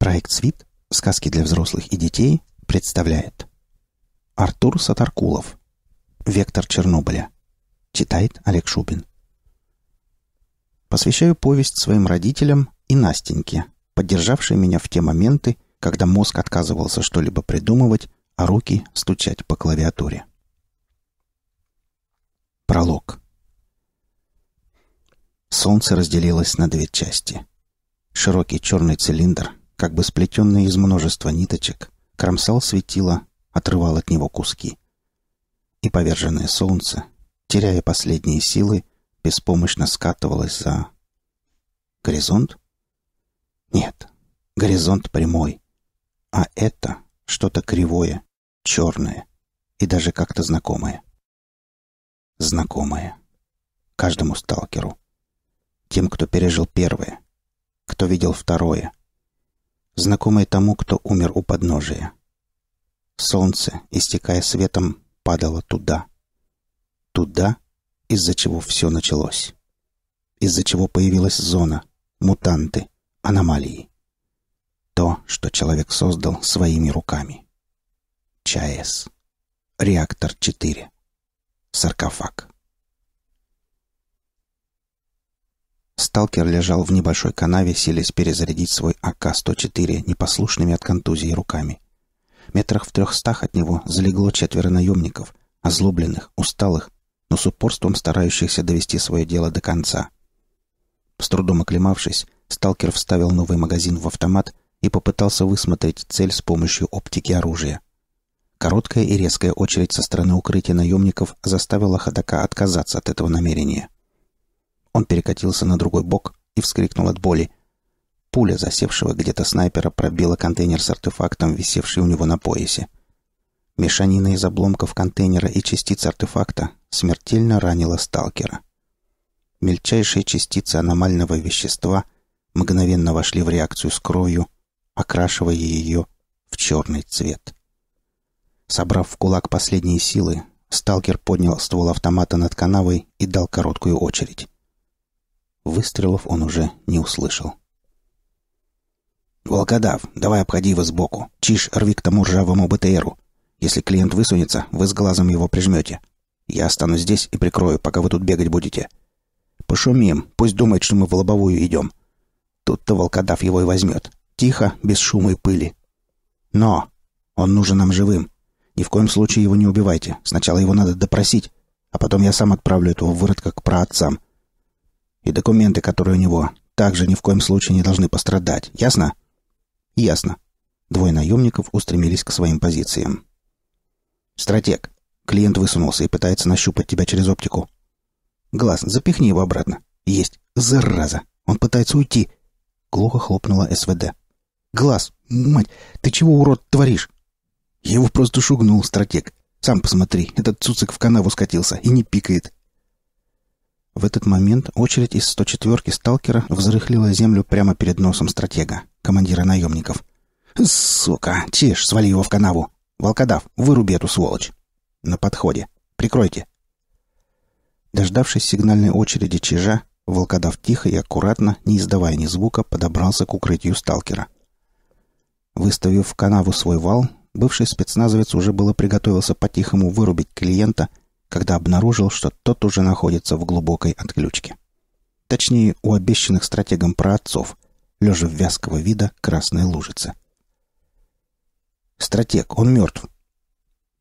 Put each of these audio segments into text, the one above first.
Проект «Свит. Сказки для взрослых и детей» представляет Артур Сатаркулов «Вектор Чернобыля» Читает Олег Шубин Посвящаю повесть своим родителям и Настеньке, поддержавшей меня в те моменты, когда мозг отказывался что-либо придумывать, а руки стучать по клавиатуре. Пролог Солнце разделилось на две части. Широкий черный цилиндр — как бы сплетенный из множества ниточек, кромсал светило, отрывал от него куски. И поверженное солнце, теряя последние силы, беспомощно скатывалось за... Горизонт? Нет, горизонт прямой. А это что-то кривое, черное и даже как-то знакомое. Знакомое. Каждому сталкеру. Тем, кто пережил первое, кто видел второе — знакомой тому, кто умер у подножия. Солнце, истекая светом, падало туда. Туда, из-за чего все началось. Из-за чего появилась зона, мутанты, аномалии. То, что человек создал своими руками. ЧАЭС. Реактор 4. Саркофаг. Сталкер лежал в небольшой канаве, силясь перезарядить свой АК-104 непослушными от контузии руками. Метрах в трехстах от него залегло четверо наемников, озлобленных, усталых, но с упорством старающихся довести свое дело до конца. С трудом оклемавшись, сталкер вставил новый магазин в автомат и попытался высмотреть цель с помощью оптики оружия. Короткая и резкая очередь со стороны укрытия наемников заставила ходака отказаться от этого намерения. Он перекатился на другой бок и вскрикнул от боли. Пуля засевшего где-то снайпера пробила контейнер с артефактом, висевший у него на поясе. Мешанина из обломков контейнера и частиц артефакта смертельно ранила сталкера. Мельчайшие частицы аномального вещества мгновенно вошли в реакцию с кровью, окрашивая ее в черный цвет. Собрав в кулак последние силы, сталкер поднял ствол автомата над канавой и дал короткую очередь. Выстрелов он уже не услышал. «Волкодав, давай обходи его сбоку. Чиж, рви к тому ржавому БТРу. Если клиент высунется, вы с глазом его прижмете. Я останусь здесь и прикрою, пока вы тут бегать будете. Пошумим, пусть думает, что мы в лобовую идем. Тут-то волкодав его и возьмет. Тихо, без шума и пыли. Но! Он нужен нам живым. Ни в коем случае его не убивайте. Сначала его надо допросить, а потом я сам отправлю этого выродка к праотцам. И документы, которые у него, также ни в коем случае не должны пострадать. Ясно? Ясно. Двое наемников устремились к своим позициям. «Стратег!» Клиент высунулся и пытается нащупать тебя через оптику. «Глаз, запихни его обратно». «Есть! Зараза! Он пытается уйти!» Глухо хлопнула СВД. «Глаз! Мать! Ты чего, урод, творишь?» «Я его просто шугнул, стратег. Сам посмотри, этот цуцик в канаву скатился и не пикает. В этот момент очередь из 104-ки сталкера взрыхлила землю прямо перед носом стратега, командира наемников. «Сука! Тише, свали его в канаву! Волкодав, выруби эту сволочь!» «На подходе! Прикройте!» Дождавшись сигнальной очереди чижа, волкодав тихо и аккуратно, не издавая ни звука, подобрался к укрытию сталкера. Выставив в канаву свой вал, бывший спецназовец уже было приготовился по-тихому вырубить клиента, когда обнаружил, что тот уже находится в глубокой отключке. Точнее, у обещанных стратегом праотцов, лежа в вязкого вида красной лужице. «Стратег, он мертв!»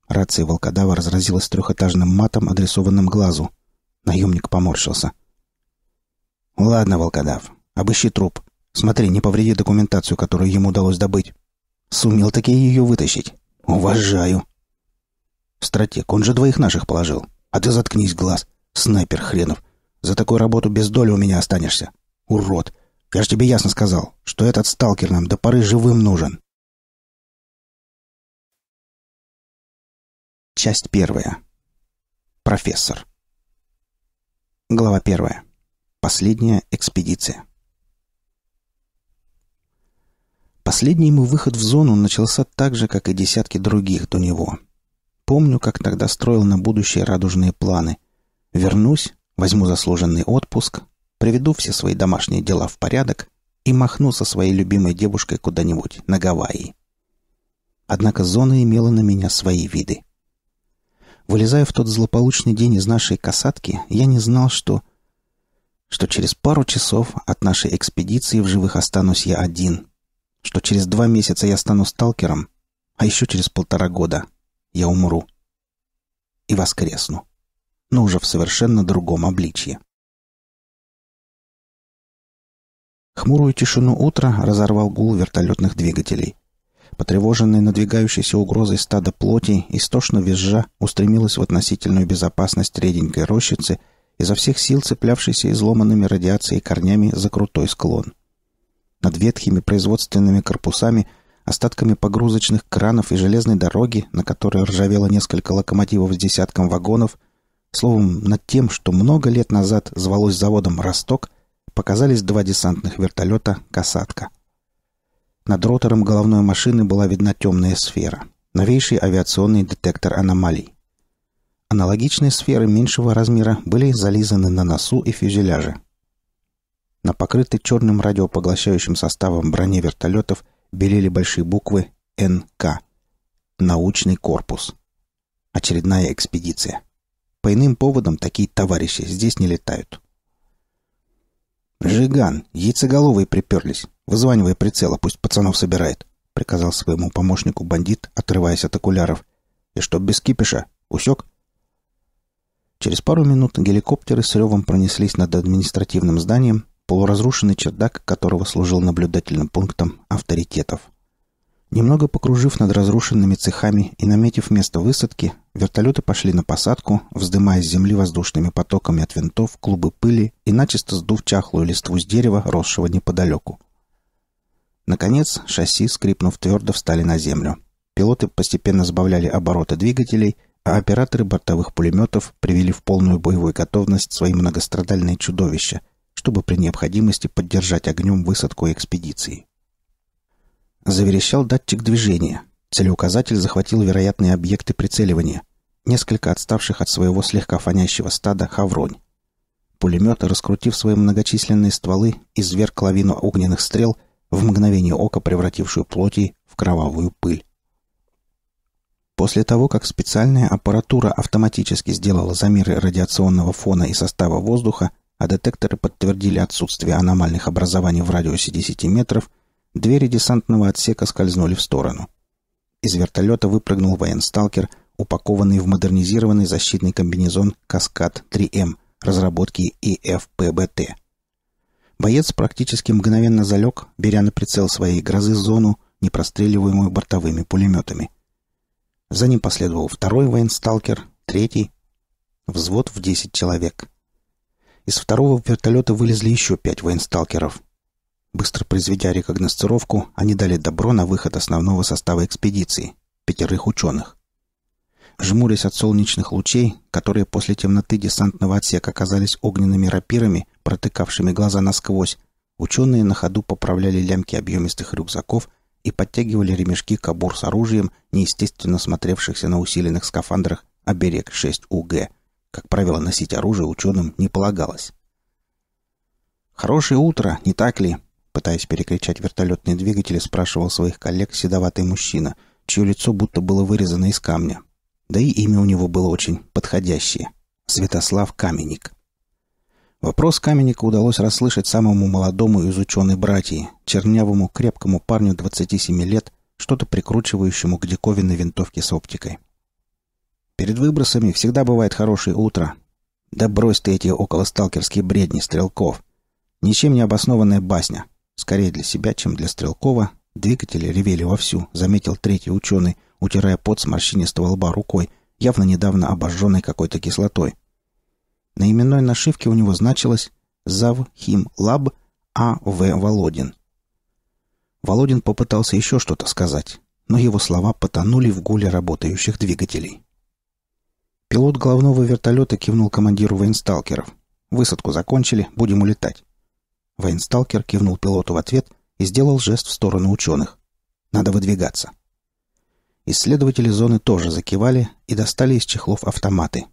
Рация волкодава разразилась трехэтажным матом, адресованным глазу. Наемник поморщился. «Ладно, волкодав, обыщи труп. Смотри, не повреди документацию, которую ему удалось добыть. Сумел таки ее вытащить. Уважаю!» Стратег, он же двоих наших положил. А ты заткнись, глаз. Снайпер хренов. За такую работу без доли у меня останешься. Урод. Я же тебе ясно сказал, что этот сталкер нам до поры живым нужен. Часть первая. Профессор. Глава первая. Последняя экспедиция. Последний ему выход в зону начался так же, как и десятки других до него — Помню, как тогда строил на будущее радужные планы. Вернусь, возьму заслуженный отпуск, приведу все свои домашние дела в порядок и махну со своей любимой девушкой куда-нибудь на Гавайи. Однако зона имела на меня свои виды. Вылезая в тот злополучный день из нашей касатки, я не знал, что... что через пару часов от нашей экспедиции в живых останусь я один, что через два месяца я стану сталкером, а еще через полтора года я умру. И воскресну, но уже в совершенно другом обличье. Хмурую тишину утра разорвал гул вертолетных двигателей. Потревоженная надвигающейся угрозой стада плоти, истошно визжа, устремилась в относительную безопасность реденькой рощицы, изо всех сил цеплявшейся изломанными радиацией корнями за крутой склон. Над ветхими производственными корпусами – остатками погрузочных кранов и железной дороги, на которой ржавело несколько локомотивов с десятком вагонов, словом, над тем, что много лет назад звалось заводом «Росток», показались два десантных вертолета «Касатка». Над ротором головной машины была видна темная сфера, новейший авиационный детектор аномалий. Аналогичные сферы меньшего размера были зализаны на носу и фюзеляже. На покрытой черным радиопоглощающим составом броне вертолетов – белели большие буквы «НК». Научный корпус. Очередная экспедиция. По иным поводам такие товарищи здесь не летают. «Жиган, яйцеголовые приперлись. Вызванивай прицела, пусть пацанов собирает», — приказал своему помощнику бандит, отрываясь от окуляров. «И чтоб без кипиша. Усек?» Через пару минут геликоптеры с ревом пронеслись над административным зданием, полуразрушенный чердак которого служил наблюдательным пунктом авторитетов. Немного покружив над разрушенными цехами и наметив место высадки, вертолеты пошли на посадку, вздымая с земли воздушными потоками от винтов клубы пыли и начисто сдув чахлую листву с дерева, росшего неподалеку. Наконец, шасси, скрипнув твердо, встали на землю. Пилоты постепенно сбавляли обороты двигателей, а операторы бортовых пулеметов привели в полную боевую готовность свои многострадальные чудовища, чтобы при необходимости поддержать огнем высадку экспедиции. Заверещал датчик движения. Целеуказатель захватил вероятные объекты прицеливания. Несколько отставших от своего слегка фонящего стада хавронь. Пулемет, раскрутив свои многочисленные стволы, изверг лавину огненных стрел, в мгновение ока превратившую плоти в кровавую пыль. После того, как специальная аппаратура автоматически сделала замеры радиационного фона и состава воздуха, а детекторы подтвердили отсутствие аномальных образований в радиусе 10 метров, двери десантного отсека скользнули в сторону. Из вертолета выпрыгнул военсталкер, упакованный в модернизированный защитный комбинезон «Каскад-3М» разработки ИФПБТ. Боец практически мгновенно залег, беря на прицел своей грозы зону, непростреливаемую бортовыми пулеметами. За ним последовал второй военсталкер, третий. Взвод в 10 человек — из второго вертолета вылезли еще пять военсталкеров. Быстро произведя рекогносцировку, они дали добро на выход основного состава экспедиции — пятерых ученых. Жмурясь от солнечных лучей, которые после темноты десантного отсека оказались огненными рапирами, протыкавшими глаза насквозь, ученые на ходу поправляли лямки объемистых рюкзаков и подтягивали ремешки кабур с оружием, неестественно смотревшихся на усиленных скафандрах оберег 6 УГ — как правило, носить оружие ученым не полагалось. «Хорошее утро, не так ли?» Пытаясь перекричать вертолетные двигатели, спрашивал своих коллег седоватый мужчина, чье лицо будто было вырезано из камня. Да и имя у него было очень подходящее. Святослав Каменник. Вопрос Каменника удалось расслышать самому молодому из ученой братьи, чернявому крепкому парню 27 лет, что-то прикручивающему к диковинной винтовке с оптикой. Перед выбросами всегда бывает хорошее утро. Да брось ты эти околосталкерские бредни стрелков. Ничем не обоснованная басня. Скорее для себя, чем для Стрелкова. Двигатели ревели вовсю, заметил третий ученый, утирая пот с морщинистого лба рукой, явно недавно обожженной какой-то кислотой. На именной нашивке у него значилось «Зав Хим Лаб А. В. Володин». Володин попытался еще что-то сказать, но его слова потонули в гуле работающих двигателей. Пилот головного вертолета кивнул командиру военсталкеров. «Высадку закончили, будем улетать». Военсталкер кивнул пилоту в ответ и сделал жест в сторону ученых. «Надо выдвигаться». Исследователи зоны тоже закивали и достали из чехлов автоматы.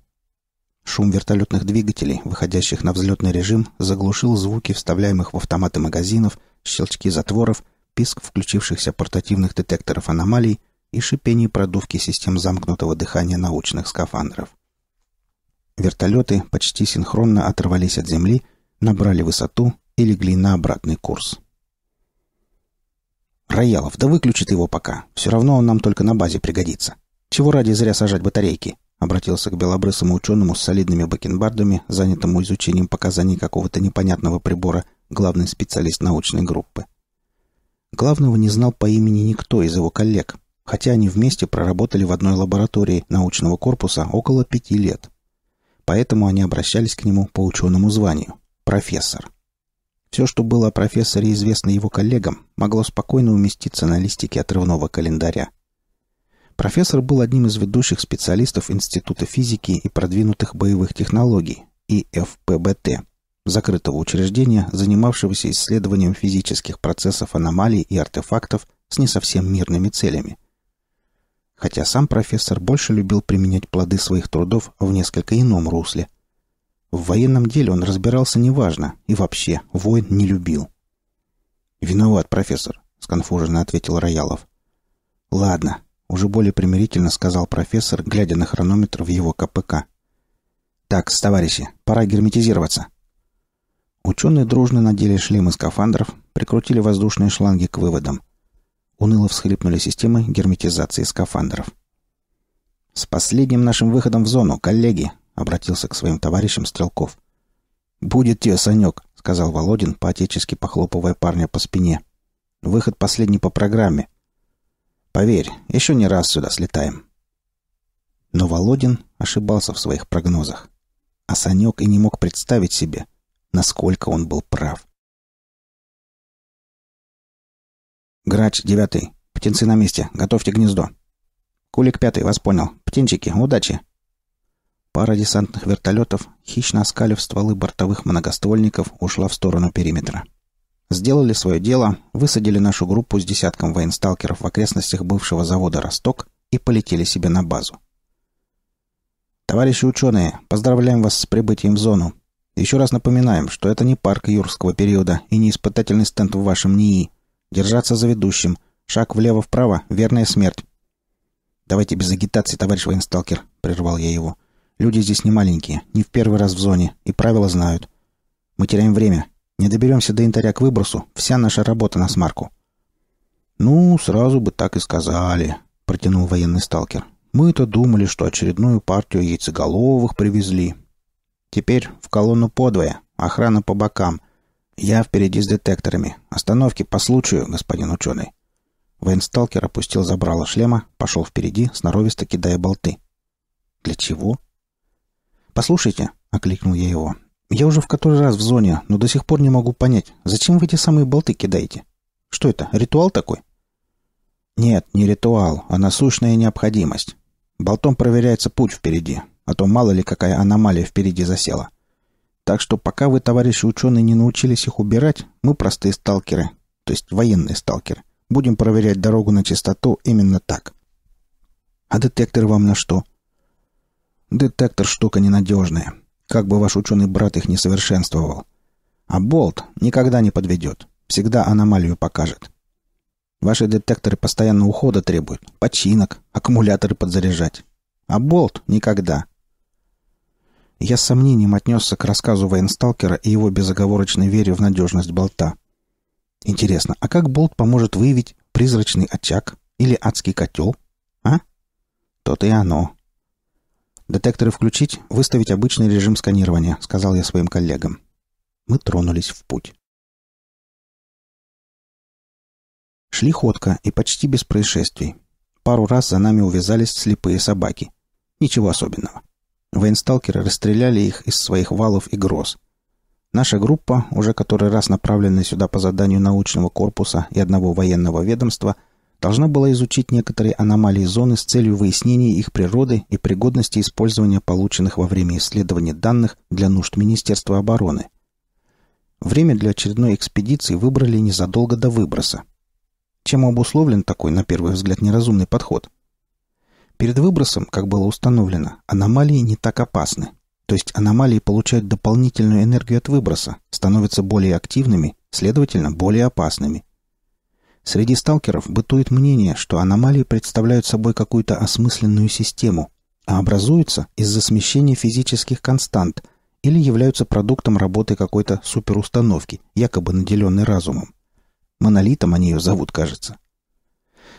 Шум вертолетных двигателей, выходящих на взлетный режим, заглушил звуки вставляемых в автоматы магазинов, щелчки затворов, писк включившихся портативных детекторов аномалий и шипение продувки систем замкнутого дыхания научных скафандров. Вертолеты почти синхронно оторвались от земли, набрали высоту и легли на обратный курс. «Роялов, да выключит его пока. Все равно он нам только на базе пригодится. Чего ради зря сажать батарейки?» — обратился к белобрысому ученому с солидными бакенбардами, занятому изучением показаний какого-то непонятного прибора, главный специалист научной группы. Главного не знал по имени никто из его коллег, хотя они вместе проработали в одной лаборатории научного корпуса около пяти лет. Поэтому они обращались к нему по ученому званию – профессор. Все, что было о профессоре известно его коллегам, могло спокойно уместиться на листике отрывного календаря. Профессор был одним из ведущих специалистов Института физики и продвинутых боевых технологий ИФПБТ, закрытого учреждения, занимавшегося исследованием физических процессов аномалий и артефактов с не совсем мирными целями – хотя сам профессор больше любил применять плоды своих трудов в несколько ином русле. В военном деле он разбирался неважно и вообще войн не любил. «Виноват, профессор», — сконфуженно ответил Роялов. «Ладно», — уже более примирительно сказал профессор, глядя на хронометр в его КПК. «Так, товарищи, пора герметизироваться». Ученые дружно надели шлемы скафандров, прикрутили воздушные шланги к выводам. Уныло всхлипнули системы герметизации скафандров. «С последним нашим выходом в зону, коллеги!» — обратился к своим товарищам Стрелков. «Будет тебе, Санек!» — сказал Володин, поотечески похлопывая парня по спине. «Выход последний по программе. Поверь, еще не раз сюда слетаем». Но Володин ошибался в своих прогнозах. А Санек и не мог представить себе, насколько он был прав. Грач девятый. Птенцы на месте. Готовьте гнездо. Кулик пятый. Вас понял. Птенчики. Удачи. Пара десантных вертолетов, хищно оскалив стволы бортовых многоствольников, ушла в сторону периметра. Сделали свое дело, высадили нашу группу с десятком военсталкеров в окрестностях бывшего завода «Росток» и полетели себе на базу. «Товарищи ученые, поздравляем вас с прибытием в зону. Еще раз напоминаем, что это не парк юрского периода и не испытательный стенд в вашем НИИ, Держаться за ведущим. Шаг влево-вправо. Верная смерть. «Давайте без агитации, товарищ военсталкер», — прервал я его. «Люди здесь не маленькие, не в первый раз в зоне, и правила знают. Мы теряем время. Не доберемся до янтаря к выбросу. Вся наша работа на смарку». «Ну, сразу бы так и сказали», — протянул военный сталкер. «Мы-то думали, что очередную партию яйцеголовых привезли. Теперь в колонну подвое, охрана по бокам. «Я впереди с детекторами. Остановки по случаю, господин ученый». Вейнсталкер опустил забрало шлема, пошел впереди, сноровисто кидая болты. «Для чего?» «Послушайте», — окликнул я его. «Я уже в который раз в зоне, но до сих пор не могу понять, зачем вы эти самые болты кидаете? Что это, ритуал такой?» «Нет, не ритуал, а насущная необходимость. Болтом проверяется путь впереди, а то мало ли какая аномалия впереди засела. Так что пока вы, товарищи ученые, не научились их убирать, мы простые сталкеры, то есть военные сталкеры, будем проверять дорогу на чистоту именно так. А детектор вам на что? Детектор штука ненадежная, как бы ваш ученый брат их не совершенствовал. А болт никогда не подведет, всегда аномалию покажет. Ваши детекторы постоянно ухода требуют, починок, аккумуляторы подзаряжать. А болт никогда. Я с сомнением отнесся к рассказу военсталкера и его безоговорочной вере в надежность болта. Интересно, а как болт поможет выявить призрачный очаг или адский котел? А? Тот и оно. «Детекторы включить, выставить обычный режим сканирования», — сказал я своим коллегам. Мы тронулись в путь. Шли ходко и почти без происшествий. Пару раз за нами увязались слепые собаки. Ничего особенного. Военсталкеры расстреляли их из своих валов и гроз. Наша группа, уже который раз направленная сюда по заданию научного корпуса и одного военного ведомства, должна была изучить некоторые аномалии зоны с целью выяснения их природы и пригодности использования полученных во время исследования данных для нужд Министерства обороны. Время для очередной экспедиции выбрали незадолго до выброса. Чем обусловлен такой, на первый взгляд, неразумный подход – Перед выбросом, как было установлено, аномалии не так опасны. То есть аномалии получают дополнительную энергию от выброса, становятся более активными, следовательно, более опасными. Среди сталкеров бытует мнение, что аномалии представляют собой какую-то осмысленную систему, а образуются из-за смещения физических констант или являются продуктом работы какой-то суперустановки, якобы наделенной разумом. Монолитом они ее зовут, кажется.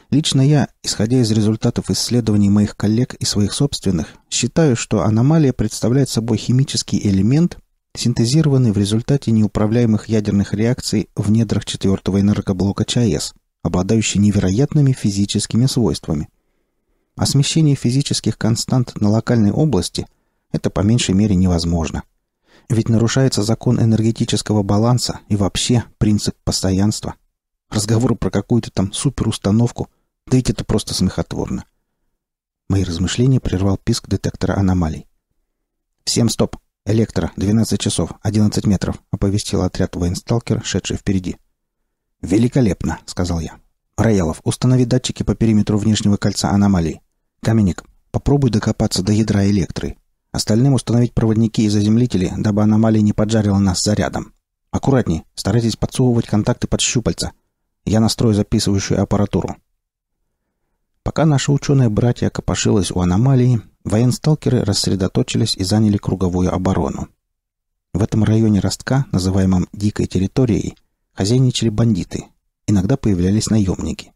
Лично я, исходя из результатов исследований моих коллег и своих собственных, считаю, что аномалия представляет собой химический элемент, синтезированный в результате неуправляемых ядерных реакций в недрах четвертого энергоблока ЧАЭС, обладающий невероятными физическими свойствами. А смещение физических констант на локальной области – это по меньшей мере невозможно. Ведь нарушается закон энергетического баланса и вообще принцип постоянства. Разговор про какую-то там суперустановку – да ведь это просто смехотворно. Мои размышления прервал писк детектора аномалий. «Всем стоп! Электро! 12 часов, 11 метров!» — оповестил отряд военсталкер, шедший впереди. «Великолепно!» — сказал я. «Раялов, установи датчики по периметру внешнего кольца аномалий. Каменник, попробуй докопаться до ядра электры. Остальным установить проводники и заземлители, дабы аномалия не поджарила нас зарядом. Аккуратней, старайтесь подсовывать контакты под щупальца. Я настрою записывающую аппаратуру. Пока наши ученые братья копошились у аномалии, военсталкеры рассредоточились и заняли круговую оборону. В этом районе ростка, называемом «дикой территорией», хозяйничали бандиты, иногда появлялись наемники.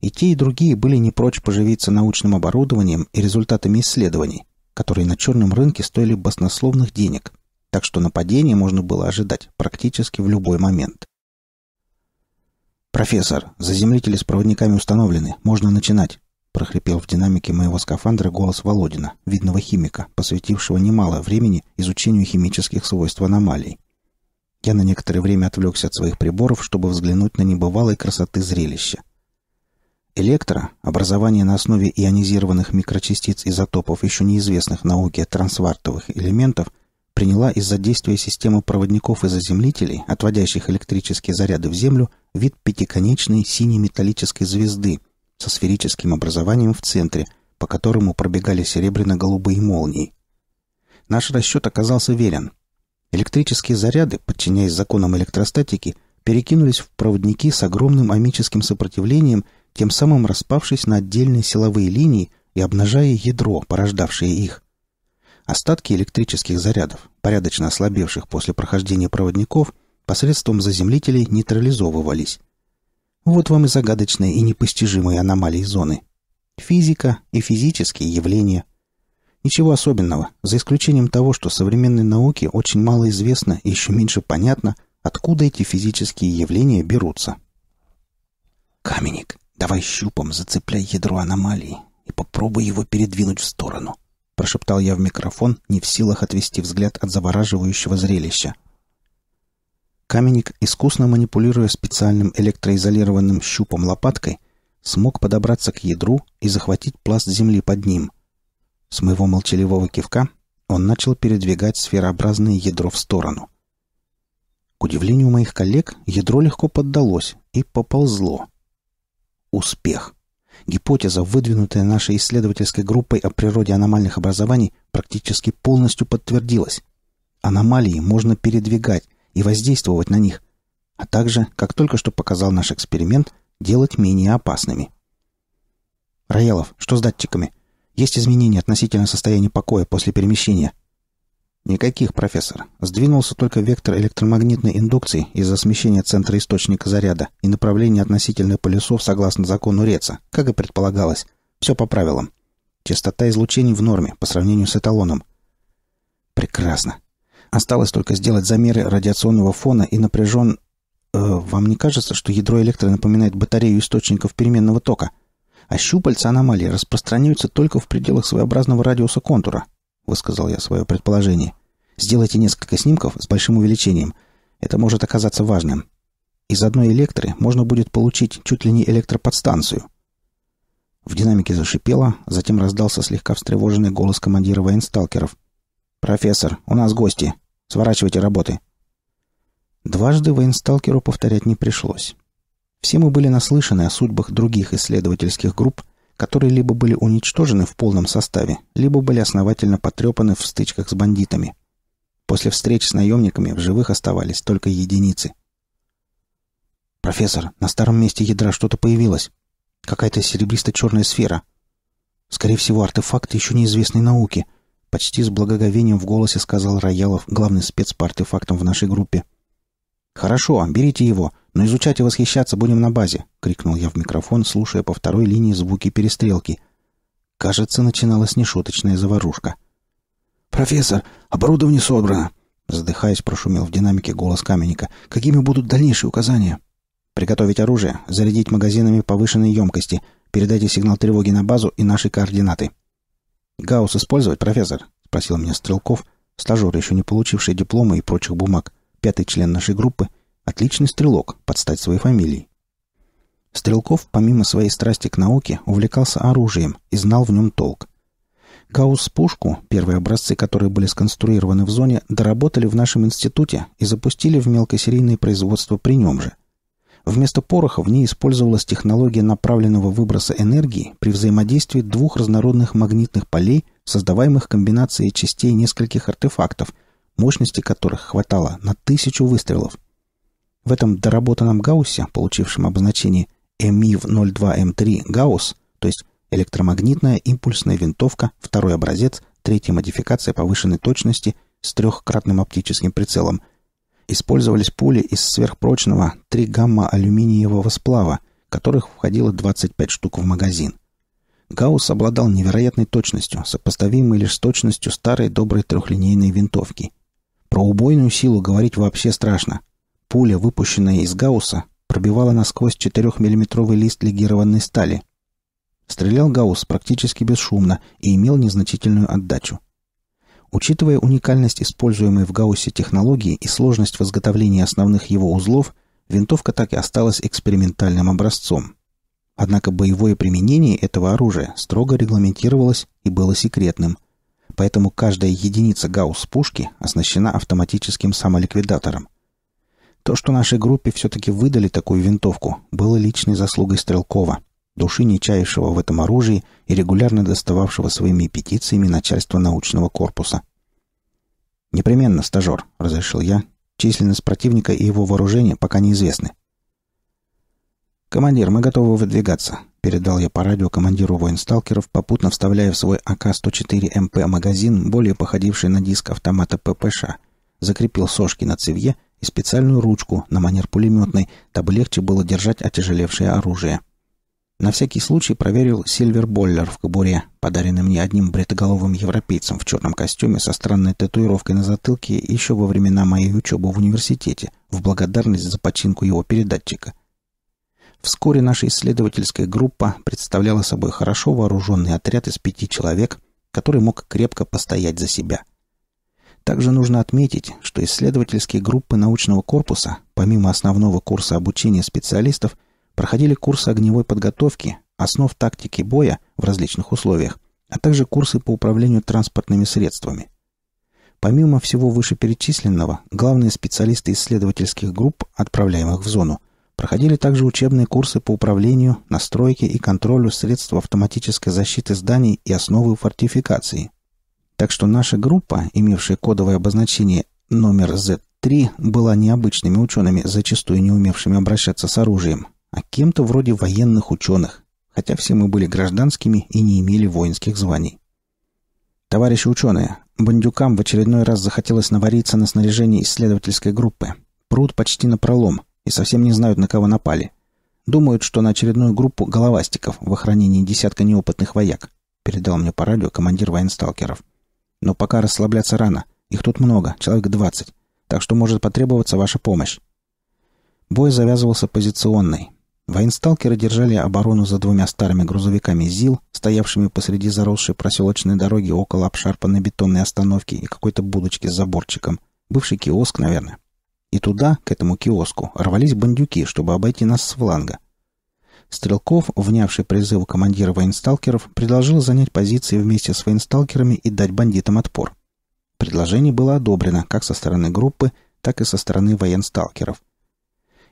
И те, и другие были не прочь поживиться научным оборудованием и результатами исследований, которые на черном рынке стоили баснословных денег, так что нападение можно было ожидать практически в любой момент. «Профессор, заземлители с проводниками установлены. Можно начинать», — прохрипел в динамике моего скафандра голос Володина, видного химика, посвятившего немало времени изучению химических свойств аномалий. Я на некоторое время отвлекся от своих приборов, чтобы взглянуть на небывалой красоты зрелища. Электро, образование на основе ионизированных микрочастиц изотопов еще неизвестных науке трансвартовых элементов, приняла из-за действия системы проводников и заземлителей, отводящих электрические заряды в Землю, вид пятиконечной синей металлической звезды со сферическим образованием в центре, по которому пробегали серебряно-голубые молнии. Наш расчет оказался верен. Электрические заряды, подчиняясь законам электростатики, перекинулись в проводники с огромным амическим сопротивлением, тем самым распавшись на отдельные силовые линии и обнажая ядро, порождавшее их – Остатки электрических зарядов, порядочно ослабевших после прохождения проводников, посредством заземлителей нейтрализовывались. Вот вам и загадочные и непостижимые аномалии зоны. Физика и физические явления. Ничего особенного, за исключением того, что современной науке очень мало известно и еще меньше понятно, откуда эти физические явления берутся. «Каменник, давай щупом зацепляй ядро аномалии и попробуй его передвинуть в сторону», прошептал я в микрофон, не в силах отвести взгляд от завораживающего зрелища. Каменник, искусно манипулируя специальным электроизолированным щупом лопаткой, смог подобраться к ядру и захватить пласт земли под ним. С моего молчаливого кивка он начал передвигать сферообразное ядро в сторону. К удивлению моих коллег, ядро легко поддалось и поползло. Успех! Гипотеза, выдвинутая нашей исследовательской группой о природе аномальных образований, практически полностью подтвердилась. Аномалии можно передвигать и воздействовать на них, а также, как только что показал наш эксперимент, делать менее опасными. Роялов, что с датчиками? Есть изменения относительно состояния покоя после перемещения? «Никаких, профессор. Сдвинулся только вектор электромагнитной индукции из-за смещения центра источника заряда и направления относительно полюсов согласно закону Реца, как и предполагалось. Все по правилам. Частота излучений в норме по сравнению с эталоном». «Прекрасно. Осталось только сделать замеры радиационного фона и напряжен...» э, «Вам не кажется, что ядро электро напоминает батарею источников переменного тока?» а щупальца аномалии распространяются только в пределах своеобразного радиуса контура, — высказал я свое предположение. «Сделайте несколько снимков с большим увеличением. Это может оказаться важным. Из одной электры можно будет получить чуть ли не электроподстанцию». В динамике зашипело, затем раздался слегка встревоженный голос командира военсталкеров. «Профессор, у нас гости. Сворачивайте работы». Дважды военсталкеру повторять не пришлось. Все мы были наслышаны о судьбах других исследовательских групп, которые либо были уничтожены в полном составе, либо были основательно потрепаны в стычках с бандитами. После встреч с наемниками в живых оставались только единицы. «Профессор, на старом месте ядра что-то появилось. Какая-то серебристо-черная сфера. Скорее всего, артефакт еще неизвестной науки», — почти с благоговением в голосе сказал Роялов, главный спец по артефактам в нашей группе. «Хорошо, берите его. «Но изучать и восхищаться будем на базе», — крикнул я в микрофон, слушая по второй линии звуки перестрелки. Кажется, начиналась нешуточная заварушка. «Профессор, оборудование собрано!» Задыхаясь, прошумел в динамике голос каменника. «Какими будут дальнейшие указания?» «Приготовить оружие, зарядить магазинами повышенной емкости, передайте сигнал тревоги на базу и наши координаты». «Гаусс использовать, профессор?» — спросил меня Стрелков, стажер, еще не получивший диплома и прочих бумаг, пятый член нашей группы — Отличный стрелок, под стать своей фамилией. Стрелков, помимо своей страсти к науке, увлекался оружием и знал в нем толк. Гаусс-пушку, первые образцы которой были сконструированы в зоне, доработали в нашем институте и запустили в мелкосерийное производство при нем же. Вместо пороха в ней использовалась технология направленного выброса энергии при взаимодействии двух разнородных магнитных полей, создаваемых комбинацией частей нескольких артефактов, мощности которых хватало на тысячу выстрелов – в этом доработанном гауссе, получившем обозначение МИВ-02М3 гаусс, то есть электромагнитная импульсная винтовка, второй образец, третья модификация повышенной точности с трехкратным оптическим прицелом, использовались пули из сверхпрочного 3 гамма-алюминиевого сплава, которых входило 25 штук в магазин. Гаусс обладал невероятной точностью, сопоставимой лишь с точностью старой доброй трехлинейной винтовки. Про убойную силу говорить вообще страшно – Пуля, выпущенная из Гаусса, пробивала насквозь 4-миллиметровый лист легированной стали. Стрелял Гаусс практически бесшумно и имел незначительную отдачу. Учитывая уникальность используемой в Гауссе технологии и сложность в изготовлении основных его узлов, винтовка так и осталась экспериментальным образцом. Однако боевое применение этого оружия строго регламентировалось и было секретным. Поэтому каждая единица гаусс-пушки оснащена автоматическим самоликвидатором – то, что нашей группе все-таки выдали такую винтовку, было личной заслугой Стрелкова, души не чаявшего в этом оружии и регулярно достававшего своими петициями начальство научного корпуса. «Непременно, стажер», — разрешил я. «Численность противника и его вооружение пока неизвестны». «Командир, мы готовы выдвигаться», — передал я по радио командиру воинсталкеров, попутно вставляя в свой АК-104 МП-магазин, более походивший на диск автомата ППШ — закрепил сошки на цевье и специальную ручку на манер пулеметной, дабы легче было держать отяжелевшее оружие. На всякий случай проверил сильверболлер в кобуре, подаренный мне одним бритоголовым европейцем в черном костюме со странной татуировкой на затылке еще во времена моей учебы в университете, в благодарность за починку его передатчика. Вскоре наша исследовательская группа представляла собой хорошо вооруженный отряд из пяти человек, который мог крепко постоять за себя – также нужно отметить, что исследовательские группы научного корпуса, помимо основного курса обучения специалистов, проходили курсы огневой подготовки, основ тактики боя в различных условиях, а также курсы по управлению транспортными средствами. Помимо всего вышеперечисленного, главные специалисты исследовательских групп, отправляемых в зону, проходили также учебные курсы по управлению, настройке и контролю средств автоматической защиты зданий и основы фортификации – так что наша группа, имевшая кодовое обозначение номер Z3, была необычными учеными, зачастую не умевшими обращаться с оружием, а кем-то вроде военных ученых, хотя все мы были гражданскими и не имели воинских званий. Товарищи ученые, бандюкам в очередной раз захотелось навариться на снаряжение исследовательской группы. Пруд почти на пролом и совсем не знают, на кого напали. Думают, что на очередную группу головастиков в охранении десятка неопытных вояк, передал мне по радио командир военсталкеров. Но пока расслабляться рано. Их тут много, человек двадцать. Так что может потребоваться ваша помощь. Бой завязывался позиционный. Военсталкеры держали оборону за двумя старыми грузовиками ЗИЛ, стоявшими посреди заросшей проселочной дороги около обшарпанной бетонной остановки и какой-то будочки с заборчиком. Бывший киоск, наверное. И туда, к этому киоску, рвались бандюки, чтобы обойти нас с фланга. Стрелков, внявший призыву командира военсталкеров, предложил занять позиции вместе с военсталкерами и дать бандитам отпор. Предложение было одобрено как со стороны группы, так и со стороны военсталкеров.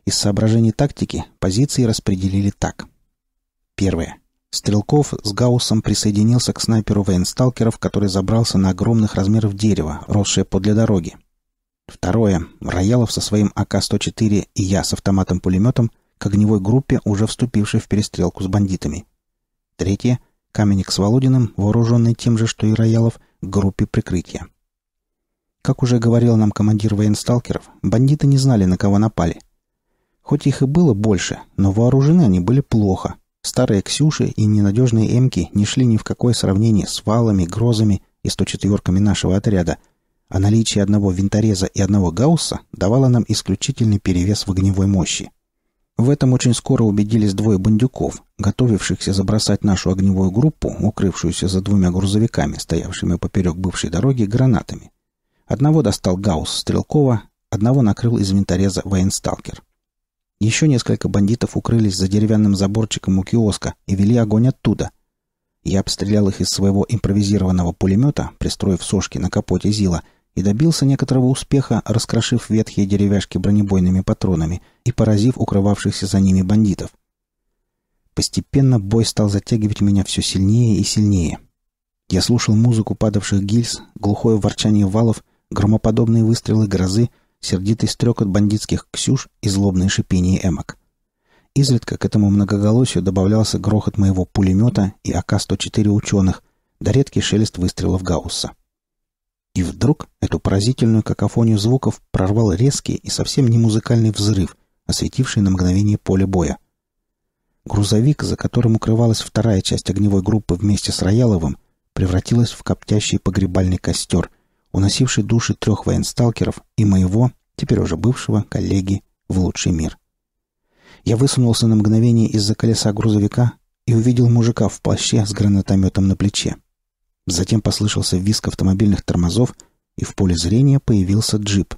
Из соображений тактики позиции распределили так. Первое. Стрелков с Гауссом присоединился к снайперу военсталкеров, который забрался на огромных размеров дерева, росшее подле дороги. Второе. Роялов со своим АК-104 и я с автоматом-пулеметом к огневой группе, уже вступившей в перестрелку с бандитами. Третье — Каменник с Володиным, вооруженный тем же, что и Роялов, к группе прикрытия. Как уже говорил нам командир военсталкеров, бандиты не знали, на кого напали. Хоть их и было больше, но вооружены они были плохо. Старые «Ксюши» и ненадежные «Эмки» не шли ни в какое сравнение с валами, грозами и 104-ками нашего отряда, а наличие одного винтореза и одного гаусса давало нам исключительный перевес в огневой мощи. В этом очень скоро убедились двое бандюков, готовившихся забросать нашу огневую группу, укрывшуюся за двумя грузовиками, стоявшими поперек бывшей дороги, гранатами. Одного достал Гаусс Стрелкова, одного накрыл из винтореза военсталкер. Еще несколько бандитов укрылись за деревянным заборчиком у киоска и вели огонь оттуда. Я обстрелял их из своего импровизированного пулемета, пристроив сошки на капоте Зила — и добился некоторого успеха, раскрошив ветхие деревяшки бронебойными патронами и поразив укрывавшихся за ними бандитов. Постепенно бой стал затягивать меня все сильнее и сильнее. Я слушал музыку падавших гильз, глухое ворчание валов, громоподобные выстрелы грозы, сердитый стрекот бандитских «Ксюш» и злобное шипение эмок. Изредка к этому многоголосию добавлялся грохот моего пулемета и АК-104 ученых, да редкий шелест выстрелов Гаусса. И вдруг эту поразительную какофонию звуков прорвал резкий и совсем не музыкальный взрыв, осветивший на мгновение поле боя. Грузовик, за которым укрывалась вторая часть огневой группы вместе с Рояловым, превратилась в коптящий погребальный костер, уносивший души трех военсталкеров и моего, теперь уже бывшего, коллеги в лучший мир. Я высунулся на мгновение из-за колеса грузовика и увидел мужика в плаще с гранатометом на плече. Затем послышался визг автомобильных тормозов, и в поле зрения появился джип.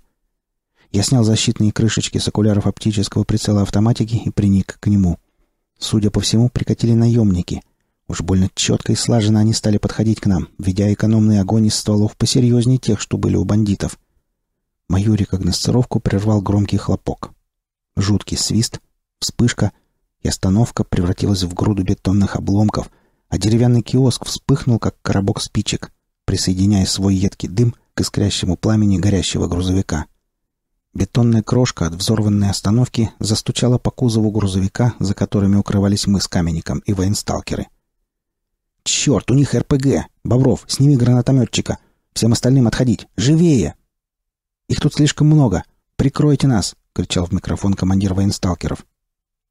Я снял защитные крышечки с окуляров оптического прицела автоматики и приник к нему. Судя по всему, прикатили наемники. Уж больно четко и слаженно они стали подходить к нам, ведя экономный огонь из стволов посерьезнее тех, что были у бандитов. Мою рекогносцировку прервал громкий хлопок. Жуткий свист, вспышка, и остановка превратилась в груду бетонных обломков — а деревянный киоск вспыхнул, как коробок спичек, присоединяя свой едкий дым к искрящему пламени горящего грузовика. Бетонная крошка от взорванной остановки застучала по кузову грузовика, за которыми укрывались мы с каменником и военсталкеры. «Черт, у них РПГ! Бобров, сними гранатометчика! Всем остальным отходить! Живее!» «Их тут слишком много! Прикройте нас!» — кричал в микрофон командир военсталкеров.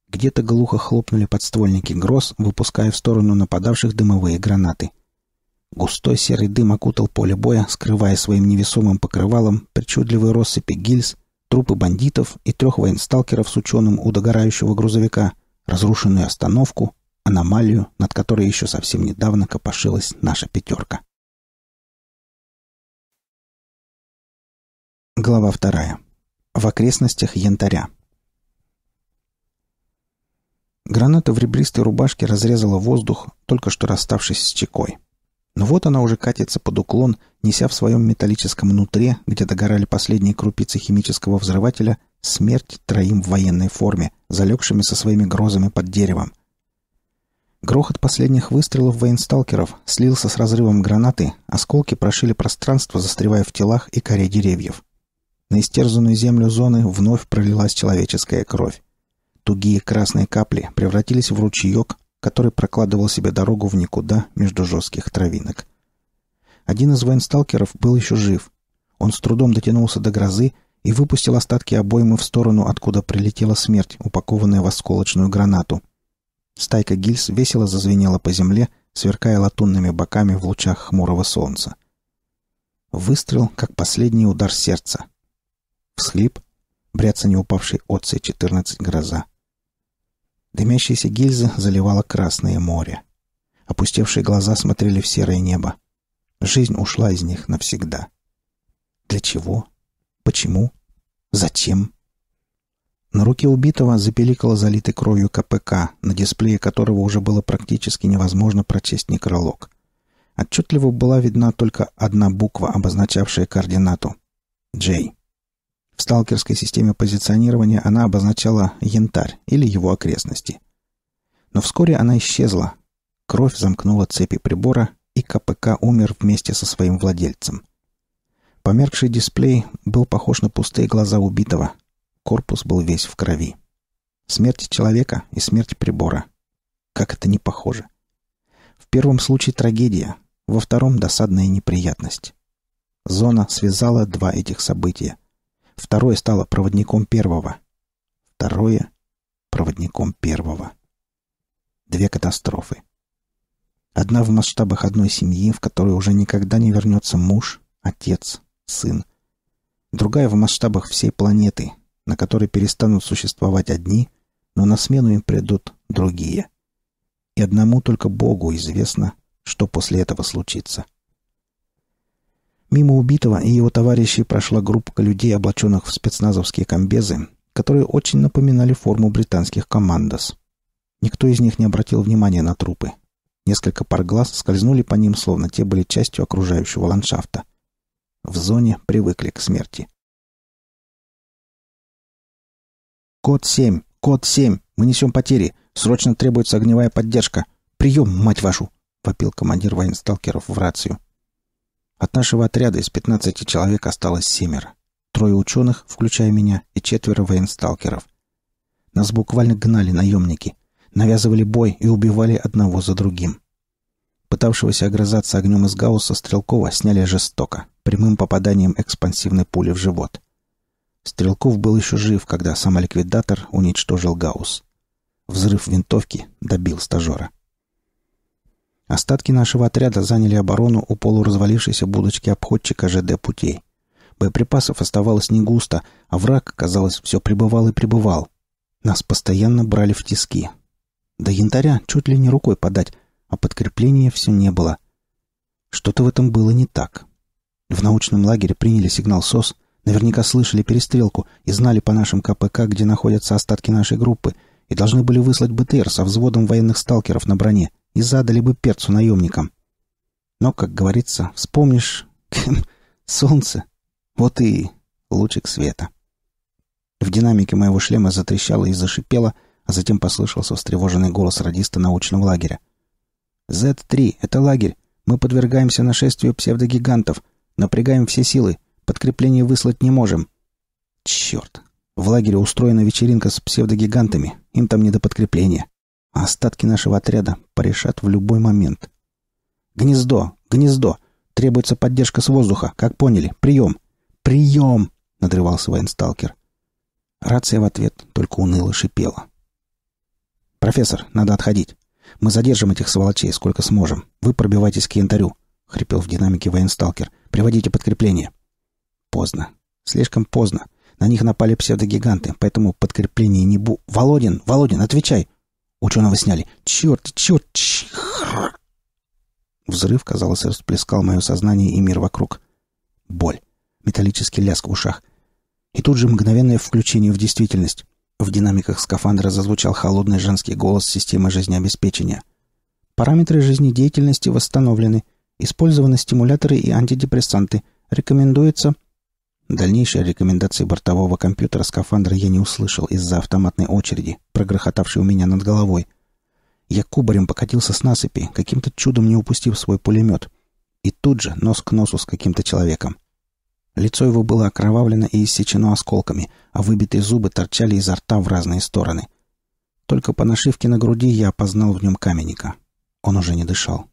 Где-то глухо хлопнули подствольники гроз, выпуская в сторону нападавших дымовые гранаты. Густой серый дым окутал поле боя, скрывая своим невесомым покрывалом причудливые россыпи гильз, трупы бандитов и трех военсталкеров с ученым у догорающего грузовика, разрушенную остановку, аномалию, над которой еще совсем недавно копошилась наша пятерка. Глава вторая. В окрестностях Янтаря. Граната в ребристой рубашке разрезала воздух, только что расставшись с чекой. Но вот она уже катится под уклон, неся в своем металлическом нутре, где догорали последние крупицы химического взрывателя, смерть троим в военной форме, залегшими со своими грозами под деревом. Грохот последних выстрелов военсталкеров слился с разрывом гранаты, осколки прошили пространство, застревая в телах и коре деревьев. На истерзанную землю зоны вновь пролилась человеческая кровь. Тугие красные капли превратились в ручеек, который прокладывал себе дорогу в никуда между жестких травинок. Один из военсталкеров был еще жив. Он с трудом дотянулся до грозы и выпустил остатки обоймы в сторону, откуда прилетела смерть, упакованная в осколочную гранату. Стайка гильз весело зазвенела по земле, сверкая латунными боками в лучах хмурого солнца. Выстрел, как последний удар сердца. Всхлип, бряться не упавшей от С-14 «Гроза». Дымящаяся гильза заливала Красное море. Опустевшие глаза смотрели в серое небо. Жизнь ушла из них навсегда. Для чего? Почему? Зачем? На руке убитого запеликала залитый кровью КПК, на дисплее которого уже было практически невозможно прочесть некролог. Отчетливо была видна только одна буква, обозначавшая координату — «Джей». В сталкерской системе позиционирования она обозначала «Янтарь» или его окрестности. Но вскоре она исчезла. Кровь замкнула цепи прибора, и КПК умер вместе со своим владельцем. Померкший дисплей был похож на пустые глаза убитого. Корпус был весь в крови. Смерть человека и смерть прибора. Как это не похоже. В первом случае трагедия, во втором досадная неприятность. Зона связала два этих события – Второе стало проводником первого. Второе — проводником первого. Две катастрофы. Одна в масштабах одной семьи, в которой уже никогда не вернется муж, отец, сын. Другая в масштабах всей планеты, на которой перестанут существовать одни, но на смену им придут другие. И одному только Богу известно, что после этого случится. — Мимо убитого и его товарищей прошла группа людей, облаченных в спецназовские комбезы, которые очень напоминали форму британских командос. Никто из них не обратил внимания на трупы. Несколько пар глаз скользнули по ним, словно те были частью окружающего ландшафта. В зоне привыкли к смерти. «Код 7! Код 7! Мы несем потери! Срочно требуется огневая поддержка! Прием, мать вашу!» — вопил командир военсталкеров в рацию. От нашего отряда из 15 человек осталось семеро. Трое ученых, включая меня, и четверо военсталкеров. Нас буквально гнали наемники. Навязывали бой и убивали одного за другим. Пытавшегося огрызаться огнем из гаусса Стрелкова сняли жестоко, прямым попаданием экспансивной пули в живот. Стрелков был еще жив, когда самоликвидатор уничтожил гаусс. Взрыв винтовки добил стажера. Остатки нашего отряда заняли оборону у полуразвалившейся будочки обходчика ЖД путей. Боеприпасов оставалось не густо, а враг, казалось, все пребывал и пребывал. Нас постоянно брали в тиски. До янтаря чуть ли не рукой подать, а подкрепления все не было. Что-то в этом было не так. В научном лагере приняли сигнал СОС, наверняка слышали перестрелку и знали по нашим КПК, где находятся остатки нашей группы, и должны были выслать БТР со взводом военных сталкеров на броне — и задали бы перцу наемникам. Но, как говорится, вспомнишь... солнце. Вот и лучик света. В динамике моего шлема затрещало и зашипело, а затем послышался встревоженный голос радиста научного лагеря. z — это лагерь. Мы подвергаемся нашествию псевдогигантов. Напрягаем все силы. Подкрепление выслать не можем». «Черт! В лагере устроена вечеринка с псевдогигантами. Им там не до подкрепления». Остатки нашего отряда порешат в любой момент. «Гнездо! Гнездо! Требуется поддержка с воздуха, как поняли. Прием! Прием!» — надрывался военсталкер. Рация в ответ только уныло шипела. «Профессор, надо отходить. Мы задержим этих сволочей, сколько сможем. Вы пробивайтесь к янтарю», — хрипел в динамике военсталкер. «Приводите подкрепление». «Поздно. Слишком поздно. На них напали псевдогиганты, поэтому подкрепление не бу...» «Володин! Володин, отвечай!» Ученого сняли. Черт, черт, черт. Взрыв, казалось, расплескал мое сознание и мир вокруг. Боль. Металлический лязг в ушах. И тут же мгновенное включение в действительность. В динамиках скафандра зазвучал холодный женский голос системы жизнеобеспечения. Параметры жизнедеятельности восстановлены. Использованы стимуляторы и антидепрессанты. Рекомендуется Дальнейшие рекомендации бортового компьютера скафандра я не услышал из-за автоматной очереди, прогрохотавшей у меня над головой. Я кубарем покатился с насыпи, каким-то чудом не упустив свой пулемет. И тут же нос к носу с каким-то человеком. Лицо его было окровавлено и иссечено осколками, а выбитые зубы торчали изо рта в разные стороны. Только по нашивке на груди я опознал в нем каменника. Он уже не дышал.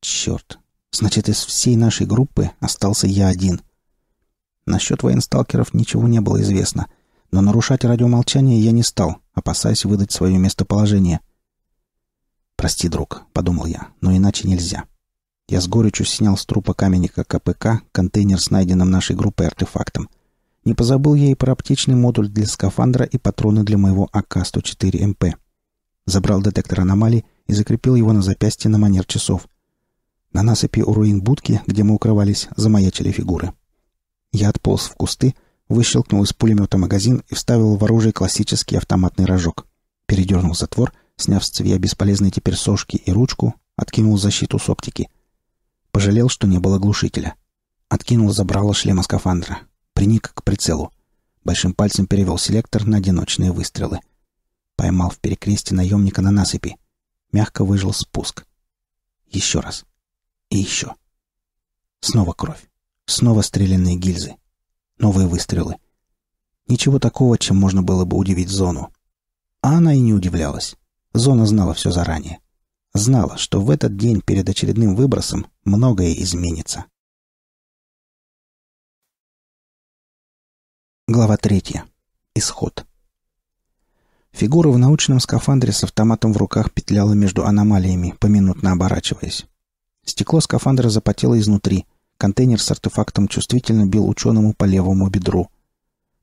Черт. Значит, из всей нашей группы остался я один. Насчет военсталкеров ничего не было известно, но нарушать радиомолчание я не стал, опасаясь выдать свое местоположение. «Прости, друг», — подумал я, — «но иначе нельзя». Я с горечью снял с трупа каменника КПК контейнер с найденным нашей группой артефактом. Не позабыл я и про аптечный модуль для скафандра и патроны для моего АК-104МП. Эм Забрал детектор аномалий и закрепил его на запястье на манер часов. На насыпи у руин будки, где мы укрывались, замаячили фигуры. Я отполз в кусты, выщелкнул из пулемета магазин и вставил в оружие классический автоматный рожок. Передернул затвор, сняв с цевья бесполезные теперь сошки и ручку, откинул защиту с оптики. Пожалел, что не было глушителя. Откинул забрало шлема скафандра. Приник к прицелу. Большим пальцем перевел селектор на одиночные выстрелы. Поймал в перекресте наемника на насыпи. Мягко выжил спуск. Еще раз. И еще. Снова кровь. Снова стрелянные гильзы. Новые выстрелы. Ничего такого, чем можно было бы удивить Зону. А она и не удивлялась. Зона знала все заранее. Знала, что в этот день перед очередным выбросом многое изменится. Глава третья. Исход. Фигура в научном скафандре с автоматом в руках петляла между аномалиями, поминутно оборачиваясь. Стекло скафандра запотело изнутри. Контейнер с артефактом чувствительно бил ученому по левому бедру.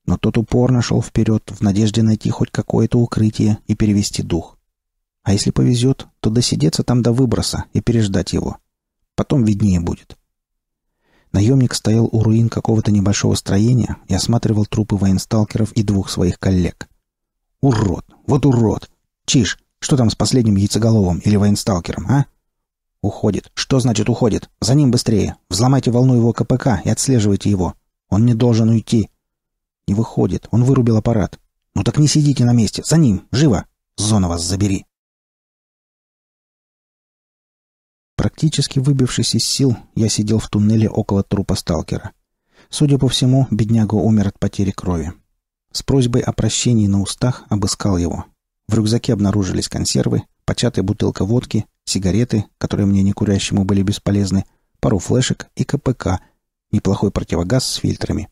Но тот упорно шел вперед в надежде найти хоть какое-то укрытие и перевести дух. А если повезет, то досидеться там до выброса и переждать его. Потом виднее будет. Наемник стоял у руин какого-то небольшого строения и осматривал трупы военсталкеров и двух своих коллег. «Урод! Вот урод! Чиж, что там с последним яйцеголовым или военсталкером, а?» «Уходит. Что значит уходит? За ним быстрее. Взломайте волну его КПК и отслеживайте его. Он не должен уйти». «Не выходит. Он вырубил аппарат». «Ну так не сидите на месте. За ним. Живо. Зона вас забери». Практически выбившись из сил, я сидел в туннеле около трупа сталкера. Судя по всему, бедняга умер от потери крови. С просьбой о прощении на устах обыскал его. В рюкзаке обнаружились консервы, початая бутылка водки, сигареты, которые мне некурящему были бесполезны, пару флешек и КПК, неплохой противогаз с фильтрами.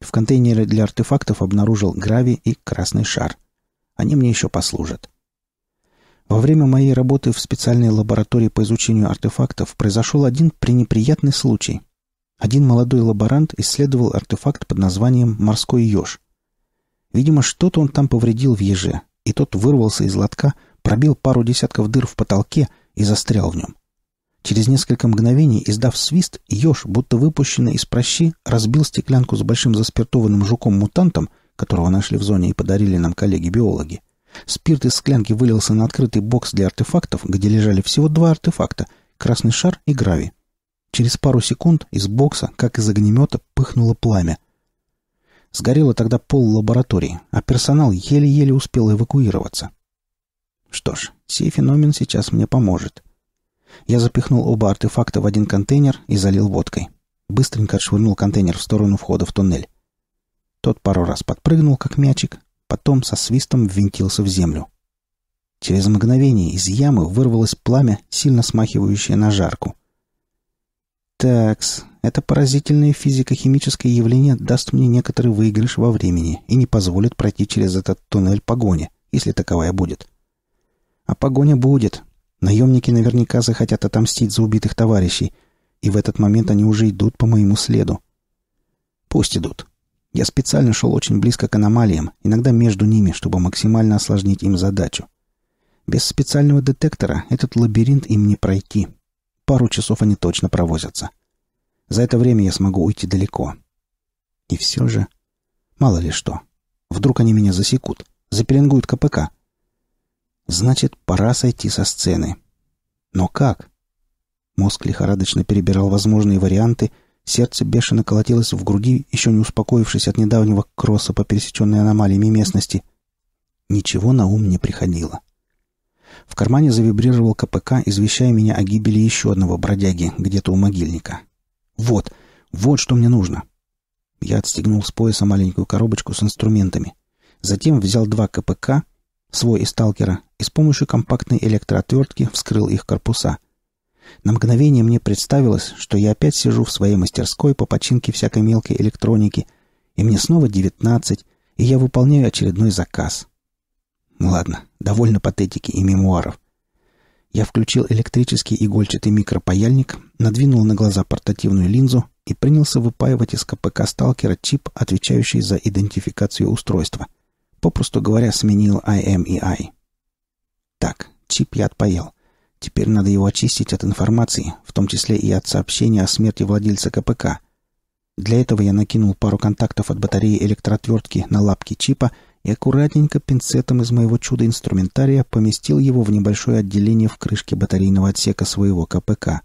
В контейнере для артефактов обнаружил гравий и красный шар. Они мне еще послужат. Во время моей работы в специальной лаборатории по изучению артефактов произошел один пренеприятный случай. Один молодой лаборант исследовал артефакт под названием «морской еж». Видимо, что-то он там повредил в еже, и тот вырвался из лотка, пробил пару десятков дыр в потолке и застрял в нем. Через несколько мгновений, издав свист, еж, будто выпущенный из прощи, разбил стеклянку с большим заспиртованным жуком-мутантом, которого нашли в зоне и подарили нам коллеги-биологи. Спирт из склянки вылился на открытый бокс для артефактов, где лежали всего два артефакта — красный шар и гравий. Через пару секунд из бокса, как из огнемета, пыхнуло пламя. Сгорело тогда пол лаборатории, а персонал еле-еле успел эвакуироваться. Что ж, сей феномен сейчас мне поможет. Я запихнул оба артефакта в один контейнер и залил водкой. Быстренько отшвырнул контейнер в сторону входа в туннель. Тот пару раз подпрыгнул, как мячик, потом со свистом ввинтился в землю. Через мгновение из ямы вырвалось пламя, сильно смахивающее на жарку. Такс, это поразительное физико-химическое явление даст мне некоторый выигрыш во времени и не позволит пройти через этот туннель погони, если таковая будет. А погоня будет. Наемники наверняка захотят отомстить за убитых товарищей. И в этот момент они уже идут по моему следу. Пусть идут. Я специально шел очень близко к аномалиям, иногда между ними, чтобы максимально осложнить им задачу. Без специального детектора этот лабиринт им не пройти. Пару часов они точно провозятся. За это время я смогу уйти далеко. И все же... Мало ли что. Вдруг они меня засекут, запеленгуют КПК — Значит, пора сойти со сцены. Но как? Мозг лихорадочно перебирал возможные варианты, сердце бешено колотилось в груди, еще не успокоившись от недавнего кросса по пересеченной аномалиями местности. Ничего на ум не приходило. В кармане завибрировал КПК, извещая меня о гибели еще одного бродяги где-то у могильника. «Вот, вот что мне нужно!» Я отстегнул с пояса маленькую коробочку с инструментами. Затем взял два КПК, свой и сталкера, и с помощью компактной электроотвертки вскрыл их корпуса. На мгновение мне представилось, что я опять сижу в своей мастерской по починке всякой мелкой электроники, и мне снова девятнадцать, и я выполняю очередной заказ. Ну ладно, довольно патетики и мемуаров. Я включил электрический игольчатый микропаяльник, надвинул на глаза портативную линзу и принялся выпаивать из КПК сталкера чип, отвечающий за идентификацию устройства — Попросту говоря, сменил IM и I. Так, чип я отпаял. Теперь надо его очистить от информации, в том числе и от сообщения о смерти владельца КПК. Для этого я накинул пару контактов от батареи электротвертки на лапки чипа и аккуратненько пинцетом из моего чуда-инструментария поместил его в небольшое отделение в крышке батарейного отсека своего КПК.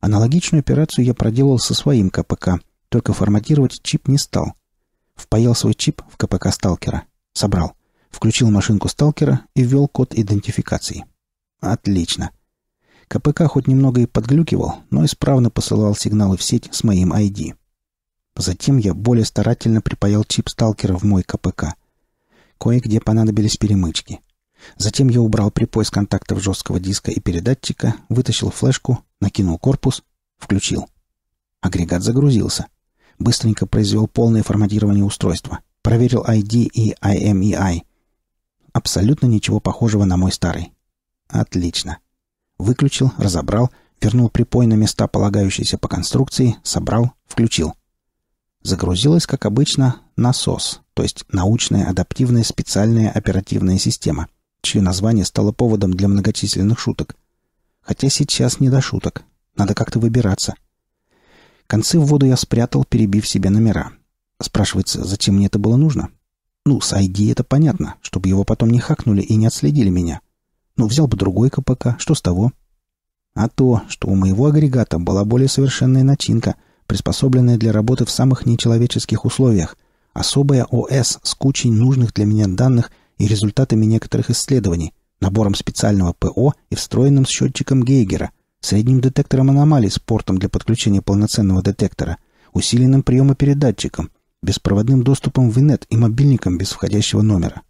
Аналогичную операцию я проделал со своим КПК, только форматировать чип не стал. Впаял свой чип в КПК сталкера — Собрал. Включил машинку сталкера и ввел код идентификации. Отлично. КПК хоть немного и подглюкивал, но исправно посылал сигналы в сеть с моим ID. Затем я более старательно припаял чип сталкера в мой КПК. Кое-где понадобились перемычки. Затем я убрал припой с контактов жесткого диска и передатчика, вытащил флешку, накинул корпус, включил. Агрегат загрузился. Быстренько произвел полное форматирование устройства — Проверил ID и IMEI. Эм Абсолютно ничего похожего на мой старый. Отлично. Выключил, разобрал, вернул припой на места, полагающиеся по конструкции, собрал, включил. Загрузилась, как обычно, насос, то есть научная адаптивная специальная оперативная система, чье название стало поводом для многочисленных шуток. Хотя сейчас не до шуток. Надо как-то выбираться. Концы в воду я спрятал, перебив себе номера. Спрашивается, зачем мне это было нужно? Ну, с ID это понятно, чтобы его потом не хакнули и не отследили меня. Ну, взял бы другой КПК, что с того? А то, что у моего агрегата была более совершенная начинка, приспособленная для работы в самых нечеловеческих условиях, особая ОС с кучей нужных для меня данных и результатами некоторых исследований, набором специального ПО и встроенным счетчиком Гейгера, средним детектором аномалий с портом для подключения полноценного детектора, усиленным приемопередатчиком – беспроводным доступом в инет и мобильником без входящего номера.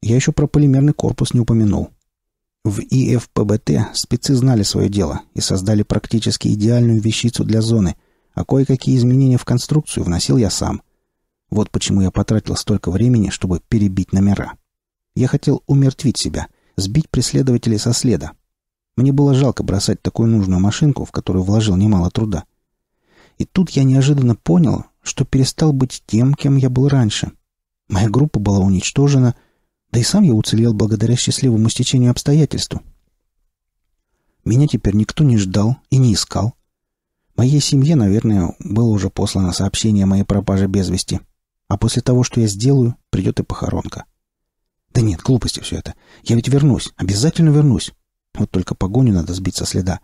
Я еще про полимерный корпус не упомянул. В ИФПБТ спецы знали свое дело и создали практически идеальную вещицу для зоны, а кое-какие изменения в конструкцию вносил я сам. Вот почему я потратил столько времени, чтобы перебить номера. Я хотел умертвить себя, сбить преследователей со следа. Мне было жалко бросать такую нужную машинку, в которую вложил немало труда. И тут я неожиданно понял, что перестал быть тем, кем я был раньше. Моя группа была уничтожена, да и сам я уцелел благодаря счастливому стечению обстоятельств. Меня теперь никто не ждал и не искал. Моей семье, наверное, было уже послано сообщение о моей пропаже без вести. А после того, что я сделаю, придет и похоронка. Да нет, глупости все это. Я ведь вернусь, обязательно вернусь. Вот только погоню надо сбить со следа.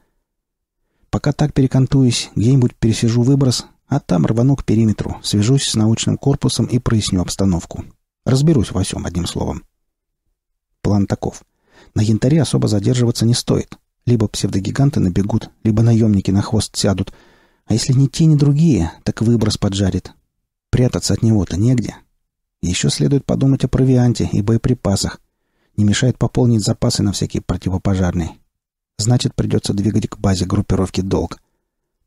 Пока так перекантуюсь, где-нибудь пересижу выброс, а там рвану к периметру, свяжусь с научным корпусом и проясню обстановку. Разберусь во всем, одним словом. План таков. На янтаре особо задерживаться не стоит. Либо псевдогиганты набегут, либо наемники на хвост сядут. А если ни те, ни другие, так выброс поджарит. Прятаться от него-то негде. Еще следует подумать о провианте и боеприпасах. Не мешает пополнить запасы на всякие противопожарные. Значит, придется двигать к базе группировки «Долг».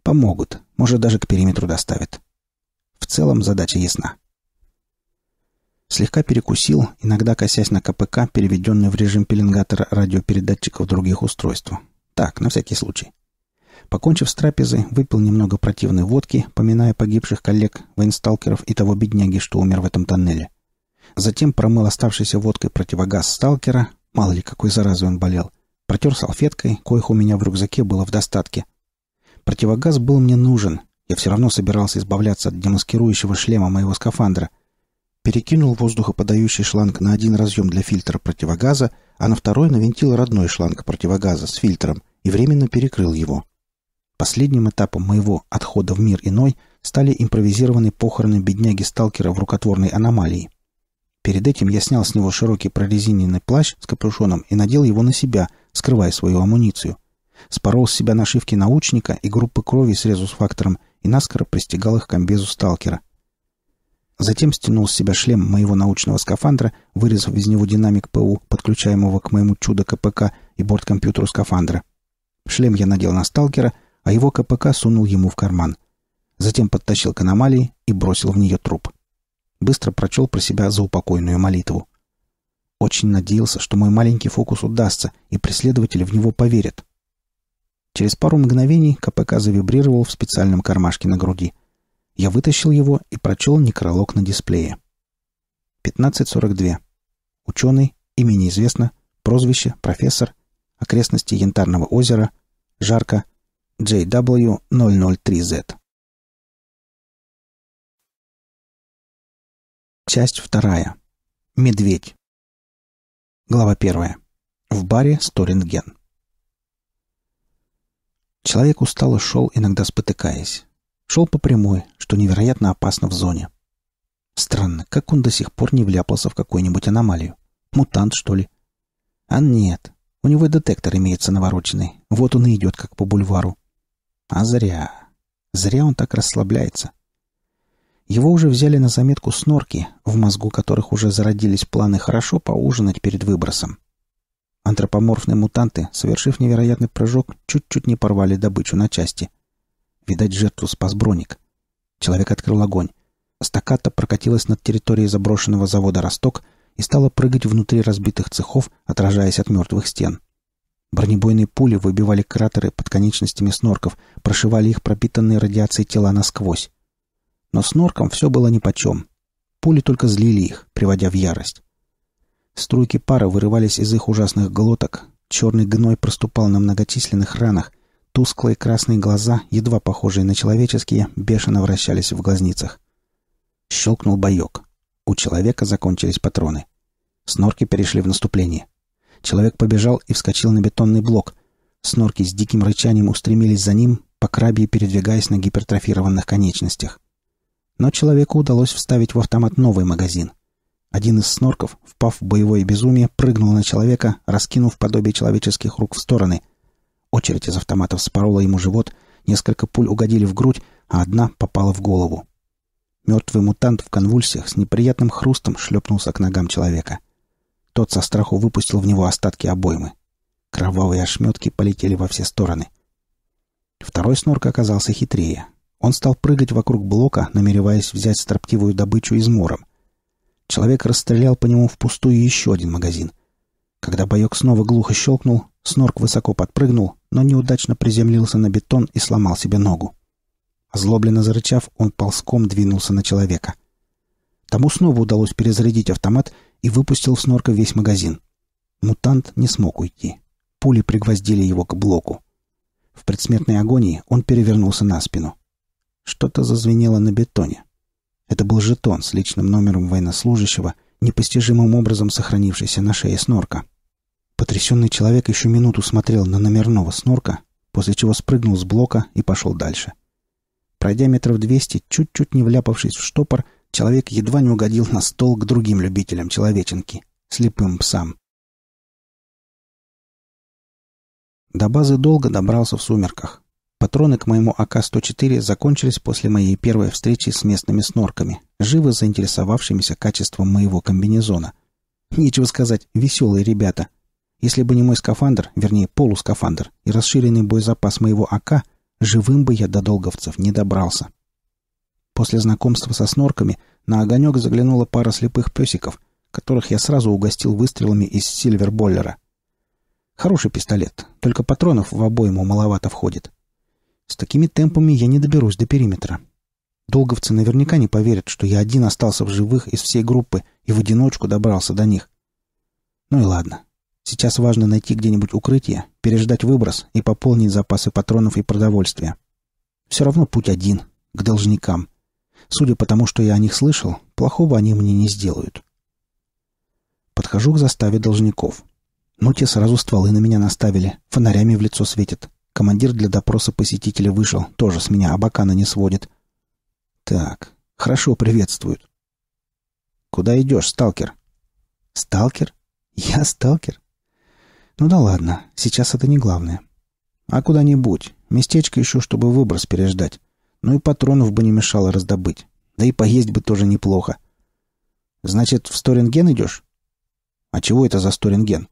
Помогут, может, даже к периметру доставят. В целом задача ясна. Слегка перекусил, иногда косясь на КПК, переведенный в режим пеленгатора радиопередатчиков других устройств. Так, на всякий случай. Покончив с трапезой, выпил немного противной водки, поминая погибших коллег, воинсталкеров и того бедняги, что умер в этом тоннеле. Затем промыл оставшейся водкой противогаз сталкера, мало ли какой заразой он болел, протер салфеткой, коих у меня в рюкзаке было в достатке, Противогаз был мне нужен. Я все равно собирался избавляться от демаскирующего шлема моего скафандра. Перекинул воздухоподающий шланг на один разъем для фильтра противогаза, а на второй навинтил родной шланг противогаза с фильтром и временно перекрыл его. Последним этапом моего отхода в мир иной стали импровизированные похороны бедняги-сталкера в рукотворной аномалии. Перед этим я снял с него широкий прорезиненный плащ с капюшоном и надел его на себя, скрывая свою амуницию — спорол с себя нашивки научника и группы крови с резус-фактором и наскоро пристегал их к комбезу сталкера. Затем стянул с себя шлем моего научного скафандра, вырезав из него динамик ПУ, подключаемого к моему чудо-КПК и борткомпьютеру скафандра. Шлем я надел на сталкера, а его КПК сунул ему в карман. Затем подтащил к аномалии и бросил в нее труп. Быстро прочел про себя заупокойную молитву. Очень надеялся, что мой маленький фокус удастся, и преследователи в него поверят. Через пару мгновений КПК завибрировал в специальном кармашке на груди. Я вытащил его и прочел некролог на дисплее. 15.42. Ученый, имя неизвестно, прозвище, профессор, окрестности Янтарного озера, жарко, JW003Z. Часть вторая. Медведь. Глава первая. В баре Сторинген. Человек устало шел, иногда спотыкаясь. Шел по прямой, что невероятно опасно в зоне. Странно, как он до сих пор не вляпался в какую-нибудь аномалию? Мутант, что ли? А нет, у него детектор имеется навороченный. Вот он и идет, как по бульвару. А зря. Зря он так расслабляется. Его уже взяли на заметку снорки, в мозгу которых уже зародились планы хорошо поужинать перед выбросом. Антропоморфные мутанты, совершив невероятный прыжок, чуть-чуть не порвали добычу на части. Видать, жертву спас броник. Человек открыл огонь. Стаката прокатилась над территорией заброшенного завода «Росток» и стала прыгать внутри разбитых цехов, отражаясь от мертвых стен. Бронебойные пули выбивали кратеры под конечностями снорков, прошивали их пропитанные радиацией тела насквозь. Но сноркам все было нипочем. Пули только злили их, приводя в ярость. Струйки пара вырывались из их ужасных глоток. Черный гной проступал на многочисленных ранах. Тусклые красные глаза, едва похожие на человеческие, бешено вращались в глазницах. Щелкнул боек. У человека закончились патроны. Снорки перешли в наступление. Человек побежал и вскочил на бетонный блок. Снорки с диким рычанием устремились за ним, по крабье передвигаясь на гипертрофированных конечностях. Но человеку удалось вставить в автомат новый магазин. Один из снорков, впав в боевое безумие, прыгнул на человека, раскинув подобие человеческих рук в стороны. Очередь из автоматов спорола ему живот, несколько пуль угодили в грудь, а одна попала в голову. Мертвый мутант в конвульсиях с неприятным хрустом шлепнулся к ногам человека. Тот со страху выпустил в него остатки обоймы. Кровавые ошметки полетели во все стороны. Второй снорк оказался хитрее. Он стал прыгать вокруг блока, намереваясь взять строптивую добычу измором. Человек расстрелял по нему впустую еще один магазин. Когда боек снова глухо щелкнул, снорк высоко подпрыгнул, но неудачно приземлился на бетон и сломал себе ногу. Озлобленно зарычав, он ползком двинулся на человека. Тому снова удалось перезарядить автомат и выпустил в снорка весь магазин. Мутант не смог уйти. Пули пригвоздили его к блоку. В предсмертной агонии он перевернулся на спину. Что-то зазвенело на бетоне. Это был жетон с личным номером военнослужащего, непостижимым образом сохранившийся на шее снорка. Потрясенный человек еще минуту смотрел на номерного снорка, после чего спрыгнул с блока и пошел дальше. Пройдя метров двести, чуть-чуть не вляпавшись в штопор, человек едва не угодил на стол к другим любителям человеченки, слепым псам. До базы долго добрался в сумерках. Патроны к моему АК-104 закончились после моей первой встречи с местными снорками, живо заинтересовавшимися качеством моего комбинезона. Нечего сказать, веселые ребята. Если бы не мой скафандр, вернее полускафандр, и расширенный боезапас моего АК, живым бы я до долговцев не добрался. После знакомства со снорками на огонек заглянула пара слепых песиков, которых я сразу угостил выстрелами из сильверболлера. Хороший пистолет, только патронов в обойму маловато входит. С такими темпами я не доберусь до периметра. Долговцы наверняка не поверят, что я один остался в живых из всей группы и в одиночку добрался до них. Ну и ладно. Сейчас важно найти где-нибудь укрытие, переждать выброс и пополнить запасы патронов и продовольствия. Все равно путь один — к должникам. Судя по тому, что я о них слышал, плохого они мне не сделают. Подхожу к заставе должников. Ну, те сразу стволы на меня наставили, фонарями в лицо светят. Командир для допроса посетителя вышел. Тоже с меня Абакана не сводит. Так, хорошо приветствуют. Куда идешь, сталкер? Сталкер? Я сталкер? Ну да ладно, сейчас это не главное. А куда-нибудь. Местечко еще, чтобы выброс переждать. Ну и патронов бы не мешало раздобыть. Да и поесть бы тоже неплохо. Значит, в Сторинген идешь? А чего это за Сторинген?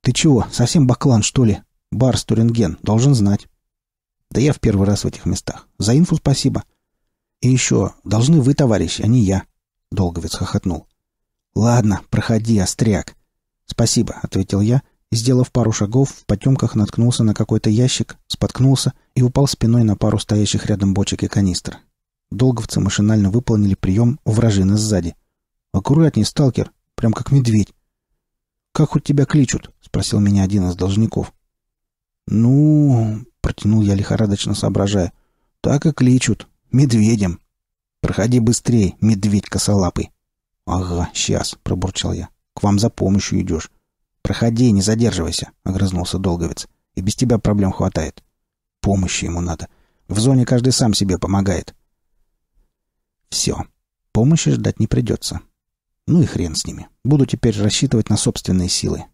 Ты чего, совсем баклан, что ли? Бар Стуринген должен знать. Да я в первый раз в этих местах. За инфу спасибо. И еще, должны вы, товарищ, а не я. Долговец хохотнул. Ладно, проходи, остряк. Спасибо, ответил я, и, сделав пару шагов, в потемках наткнулся на какой-то ящик, споткнулся и упал спиной на пару стоящих рядом бочек и канистр. Долговцы машинально выполнили прием у вражины сзади. «Аккуратней, сталкер, прям как медведь». «Как хоть тебя кличут?» — спросил меня один из должников. «Ну...» — протянул я лихорадочно соображая. «Так и кличут. Медведем. Проходи быстрее, медведь косолапый». «Ага, сейчас», — пробурчал я. «К вам за помощью идешь». «Проходи, не задерживайся», — огрызнулся Долговец. «И без тебя проблем хватает». «Помощи ему надо. В зоне каждый сам себе помогает». «Все. Помощи ждать не придется. Ну и хрен с ними. Буду теперь рассчитывать на собственные силы.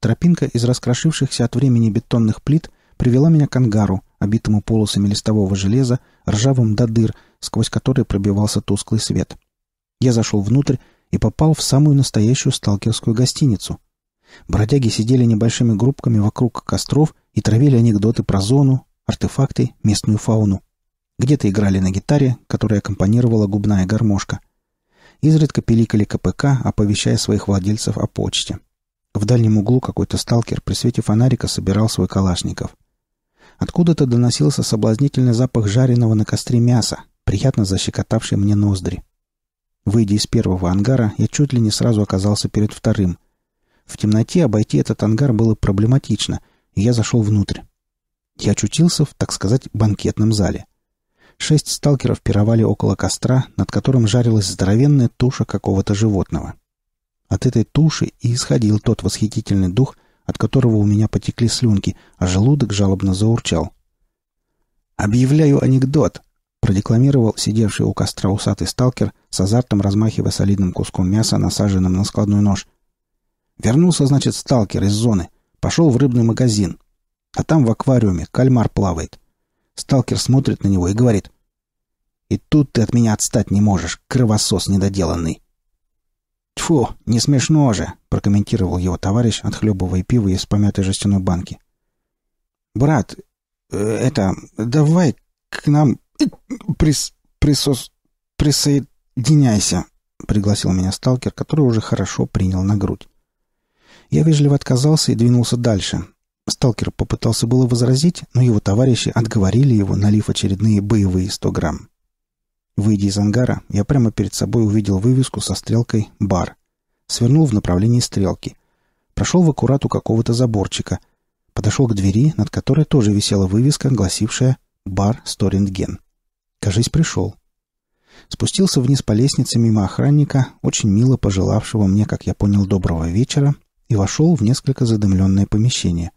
Тропинка из раскрошившихся от времени бетонных плит привела меня к ангару, обитому полосами листового железа, ржавым до дыр, сквозь который пробивался тусклый свет. Я зашел внутрь и попал в самую настоящую сталкерскую гостиницу. Бродяги сидели небольшими группками вокруг костров и травили анекдоты про зону, артефакты, местную фауну. Где-то играли на гитаре, которая аккомпанировала губная гармошка. Изредка пиликали КПК, оповещая своих владельцев о почте. В дальнем углу какой-то сталкер при свете фонарика собирал свой калашников. Откуда-то доносился соблазнительный запах жареного на костре мяса, приятно защекотавший мне ноздри. Выйдя из первого ангара, я чуть ли не сразу оказался перед вторым. В темноте обойти этот ангар было проблематично, и я зашел внутрь. Я очутился в, так сказать, банкетном зале. Шесть сталкеров пировали около костра, над которым жарилась здоровенная туша какого-то животного. От этой туши и исходил тот восхитительный дух, от которого у меня потекли слюнки, а желудок жалобно заурчал. «Объявляю анекдот!» — продекламировал сидевший у костра усатый сталкер, с азартом размахивая солидным куском мяса, насаженным на складной нож. «Вернулся, значит, сталкер из зоны. Пошел в рыбный магазин. А там в аквариуме кальмар плавает. Сталкер смотрит на него и говорит. «И тут ты от меня отстать не можешь, кровосос недоделанный!» «Тьфу, не смешно же!» — прокомментировал его товарищ, отхлебывая пиво из помятой жестяной банки. «Брат, э, это, давай к нам э, прис... присос... присоединяйся!» — пригласил меня сталкер, который уже хорошо принял на грудь. Я вежливо отказался и двинулся дальше. Сталкер попытался было возразить, но его товарищи отговорили его, налив очередные боевые сто грамм. Выйдя из ангара, я прямо перед собой увидел вывеску со стрелкой «Бар». Свернул в направлении стрелки. Прошел в аккурат у какого-то заборчика. Подошел к двери, над которой тоже висела вывеска, гласившая «Бар Сторинген». Кажись, пришел. Спустился вниз по лестнице мимо охранника, очень мило пожелавшего мне, как я понял, доброго вечера, и вошел в несколько задымленное помещение.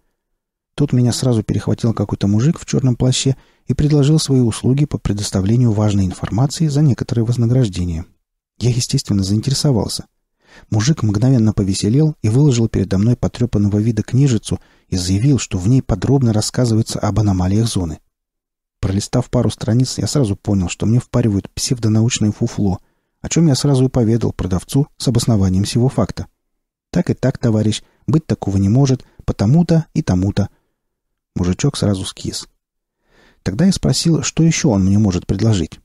Тут меня сразу перехватил какой-то мужик в черном плаще и предложил свои услуги по предоставлению важной информации за некоторое вознаграждение. Я, естественно, заинтересовался. Мужик мгновенно повеселел и выложил передо мной потрепанного вида книжицу и заявил, что в ней подробно рассказывается об аномалиях зоны. Пролистав пару страниц, я сразу понял, что мне впаривают псевдонаучное фуфло, о чем я сразу и поведал продавцу с обоснованием всего факта. «Так и так, товарищ, быть такого не может, потому-то и тому-то». Мужичок сразу скис. Тогда я спросил, что еще он мне может предложить.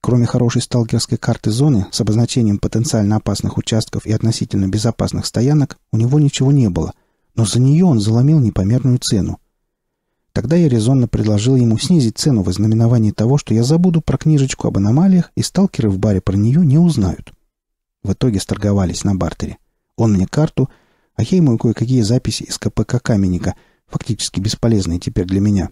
Кроме хорошей сталкерской карты зоны с обозначением потенциально опасных участков и относительно безопасных стоянок, у него ничего не было, но за нее он заломил непомерную цену. Тогда я резонно предложил ему снизить цену в ознаменовании того, что я забуду про книжечку об аномалиях, и сталкеры в баре про нее не узнают. В итоге сторговались на бартере. Он мне карту, а я ему кое-какие записи из КПК Каменника, фактически бесполезные теперь для меня.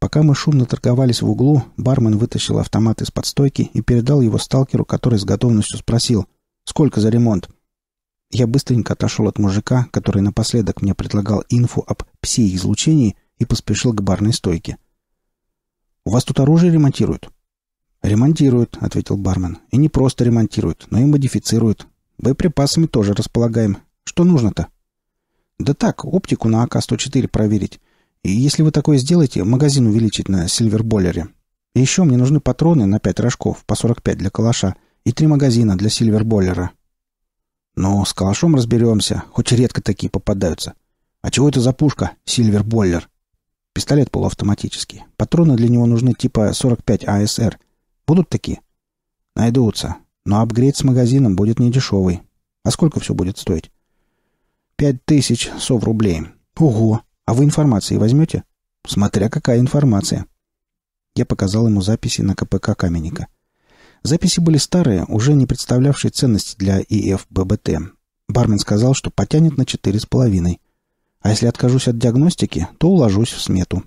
Пока мы шумно торговались в углу, бармен вытащил автомат из-под стойки и передал его сталкеру, который с готовностью спросил «Сколько за ремонт?». Я быстренько отошел от мужика, который напоследок мне предлагал инфу об пси-излучении и поспешил к барной стойке. «У вас тут оружие ремонтируют?» «Ремонтируют», — ответил бармен. «И не просто ремонтируют, но и модифицируют. Боеприпасами тоже располагаем. Что нужно-то?» «Да так, оптику на АК-104 проверить. И если вы такое сделаете, магазин увеличить на сильверболере. И еще мне нужны патроны на пять рожков, по 45 для калаша, и три магазина для Сильверболлера. Но с калашом разберемся, хоть редко такие попадаются. А чего это за пушка, Сильверболлер? Пистолет полуавтоматический. Патроны для него нужны типа 45 АСР. Будут такие? Найдутся. Но апгрейд с магазином будет не дешевый. А сколько все будет стоить? Пять тысяч сов рублей. Ого! А вы информации возьмете? Смотря какая информация. Я показал ему записи на КПК Каменника. Записи были старые, уже не представлявшие ценности для ИФББТ. Бармен сказал, что потянет на четыре с половиной. А если откажусь от диагностики, то уложусь в смету.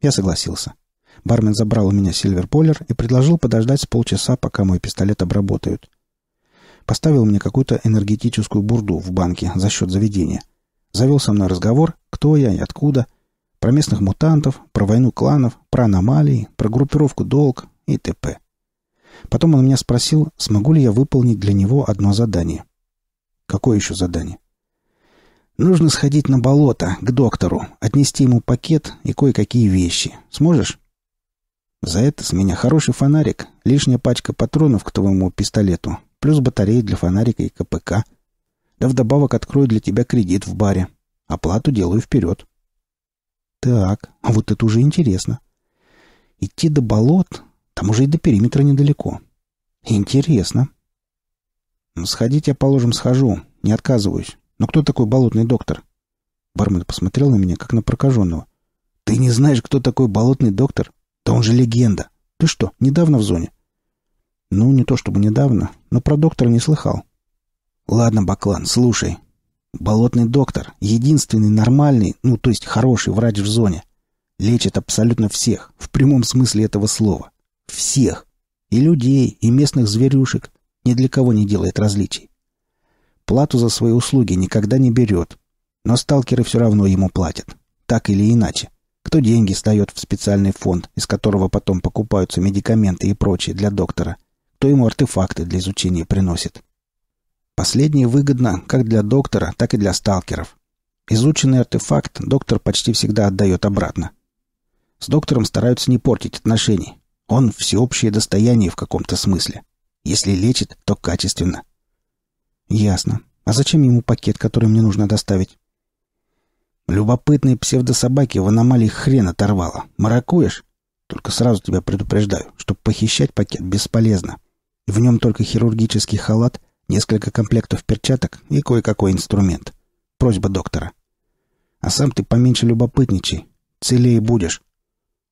Я согласился. Бармен забрал у меня сильверполер и предложил подождать с полчаса, пока мой пистолет обработают. Поставил мне какую-то энергетическую бурду в банке за счет заведения — Завел со мной разговор, кто я и откуда, про местных мутантов, про войну кланов, про аномалии, про группировку «Долг» и т.п. Потом он меня спросил, смогу ли я выполнить для него одно задание. Какое еще задание? Нужно сходить на болото, к доктору, отнести ему пакет и кое-какие вещи. Сможешь? За это с меня хороший фонарик, лишняя пачка патронов к твоему пистолету, плюс батареи для фонарика и КПК — да вдобавок открою для тебя кредит в баре. Оплату делаю вперед. Так, а вот это уже интересно. Идти до болот, там уже и до периметра недалеко. Интересно. Ну, сходить я, положим, схожу, не отказываюсь. Но кто такой болотный доктор? Бармен посмотрел на меня, как на прокаженного. Ты не знаешь, кто такой болотный доктор? Да он же легенда. Ты что, недавно в зоне? Ну, не то чтобы недавно, но про доктора не слыхал. «Ладно, Баклан, слушай. Болотный доктор, единственный нормальный, ну, то есть хороший врач в зоне, лечит абсолютно всех, в прямом смысле этого слова. Всех. И людей, и местных зверюшек. Ни для кого не делает различий. Плату за свои услуги никогда не берет. Но сталкеры все равно ему платят. Так или иначе. Кто деньги сдает в специальный фонд, из которого потом покупаются медикаменты и прочее для доктора, то ему артефакты для изучения приносит. Последнее выгодно как для доктора, так и для сталкеров. Изученный артефакт доктор почти всегда отдает обратно. С доктором стараются не портить отношений. Он всеобщее достояние в каком-то смысле. Если лечит, то качественно. Ясно. А зачем ему пакет, который мне нужно доставить? Любопытные псевдособаки в аномалии хрен оторвало. Маракуешь? Только сразу тебя предупреждаю, что похищать пакет бесполезно. В нем только хирургический халат — Несколько комплектов перчаток и кое-какой инструмент. Просьба доктора. А сам ты поменьше любопытничай. Целее будешь.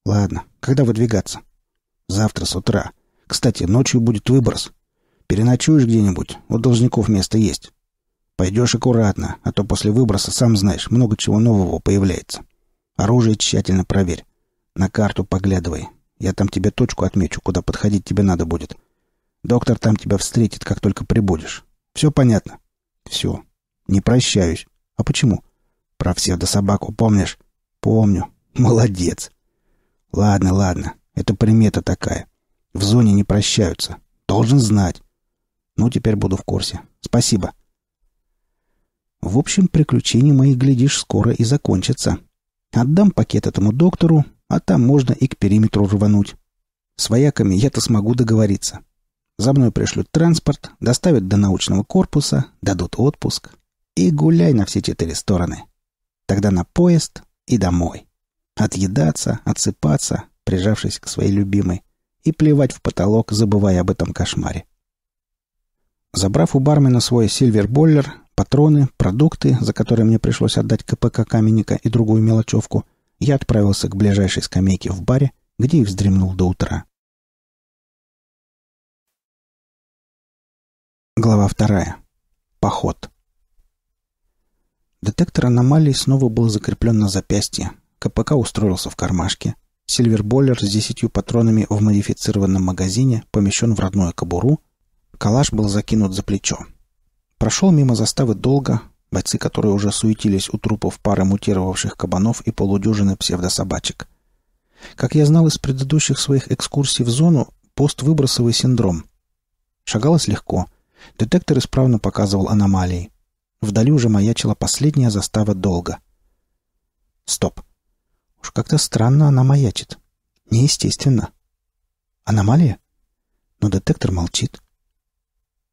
Ладно, когда выдвигаться? Завтра с утра. Кстати, ночью будет выброс. Переночуешь где-нибудь, у должников место есть. Пойдешь аккуратно, а то после выброса, сам знаешь, много чего нового появляется. Оружие тщательно проверь. На карту поглядывай. Я там тебе точку отмечу, куда подходить тебе надо будет. — Доктор там тебя встретит, как только прибудешь. Все понятно? Все. Не прощаюсь. А почему? Про собаку помнишь? Помню. Молодец. Ладно, ладно. Это примета такая. В зоне не прощаются. Должен знать. Ну, теперь буду в курсе. Спасибо. В общем, приключения мои, глядишь, скоро и закончатся. Отдам пакет этому доктору, а там можно и к периметру рвануть. С вояками я-то смогу договориться. За мной пришлют транспорт, доставят до научного корпуса, дадут отпуск. И гуляй на все четыре стороны. Тогда на поезд и домой. Отъедаться, отсыпаться, прижавшись к своей любимой, и плевать в потолок, забывая об этом кошмаре. Забрав у бармена свой сильверболлер, патроны, продукты, за которые мне пришлось отдать КПК каменника и другую мелочевку, я отправился к ближайшей скамейке в баре, где и вздремнул до утра. Глава вторая. Поход. Детектор аномалий снова был закреплен на запястье. КПК устроился в кармашке. Сильверболлер с десятью патронами в модифицированном магазине помещен в родную кобуру. Калаш был закинут за плечо. Прошел мимо заставы долго, бойцы которые уже суетились у трупов пары мутировавших кабанов и полудюжины псевдособачек. Как я знал из предыдущих своих экскурсий в зону, пост выбросовый синдром. Шагалось легко — Детектор исправно показывал аномалии. Вдали уже маячила последняя застава долго. Стоп. Уж как-то странно она маячит. Неестественно. Аномалия? Но детектор молчит.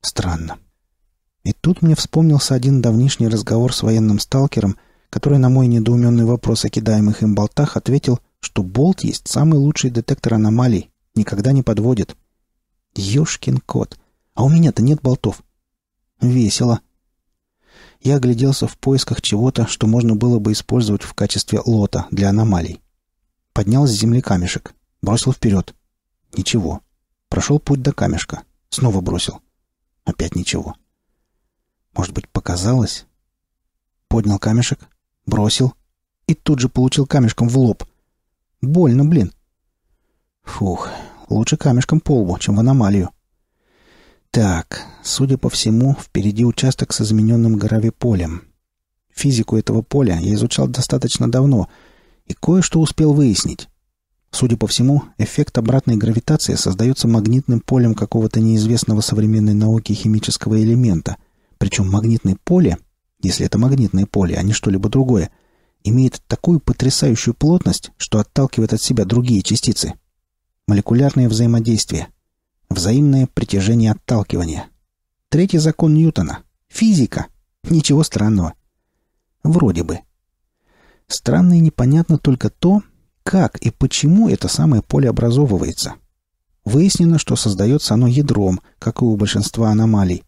Странно. И тут мне вспомнился один давнишний разговор с военным сталкером, который на мой недоуменный вопрос о кидаемых им болтах ответил, что болт есть самый лучший детектор аномалий, никогда не подводит. Ёшкин кот. А у меня-то нет болтов. Весело. Я огляделся в поисках чего-то, что можно было бы использовать в качестве лота для аномалий. Поднял с земли камешек. Бросил вперед. Ничего. Прошел путь до камешка. Снова бросил. Опять ничего. Может быть, показалось? Поднял камешек. Бросил. И тут же получил камешком в лоб. Больно, блин. Фух, лучше камешком по лбу, чем в аномалию. Так, судя по всему, впереди участок с измененным гравиполем. Физику этого поля я изучал достаточно давно и кое-что успел выяснить. Судя по всему, эффект обратной гравитации создается магнитным полем какого-то неизвестного современной науке химического элемента. Причем магнитное поле, если это магнитное поле, а не что-либо другое, имеет такую потрясающую плотность, что отталкивает от себя другие частицы. Молекулярное взаимодействие. Взаимное притяжение отталкивания. Третий закон Ньютона. Физика. Ничего странного. Вроде бы. Странно и непонятно только то, как и почему это самое поле образовывается. Выяснено, что создается оно ядром, как и у большинства аномалий.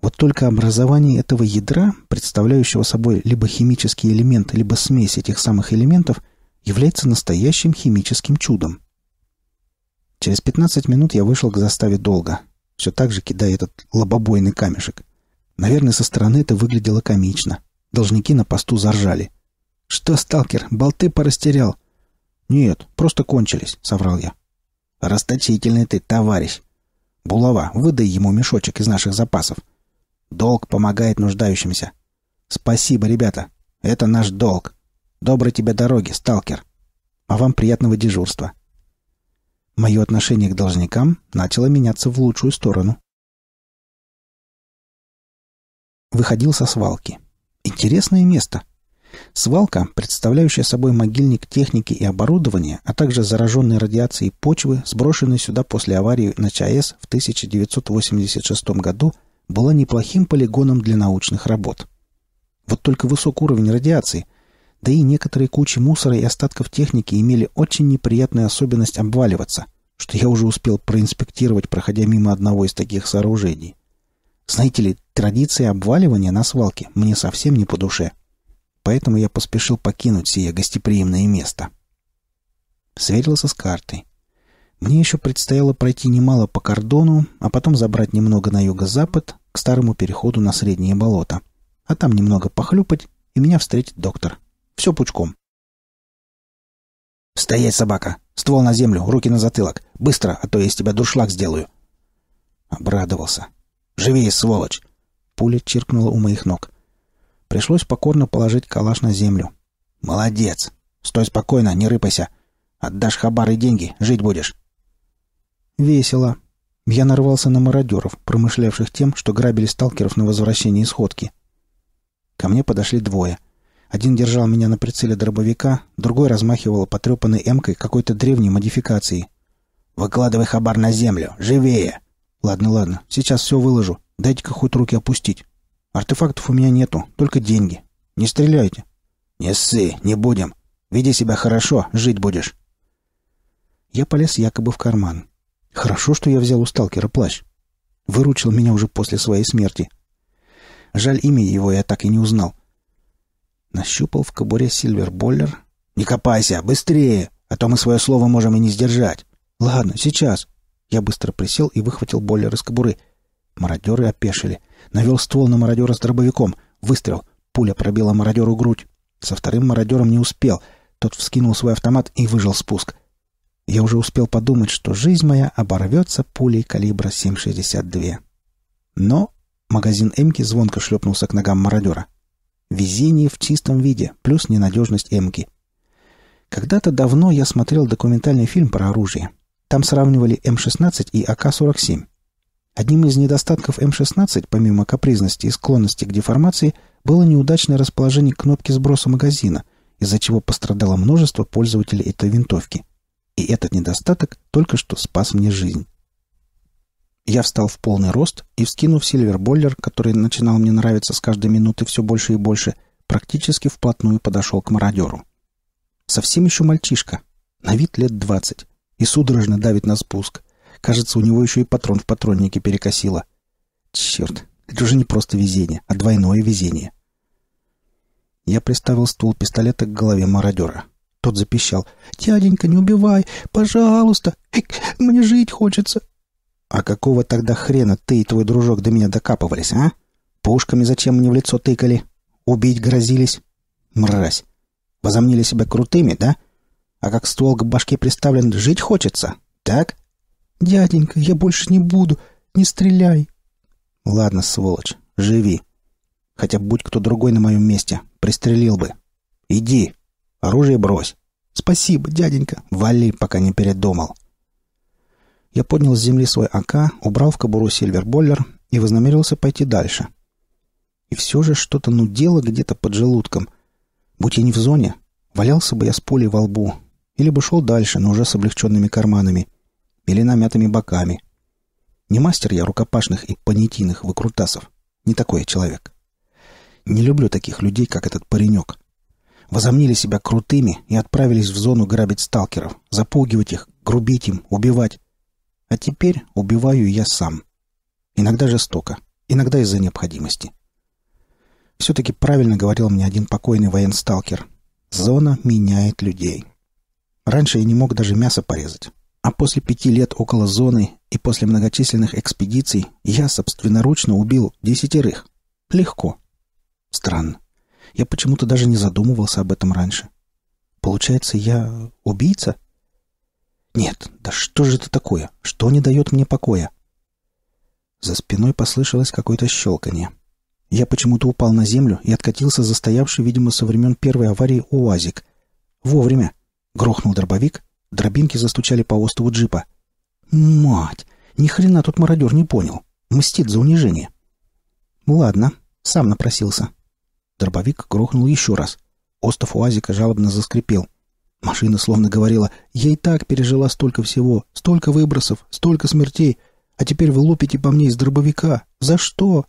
Вот только образование этого ядра, представляющего собой либо химический элемент, либо смесь этих самых элементов, является настоящим химическим чудом – Через 15 минут я вышел к заставе долго, все так же кидая этот лобобойный камешек. Наверное, со стороны это выглядело комично. Должники на посту заржали. «Что, сталкер, болты порастерял?» «Нет, просто кончились», — соврал я. «Расточительный ты, товарищ!» «Булава, выдай ему мешочек из наших запасов. Долг помогает нуждающимся». «Спасибо, ребята. Это наш долг. Доброй тебе дороги, сталкер. А вам приятного дежурства». Мое отношение к должникам начало меняться в лучшую сторону. Выходил со свалки. Интересное место. Свалка, представляющая собой могильник техники и оборудования, а также зараженной радиацией почвы, сброшенной сюда после аварии на ЧАЭС в 1986 году, была неплохим полигоном для научных работ. Вот только высок уровень радиации – да и некоторые кучи мусора и остатков техники имели очень неприятную особенность обваливаться, что я уже успел проинспектировать, проходя мимо одного из таких сооружений. Знаете ли, традиция обваливания на свалке мне совсем не по душе. Поэтому я поспешил покинуть сие гостеприимное место. Сверился с картой. Мне еще предстояло пройти немало по кордону, а потом забрать немного на юго-запад, к старому переходу на Средние болота. А там немного похлюпать, и меня встретит доктор. Все пучком. «Стоять, собака! Ствол на землю, руки на затылок! Быстро, а то я из тебя дуршлаг сделаю!» Обрадовался. «Живее, сволочь!» Пуля чиркнула у моих ног. Пришлось покорно положить калаш на землю. «Молодец! Стой спокойно, не рыпайся! Отдашь хабары и деньги, жить будешь!» «Весело!» Я нарвался на мародеров, промышлявших тем, что грабили сталкеров на возвращении из ходки. Ко мне подошли двое — один держал меня на прицеле дробовика, другой размахивал потрепанной эмкой какой-то древней модификации. «Выкладывай хабар на землю! Живее!» «Ладно, ладно, сейчас все выложу. Дайте-ка хоть руки опустить. Артефактов у меня нету, только деньги. Не стреляйте!» «Не ссы, не будем. Веди себя хорошо, жить будешь». Я полез якобы в карман. Хорошо, что я взял у сталкера плащ. Выручил меня уже после своей смерти. Жаль, имя его я так и не узнал. Нащупал в кобуре Сильвер Сильверболлер. «Не копайся! Быстрее! А то мы свое слово можем и не сдержать!» «Ладно, сейчас!» Я быстро присел и выхватил боллер из кобуры. Мародеры опешили. Навел ствол на мародера с дробовиком. Выстрел. Пуля пробила мародеру грудь. Со вторым мародером не успел. Тот вскинул свой автомат и выжил спуск. Я уже успел подумать, что жизнь моя оборвется пулей калибра 7,62. Но магазин Эмки звонко шлепнулся к ногам мародера. Везение в чистом виде, плюс ненадежность эмки. Когда-то давно я смотрел документальный фильм про оружие. Там сравнивали М-16 и АК-47. Одним из недостатков М-16, помимо капризности и склонности к деформации, было неудачное расположение кнопки сброса магазина, из-за чего пострадало множество пользователей этой винтовки. И этот недостаток только что спас мне жизнь. Я встал в полный рост и, вскинув сильверболлер, который начинал мне нравиться с каждой минуты все больше и больше, практически вплотную подошел к мародеру. Совсем еще мальчишка, на вид лет двадцать, и судорожно давит на спуск. Кажется, у него еще и патрон в патроннике перекосило. Черт, это уже не просто везение, а двойное везение. Я приставил ствол пистолета к голове мародера. Тот запищал. «Дяденька, не убивай! Пожалуйста! Эк, мне жить хочется!» «А какого тогда хрена ты и твой дружок до меня докапывались, а? Пушками зачем мне в лицо тыкали? Убить грозились? Мразь! Возомнили себя крутыми, да? А как ствол к башке приставлен, жить хочется, так?» «Дяденька, я больше не буду. Не стреляй!» «Ладно, сволочь, живи. Хотя будь кто другой на моем месте, пристрелил бы. Иди, оружие брось». «Спасибо, дяденька». «Вали, пока не передумал». Я поднял с земли свой АК, убрал в кобуру Сильверболлер и вознамерился пойти дальше. И все же что-то нудело где-то под желудком. Будь я не в зоне, валялся бы я с пулей во лбу, или бы шел дальше, но уже с облегченными карманами, или намятыми боками. Не мастер я рукопашных и понятийных выкрутасов. Не такой я человек. Не люблю таких людей, как этот паренек. Возомнили себя крутыми и отправились в зону грабить сталкеров, запугивать их, грубить им, убивать. А теперь убиваю я сам. Иногда жестоко, иногда из-за необходимости. Все-таки правильно говорил мне один покойный военсталкер. Зона меняет людей. Раньше я не мог даже мясо порезать. А после пяти лет около зоны и после многочисленных экспедиций я собственноручно убил десятерых. Легко. Странно. Я почему-то даже не задумывался об этом раньше. Получается, я убийца? — нет, да что же это такое? Что не дает мне покоя? За спиной послышалось какое-то щелканье. Я почему-то упал на землю и откатился застоявший, видимо, со времен первой аварии УАЗик. Вовремя. Грохнул дробовик, дробинки застучали по остову джипа. Мать! Ни хрена тут мародер не понял. Мстит за унижение. Ладно, сам напросился. Дробовик грохнул еще раз. Остов УАЗика жалобно заскрипел — Машина словно говорила, «Я и так пережила столько всего, столько выбросов, столько смертей, а теперь вы лупите по мне из дробовика. За что?»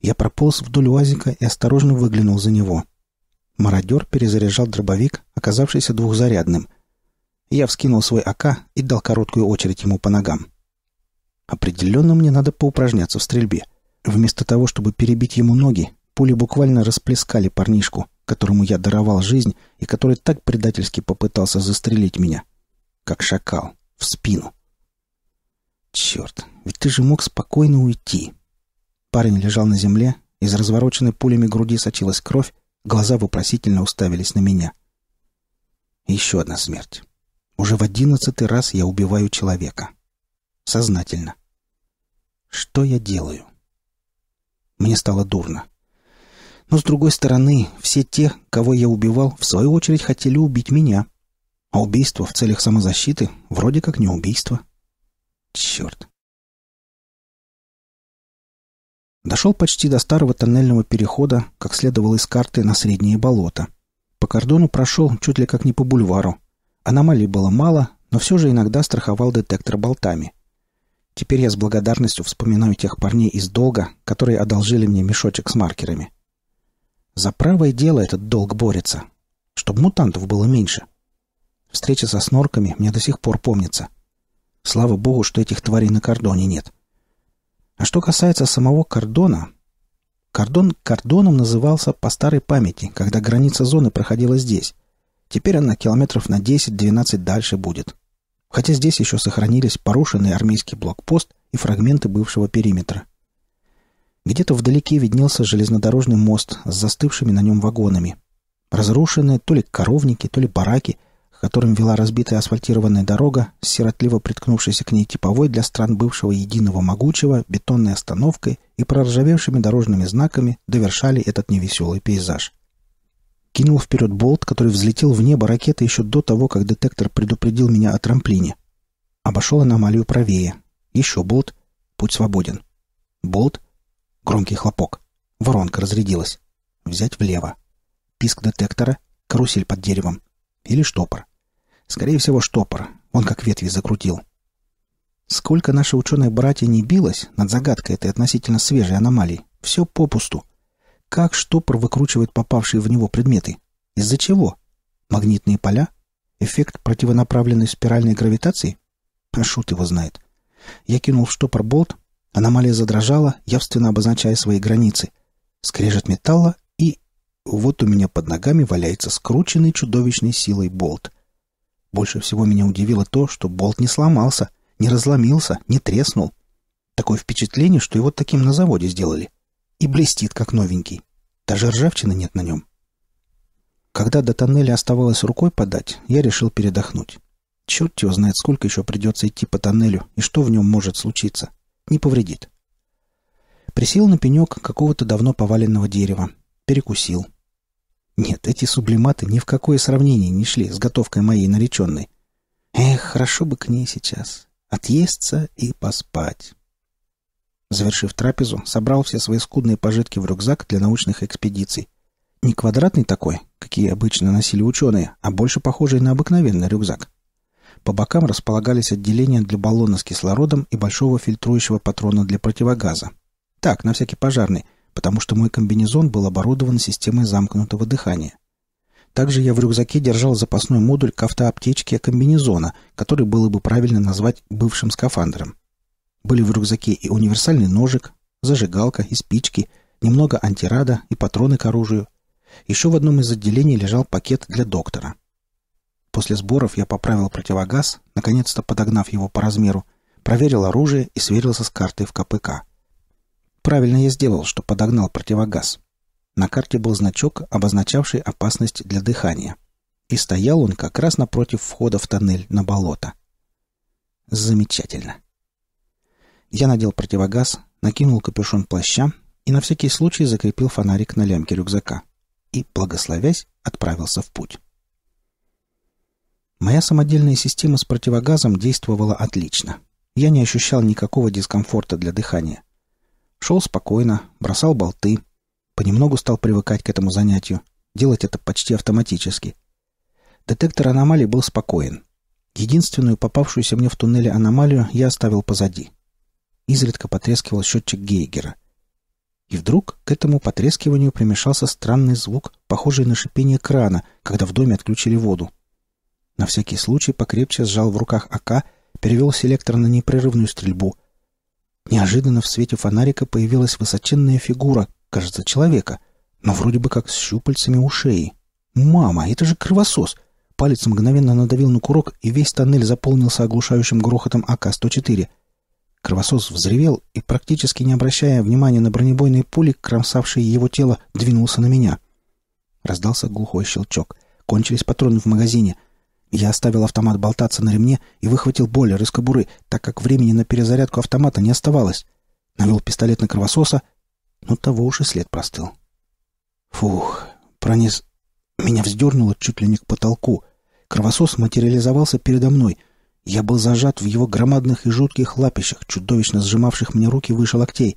Я прополз вдоль уазика и осторожно выглянул за него. Мародер перезаряжал дробовик, оказавшийся двухзарядным. Я вскинул свой АК и дал короткую очередь ему по ногам. Определенно мне надо поупражняться в стрельбе. Вместо того, чтобы перебить ему ноги, пули буквально расплескали парнишку — которому я даровал жизнь и который так предательски попытался застрелить меня. Как шакал. В спину. Черт, ведь ты же мог спокойно уйти. Парень лежал на земле, из развороченной пулями груди сочилась кровь, глаза вопросительно уставились на меня. еще одна смерть. Уже в одиннадцатый раз я убиваю человека. Сознательно. Что я делаю? Мне стало дурно. Но, с другой стороны, все те, кого я убивал, в свою очередь хотели убить меня. А убийство в целях самозащиты вроде как не убийство. Черт. Дошел почти до старого тоннельного перехода, как следовало из карты на средние болота. По кордону прошел чуть ли как не по бульвару. Аномалий было мало, но все же иногда страховал детектор болтами. Теперь я с благодарностью вспоминаю тех парней из долга, которые одолжили мне мешочек с маркерами. За правое дело этот долг борется. Чтобы мутантов было меньше. Встреча со снорками мне до сих пор помнится. Слава богу, что этих тварей на кордоне нет. А что касается самого кордона... Кордон кордоном назывался по старой памяти, когда граница зоны проходила здесь. Теперь она километров на 10-12 дальше будет. Хотя здесь еще сохранились порушенный армейский блокпост и фрагменты бывшего периметра. Где-то вдалеке виднелся железнодорожный мост с застывшими на нем вагонами. Разрушенные то ли коровники, то ли бараки, к которым вела разбитая асфальтированная дорога сиротливо приткнувшаяся к ней типовой для стран бывшего единого могучего бетонной остановкой и проржавевшими дорожными знаками довершали этот невеселый пейзаж. Кинул вперед болт, который взлетел в небо ракеты еще до того, как детектор предупредил меня о трамплине. Обошел аномалию правее. Еще болт. Путь свободен. Болт — Громкий хлопок. Воронка разрядилась. Взять влево. Писк детектора, карусель под деревом. Или штопор. Скорее всего, штопор. Он как ветви закрутил. Сколько наше ученое братья не билось над загадкой этой относительно свежей аномалии, все попусту. Как штопор выкручивает попавшие в него предметы? Из-за чего? Магнитные поля? Эффект противонаправленной спиральной гравитации? А шут его знает. Я кинул в штопор болт, Аномалия задрожала, явственно обозначая свои границы. Скрежет металла, и... Вот у меня под ногами валяется скрученный чудовищной силой болт. Больше всего меня удивило то, что болт не сломался, не разломился, не треснул. Такое впечатление, что его таким на заводе сделали. И блестит, как новенький. Даже ржавчины нет на нем. Когда до тоннеля оставалось рукой подать, я решил передохнуть. Черт его знает, сколько еще придется идти по тоннелю и что в нем может случиться. Не повредит. Присел на пенек какого-то давно поваленного дерева. Перекусил. Нет, эти сублиматы ни в какое сравнение не шли с готовкой моей нареченной. Эх, хорошо бы к ней сейчас. Отъесться и поспать. Завершив трапезу, собрал все свои скудные пожитки в рюкзак для научных экспедиций. Не квадратный такой, какие обычно носили ученые, а больше похожий на обыкновенный рюкзак. По бокам располагались отделения для баллона с кислородом и большого фильтрующего патрона для противогаза. Так, на всякий пожарный, потому что мой комбинезон был оборудован системой замкнутого дыхания. Также я в рюкзаке держал запасной модуль к автоаптечке комбинезона, который было бы правильно назвать бывшим скафандром. Были в рюкзаке и универсальный ножик, зажигалка и спички, немного антирада и патроны к оружию. Еще в одном из отделений лежал пакет для доктора — После сборов я поправил противогаз, наконец-то подогнав его по размеру, проверил оружие и сверился с картой в КПК. Правильно я сделал, что подогнал противогаз. На карте был значок, обозначавший опасность для дыхания. И стоял он как раз напротив входа в тоннель на болото. Замечательно. Я надел противогаз, накинул капюшон плаща и на всякий случай закрепил фонарик на лямке рюкзака. И, благословясь, отправился в путь. Моя самодельная система с противогазом действовала отлично. Я не ощущал никакого дискомфорта для дыхания. Шел спокойно, бросал болты. Понемногу стал привыкать к этому занятию. Делать это почти автоматически. Детектор аномалий был спокоен. Единственную попавшуюся мне в туннеле аномалию я оставил позади. Изредка потрескивал счетчик Гейгера. И вдруг к этому потрескиванию примешался странный звук, похожий на шипение крана, когда в доме отключили воду. На всякий случай покрепче сжал в руках АК, перевел селектор на непрерывную стрельбу. Неожиданно в свете фонарика появилась высоченная фигура, кажется, человека, но вроде бы как с щупальцами у шеи. «Мама, это же кровосос!» Палец мгновенно надавил на курок, и весь тоннель заполнился оглушающим грохотом АК-104. Кровосос взревел и, практически не обращая внимания на бронебойные пули, кромсавшие его тело, двинулся на меня. Раздался глухой щелчок. Кончились патроны в магазине — я оставил автомат болтаться на ремне и выхватил бойлер из кобуры, так как времени на перезарядку автомата не оставалось. Навел пистолет на кровососа, но того уж и след простыл. Фух, пронес... Меня вздернуло чуть ли не к потолку. Кровосос материализовался передо мной. Я был зажат в его громадных и жутких лапищах, чудовищно сжимавших мне руки выше локтей.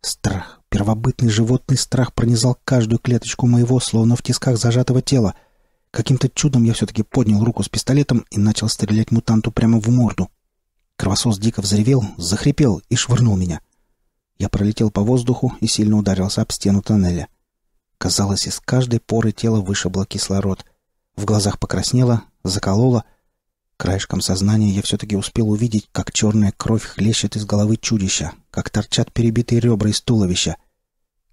Страх, первобытный животный страх пронизал каждую клеточку моего, словно в тисках зажатого тела — Каким-то чудом я все-таки поднял руку с пистолетом и начал стрелять мутанту прямо в морду. Кровосос дико взревел, захрипел и швырнул меня. Я пролетел по воздуху и сильно ударился об стену тоннеля. Казалось, из каждой поры тела вышибло кислород. В глазах покраснело, закололо. Краешком сознания я все-таки успел увидеть, как черная кровь хлещет из головы чудища, как торчат перебитые ребра из туловища.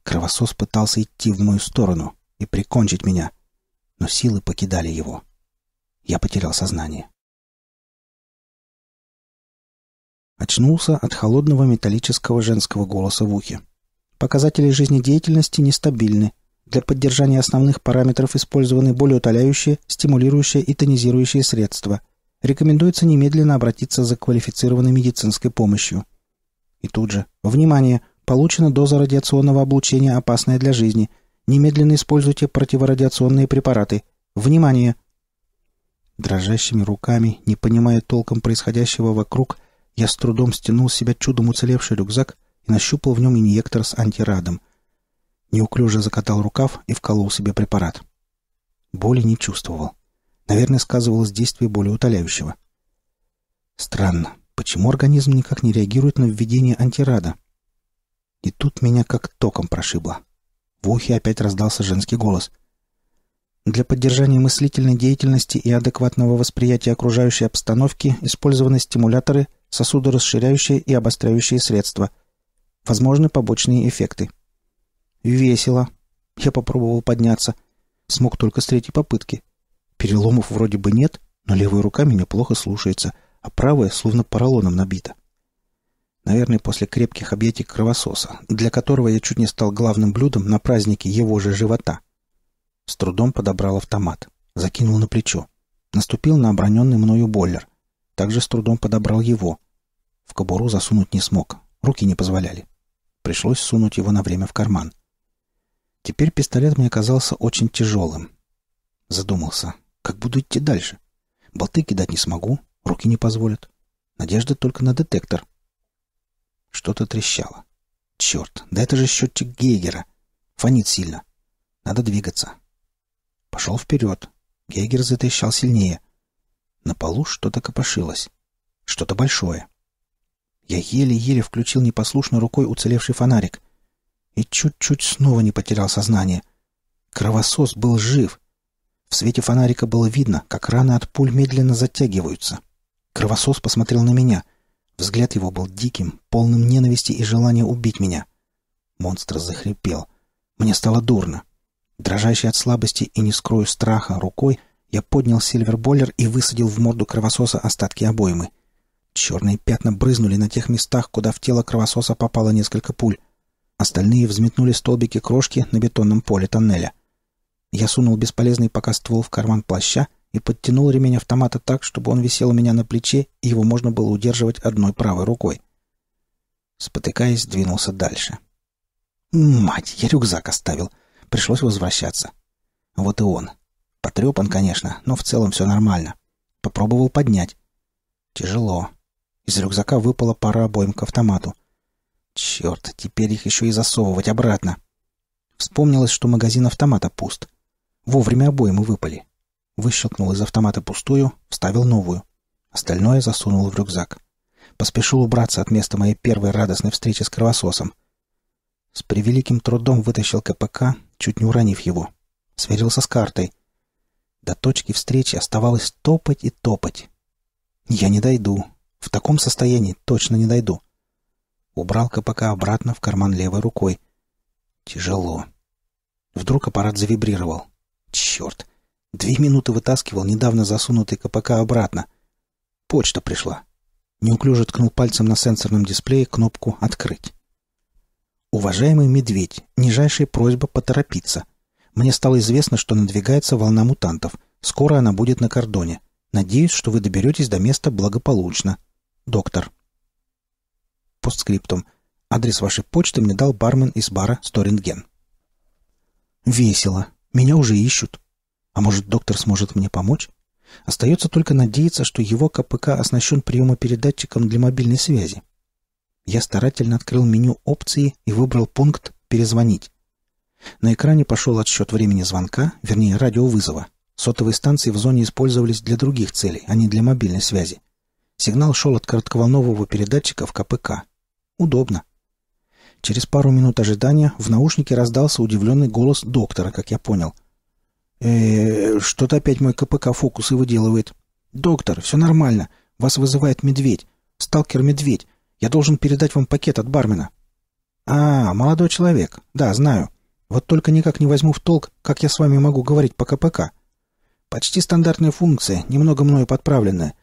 Кровосос пытался идти в мою сторону и прикончить меня — но силы покидали его. Я потерял сознание. Очнулся от холодного металлического женского голоса в ухе. Показатели жизнедеятельности нестабильны. Для поддержания основных параметров использованы более утоляющие, стимулирующие и тонизирующие средства. Рекомендуется немедленно обратиться за квалифицированной медицинской помощью. И тут же, внимание, получена доза радиационного облучения, опасная для жизни. Немедленно используйте противорадиационные препараты. Внимание!» Дрожащими руками, не понимая толком происходящего вокруг, я с трудом стянул с себя чудом уцелевший рюкзак и нащупал в нем инъектор с антирадом. Неуклюже закатал рукав и вколол себе препарат. Боли не чувствовал. Наверное, сказывалось действие болеутоляющего. Странно, почему организм никак не реагирует на введение антирада? И тут меня как током прошибло. В ухе опять раздался женский голос. Для поддержания мыслительной деятельности и адекватного восприятия окружающей обстановки использованы стимуляторы, сосудорасширяющие и обостряющие средства. Возможны побочные эффекты. Весело. Я попробовал подняться. Смог только с третьей попытки. Переломов вроде бы нет, но левая рука меня плохо слушается, а правая словно поролоном набита. Наверное, после крепких объятий кровососа, для которого я чуть не стал главным блюдом на празднике его же живота. С трудом подобрал автомат. Закинул на плечо. Наступил на оброненный мною бойлер. Также с трудом подобрал его. В кобуру засунуть не смог. Руки не позволяли. Пришлось сунуть его на время в карман. Теперь пистолет мне казался очень тяжелым. Задумался, как буду идти дальше. Болты кидать не смогу, руки не позволят. Надежда только на детектор — что-то трещало. Черт, да это же счетчик Гейгера. Фонит сильно. Надо двигаться. Пошел вперед. Гейгер затрещал сильнее. На полу что-то копошилось. Что-то большое. Я еле-еле включил непослушной рукой уцелевший фонарик. И чуть-чуть снова не потерял сознание. Кровосос был жив. В свете фонарика было видно, как раны от пуль медленно затягиваются. Кровосос посмотрел на меня — Взгляд его был диким, полным ненависти и желания убить меня. Монстр захрипел. Мне стало дурно. Дрожащий от слабости и не скрою страха рукой, я поднял сильверболлер и высадил в морду кровососа остатки обоймы. Черные пятна брызнули на тех местах, куда в тело кровососа попало несколько пуль. Остальные взметнули столбики крошки на бетонном поле тоннеля. Я сунул бесполезный пока ствол в карман плаща и подтянул ремень автомата так, чтобы он висел у меня на плече, и его можно было удерживать одной правой рукой. Спотыкаясь, двинулся дальше. «Мать, я рюкзак оставил. Пришлось возвращаться. Вот и он. Потрепан, конечно, но в целом все нормально. Попробовал поднять. Тяжело. Из рюкзака выпала пара обоим к автомату. Черт, теперь их еще и засовывать обратно. Вспомнилось, что магазин автомата пуст. Вовремя обоймы выпали. Выщелкнул из автомата пустую, вставил новую. Остальное засунул в рюкзак. Поспешил убраться от места моей первой радостной встречи с кровососом. С превеликим трудом вытащил КПК, чуть не уронив его. Сверился с картой. До точки встречи оставалось топать и топать. Я не дойду. В таком состоянии точно не дойду. Убрал КПК обратно в карман левой рукой. Тяжело. Вдруг аппарат завибрировал. Черт! Две минуты вытаскивал недавно засунутый КПК обратно. Почта пришла. Неуклюже ткнул пальцем на сенсорном дисплее кнопку «Открыть». «Уважаемый медведь, нижайшая просьба поторопиться. Мне стало известно, что надвигается волна мутантов. Скоро она будет на кордоне. Надеюсь, что вы доберетесь до места благополучно. Доктор». Постскриптум. Адрес вашей почты мне дал бармен из бара «Сторинген». «Весело. Меня уже ищут. А может, доктор сможет мне помочь? Остается только надеяться, что его КПК оснащен приемопередатчиком для мобильной связи. Я старательно открыл меню опции и выбрал пункт «Перезвонить». На экране пошел отсчет времени звонка, вернее, радиовызова. Сотовые станции в зоне использовались для других целей, а не для мобильной связи. Сигнал шел от коротковолнового передатчика в КПК. Удобно. Через пару минут ожидания в наушнике раздался удивленный голос доктора, как я понял — Э, что-то опять мой КПК фокусы выделывает. Доктор, все нормально. Вас вызывает медведь. Сталкер-медведь. Я должен передать вам пакет от бармена. А, молодой человек. Да, знаю. Вот только никак не возьму в толк, как я с вами могу говорить по КПК. Почти стандартная функция, немного мною подправленная.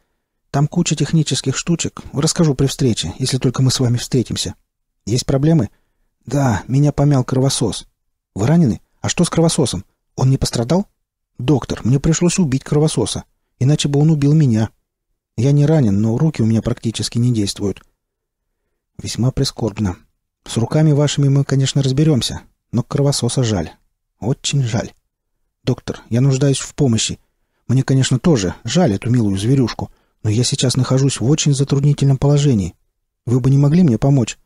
Там куча технических штучек. Расскажу при встрече, если только мы с вами встретимся. Есть проблемы? Да, меня помял кровосос. Вы ранены? А что с кровососом? «Он не пострадал?» «Доктор, мне пришлось убить кровососа, иначе бы он убил меня. Я не ранен, но руки у меня практически не действуют». «Весьма прискорбно. С руками вашими мы, конечно, разберемся, но кровососа жаль. Очень жаль. Доктор, я нуждаюсь в помощи. Мне, конечно, тоже жаль эту милую зверюшку, но я сейчас нахожусь в очень затруднительном положении. Вы бы не могли мне помочь?»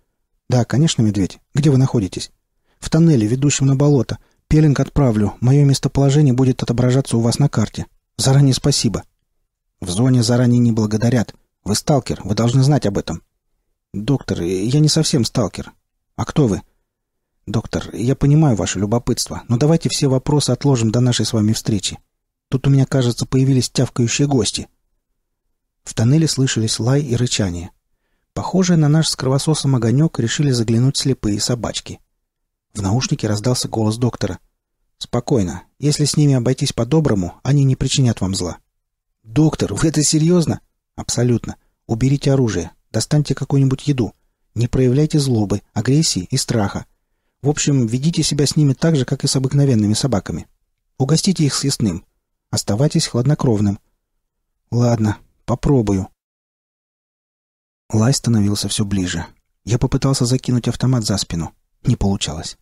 «Да, конечно, медведь. Где вы находитесь?» «В тоннеле, ведущем на болото. «Пеллинг отправлю. Мое местоположение будет отображаться у вас на карте. Заранее спасибо». «В зоне заранее не благодарят. Вы сталкер, вы должны знать об этом». «Доктор, я не совсем сталкер. А кто вы?» «Доктор, я понимаю ваше любопытство, но давайте все вопросы отложим до нашей с вами встречи. Тут у меня, кажется, появились тявкающие гости». В тоннеле слышались лай и рычание. Похожие на наш с кровососом огонек решили заглянуть слепые собачки. В наушнике раздался голос доктора. «Спокойно. Если с ними обойтись по-доброму, они не причинят вам зла». «Доктор, вы это серьезно?» «Абсолютно. Уберите оружие. Достаньте какую-нибудь еду. Не проявляйте злобы, агрессии и страха. В общем, ведите себя с ними так же, как и с обыкновенными собаками. Угостите их съестным. Оставайтесь хладнокровным. Ладно, попробую. Лай становился все ближе. Я попытался закинуть автомат за спину. Не получалось.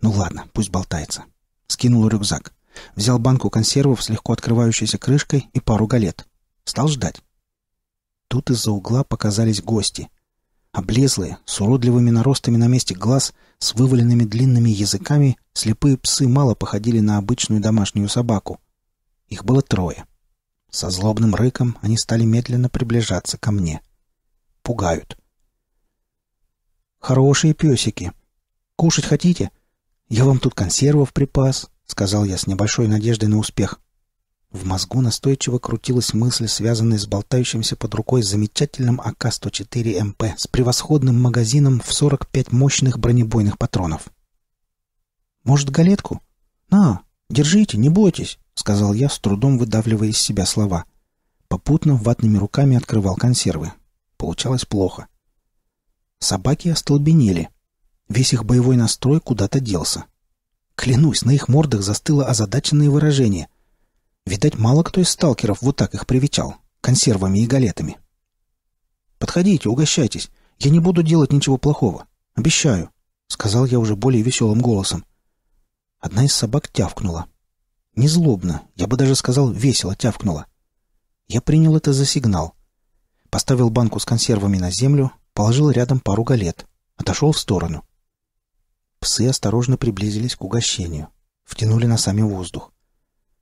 Ну ладно, пусть болтается. Скинул рюкзак. Взял банку консервов с легко открывающейся крышкой и пару галет. Стал ждать. Тут из-за угла показались гости. Облезлые, с уродливыми наростами на месте глаз, с вываленными длинными языками, слепые псы мало походили на обычную домашнюю собаку. Их было трое. Со злобным рыком они стали медленно приближаться ко мне. Пугают. «Хорошие песики. Кушать хотите?» «Я вам тут консервов припас», — сказал я с небольшой надеждой на успех. В мозгу настойчиво крутилась мысль, связанная с болтающимся под рукой замечательным АК-104МП с превосходным магазином в 45 мощных бронебойных патронов. «Может, галетку?» «На, держите, не бойтесь», — сказал я, с трудом выдавливая из себя слова. Попутно ватными руками открывал консервы. Получалось плохо. Собаки остолбенели — Весь их боевой настрой куда-то делся. Клянусь, на их мордах застыло озадаченное выражение. Видать, мало кто из сталкеров вот так их привечал, консервами и галетами. «Подходите, угощайтесь. Я не буду делать ничего плохого. Обещаю», — сказал я уже более веселым голосом. Одна из собак тявкнула. Не злобно, я бы даже сказал, весело тявкнула. Я принял это за сигнал. Поставил банку с консервами на землю, положил рядом пару галет. Отошел в сторону. Псы осторожно приблизились к угощению. Втянули носами воздух.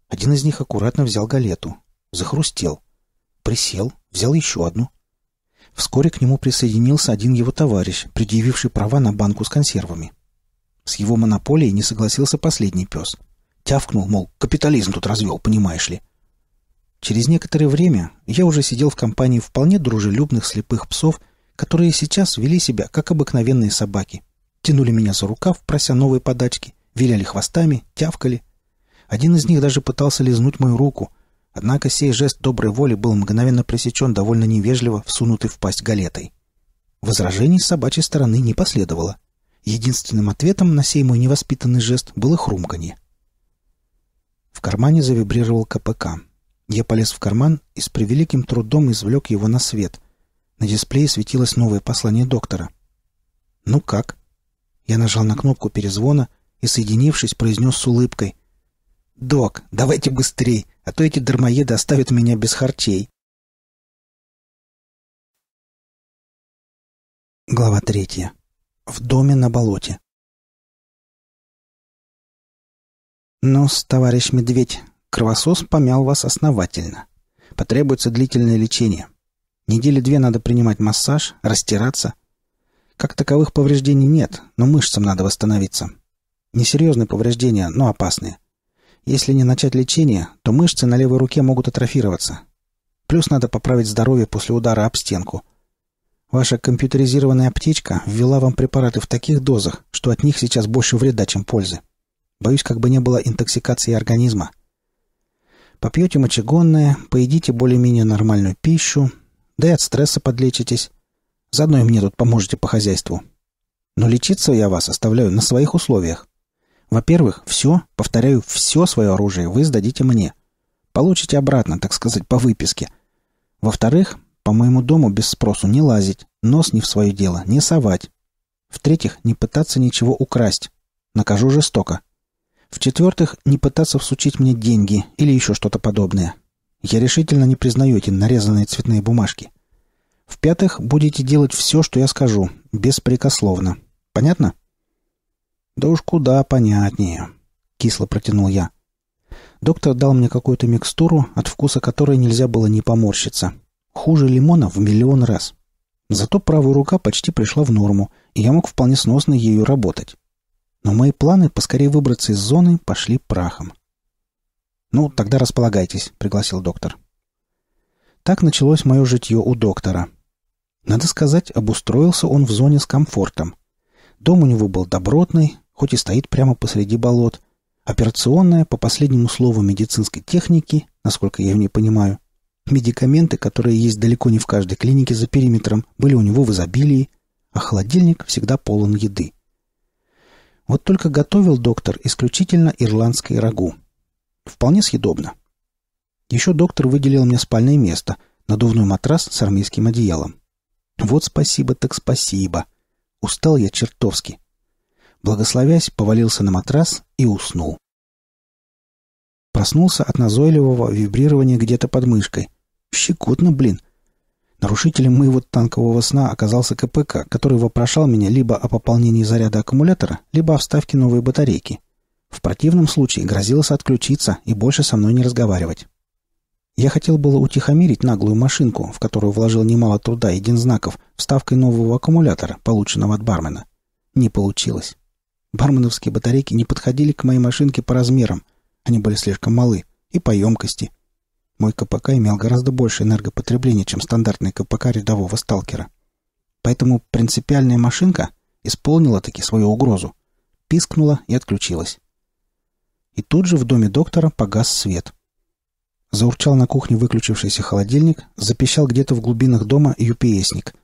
Один из них аккуратно взял галету. Захрустел. Присел, взял еще одну. Вскоре к нему присоединился один его товарищ, предъявивший права на банку с консервами. С его монополией не согласился последний пес. Тявкнул, мол, капитализм тут развел, понимаешь ли. Через некоторое время я уже сидел в компании вполне дружелюбных слепых псов, которые сейчас вели себя как обыкновенные собаки тянули меня за рукав, прося новые подачки, виляли хвостами, тявкали. Один из них даже пытался лизнуть мою руку, однако сей жест доброй воли был мгновенно пресечен довольно невежливо, всунутый в пасть галетой. Возражений с собачьей стороны не последовало. Единственным ответом на сей мой невоспитанный жест было хрумканье. В кармане завибрировал КПК. Я полез в карман и с превеликим трудом извлек его на свет. На дисплее светилось новое послание доктора. «Ну как?» Я нажал на кнопку перезвона и, соединившись, произнес с улыбкой. «Док, давайте быстрей, а то эти дармоеды оставят меня без харчей». Глава третья. В доме на болоте. Но, «Ну, товарищ медведь, кровосос помял вас основательно. Потребуется длительное лечение. Недели две надо принимать массаж, растираться — как таковых повреждений нет, но мышцам надо восстановиться. Несерьезные повреждения, но опасные. Если не начать лечение, то мышцы на левой руке могут атрофироваться. Плюс надо поправить здоровье после удара об стенку. Ваша компьютеризированная аптечка ввела вам препараты в таких дозах, что от них сейчас больше вреда, чем пользы. Боюсь, как бы не было интоксикации организма. Попьете мочегонное, поедите более-менее нормальную пищу, да и от стресса подлечитесь. Заодно и мне тут поможете по хозяйству. Но лечиться я вас оставляю на своих условиях. Во-первых, все, повторяю, все свое оружие вы сдадите мне. Получите обратно, так сказать, по выписке. Во-вторых, по моему дому без спросу не лазить, нос не в свое дело, не совать. В-третьих, не пытаться ничего украсть. Накажу жестоко. В-четвертых, не пытаться всучить мне деньги или еще что-то подобное. Я решительно не признаю эти нарезанные цветные бумажки. В-пятых, будете делать все, что я скажу, беспрекословно. Понятно?» «Да уж куда понятнее», — кисло протянул я. Доктор дал мне какую-то микстуру, от вкуса которой нельзя было не поморщиться. Хуже лимона в миллион раз. Зато правая рука почти пришла в норму, и я мог вполне сносно ею работать. Но мои планы поскорее выбраться из зоны пошли прахом. «Ну, тогда располагайтесь», — пригласил доктор. Так началось мое житье у доктора — надо сказать, обустроился он в зоне с комфортом. Дом у него был добротный, хоть и стоит прямо посреди болот. Операционная, по последнему слову медицинской техники, насколько я в ней понимаю. Медикаменты, которые есть далеко не в каждой клинике за периметром, были у него в изобилии, а холодильник всегда полон еды. Вот только готовил доктор исключительно ирландской рагу. Вполне съедобно. Еще доктор выделил мне спальное место, надувной матрас с армейским одеялом. Вот спасибо так спасибо. Устал я чертовски. Благословясь, повалился на матрас и уснул. Проснулся от назойливого вибрирования где-то под мышкой. Щекотно, блин. Нарушителем моего танкового сна оказался КПК, который вопрошал меня либо о пополнении заряда аккумулятора, либо о вставке новой батарейки. В противном случае грозилось отключиться и больше со мной не разговаривать. Я хотел было утихомирить наглую машинку, в которую вложил немало труда и дензнаков, вставкой нового аккумулятора, полученного от бармена. Не получилось. Барменовские батарейки не подходили к моей машинке по размерам. Они были слишком малы. И по емкости. Мой КПК имел гораздо больше энергопотребления, чем стандартный КПК рядового сталкера. Поэтому принципиальная машинка исполнила таки свою угрозу. Пискнула и отключилась. И тут же в доме доктора погас свет — Заурчал на кухне выключившийся холодильник, запищал где-то в глубинах дома ЮПСник.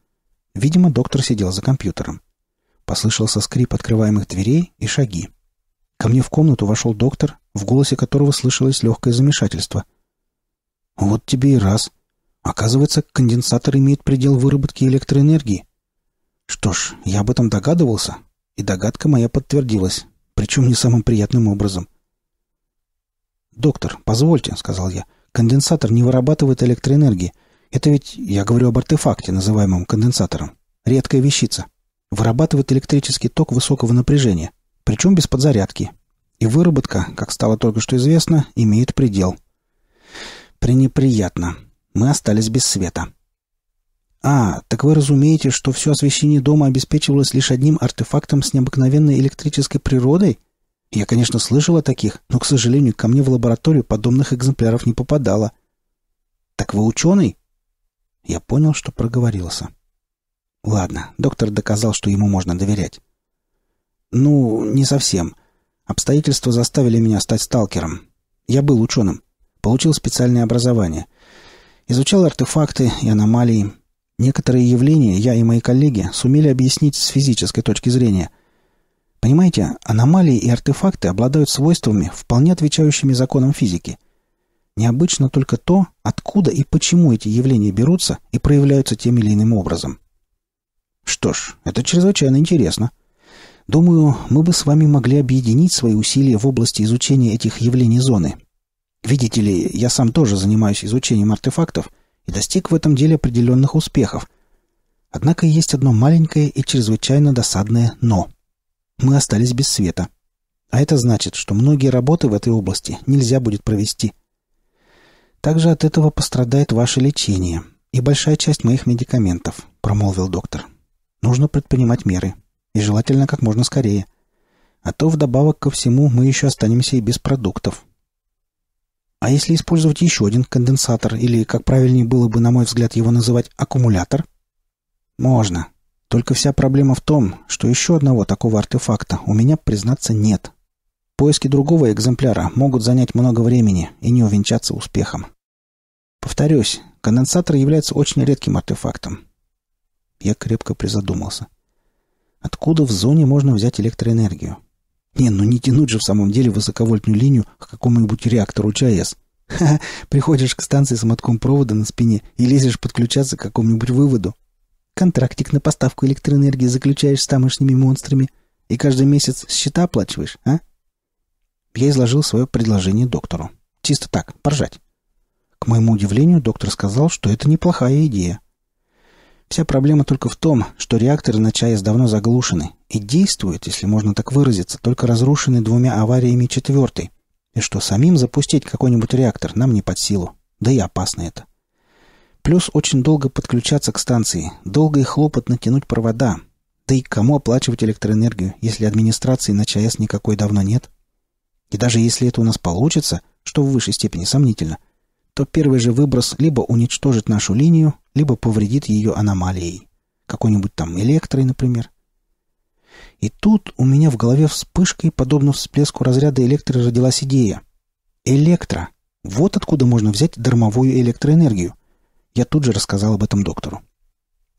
Видимо, доктор сидел за компьютером. Послышался скрип открываемых дверей и шаги. Ко мне в комнату вошел доктор, в голосе которого слышалось легкое замешательство. «Вот тебе и раз. Оказывается, конденсатор имеет предел выработки электроэнергии. Что ж, я об этом догадывался, и догадка моя подтвердилась, причем не самым приятным образом». «Доктор, позвольте», — сказал я, — Конденсатор не вырабатывает электроэнергии. Это ведь, я говорю об артефакте, называемом конденсатором. Редкая вещица. Вырабатывает электрический ток высокого напряжения, причем без подзарядки. И выработка, как стало только что известно, имеет предел. Пренеприятно. Мы остались без света. А, так вы разумеете, что все освещение дома обеспечивалось лишь одним артефактом с необыкновенной электрической природой? Я, конечно, слышал о таких, но, к сожалению, ко мне в лабораторию подобных экземпляров не попадало. Так вы ученый? Я понял, что проговорился. Ладно, доктор доказал, что ему можно доверять. Ну, не совсем. Обстоятельства заставили меня стать сталкером. Я был ученым. Получил специальное образование. Изучал артефакты и аномалии. Некоторые явления я и мои коллеги сумели объяснить с физической точки зрения – Понимаете, аномалии и артефакты обладают свойствами, вполне отвечающими законам физики. Необычно только то, откуда и почему эти явления берутся и проявляются тем или иным образом. Что ж, это чрезвычайно интересно. Думаю, мы бы с вами могли объединить свои усилия в области изучения этих явлений зоны. Видите ли, я сам тоже занимаюсь изучением артефактов и достиг в этом деле определенных успехов. Однако есть одно маленькое и чрезвычайно досадное «но» мы остались без света. А это значит, что многие работы в этой области нельзя будет провести. Также от этого пострадает ваше лечение и большая часть моих медикаментов, промолвил доктор. Нужно предпринимать меры. И желательно как можно скорее. А то вдобавок ко всему мы еще останемся и без продуктов. А если использовать еще один конденсатор, или, как правильнее было бы, на мой взгляд, его называть, аккумулятор? Можно, только вся проблема в том, что еще одного такого артефакта у меня, признаться, нет. Поиски другого экземпляра могут занять много времени и не увенчаться успехом. Повторюсь, конденсатор является очень редким артефактом. Я крепко призадумался. Откуда в зоне можно взять электроэнергию? Не, ну не тянуть же в самом деле высоковольтную линию к какому-нибудь реактору ЧАЭС. Ха -ха, приходишь к станции с мотком провода на спине и лезешь подключаться к какому-нибудь выводу контрактик на поставку электроэнергии заключаешь с тамошними монстрами и каждый месяц счета оплачиваешь, а? Я изложил свое предложение доктору. Чисто так, поржать. К моему удивлению, доктор сказал, что это неплохая идея. Вся проблема только в том, что реакторы на ЧАЭС давно заглушены и действуют, если можно так выразиться, только разрушены двумя авариями четвертой, и что самим запустить какой-нибудь реактор нам не под силу, да и опасно это. Плюс очень долго подключаться к станции, долго и хлопотно тянуть провода. Да и кому оплачивать электроэнергию, если администрации на ЧАЭС никакой давно нет? И даже если это у нас получится, что в высшей степени сомнительно, то первый же выброс либо уничтожит нашу линию, либо повредит ее аномалией. Какой-нибудь там электрой, например. И тут у меня в голове вспышкой, подобно всплеску разряда электры, родилась идея. Электро! Вот откуда можно взять дармовую электроэнергию. Я тут же рассказал об этом доктору.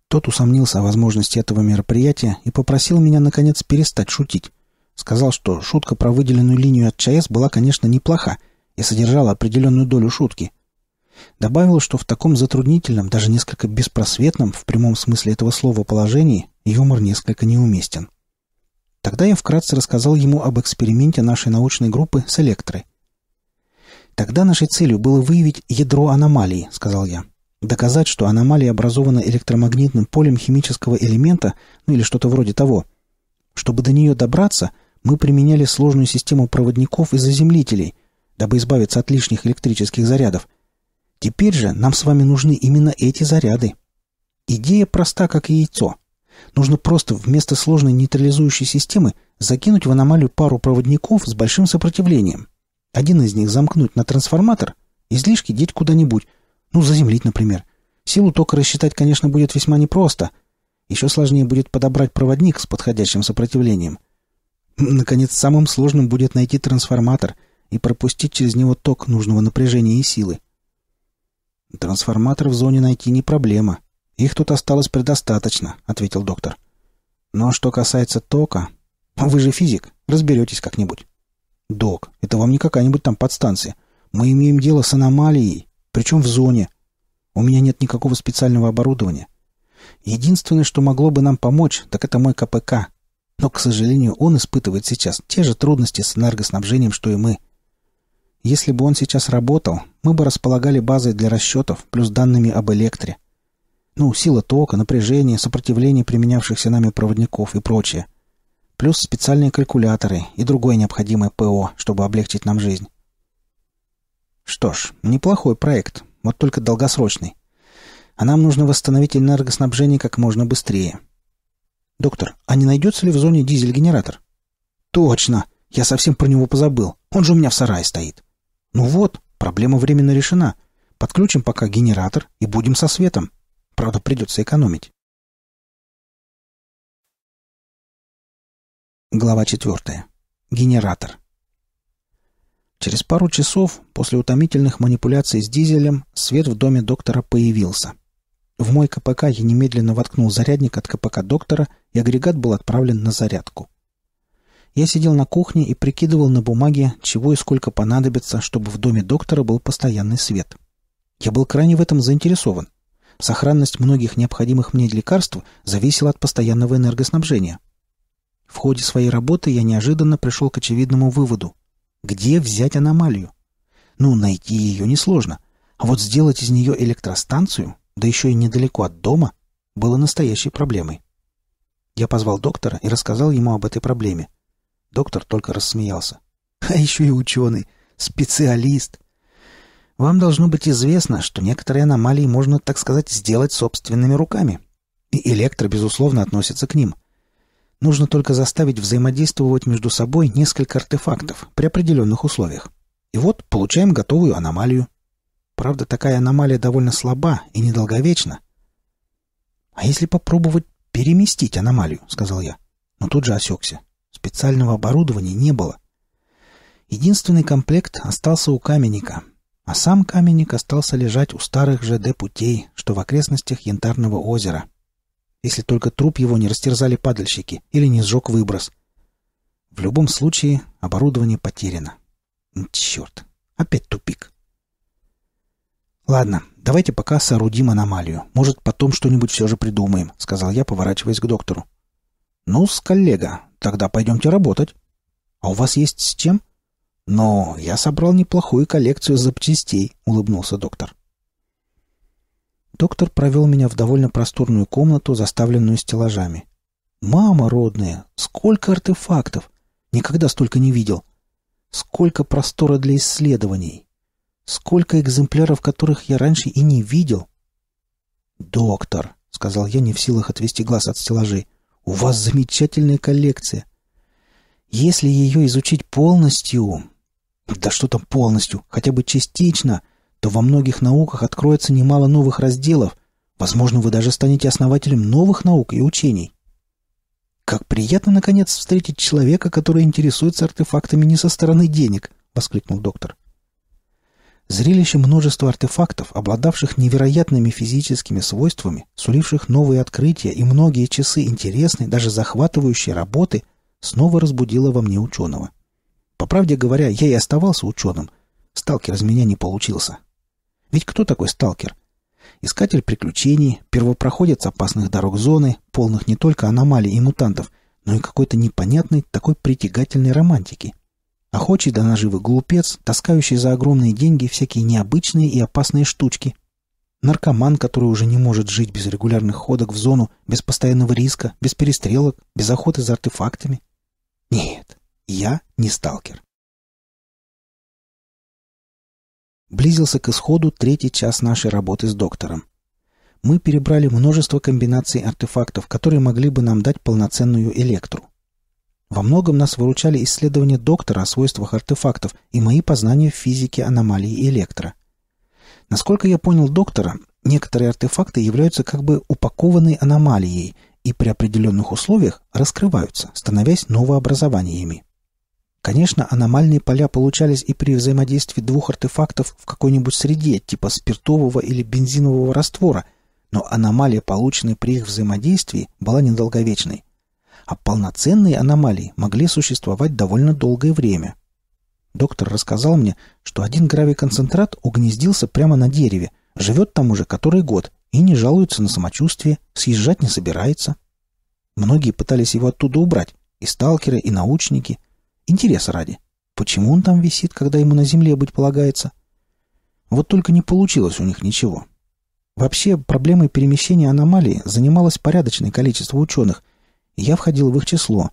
Тот усомнился о возможности этого мероприятия и попросил меня, наконец, перестать шутить. Сказал, что шутка про выделенную линию от ЧАЭС была, конечно, неплоха и содержала определенную долю шутки. Добавил, что в таком затруднительном, даже несколько беспросветном, в прямом смысле этого слова, положении юмор несколько неуместен. Тогда я вкратце рассказал ему об эксперименте нашей научной группы с электрой. «Тогда нашей целью было выявить ядро аномалии», — сказал я. Доказать, что аномалия образована электромагнитным полем химического элемента, ну или что-то вроде того. Чтобы до нее добраться, мы применяли сложную систему проводников и заземлителей, дабы избавиться от лишних электрических зарядов. Теперь же нам с вами нужны именно эти заряды. Идея проста, как яйцо. Нужно просто вместо сложной нейтрализующей системы закинуть в аномалию пару проводников с большим сопротивлением. Один из них замкнуть на трансформатор, излишки деть куда-нибудь, ну, заземлить, например. Силу тока рассчитать, конечно, будет весьма непросто. Еще сложнее будет подобрать проводник с подходящим сопротивлением. Наконец, самым сложным будет найти трансформатор и пропустить через него ток нужного напряжения и силы. «Трансформатор в зоне найти не проблема. Их тут осталось предостаточно», — ответил доктор. «Но что касается тока... Вы же физик, разберетесь как-нибудь». «Док, это вам не какая-нибудь там подстанция. Мы имеем дело с аномалией, причем в зоне. У меня нет никакого специального оборудования. Единственное, что могло бы нам помочь, так это мой КПК. Но, к сожалению, он испытывает сейчас те же трудности с энергоснабжением, что и мы. Если бы он сейчас работал, мы бы располагали базой для расчетов плюс данными об электре. Ну, сила тока, напряжение, сопротивление применявшихся нами проводников и прочее. Плюс специальные калькуляторы и другое необходимое ПО, чтобы облегчить нам жизнь. Что ж, неплохой проект, вот только долгосрочный. А нам нужно восстановить энергоснабжение как можно быстрее. Доктор, а не найдется ли в зоне дизель-генератор? Точно! Я совсем про него позабыл. Он же у меня в сарае стоит. Ну вот, проблема временно решена. Подключим пока генератор и будем со светом. Правда, придется экономить. Глава четвертая. Генератор. Через пару часов после утомительных манипуляций с дизелем свет в доме доктора появился. В мой КПК я немедленно воткнул зарядник от КПК доктора, и агрегат был отправлен на зарядку. Я сидел на кухне и прикидывал на бумаге, чего и сколько понадобится, чтобы в доме доктора был постоянный свет. Я был крайне в этом заинтересован. Сохранность многих необходимых мне лекарств зависела от постоянного энергоснабжения. В ходе своей работы я неожиданно пришел к очевидному выводу – где взять аномалию? Ну, найти ее несложно. А вот сделать из нее электростанцию, да еще и недалеко от дома, было настоящей проблемой. Я позвал доктора и рассказал ему об этой проблеме. Доктор только рассмеялся. А еще и ученый, специалист. Вам должно быть известно, что некоторые аномалии можно, так сказать, сделать собственными руками. И электро, безусловно, относится к ним. Нужно только заставить взаимодействовать между собой несколько артефактов при определенных условиях. И вот получаем готовую аномалию. Правда, такая аномалия довольно слаба и недолговечна. «А если попробовать переместить аномалию?» — сказал я. Но тут же осекся. Специального оборудования не было. Единственный комплект остался у каменника, а сам каменник остался лежать у старых ЖД путей, что в окрестностях Янтарного озера — если только труп его не растерзали падальщики или не сжег выброс. В любом случае, оборудование потеряно. Черт, опять тупик. «Ладно, давайте пока соорудим аномалию. Может, потом что-нибудь все же придумаем», — сказал я, поворачиваясь к доктору. «Ну-с, коллега, тогда пойдемте работать». «А у вас есть с чем?» «Но я собрал неплохую коллекцию запчастей», — улыбнулся доктор. Доктор провел меня в довольно просторную комнату, заставленную стеллажами. «Мама родная! Сколько артефактов! Никогда столько не видел! Сколько простора для исследований! Сколько экземпляров, которых я раньше и не видел!» «Доктор!» — сказал я, не в силах отвести глаз от стеллажей. «У вас замечательная коллекция! Если ее изучить полностью...» «Да что там полностью? Хотя бы частично!» то во многих науках откроется немало новых разделов. Возможно, вы даже станете основателем новых наук и учений. «Как приятно, наконец, встретить человека, который интересуется артефактами не со стороны денег!» — воскликнул доктор. Зрелище множества артефактов, обладавших невероятными физическими свойствами, суливших новые открытия и многие часы интересной, даже захватывающей работы, снова разбудило во мне ученого. По правде говоря, я и оставался ученым. Сталкер из меня не получился. Ведь кто такой сталкер? Искатель приключений, первопроходец опасных дорог зоны, полных не только аномалий и мутантов, но и какой-то непонятной, такой притягательной романтики. Охочий до наживы глупец, таскающий за огромные деньги всякие необычные и опасные штучки. Наркоман, который уже не может жить без регулярных ходок в зону, без постоянного риска, без перестрелок, без охоты за артефактами. Нет, я не сталкер. Близился к исходу третий час нашей работы с доктором. Мы перебрали множество комбинаций артефактов, которые могли бы нам дать полноценную электру. Во многом нас выручали исследования доктора о свойствах артефактов и мои познания в физике аномалии электро. Насколько я понял доктора, некоторые артефакты являются как бы упакованной аномалией и при определенных условиях раскрываются, становясь новообразованиями. Конечно, аномальные поля получались и при взаимодействии двух артефактов в какой-нибудь среде, типа спиртового или бензинового раствора, но аномалия, полученная при их взаимодействии, была недолговечной. А полноценные аномалии могли существовать довольно долгое время. Доктор рассказал мне, что один гравиконцентрат угнездился прямо на дереве, живет там уже который год и не жалуется на самочувствие, съезжать не собирается. Многие пытались его оттуда убрать, и сталкеры, и научники – Интереса ради. Почему он там висит, когда ему на земле быть полагается? Вот только не получилось у них ничего. Вообще, проблемой перемещения аномалий занималось порядочное количество ученых, и я входил в их число.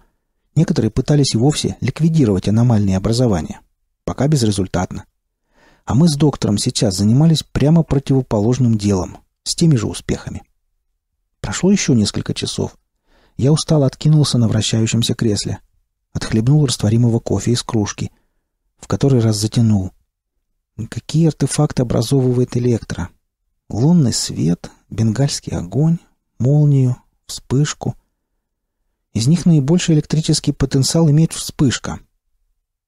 Некоторые пытались и вовсе ликвидировать аномальные образования. Пока безрезультатно. А мы с доктором сейчас занимались прямо противоположным делом, с теми же успехами. Прошло еще несколько часов. Я устало откинулся на вращающемся кресле – Отхлебнул растворимого кофе из кружки. В который раз затянул. Какие артефакты образовывает электро? Лунный свет, бенгальский огонь, молнию, вспышку. Из них наибольший электрический потенциал имеет вспышка.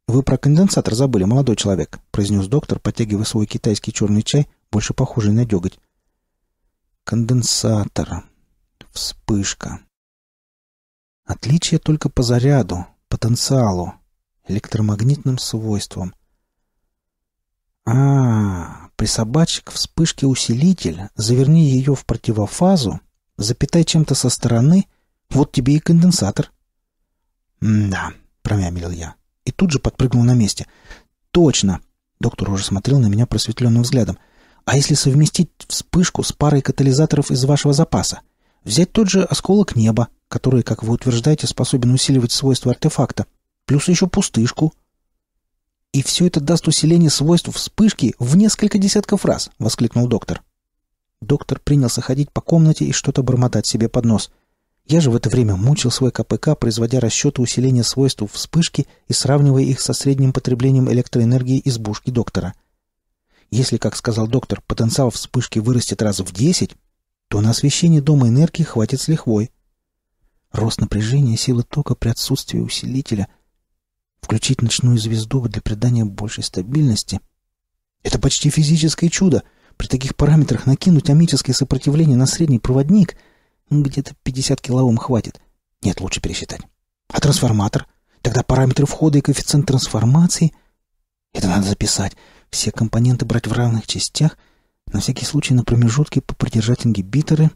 «Вы про конденсатор забыли, молодой человек», — произнес доктор, потягивая свой китайский черный чай, больше похожий на деготь. «Конденсатор. Вспышка. Отличие только по заряду, потенциалу, электромагнитным свойствам. А, -а, -а присобачь к вспышке усилитель, заверни ее в противофазу, запитай чем-то со стороны, вот тебе и конденсатор. да, промямлил я. И тут же подпрыгнул на месте. Точно. Доктор уже смотрел на меня просветленным взглядом. А если совместить вспышку с парой катализаторов из вашего запаса? Взять тот же осколок неба, который, как вы утверждаете, способен усиливать свойства артефакта, плюс еще пустышку. «И все это даст усиление свойств вспышки в несколько десятков раз!» — воскликнул доктор. Доктор принялся ходить по комнате и что-то бормотать себе под нос. Я же в это время мучил свой КПК, производя расчеты усиления свойств вспышки и сравнивая их со средним потреблением электроэнергии избушки доктора. Если, как сказал доктор, потенциал вспышки вырастет раз в десять, то на освещение дома энергии хватит с лихвой — Рост напряжения, силы тока при отсутствии усилителя. Включить ночную звезду для придания большей стабильности. Это почти физическое чудо. При таких параметрах накинуть амическое сопротивление на средний проводник ну, где-то 50 килоом хватит. Нет, лучше пересчитать. А трансформатор? Тогда параметры входа и коэффициент трансформации. Это надо записать. Все компоненты брать в равных частях. На всякий случай на промежутке попридержать ингибиторы.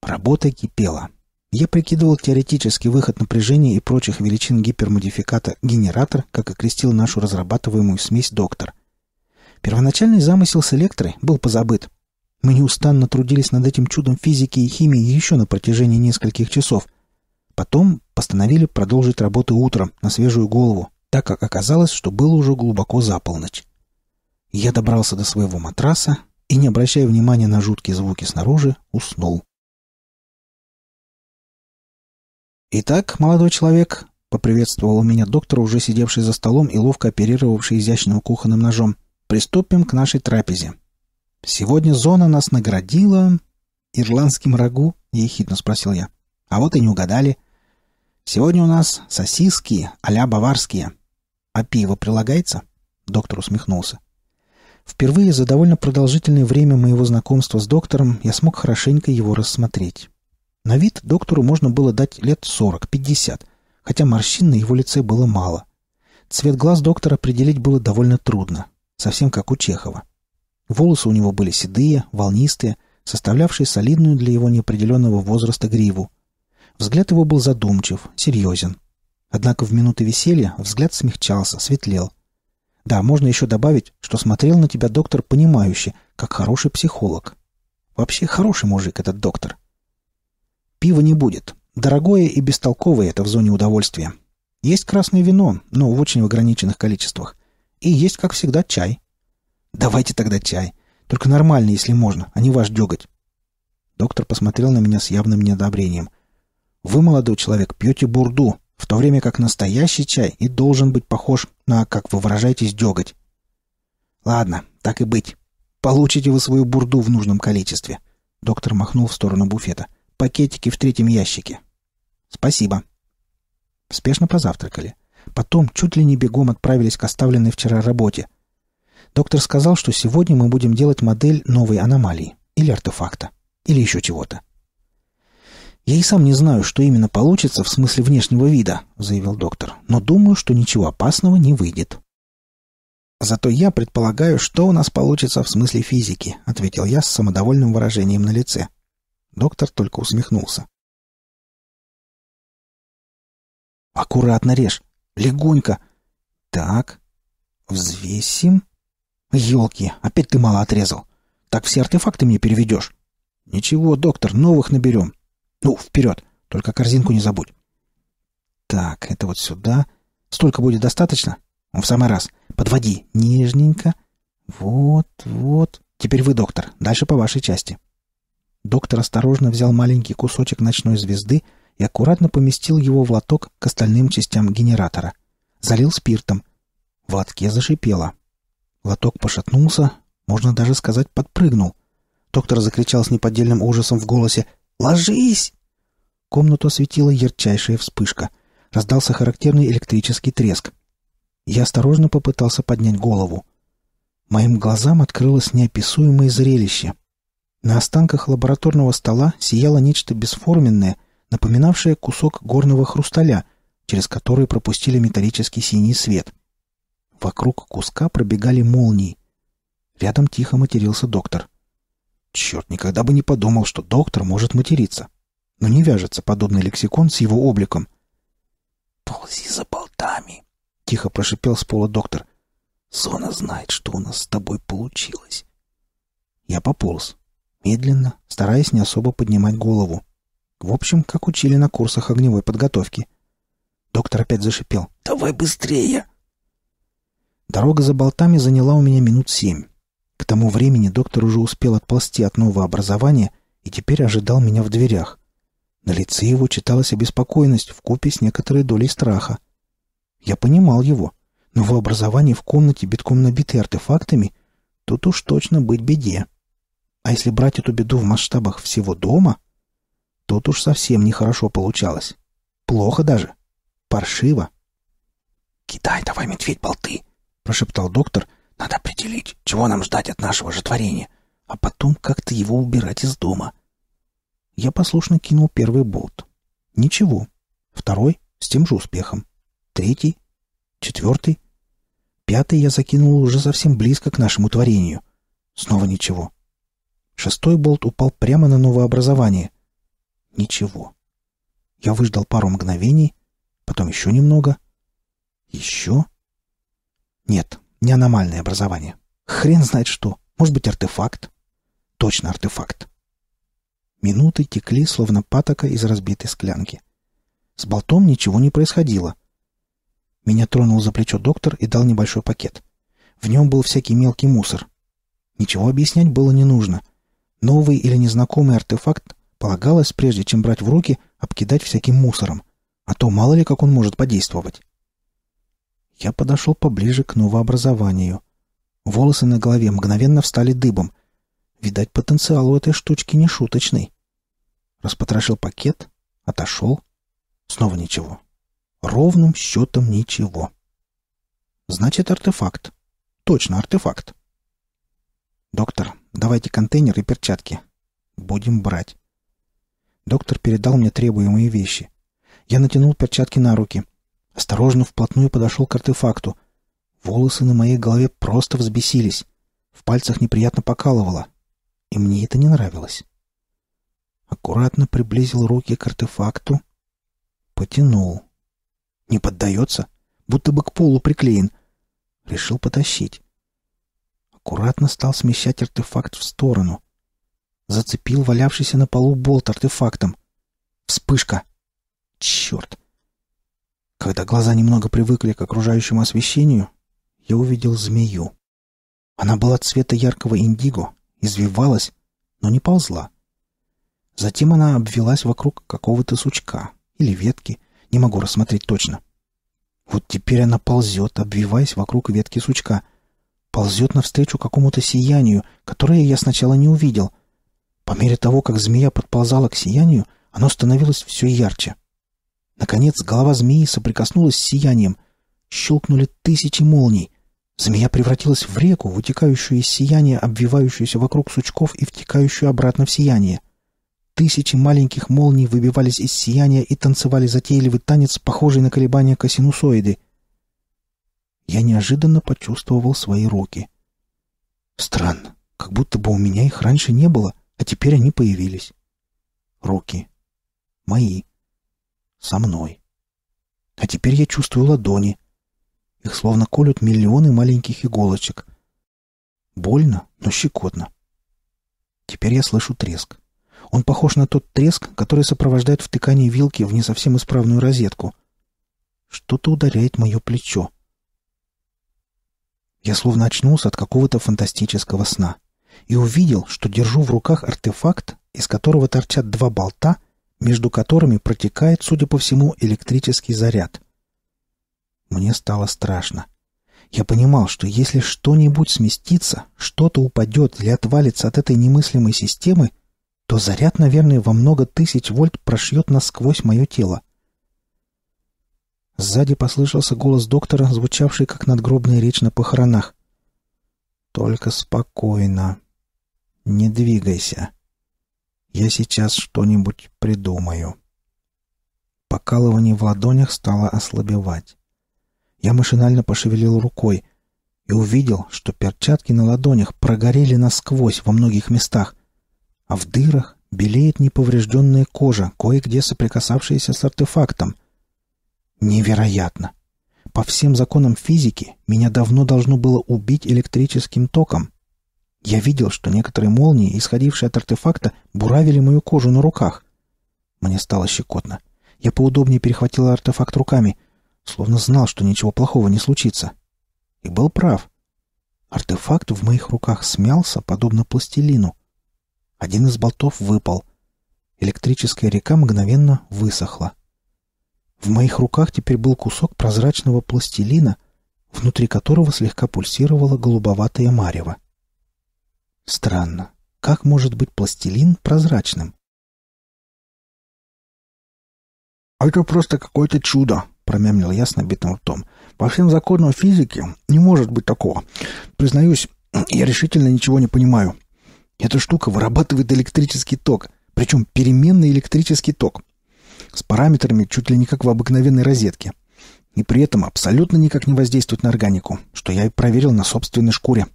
Работа кипела. Я прикидывал теоретический выход напряжения и прочих величин гипермодификата «генератор», как окрестил нашу разрабатываемую смесь «доктор». Первоначальный замысел с электрой был позабыт. Мы неустанно трудились над этим чудом физики и химии еще на протяжении нескольких часов. Потом постановили продолжить работы утром на свежую голову, так как оказалось, что было уже глубоко за полночь. Я добрался до своего матраса и, не обращая внимания на жуткие звуки снаружи, уснул. «Итак, молодой человек», — поприветствовал меня доктор, уже сидевший за столом и ловко оперировавший изящным кухонным ножом, — «приступим к нашей трапезе». «Сегодня зона нас наградила...» «Ирландским рагу?» — ехидно спросил я. «А вот и не угадали. Сегодня у нас сосиски а баварские. А пиво прилагается?» Доктор усмехнулся. Впервые за довольно продолжительное время моего знакомства с доктором я смог хорошенько его рассмотреть. На вид доктору можно было дать лет 40-50, хотя морщин на его лице было мало. Цвет глаз доктора определить было довольно трудно, совсем как у Чехова. Волосы у него были седые, волнистые, составлявшие солидную для его неопределенного возраста гриву. Взгляд его был задумчив, серьезен. Однако в минуты веселья взгляд смягчался, светлел. Да, можно еще добавить, что смотрел на тебя доктор понимающе, как хороший психолог. Вообще хороший мужик этот доктор. Пива не будет. Дорогое и бестолковое это в зоне удовольствия. Есть красное вино, но в очень ограниченных количествах. И есть, как всегда, чай. Давайте тогда чай. Только нормальный, если можно, а не ваш деготь. Доктор посмотрел на меня с явным неодобрением. Вы, молодой человек, пьете бурду, в то время как настоящий чай и должен быть похож на, как вы выражаетесь, деготь. Ладно, так и быть. Получите вы свою бурду в нужном количестве. Доктор махнул в сторону буфета пакетики в третьем ящике. Спасибо. Спешно позавтракали. Потом чуть ли не бегом отправились к оставленной вчера работе. Доктор сказал, что сегодня мы будем делать модель новой аномалии или артефакта, или еще чего-то. «Я и сам не знаю, что именно получится в смысле внешнего вида», — заявил доктор, «но думаю, что ничего опасного не выйдет». «Зато я предполагаю, что у нас получится в смысле физики», — ответил я с самодовольным выражением на лице. Доктор только усмехнулся. «Аккуратно режь! Легонько! Так, взвесим. Ёлки, опять ты мало отрезал. Так все артефакты мне переведешь. Ничего, доктор, новых наберем. Ну, вперед, только корзинку не забудь. Так, это вот сюда. Столько будет достаточно? Ну, в самый раз. Подводи нежненько. Вот, вот. Теперь вы, доктор. Дальше по вашей части. — Доктор осторожно взял маленький кусочек ночной звезды и аккуратно поместил его в лоток к остальным частям генератора. Залил спиртом. В лотке зашипело. Лоток пошатнулся, можно даже сказать, подпрыгнул. Доктор закричал с неподдельным ужасом в голосе «Ложись!». Комнату осветила ярчайшая вспышка. Раздался характерный электрический треск. Я осторожно попытался поднять голову. Моим глазам открылось неописуемое зрелище — на останках лабораторного стола сияло нечто бесформенное, напоминавшее кусок горного хрусталя, через который пропустили металлический синий свет. Вокруг куска пробегали молнии. Рядом тихо матерился доктор. Черт, никогда бы не подумал, что доктор может материться. Но не вяжется подобный лексикон с его обликом. «Ползи за болтами», — тихо прошипел с пола доктор. «Зона знает, что у нас с тобой получилось». Я пополз, медленно, стараясь не особо поднимать голову. В общем, как учили на курсах огневой подготовки. Доктор опять зашипел. «Давай быстрее!» Дорога за болтами заняла у меня минут семь. К тому времени доктор уже успел отползти от нового образования и теперь ожидал меня в дверях. На лице его читалась обеспокоенность вкупе с некоторой долей страха. Я понимал его, но в образовании в комнате битком набитой артефактами тут уж точно быть беде. А если брать эту беду в масштабах всего дома, тут уж совсем нехорошо получалось. Плохо даже. Паршиво. «Кидай давай, медведь, болты!» — прошептал доктор. «Надо определить, чего нам ждать от нашего же творения, а потом как-то его убирать из дома». Я послушно кинул первый болт. Ничего. Второй — с тем же успехом. Третий. Четвертый. Пятый я закинул уже совсем близко к нашему творению. Снова ничего. Шестой болт упал прямо на новое образование. Ничего. Я выждал пару мгновений, потом еще немного. Еще? Нет, не аномальное образование. Хрен знает что. Может быть, артефакт? Точно артефакт. Минуты текли, словно патока из разбитой склянки. С болтом ничего не происходило. Меня тронул за плечо доктор и дал небольшой пакет. В нем был всякий мелкий мусор. Ничего объяснять было не нужно. Новый или незнакомый артефакт полагалось, прежде чем брать в руки, обкидать всяким мусором, а то мало ли как он может подействовать. Я подошел поближе к новообразованию. Волосы на голове мгновенно встали дыбом. Видать, потенциал у этой штучки не шуточный. Распотрошил пакет, отошел. Снова ничего. Ровным счетом ничего. Значит, артефакт. Точно, артефакт. «Доктор, Давайте контейнер и перчатки. Будем брать. Доктор передал мне требуемые вещи. Я натянул перчатки на руки. Осторожно вплотную подошел к артефакту. Волосы на моей голове просто взбесились. В пальцах неприятно покалывало. И мне это не нравилось. Аккуратно приблизил руки к артефакту. Потянул. Не поддается. Будто бы к полу приклеен. Решил потащить аккуратно стал смещать артефакт в сторону. Зацепил валявшийся на полу болт артефактом. Вспышка. Черт. Когда глаза немного привыкли к окружающему освещению, я увидел змею. Она была цвета яркого индиго, извивалась, но не ползла. Затем она обвелась вокруг какого-то сучка или ветки, не могу рассмотреть точно. Вот теперь она ползет, обвиваясь вокруг ветки сучка ползет навстречу какому-то сиянию, которое я сначала не увидел. По мере того, как змея подползала к сиянию, оно становилось все ярче. Наконец, голова змеи соприкоснулась с сиянием. Щелкнули тысячи молний. Змея превратилась в реку, вытекающую из сияния, обвивающуюся вокруг сучков и втекающую обратно в сияние. Тысячи маленьких молний выбивались из сияния и танцевали затейливый танец, похожий на колебания косинусоиды — я неожиданно почувствовал свои руки. Странно, как будто бы у меня их раньше не было, а теперь они появились. Руки. Мои. Со мной. А теперь я чувствую ладони. Их словно колют миллионы маленьких иголочек. Больно, но щекотно. Теперь я слышу треск. Он похож на тот треск, который сопровождает втыкание вилки в не совсем исправную розетку. Что-то ударяет мое плечо. Я словно очнулся от какого-то фантастического сна и увидел, что держу в руках артефакт, из которого торчат два болта, между которыми протекает, судя по всему, электрический заряд. Мне стало страшно. Я понимал, что если что-нибудь сместится, что-то упадет или отвалится от этой немыслимой системы, то заряд, наверное, во много тысяч вольт прошьет насквозь мое тело. Сзади послышался голос доктора, звучавший как надгробная речь на похоронах. «Только спокойно. Не двигайся. Я сейчас что-нибудь придумаю». Покалывание в ладонях стало ослабевать. Я машинально пошевелил рукой и увидел, что перчатки на ладонях прогорели насквозь во многих местах, а в дырах белеет неповрежденная кожа, кое-где соприкасавшаяся с артефактом. Невероятно! По всем законам физики меня давно должно было убить электрическим током. Я видел, что некоторые молнии, исходившие от артефакта, буравили мою кожу на руках. Мне стало щекотно. Я поудобнее перехватил артефакт руками, словно знал, что ничего плохого не случится. И был прав. Артефакт в моих руках смялся, подобно пластилину. Один из болтов выпал. Электрическая река мгновенно высохла. В моих руках теперь был кусок прозрачного пластилина, внутри которого слегка пульсировала голубоватая марево. Странно, как может быть пластилин прозрачным? «А это просто какое-то чудо», — промямлил я с набитым ртом. «По всем законам физики не может быть такого. Признаюсь, я решительно ничего не понимаю. Эта штука вырабатывает электрический ток, причем переменный электрический ток с параметрами чуть ли не как в обыкновенной розетке. И при этом абсолютно никак не воздействует на органику, что я и проверил на собственной шкуре.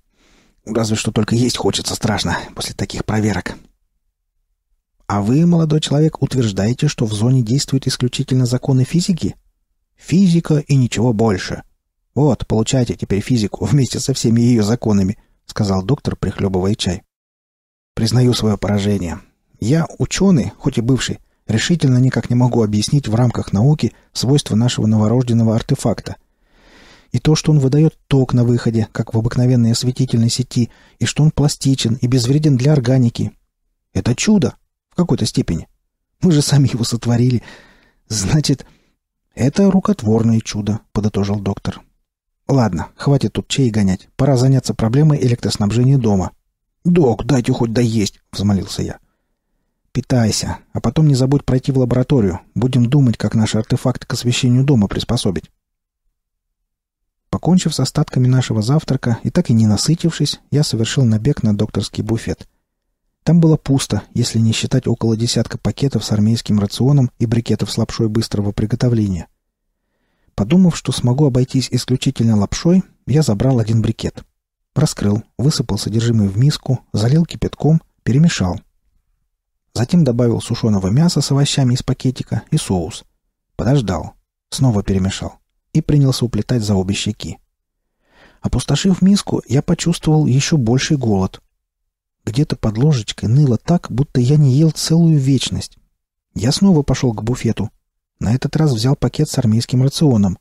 Разве что только есть хочется страшно после таких проверок. А вы, молодой человек, утверждаете, что в зоне действуют исключительно законы физики? Физика и ничего больше. Вот, получайте теперь физику вместе со всеми ее законами, сказал доктор, прихлебывая чай. Признаю свое поражение. Я ученый, хоть и бывший, Решительно никак не могу объяснить в рамках науки свойства нашего новорожденного артефакта. И то, что он выдает ток на выходе, как в обыкновенной осветительной сети, и что он пластичен и безвреден для органики. Это чудо! В какой-то степени. Мы же сами его сотворили. Значит, это рукотворное чудо, подытожил доктор. Ладно, хватит тут чей гонять. Пора заняться проблемой электроснабжения дома. «Док, дайте хоть доесть!» — взмолился я. Питайся. А потом не забудь пройти в лабораторию. Будем думать, как наш артефакт к освещению дома приспособить. Покончив с остатками нашего завтрака и так и не насытившись, я совершил набег на докторский буфет. Там было пусто, если не считать около десятка пакетов с армейским рационом и брикетов с лапшой быстрого приготовления. Подумав, что смогу обойтись исключительно лапшой, я забрал один брикет. Раскрыл, высыпал содержимое в миску, залил кипятком, перемешал. Затем добавил сушеного мяса с овощами из пакетика и соус. Подождал. Снова перемешал. И принялся уплетать за обе щеки. Опустошив миску, я почувствовал еще больший голод. Где-то под ложечкой ныло так, будто я не ел целую вечность. Я снова пошел к буфету. На этот раз взял пакет с армейским рационом.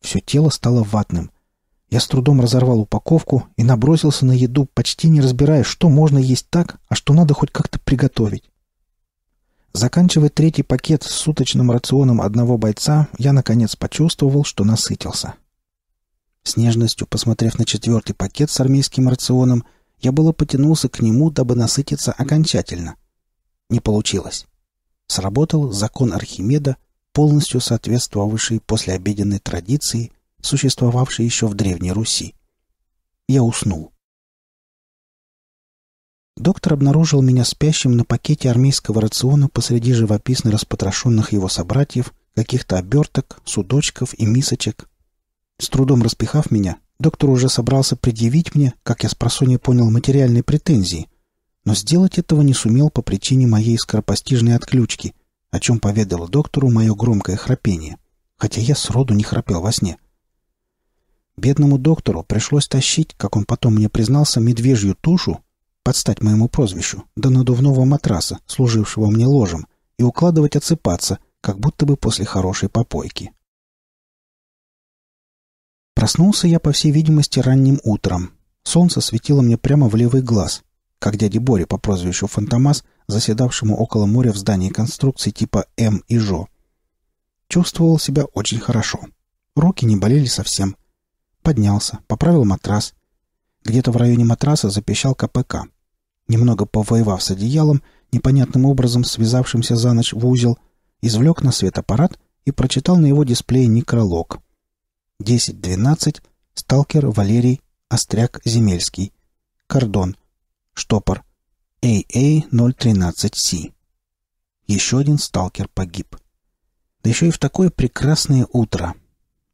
Все тело стало ватным — я с трудом разорвал упаковку и набросился на еду, почти не разбирая, что можно есть так, а что надо хоть как-то приготовить. Заканчивая третий пакет с суточным рационом одного бойца, я, наконец, почувствовал, что насытился. С нежностью, посмотрев на четвертый пакет с армейским рационом, я было потянулся к нему, дабы насытиться окончательно. Не получилось. Сработал закон Архимеда, полностью соответствовавший послеобеденной традиции – существовавший еще в Древней Руси. Я уснул. Доктор обнаружил меня спящим на пакете армейского рациона посреди живописно распотрошенных его собратьев, каких-то оберток, судочков и мисочек. С трудом распихав меня, доктор уже собрался предъявить мне, как я с просонья понял, материальные претензии, но сделать этого не сумел по причине моей скоропостижной отключки, о чем поведало доктору мое громкое храпение, хотя я сроду не храпел во сне — Бедному доктору пришлось тащить, как он потом мне признался, медвежью тушу, подстать моему прозвищу, до надувного матраса, служившего мне ложем, и укладывать отсыпаться, как будто бы после хорошей попойки. Проснулся я, по всей видимости, ранним утром. Солнце светило мне прямо в левый глаз, как дяде Боре по прозвищу Фантомас, заседавшему около моря в здании конструкции типа М и Жо. Чувствовал себя очень хорошо. Руки не болели совсем. Поднялся, поправил матрас. Где-то в районе матраса запищал КПК. Немного повоевав с одеялом, непонятным образом связавшимся за ночь в узел, извлек на свет аппарат и прочитал на его дисплее некролог. 10-12, сталкер Валерий, Остряк Земельский. Кордон. Штопор. AA-013C. А а еще один сталкер погиб. Да еще и в такое прекрасное утро —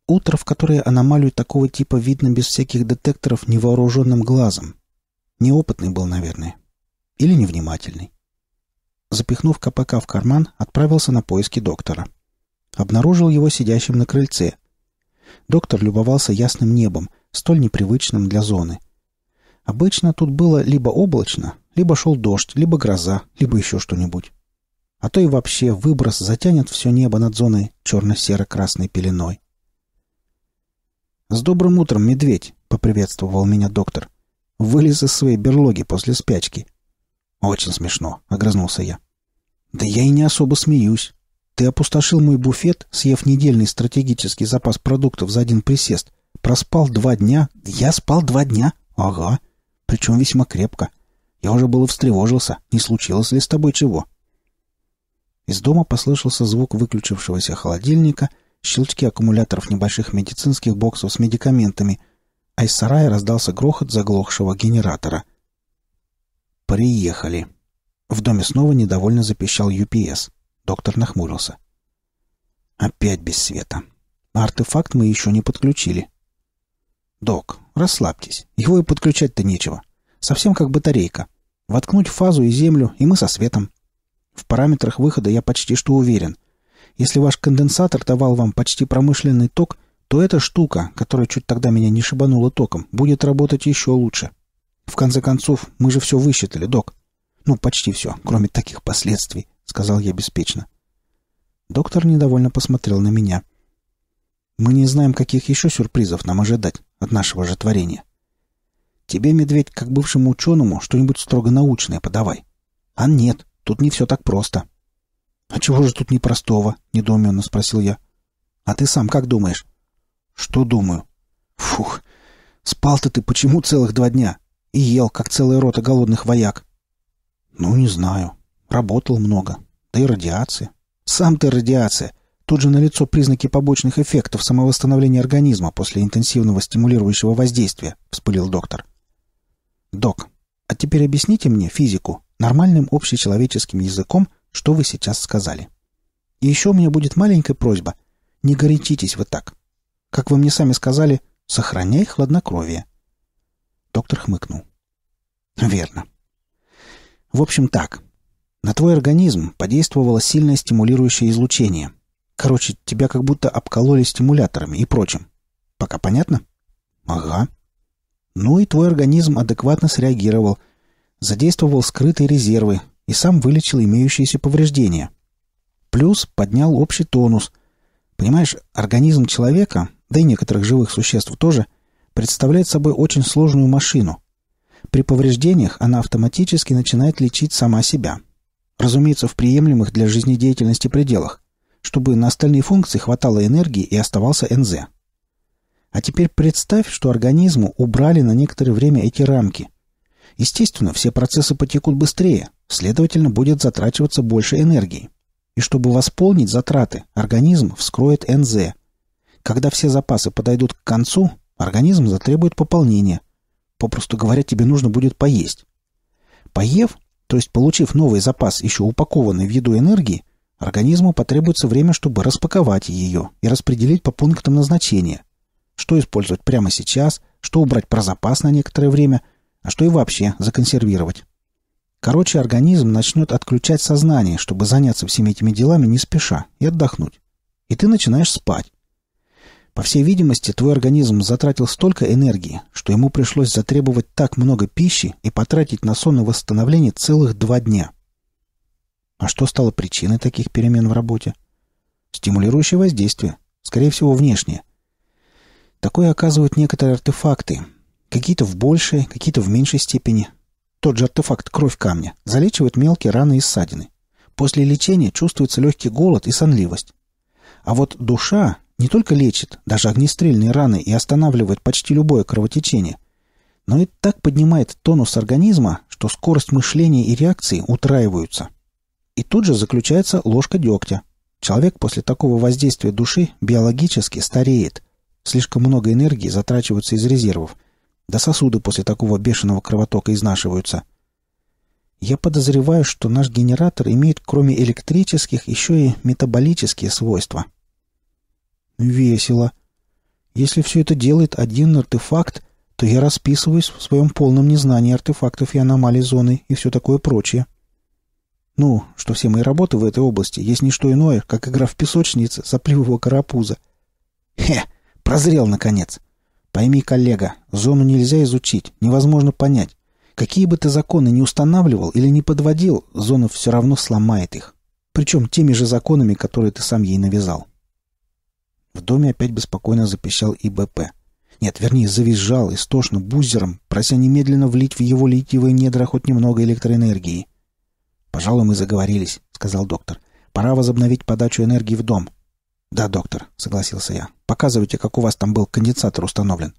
Утро, в которое аномалию такого типа видно без всяких детекторов невооруженным глазом. Неопытный был, наверное. Или невнимательный. Запихнув КПК в карман, отправился на поиски доктора. Обнаружил его сидящим на крыльце. Доктор любовался ясным небом, столь непривычным для зоны. Обычно тут было либо облачно, либо шел дождь, либо гроза, либо еще что-нибудь. А то и вообще выброс затянет все небо над зоной черно-серо-красной пеленой. «С добрым утром, медведь!» — поприветствовал меня доктор. «Вылез из своей берлоги после спячки». «Очень смешно», — огрызнулся я. «Да я и не особо смеюсь. Ты опустошил мой буфет, съев недельный стратегический запас продуктов за один присест. Проспал два дня. Я спал два дня. Ага. Причем весьма крепко. Я уже было встревожился, не случилось ли с тобой чего». Из дома послышался звук выключившегося холодильника — щелчки аккумуляторов небольших медицинских боксов с медикаментами, а из сарая раздался грохот заглохшего генератора. «Приехали». В доме снова недовольно запищал ЮПС. Доктор нахмурился. «Опять без света. Артефакт мы еще не подключили». «Док, расслабьтесь. Его и подключать-то нечего. Совсем как батарейка. Воткнуть фазу и землю, и мы со светом. В параметрах выхода я почти что уверен. Если ваш конденсатор давал вам почти промышленный ток, то эта штука, которая чуть тогда меня не шибанула током, будет работать еще лучше. В конце концов, мы же все высчитали, док. Ну, почти все, кроме таких последствий, сказал я беспечно. Доктор недовольно посмотрел на меня. Мы не знаем, каких еще сюрпризов нам ожидать от нашего же творения. Тебе, медведь, как бывшему ученому, что-нибудь строго научное подавай. А нет, тут не все так просто. — «А чего же тут непростого?» — недоуменно спросил я. «А ты сам как думаешь?» «Что думаю?» «Фух, спал-то ты почему целых два дня? И ел, как целая рота голодных вояк?» «Ну, не знаю. Работал много. Да и радиация. Сам ты радиация. Тут же налицо признаки побочных эффектов самовосстановления организма после интенсивного стимулирующего воздействия», — вспылил доктор. «Док, а теперь объясните мне физику нормальным общечеловеческим языком что вы сейчас сказали. И еще у меня будет маленькая просьба. Не горячитесь вы так. Как вы мне сами сказали, сохраняй хладнокровие. Доктор хмыкнул. Верно. В общем так. На твой организм подействовало сильное стимулирующее излучение. Короче, тебя как будто обкололи стимуляторами и прочим. Пока понятно? Ага. Ну и твой организм адекватно среагировал. Задействовал скрытые резервы, и сам вылечил имеющиеся повреждения. Плюс поднял общий тонус. Понимаешь, организм человека, да и некоторых живых существ тоже, представляет собой очень сложную машину. При повреждениях она автоматически начинает лечить сама себя. Разумеется, в приемлемых для жизнедеятельности пределах, чтобы на остальные функции хватало энергии и оставался НЗ. А теперь представь, что организму убрали на некоторое время эти рамки. Естественно, все процессы потекут быстрее, Следовательно, будет затрачиваться больше энергии. И чтобы восполнить затраты, организм вскроет НЗ. Когда все запасы подойдут к концу, организм затребует пополнения. Попросту говоря, тебе нужно будет поесть. Поев, то есть получив новый запас, еще упакованный в еду энергии, организму потребуется время, чтобы распаковать ее и распределить по пунктам назначения. Что использовать прямо сейчас, что убрать про запас на некоторое время, а что и вообще законсервировать. Короче, организм начнет отключать сознание, чтобы заняться всеми этими делами не спеша и отдохнуть. И ты начинаешь спать. По всей видимости, твой организм затратил столько энергии, что ему пришлось затребовать так много пищи и потратить на сон и восстановление целых два дня. А что стало причиной таких перемен в работе? Стимулирующее воздействие, скорее всего, внешнее. Такое оказывают некоторые артефакты, какие-то в большей, какие-то в меньшей степени, тот же артефакт «Кровь камня» залечивает мелкие раны и ссадины. После лечения чувствуется легкий голод и сонливость. А вот душа не только лечит даже огнестрельные раны и останавливает почти любое кровотечение, но и так поднимает тонус организма, что скорость мышления и реакции утраиваются. И тут же заключается ложка дегтя. Человек после такого воздействия души биологически стареет. Слишком много энергии затрачивается из резервов, да сосуды после такого бешеного кровотока изнашиваются. Я подозреваю, что наш генератор имеет кроме электрических еще и метаболические свойства. Весело. Если все это делает один артефакт, то я расписываюсь в своем полном незнании артефактов и аномалий зоны и все такое прочее. Ну, что все мои работы в этой области есть не что иное, как игра в песочнице сопливого карапуза. Хе, прозрел наконец. Пойми, коллега, зону нельзя изучить, невозможно понять. Какие бы ты законы не устанавливал или не подводил, зона все равно сломает их. Причем теми же законами, которые ты сам ей навязал. В доме опять беспокойно запищал ИБП. Нет, вернее, завизжал истошно бузером, прося немедленно влить в его литиевые недра хоть немного электроэнергии. «Пожалуй, мы заговорились», — сказал доктор. «Пора возобновить подачу энергии в дом. «Да, доктор», — согласился я. «Показывайте, как у вас там был конденсатор установлен».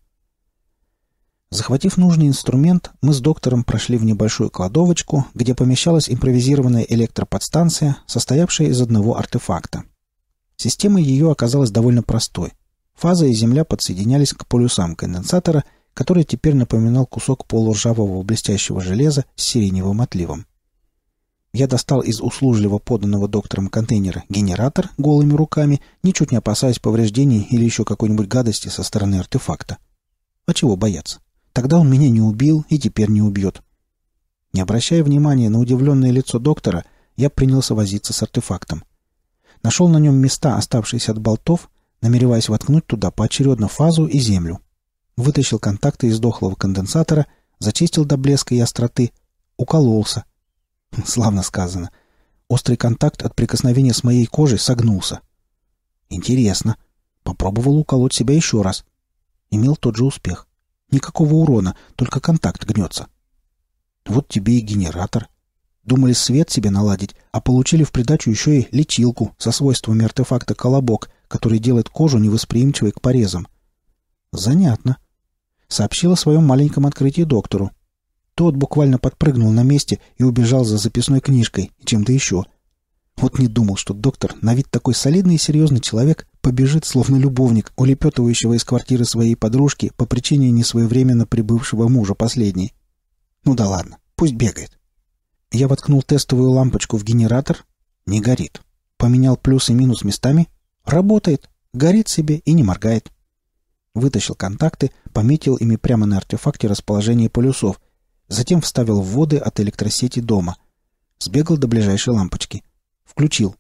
Захватив нужный инструмент, мы с доктором прошли в небольшую кладовочку, где помещалась импровизированная электроподстанция, состоявшая из одного артефакта. Система ее оказалась довольно простой. Фаза и земля подсоединялись к полюсам конденсатора, который теперь напоминал кусок полуржавого блестящего железа с сиреневым отливом. Я достал из услужливо поданного доктором контейнера генератор голыми руками, ничуть не опасаясь повреждений или еще какой-нибудь гадости со стороны артефакта. А чего бояться? Тогда он меня не убил и теперь не убьет. Не обращая внимания на удивленное лицо доктора, я принялся возиться с артефактом. Нашел на нем места, оставшиеся от болтов, намереваясь воткнуть туда поочередно фазу и землю. Вытащил контакты из дохлого конденсатора, зачистил до блеска и остроты, укололся — Славно сказано. Острый контакт от прикосновения с моей кожей согнулся. Интересно. Попробовал уколоть себя еще раз. Имел тот же успех. Никакого урона, только контакт гнется. Вот тебе и генератор. Думали свет себе наладить, а получили в придачу еще и лечилку со свойствами артефакта «Колобок», который делает кожу невосприимчивой к порезам. Занятно. Сообщила о своем маленьком открытии доктору. Тот буквально подпрыгнул на месте и убежал за записной книжкой и чем-то еще. Вот не думал, что доктор, на вид такой солидный и серьезный человек, побежит, словно любовник, улепетывающего из квартиры своей подружки по причине несвоевременно прибывшего мужа последней. Ну да ладно, пусть бегает. Я воткнул тестовую лампочку в генератор. Не горит. Поменял плюс и минус местами. Работает. Горит себе и не моргает. Вытащил контакты, пометил ими прямо на артефакте расположение полюсов — Затем вставил вводы от электросети дома. Сбегал до ближайшей лампочки. Включил.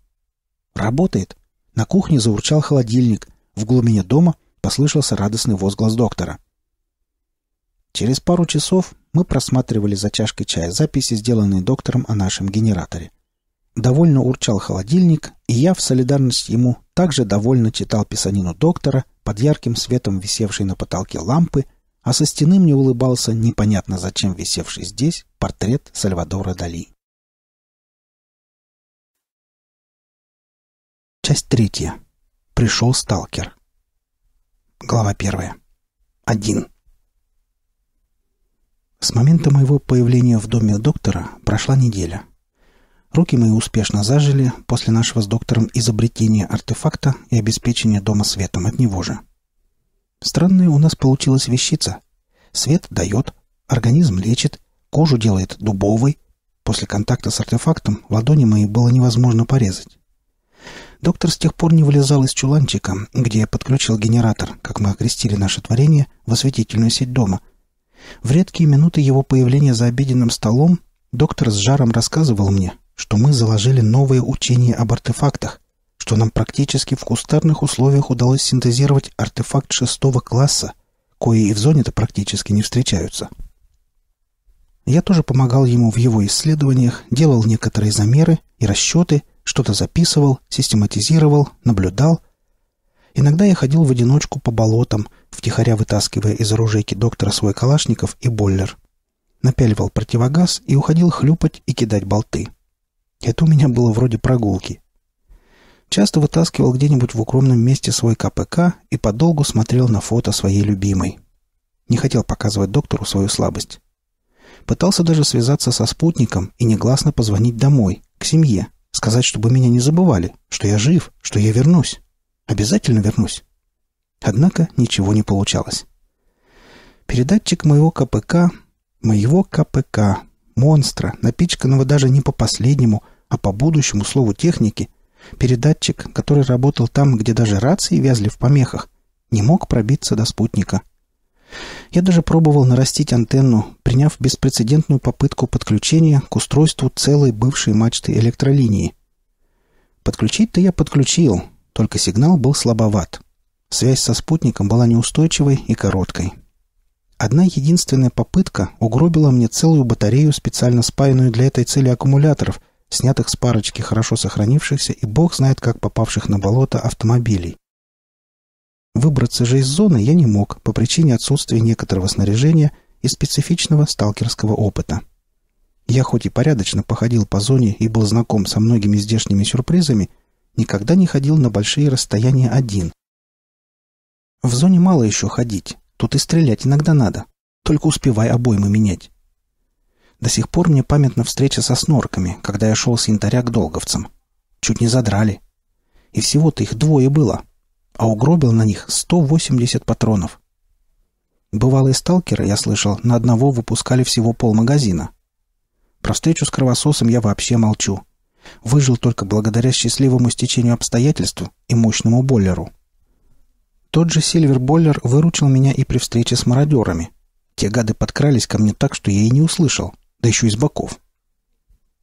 Работает. На кухне заурчал холодильник. В глубине дома послышался радостный возглас доктора. Через пару часов мы просматривали за чашкой чая записи, сделанные доктором о нашем генераторе. Довольно урчал холодильник, и я в солидарность ему также довольно читал писанину доктора под ярким светом висевшей на потолке лампы – а со стены мне улыбался непонятно зачем висевший здесь портрет Сальвадора Дали. Часть третья. Пришел сталкер. Глава первая. Один. С момента моего появления в доме доктора прошла неделя. Руки мои успешно зажили после нашего с доктором изобретения артефакта и обеспечения дома светом от него же. Странная у нас получилась вещица. Свет дает, организм лечит, кожу делает дубовой. После контакта с артефактом ладони мои было невозможно порезать. Доктор с тех пор не вылезал из чуланчика, где я подключил генератор, как мы окрестили наше творение, в осветительную сеть дома. В редкие минуты его появления за обеденным столом доктор с жаром рассказывал мне, что мы заложили новое учение об артефактах, что нам практически в кустарных условиях удалось синтезировать артефакт шестого класса, кои и в зоне-то практически не встречаются. Я тоже помогал ему в его исследованиях, делал некоторые замеры и расчеты, что-то записывал, систематизировал, наблюдал. Иногда я ходил в одиночку по болотам, втихаря вытаскивая из оружейки доктора свой калашников и бойлер. Напяливал противогаз и уходил хлюпать и кидать болты. Это у меня было вроде прогулки — Часто вытаскивал где-нибудь в укромном месте свой КПК и подолгу смотрел на фото своей любимой. Не хотел показывать доктору свою слабость. Пытался даже связаться со спутником и негласно позвонить домой, к семье, сказать, чтобы меня не забывали, что я жив, что я вернусь. Обязательно вернусь. Однако ничего не получалось. Передатчик моего КПК, моего КПК, монстра, напичканного даже не по последнему, а по будущему слову техники, Передатчик, который работал там, где даже рации вязли в помехах, не мог пробиться до спутника. Я даже пробовал нарастить антенну, приняв беспрецедентную попытку подключения к устройству целой бывшей мачты электролинии. Подключить-то я подключил, только сигнал был слабоват. Связь со спутником была неустойчивой и короткой. Одна единственная попытка угробила мне целую батарею, специально спаянную для этой цели аккумуляторов — снятых с парочки хорошо сохранившихся и бог знает как попавших на болото автомобилей. Выбраться же из зоны я не мог по причине отсутствия некоторого снаряжения и специфичного сталкерского опыта. Я хоть и порядочно походил по зоне и был знаком со многими здешними сюрпризами, никогда не ходил на большие расстояния один. В зоне мало еще ходить, тут и стрелять иногда надо, только успевай обоймы менять. До сих пор мне памятна встреча со снорками, когда я шел с янтаря к долговцам. Чуть не задрали. И всего-то их двое было. А угробил на них 180 патронов. Бывалые сталкеры, я слышал, на одного выпускали всего полмагазина. Про встречу с кровососом я вообще молчу. Выжил только благодаря счастливому стечению обстоятельств и мощному бойлеру. Тот же Сильвер Бойлер выручил меня и при встрече с мародерами. Те гады подкрались ко мне так, что я и не услышал да еще и с боков.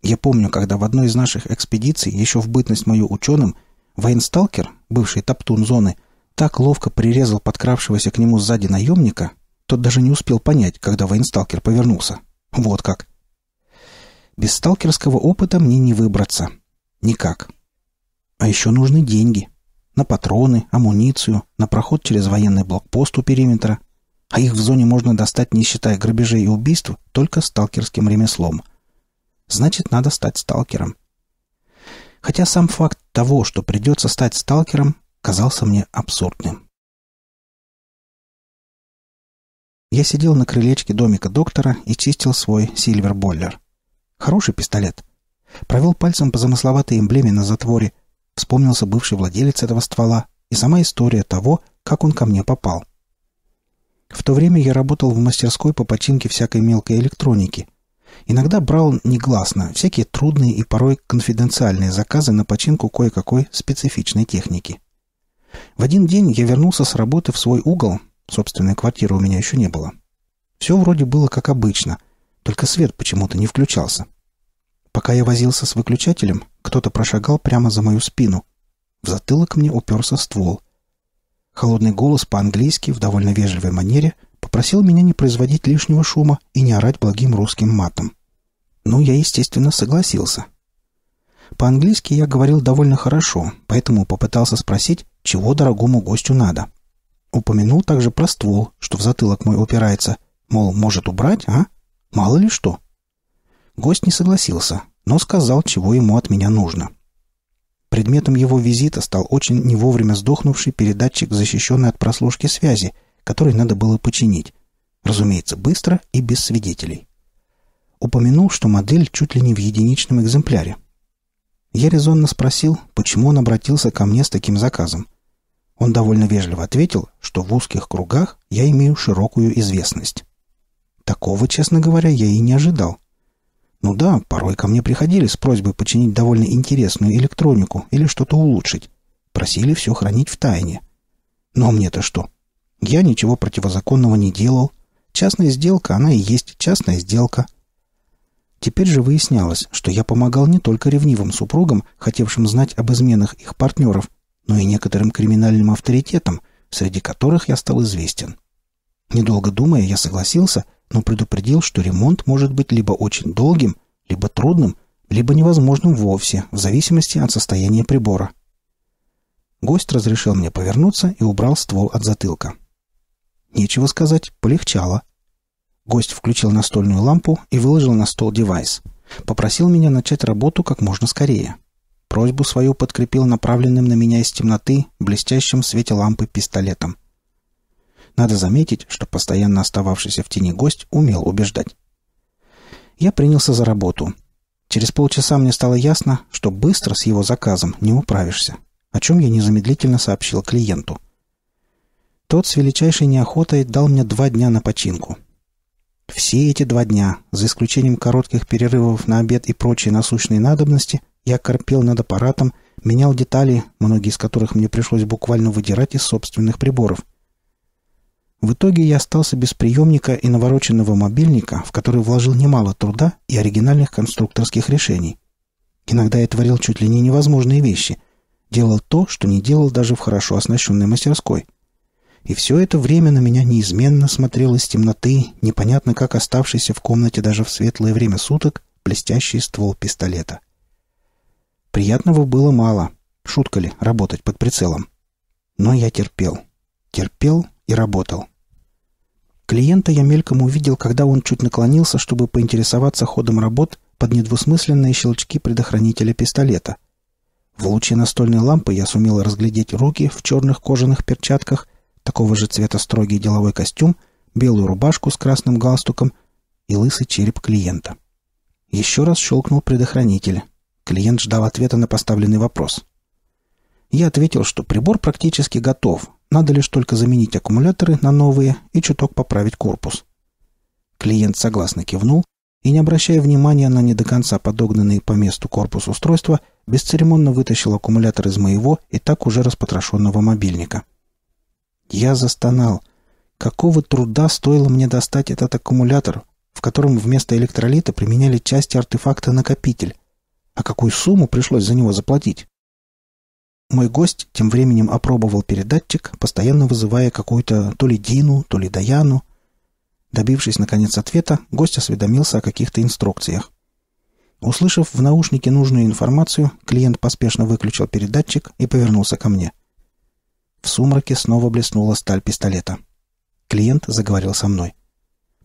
Я помню, когда в одной из наших экспедиций, еще в бытность мою ученым, военсталкер, бывший топтун зоны, так ловко прирезал подкравшегося к нему сзади наемника, тот даже не успел понять, когда военсталкер повернулся. Вот как. Без сталкерского опыта мне не выбраться. Никак. А еще нужны деньги. На патроны, амуницию, на проход через военный блокпост у периметра – а их в зоне можно достать, не считая грабежей и убийств, только сталкерским ремеслом. Значит, надо стать сталкером. Хотя сам факт того, что придется стать сталкером, казался мне абсурдным. Я сидел на крылечке домика доктора и чистил свой сильвербойлер. Хороший пистолет. Провел пальцем по замысловатой эмблеме на затворе. Вспомнился бывший владелец этого ствола и сама история того, как он ко мне попал. В то время я работал в мастерской по починке всякой мелкой электроники. Иногда брал негласно всякие трудные и порой конфиденциальные заказы на починку кое-какой специфичной техники. В один день я вернулся с работы в свой угол, собственной квартиры у меня еще не было. Все вроде было как обычно, только свет почему-то не включался. Пока я возился с выключателем, кто-то прошагал прямо за мою спину. В затылок мне уперся ствол — Холодный голос по-английски в довольно вежливой манере попросил меня не производить лишнего шума и не орать благим русским матом. Ну, я, естественно, согласился. По-английски я говорил довольно хорошо, поэтому попытался спросить, чего дорогому гостю надо. Упомянул также про ствол, что в затылок мой упирается, мол, может убрать, а? Мало ли что. Гость не согласился, но сказал, чего ему от меня нужно. — Предметом его визита стал очень не вовремя сдохнувший передатчик, защищенный от прослушки связи, который надо было починить. Разумеется, быстро и без свидетелей. Упомянул, что модель чуть ли не в единичном экземпляре. Я резонно спросил, почему он обратился ко мне с таким заказом. Он довольно вежливо ответил, что в узких кругах я имею широкую известность. Такого, честно говоря, я и не ожидал. Ну да, порой ко мне приходили с просьбой починить довольно интересную электронику или что-то улучшить. Просили все хранить в тайне. Но мне-то что? Я ничего противозаконного не делал. Частная сделка, она и есть частная сделка. Теперь же выяснялось, что я помогал не только ревнивым супругам, хотевшим знать об изменах их партнеров, но и некоторым криминальным авторитетам, среди которых я стал известен. Недолго думая, я согласился но предупредил, что ремонт может быть либо очень долгим, либо трудным, либо невозможным вовсе, в зависимости от состояния прибора. Гость разрешил мне повернуться и убрал ствол от затылка. Нечего сказать, полегчало. Гость включил настольную лампу и выложил на стол девайс. Попросил меня начать работу как можно скорее. Просьбу свою подкрепил направленным на меня из темноты блестящим в свете лампы пистолетом. Надо заметить, что постоянно остававшийся в тени гость умел убеждать. Я принялся за работу. Через полчаса мне стало ясно, что быстро с его заказом не управишься, о чем я незамедлительно сообщил клиенту. Тот с величайшей неохотой дал мне два дня на починку. Все эти два дня, за исключением коротких перерывов на обед и прочие насущные надобности, я корпел над аппаратом, менял детали, многие из которых мне пришлось буквально выдирать из собственных приборов – в итоге я остался без приемника и навороченного мобильника, в который вложил немало труда и оригинальных конструкторских решений. Иногда я творил чуть ли не невозможные вещи. Делал то, что не делал даже в хорошо оснащенной мастерской. И все это время на меня неизменно смотрел из темноты, непонятно как оставшийся в комнате даже в светлое время суток, блестящий ствол пистолета. Приятного было мало. Шутка ли, работать под прицелом. Но я терпел. Терпел и работал. Клиента я мельком увидел, когда он чуть наклонился, чтобы поинтересоваться ходом работ под недвусмысленные щелчки предохранителя пистолета. В луче настольной лампы я сумел разглядеть руки в черных кожаных перчатках, такого же цвета строгий деловой костюм, белую рубашку с красным галстуком и лысый череп клиента. Еще раз щелкнул предохранитель. Клиент ждал ответа на поставленный вопрос. Я ответил, что прибор практически готов, надо лишь только заменить аккумуляторы на новые и чуток поправить корпус. Клиент согласно кивнул и, не обращая внимания на не до конца подогнанный по месту корпус устройства, бесцеремонно вытащил аккумулятор из моего и так уже распотрошенного мобильника. Я застонал. Какого труда стоило мне достать этот аккумулятор, в котором вместо электролита применяли части артефакта-накопитель? А какую сумму пришлось за него заплатить? Мой гость тем временем опробовал передатчик, постоянно вызывая какую-то то ли Дину, то ли Даяну. Добившись, наконец, ответа, гость осведомился о каких-то инструкциях. Услышав в наушнике нужную информацию, клиент поспешно выключил передатчик и повернулся ко мне. В сумраке снова блеснула сталь пистолета. Клиент заговорил со мной.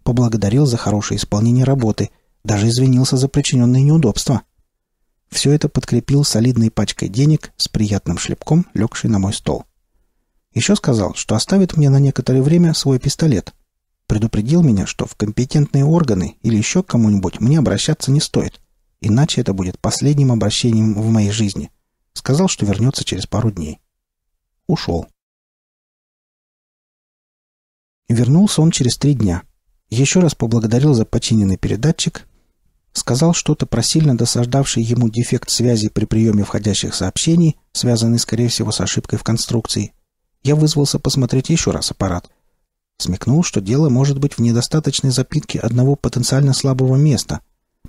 Поблагодарил за хорошее исполнение работы, даже извинился за причиненные неудобства. Все это подкрепил солидной пачкой денег с приятным шлепком, легший на мой стол. Еще сказал, что оставит мне на некоторое время свой пистолет. Предупредил меня, что в компетентные органы или еще кому-нибудь мне обращаться не стоит, иначе это будет последним обращением в моей жизни. Сказал, что вернется через пару дней. Ушел. Вернулся он через три дня. Еще раз поблагодарил за починенный передатчик, сказал что-то про сильно досаждавший ему дефект связи при приеме входящих сообщений, связанный, скорее всего, с ошибкой в конструкции. Я вызвался посмотреть еще раз аппарат. Смекнул, что дело может быть в недостаточной запитке одного потенциально слабого места.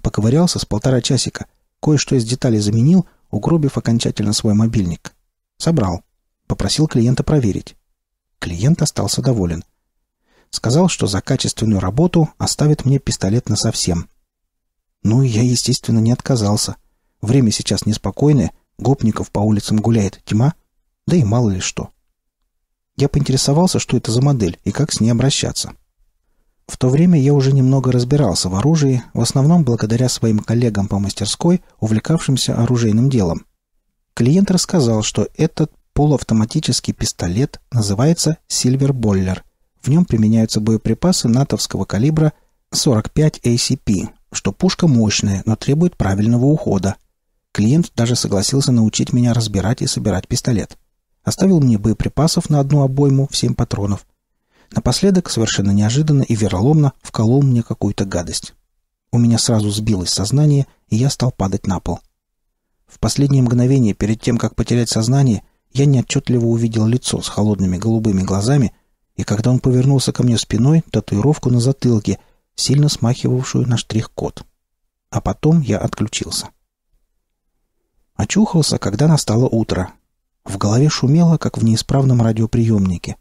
Поковырялся с полтора часика, кое-что из деталей заменил, угробив окончательно свой мобильник. Собрал. Попросил клиента проверить. Клиент остался доволен. Сказал, что за качественную работу оставит мне пистолет насовсем — ну, я, естественно, не отказался. Время сейчас неспокойное, гопников по улицам гуляет тьма, да и мало ли что. Я поинтересовался, что это за модель и как с ней обращаться. В то время я уже немного разбирался в оружии, в основном благодаря своим коллегам по мастерской, увлекавшимся оружейным делом. Клиент рассказал, что этот полуавтоматический пистолет называется «Сильверболлер». В нем применяются боеприпасы натовского калибра 45 ACP что пушка мощная, но требует правильного ухода. Клиент даже согласился научить меня разбирать и собирать пистолет. Оставил мне боеприпасов на одну обойму в семь патронов. Напоследок, совершенно неожиданно и вероломно, вколол мне какую-то гадость. У меня сразу сбилось сознание, и я стал падать на пол. В последнее мгновение, перед тем, как потерять сознание, я неотчетливо увидел лицо с холодными голубыми глазами, и когда он повернулся ко мне спиной, татуировку на затылке — сильно смахивавшую на штрих-код. А потом я отключился. Очухался, когда настало утро. В голове шумело, как в неисправном радиоприемнике.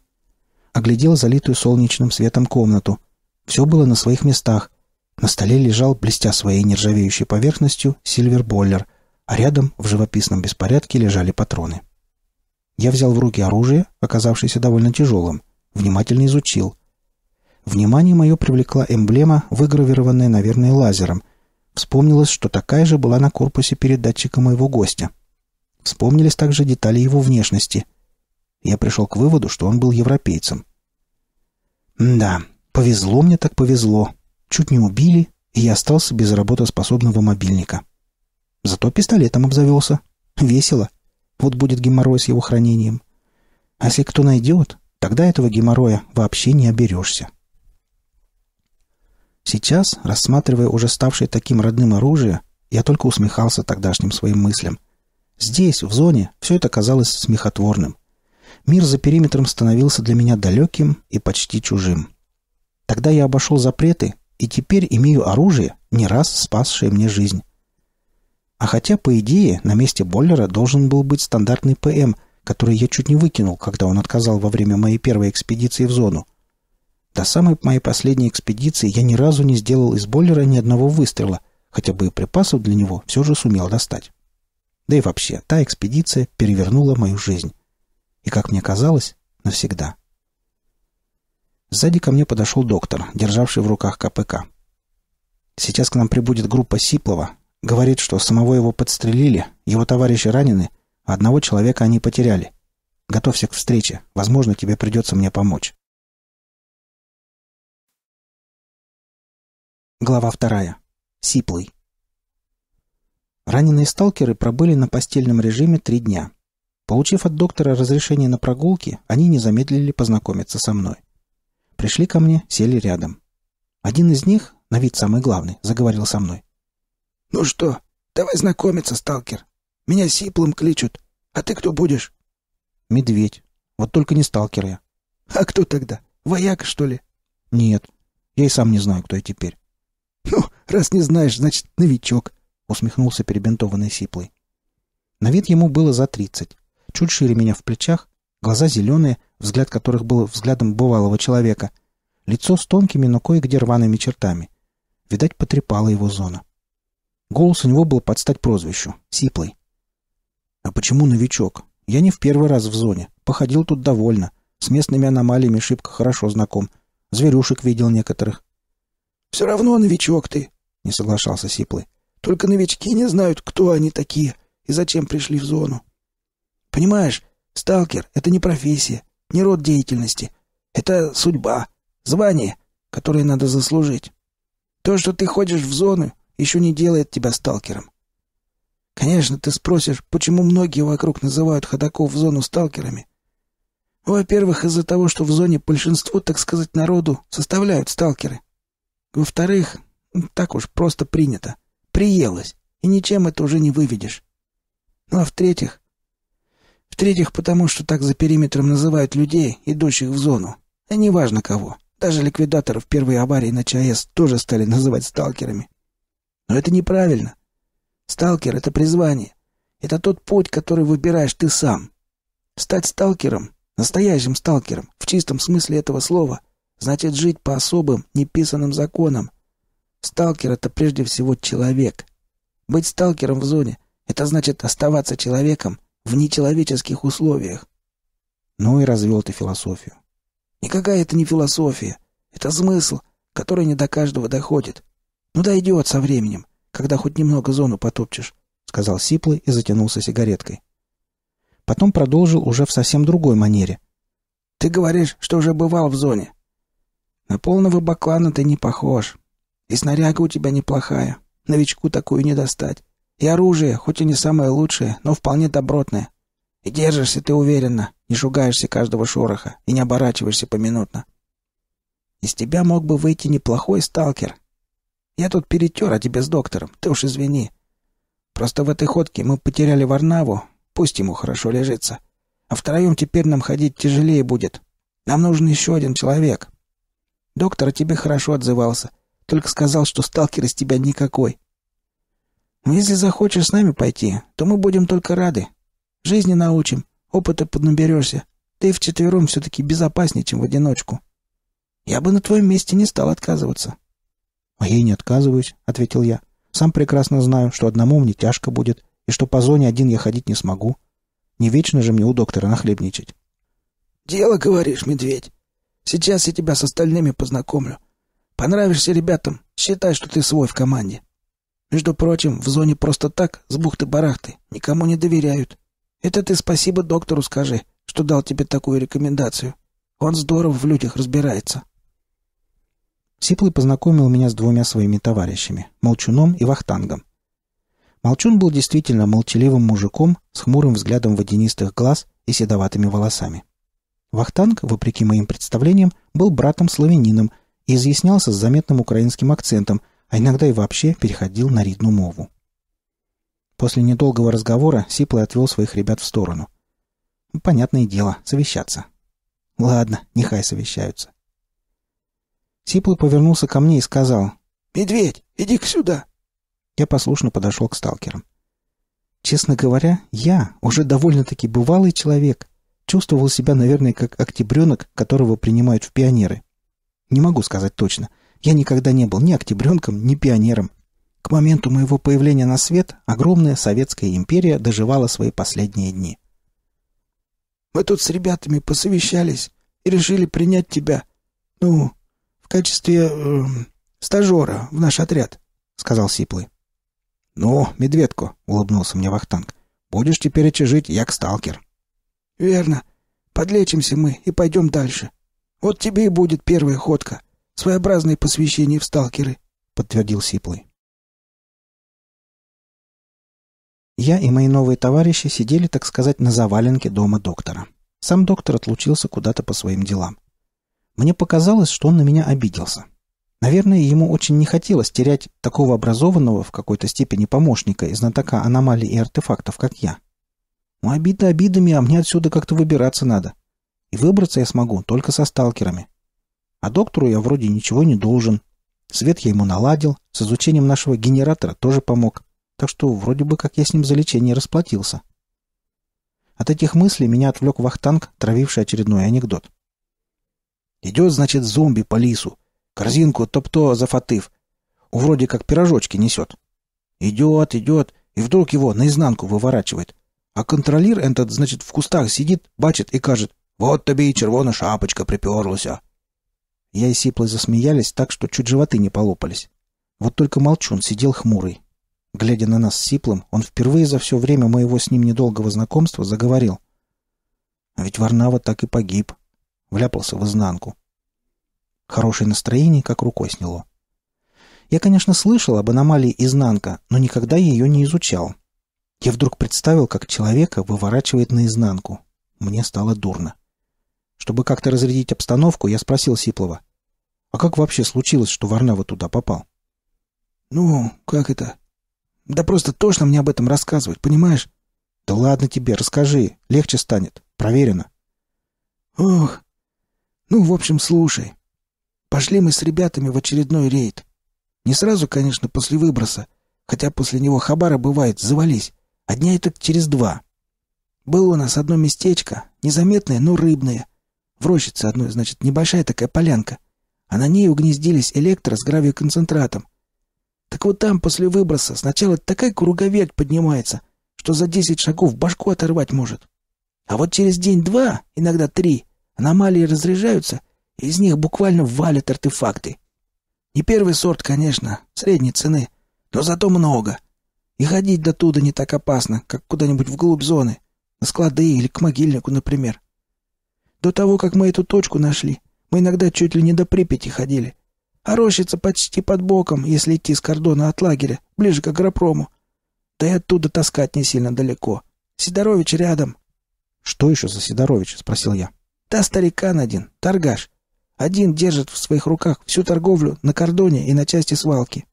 Оглядел залитую солнечным светом комнату. Все было на своих местах. На столе лежал, блестя своей нержавеющей поверхностью, сильвербойлер, а рядом в живописном беспорядке лежали патроны. Я взял в руки оружие, оказавшееся довольно тяжелым, внимательно изучил. Внимание мое привлекла эмблема, выгравированная, наверное, лазером. Вспомнилось, что такая же была на корпусе передатчика моего гостя. Вспомнились также детали его внешности. Я пришел к выводу, что он был европейцем. Да, повезло мне так повезло. Чуть не убили, и я остался без работоспособного мобильника. Зато пистолетом обзавелся. Весело. Вот будет геморрой с его хранением. А если кто найдет, тогда этого геморроя вообще не оберешься. Сейчас, рассматривая уже ставшее таким родным оружие, я только усмехался тогдашним своим мыслям. Здесь, в зоне, все это казалось смехотворным. Мир за периметром становился для меня далеким и почти чужим. Тогда я обошел запреты и теперь имею оружие, не раз спасшее мне жизнь. А хотя, по идее, на месте бойлера должен был быть стандартный ПМ, который я чуть не выкинул, когда он отказал во время моей первой экспедиции в зону. До самой моей последней экспедиции я ни разу не сделал из бойлера ни одного выстрела, хотя бы и припасов для него все же сумел достать. Да и вообще, та экспедиция перевернула мою жизнь. И, как мне казалось, навсегда. Сзади ко мне подошел доктор, державший в руках КПК. «Сейчас к нам прибудет группа Сиплова. Говорит, что самого его подстрелили, его товарищи ранены, а одного человека они потеряли. Готовься к встрече. Возможно, тебе придется мне помочь». Глава вторая. Сиплый. Раненые сталкеры пробыли на постельном режиме три дня. Получив от доктора разрешение на прогулки, они не замедлили познакомиться со мной. Пришли ко мне, сели рядом. Один из них, на вид самый главный, заговорил со мной. «Ну что, давай знакомиться, сталкер. Меня Сиплым кличут. А ты кто будешь?» «Медведь. Вот только не сталкер я». «А кто тогда? Вояк, что ли?» «Нет. Я и сам не знаю, кто я теперь». Раз не знаешь, значит, новичок», — усмехнулся перебинтованный Сиплый. На вид ему было за тридцать. Чуть шире меня в плечах, глаза зеленые, взгляд которых был взглядом бывалого человека, лицо с тонкими, но кое-где рваными чертами. Видать, потрепала его зона. Голос у него был под стать прозвищу — Сиплый. «А почему новичок? Я не в первый раз в зоне. Походил тут довольно. С местными аномалиями шибко хорошо знаком. Зверюшек видел некоторых». «Все равно новичок ты. — не соглашался Сиплый. «Только новички не знают, кто они такие и зачем пришли в зону. Понимаешь, сталкер — это не профессия, не род деятельности. Это судьба, звание, которое надо заслужить. То, что ты ходишь в зону, еще не делает тебя сталкером. Конечно, ты спросишь, почему многие вокруг называют ходаков в зону сталкерами. Во-первых, из-за того, что в зоне большинство, так сказать, народу составляют сталкеры. Во-вторых, так уж просто принято. Приелось. И ничем это уже не выведешь. Ну а в-третьих... В-третьих, потому что так за периметром называют людей, идущих в зону. А неважно кого. Даже ликвидаторов первой аварии на ЧАЭС тоже стали называть сталкерами. Но это неправильно. Сталкер — это призвание. Это тот путь, который выбираешь ты сам. Стать сталкером, настоящим сталкером, в чистом смысле этого слова, значит жить по особым, неписанным законам — Сталкер — это прежде всего человек. Быть сталкером в зоне — это значит оставаться человеком в нечеловеческих условиях. Ну и развел ты философию. Никакая это не философия. Это смысл, который не до каждого доходит. Ну дойдет со временем, когда хоть немного зону потопчешь, — сказал Сиплый и затянулся сигареткой. Потом продолжил уже в совсем другой манере. «Ты говоришь, что уже бывал в зоне. На полного баклана ты не похож. И снаряга у тебя неплохая. Новичку такую не достать. И оружие, хоть и не самое лучшее, но вполне добротное. И держишься ты уверенно, не шугаешься каждого шороха и не оборачиваешься поминутно. Из тебя мог бы выйти неплохой сталкер. Я тут перетер а тебе с доктором, ты уж извини. Просто в этой ходке мы потеряли Варнаву, пусть ему хорошо лежится. А втроем теперь нам ходить тяжелее будет. Нам нужен еще один человек. Доктор о тебе хорошо отзывался. Только сказал, что сталкер из тебя никакой. Но ну, если захочешь с нами пойти, то мы будем только рады. Жизни научим, опыта поднаберешься. Ты и вчетвером все-таки безопаснее, чем в одиночку. Я бы на твоем месте не стал отказываться. — А я и не отказываюсь, — ответил я. — Сам прекрасно знаю, что одному мне тяжко будет, и что по зоне один я ходить не смогу. Не вечно же мне у доктора нахлебничать. — Дело, говоришь, медведь. Сейчас я тебя с остальными познакомлю. — Понравишься ребятам, считай, что ты свой в команде. Между прочим, в зоне просто так, с бухты-барахты, никому не доверяют. Это ты спасибо доктору скажи, что дал тебе такую рекомендацию. Он здорово в людях разбирается. Сиплый познакомил меня с двумя своими товарищами, Молчуном и Вахтангом. Молчун был действительно молчаливым мужиком с хмурым взглядом водянистых глаз и седоватыми волосами. Вахтанг, вопреки моим представлениям, был братом-славянином, и изъяснялся с заметным украинским акцентом, а иногда и вообще переходил на ридну мову. После недолгого разговора Сиплый отвел своих ребят в сторону. Понятное дело, совещаться. Ладно, нехай совещаются. Сиплый повернулся ко мне и сказал, «Медведь, иди-ка сюда!» Я послушно подошел к сталкерам. Честно говоря, я, уже довольно-таки бывалый человек, чувствовал себя, наверное, как октябренок, которого принимают в пионеры. Не могу сказать точно. Я никогда не был ни октябренком, ни пионером. К моменту моего появления на свет огромная советская империя доживала свои последние дни. «Мы тут с ребятами посовещались и решили принять тебя, ну, в качестве э, эм, стажера в наш отряд», — сказал Сиплый. «Ну, Медведко», — улыбнулся мне Вахтанг, — «будешь теперь жить, як сталкер». «Верно. Подлечимся мы и пойдем дальше», «Вот тебе и будет первая ходка. Своеобразное посвящение в сталкеры», — подтвердил Сиплый. Я и мои новые товарищи сидели, так сказать, на заваленке дома доктора. Сам доктор отлучился куда-то по своим делам. Мне показалось, что он на меня обиделся. Наверное, ему очень не хотелось терять такого образованного в какой-то степени помощника и знатока аномалий и артефактов, как я. Ну, обида обидами, а мне отсюда как-то выбираться надо. И выбраться я смогу только со сталкерами. А доктору я вроде ничего не должен. Свет я ему наладил, с изучением нашего генератора тоже помог. Так что вроде бы как я с ним за лечение расплатился. От этих мыслей меня отвлек вахтанг, травивший очередной анекдот. «Идет, значит, зомби по лису. Корзинку топ-то зафатыв. Вроде как пирожочки несет. Идет, идет, и вдруг его наизнанку выворачивает. А контролир этот, значит, в кустах сидит, бачит и кажет, вот тебе и червона шапочка приперлася. Я и Сипла засмеялись так, что чуть животы не полопались. Вот только Молчун сидел хмурый. Глядя на нас с Сиплом, он впервые за все время моего с ним недолгого знакомства заговорил. А ведь Варнава так и погиб. Вляпался в изнанку. Хорошее настроение как рукой сняло. Я, конечно, слышал об аномалии изнанка, но никогда ее не изучал. Я вдруг представил, как человека выворачивает наизнанку. Мне стало дурно. Чтобы как-то разрядить обстановку, я спросил Сиплова. «А как вообще случилось, что Варнава туда попал?» «Ну, как это? Да просто тошно мне об этом рассказывать, понимаешь?» «Да ладно тебе, расскажи. Легче станет. Проверено». «Ох, ну, в общем, слушай. Пошли мы с ребятами в очередной рейд. Не сразу, конечно, после выброса, хотя после него хабара бывает, завались, а дня это через два. Было у нас одно местечко, незаметное, но рыбное. В рощице одной, значит, небольшая такая полянка, а на ней угнездились электро с гравиоконцентратом. Так вот там, после выброса, сначала такая круговерть поднимается, что за десять шагов башку оторвать может. А вот через день-два, иногда три, аномалии разряжаются, и из них буквально валят артефакты. Не первый сорт, конечно, средней цены, но зато много. И ходить до туда не так опасно, как куда-нибудь вглубь зоны, на склады или к могильнику, например. До того, как мы эту точку нашли, мы иногда чуть ли не до Припяти ходили. А рощица почти под боком, если идти с кордона от лагеря, ближе к агропрому. Да и оттуда таскать не сильно далеко. Сидорович рядом. — Что еще за Сидорович? — спросил я. — Да старикан один, торгаш. Один держит в своих руках всю торговлю на кордоне и на части свалки.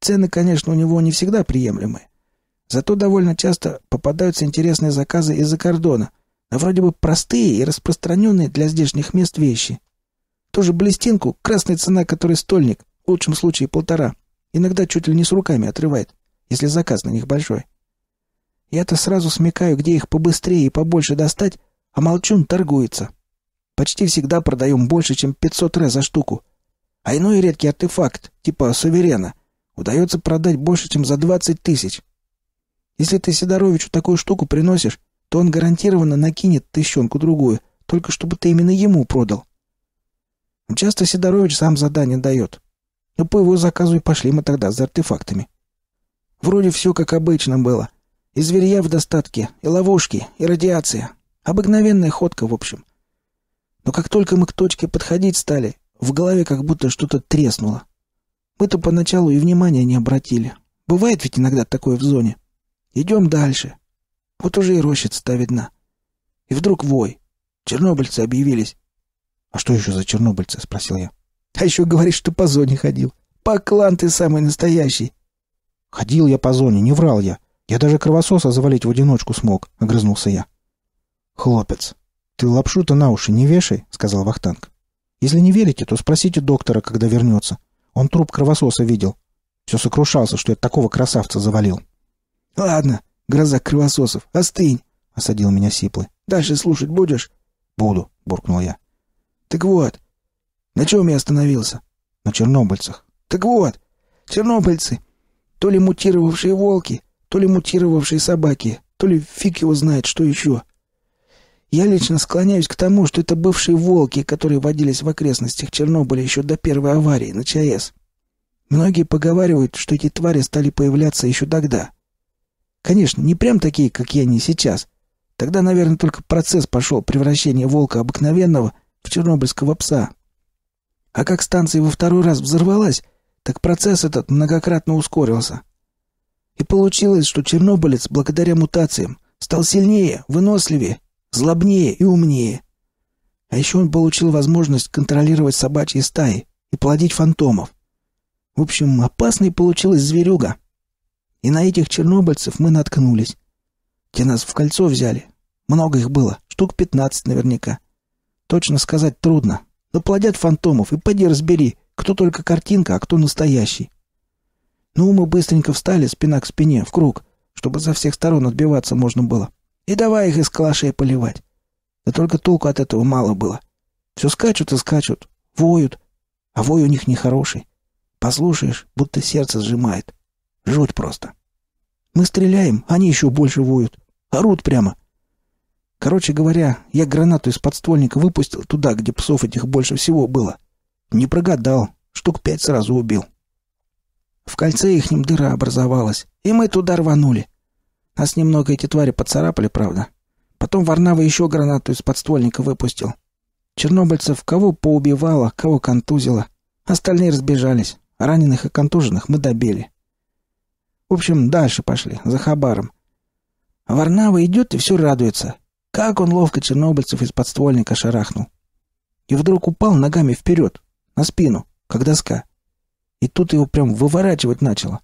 Цены, конечно, у него не всегда приемлемые. Зато довольно часто попадаются интересные заказы из-за кордона, а вроде бы простые и распространенные для здешних мест вещи. Тоже блестинку, красная цена которой стольник, в лучшем случае полтора, иногда чуть ли не с руками отрывает, если заказ на них большой. Я-то сразу смекаю, где их побыстрее и побольше достать, а молчун торгуется. Почти всегда продаем больше, чем 500 ре за штуку. А иной редкий артефакт, типа суверена, удается продать больше, чем за 20 тысяч. Если ты Сидоровичу такую штуку приносишь, то он гарантированно накинет тыщенку-другую, только чтобы ты именно ему продал. Часто Сидорович сам задание дает. Но по его заказу и пошли мы тогда за артефактами. Вроде все как обычно было. И зверья в достатке, и ловушки, и радиация. Обыкновенная ходка, в общем. Но как только мы к точке подходить стали, в голове как будто что-то треснуло. Мы-то поначалу и внимания не обратили. Бывает ведь иногда такое в зоне. Идем дальше. Вот уже и рощица-то видна. И вдруг вой. Чернобыльцы объявились. — А что еще за чернобыльцы? — спросил я. — А еще говоришь, что по зоне ходил. Поклан ты самый настоящий. — Ходил я по зоне, не врал я. Я даже кровососа завалить в одиночку смог, — огрызнулся я. — Хлопец, ты лапшу-то на уши не вешай, — сказал Вахтанг. — Если не верите, то спросите доктора, когда вернется. Он труп кровососа видел. Все сокрушался, что я такого красавца завалил. — Ладно, Гроза кровососов! Остынь!» — осадил меня сиплый. «Дальше слушать будешь?» «Буду», — буркнул я. «Так вот. На чем я остановился?» «На чернобыльцах». «Так вот. Чернобыльцы. То ли мутировавшие волки, то ли мутировавшие собаки, то ли фиг его знает, что еще. Я лично склоняюсь к тому, что это бывшие волки, которые водились в окрестностях Чернобыля еще до первой аварии на ЧАЭС. Многие поговаривают, что эти твари стали появляться еще тогда, Конечно, не прям такие, как я не сейчас. Тогда, наверное, только процесс пошел превращения волка обыкновенного в чернобыльского пса. А как станция во второй раз взорвалась, так процесс этот многократно ускорился. И получилось, что чернобылец, благодаря мутациям, стал сильнее, выносливее, злобнее и умнее. А еще он получил возможность контролировать собачьи стаи и плодить фантомов. В общем, опасный получилась зверюга — и на этих чернобыльцев мы наткнулись. Те нас в кольцо взяли. Много их было, штук пятнадцать наверняка. Точно сказать трудно. Но плодят фантомов, и поди разбери, кто только картинка, а кто настоящий. Ну, мы быстренько встали спина к спине, в круг, чтобы со всех сторон отбиваться можно было. И давай их из калашей поливать. Да только толку от этого мало было. Все скачут и скачут, воют, а вой у них нехороший. Послушаешь, будто сердце сжимает. Жуть просто. Мы стреляем, они еще больше воют. Орут прямо. Короче говоря, я гранату из подствольника выпустил туда, где псов этих больше всего было. Не прогадал. Штук пять сразу убил. В кольце ихнем дыра образовалась, и мы туда рванули. Нас немного эти твари поцарапали, правда. Потом Варнава еще гранату из подствольника выпустил. Чернобыльцев кого поубивало, кого контузило. Остальные разбежались. Раненых и контуженных мы добили. В общем, дальше пошли, за Хабаром. Варнава идет и все радуется. Как он ловко чернобыльцев из подствольника шарахнул. И вдруг упал ногами вперед, на спину, как доска. И тут его прям выворачивать начало.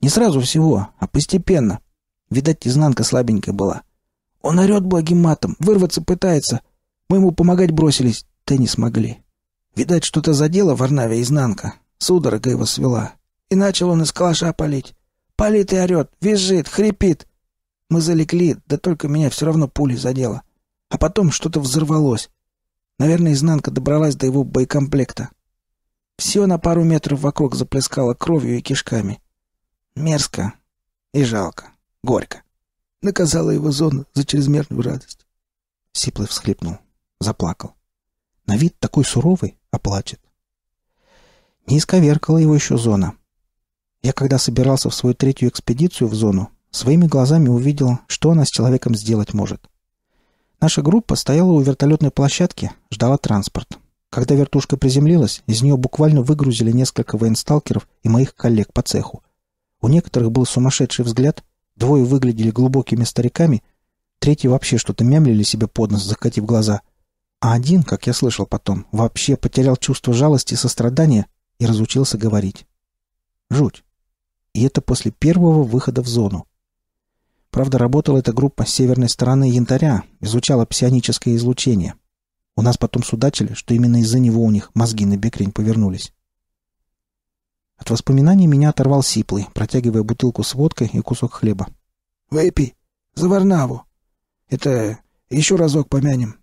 Не сразу всего, а постепенно. Видать, изнанка слабенькая была. Он орет благим матом, вырваться пытается. Мы ему помогать бросились, да не смогли. Видать, что-то задело Варнаве изнанка. Судорога его свела. И начал он из калаша палить. Палит и орет, визжит, хрипит. Мы залегли, да только меня все равно пулей задело. А потом что-то взорвалось. Наверное, изнанка добралась до его боекомплекта. Все на пару метров вокруг заплескало кровью и кишками. Мерзко и жалко, горько. Наказала его зона за чрезмерную радость. Сиплый всхлипнул, заплакал. На вид такой суровый, а плачет. Не исковеркала его еще зона. Я когда собирался в свою третью экспедицию в зону, своими глазами увидел, что она с человеком сделать может. Наша группа стояла у вертолетной площадки, ждала транспорт. Когда вертушка приземлилась, из нее буквально выгрузили несколько военсталкеров и моих коллег по цеху. У некоторых был сумасшедший взгляд, двое выглядели глубокими стариками, третий вообще что-то мямлили себе под нос, закатив глаза. А один, как я слышал потом, вообще потерял чувство жалости и сострадания и разучился говорить. Жуть и это после первого выхода в зону. Правда, работала эта группа с северной стороны янтаря, изучала псионическое излучение. У нас потом судачили, что именно из-за него у них мозги на бекрень повернулись. От воспоминаний меня оторвал Сиплый, протягивая бутылку с водкой и кусок хлеба. «Выпей! За Варнаву! Это... еще разок помянем.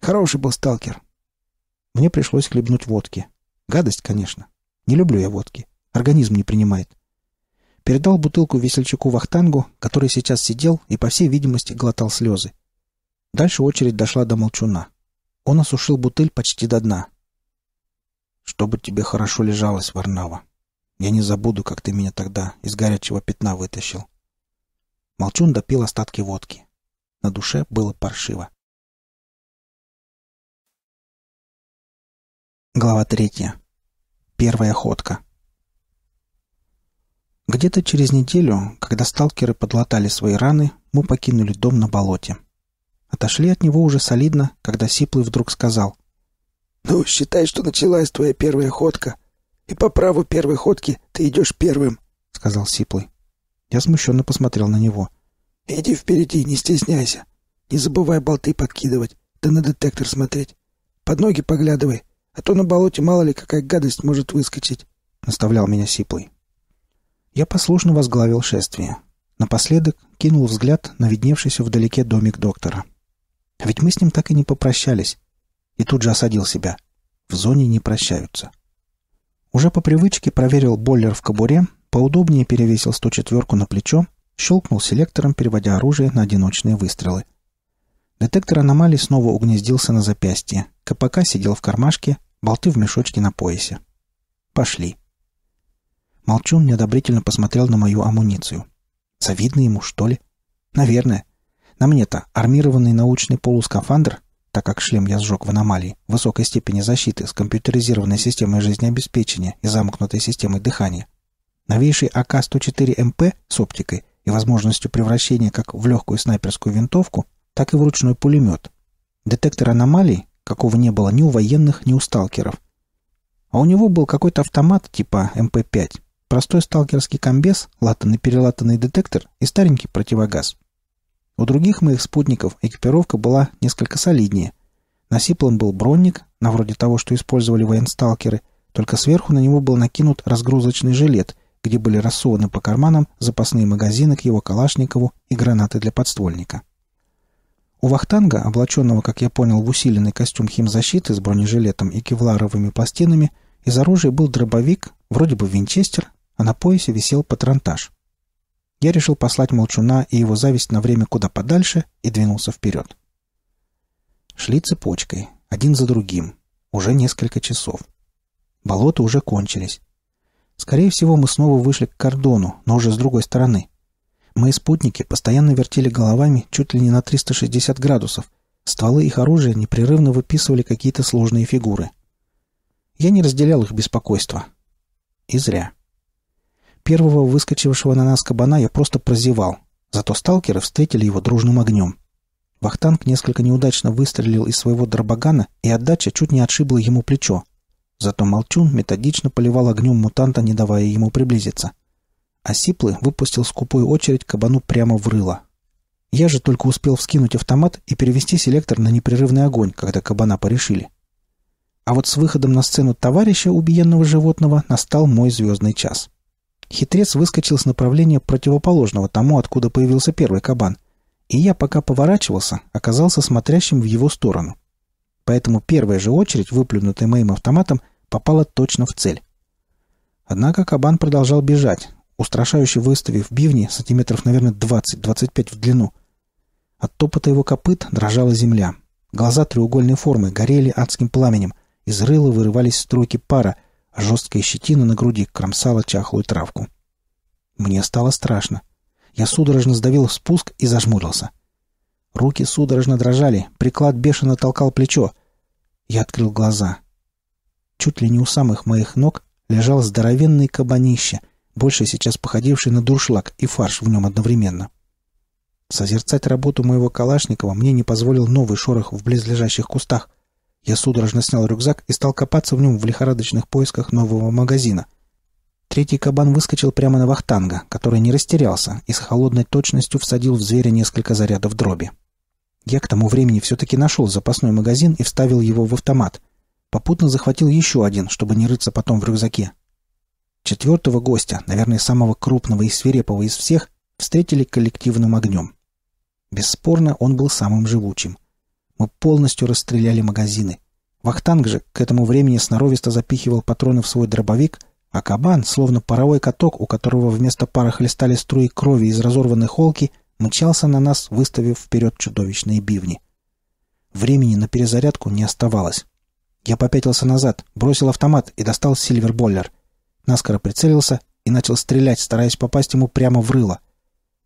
Хороший был сталкер!» Мне пришлось хлебнуть водки. Гадость, конечно. Не люблю я водки. Организм не принимает передал бутылку весельчаку Вахтангу, который сейчас сидел и, по всей видимости, глотал слезы. Дальше очередь дошла до молчуна. Он осушил бутыль почти до дна. «Чтобы тебе хорошо лежалось, Варнава. Я не забуду, как ты меня тогда из горячего пятна вытащил». Молчун допил остатки водки. На душе было паршиво. Глава третья. Первая ходка. Где-то через неделю, когда сталкеры подлатали свои раны, мы покинули дом на болоте. Отошли от него уже солидно, когда Сиплый вдруг сказал. «Ну, считай, что началась твоя первая ходка. И по праву первой ходки ты идешь первым», — сказал Сиплый. Я смущенно посмотрел на него. «Иди впереди, не стесняйся. Не забывай болты подкидывать, да на детектор смотреть. Под ноги поглядывай, а то на болоте мало ли какая гадость может выскочить», — наставлял меня Сиплый. Я послушно возглавил шествие. Напоследок кинул взгляд на видневшийся вдалеке домик доктора. Ведь мы с ним так и не попрощались. И тут же осадил себя. В зоне не прощаются. Уже по привычке проверил бойлер в кобуре, поудобнее перевесил 104-ку на плечо, щелкнул селектором, переводя оружие на одиночные выстрелы. Детектор аномалий снова угнездился на запястье. КПК сидел в кармашке, болты в мешочке на поясе. Пошли. Молчун неодобрительно посмотрел на мою амуницию. Завидно ему, что ли? Наверное. На мне-то армированный научный полускафандр, так как шлем я сжег в аномалии, высокой степени защиты с компьютеризированной системой жизнеобеспечения и замкнутой системой дыхания, новейший АК-104МП с оптикой и возможностью превращения как в легкую снайперскую винтовку, так и в ручной пулемет. Детектор аномалий, какого не было ни у военных, ни у сталкеров. А у него был какой-то автомат типа МП-5, простой сталкерский комбез, латанный-перелатанный детектор и старенький противогаз. У других моих спутников экипировка была несколько солиднее. На Сиплом был бронник, на вроде того, что использовали военсталкеры, только сверху на него был накинут разгрузочный жилет, где были рассованы по карманам запасные магазины к его Калашникову и гранаты для подствольника. У Вахтанга, облаченного, как я понял, в усиленный костюм химзащиты с бронежилетом и кевларовыми пластинами, из оружия был дробовик, вроде бы винчестер, а на поясе висел патронтаж. Я решил послать молчуна и его зависть на время куда подальше и двинулся вперед. Шли цепочкой, один за другим, уже несколько часов. Болота уже кончились. Скорее всего, мы снова вышли к кордону, но уже с другой стороны. Мои спутники постоянно вертели головами чуть ли не на 360 градусов. Стволы их оружия непрерывно выписывали какие-то сложные фигуры. Я не разделял их беспокойство. И зря. Первого выскочившего на нас кабана я просто прозевал, зато сталкеры встретили его дружным огнем. Вахтанг несколько неудачно выстрелил из своего дробогана, и отдача чуть не отшибла ему плечо. Зато Молчун методично поливал огнем мутанта, не давая ему приблизиться. А Сиплы выпустил скупую очередь кабану прямо в рыло. Я же только успел вскинуть автомат и перевести селектор на непрерывный огонь, когда кабана порешили. А вот с выходом на сцену товарища убиенного животного настал мой звездный час. Хитрец выскочил с направления противоположного тому, откуда появился первый кабан. И я, пока поворачивался, оказался смотрящим в его сторону. Поэтому первая же очередь, выплюнутая моим автоматом, попала точно в цель. Однако кабан продолжал бежать, устрашающе выставив бивни сантиметров, наверное, 20-25 в длину. От топота его копыт дрожала земля. Глаза треугольной формы горели адским пламенем, из рыла вырывались струйки пара — жесткая щетина на груди кромсала чахлую травку. Мне стало страшно. Я судорожно сдавил спуск и зажмурился. Руки судорожно дрожали, приклад бешено толкал плечо. Я открыл глаза. Чуть ли не у самых моих ног лежал здоровенный кабанище, больше сейчас походивший на дуршлаг и фарш в нем одновременно. Созерцать работу моего Калашникова мне не позволил новый шорох в близлежащих кустах — я судорожно снял рюкзак и стал копаться в нем в лихорадочных поисках нового магазина. Третий кабан выскочил прямо на вахтанга, который не растерялся и с холодной точностью всадил в зверя несколько зарядов дроби. Я к тому времени все-таки нашел запасной магазин и вставил его в автомат. Попутно захватил еще один, чтобы не рыться потом в рюкзаке. Четвертого гостя, наверное, самого крупного и свирепого из всех, встретили коллективным огнем. Бесспорно, он был самым живучим — мы полностью расстреляли магазины. Вахтанг же к этому времени сноровисто запихивал патроны в свой дробовик, а кабан, словно паровой каток, у которого вместо пара хлестали струи крови из разорванной холки, мчался на нас, выставив вперед чудовищные бивни. Времени на перезарядку не оставалось. Я попятился назад, бросил автомат и достал сильверболлер. Наскоро прицелился и начал стрелять, стараясь попасть ему прямо в рыло.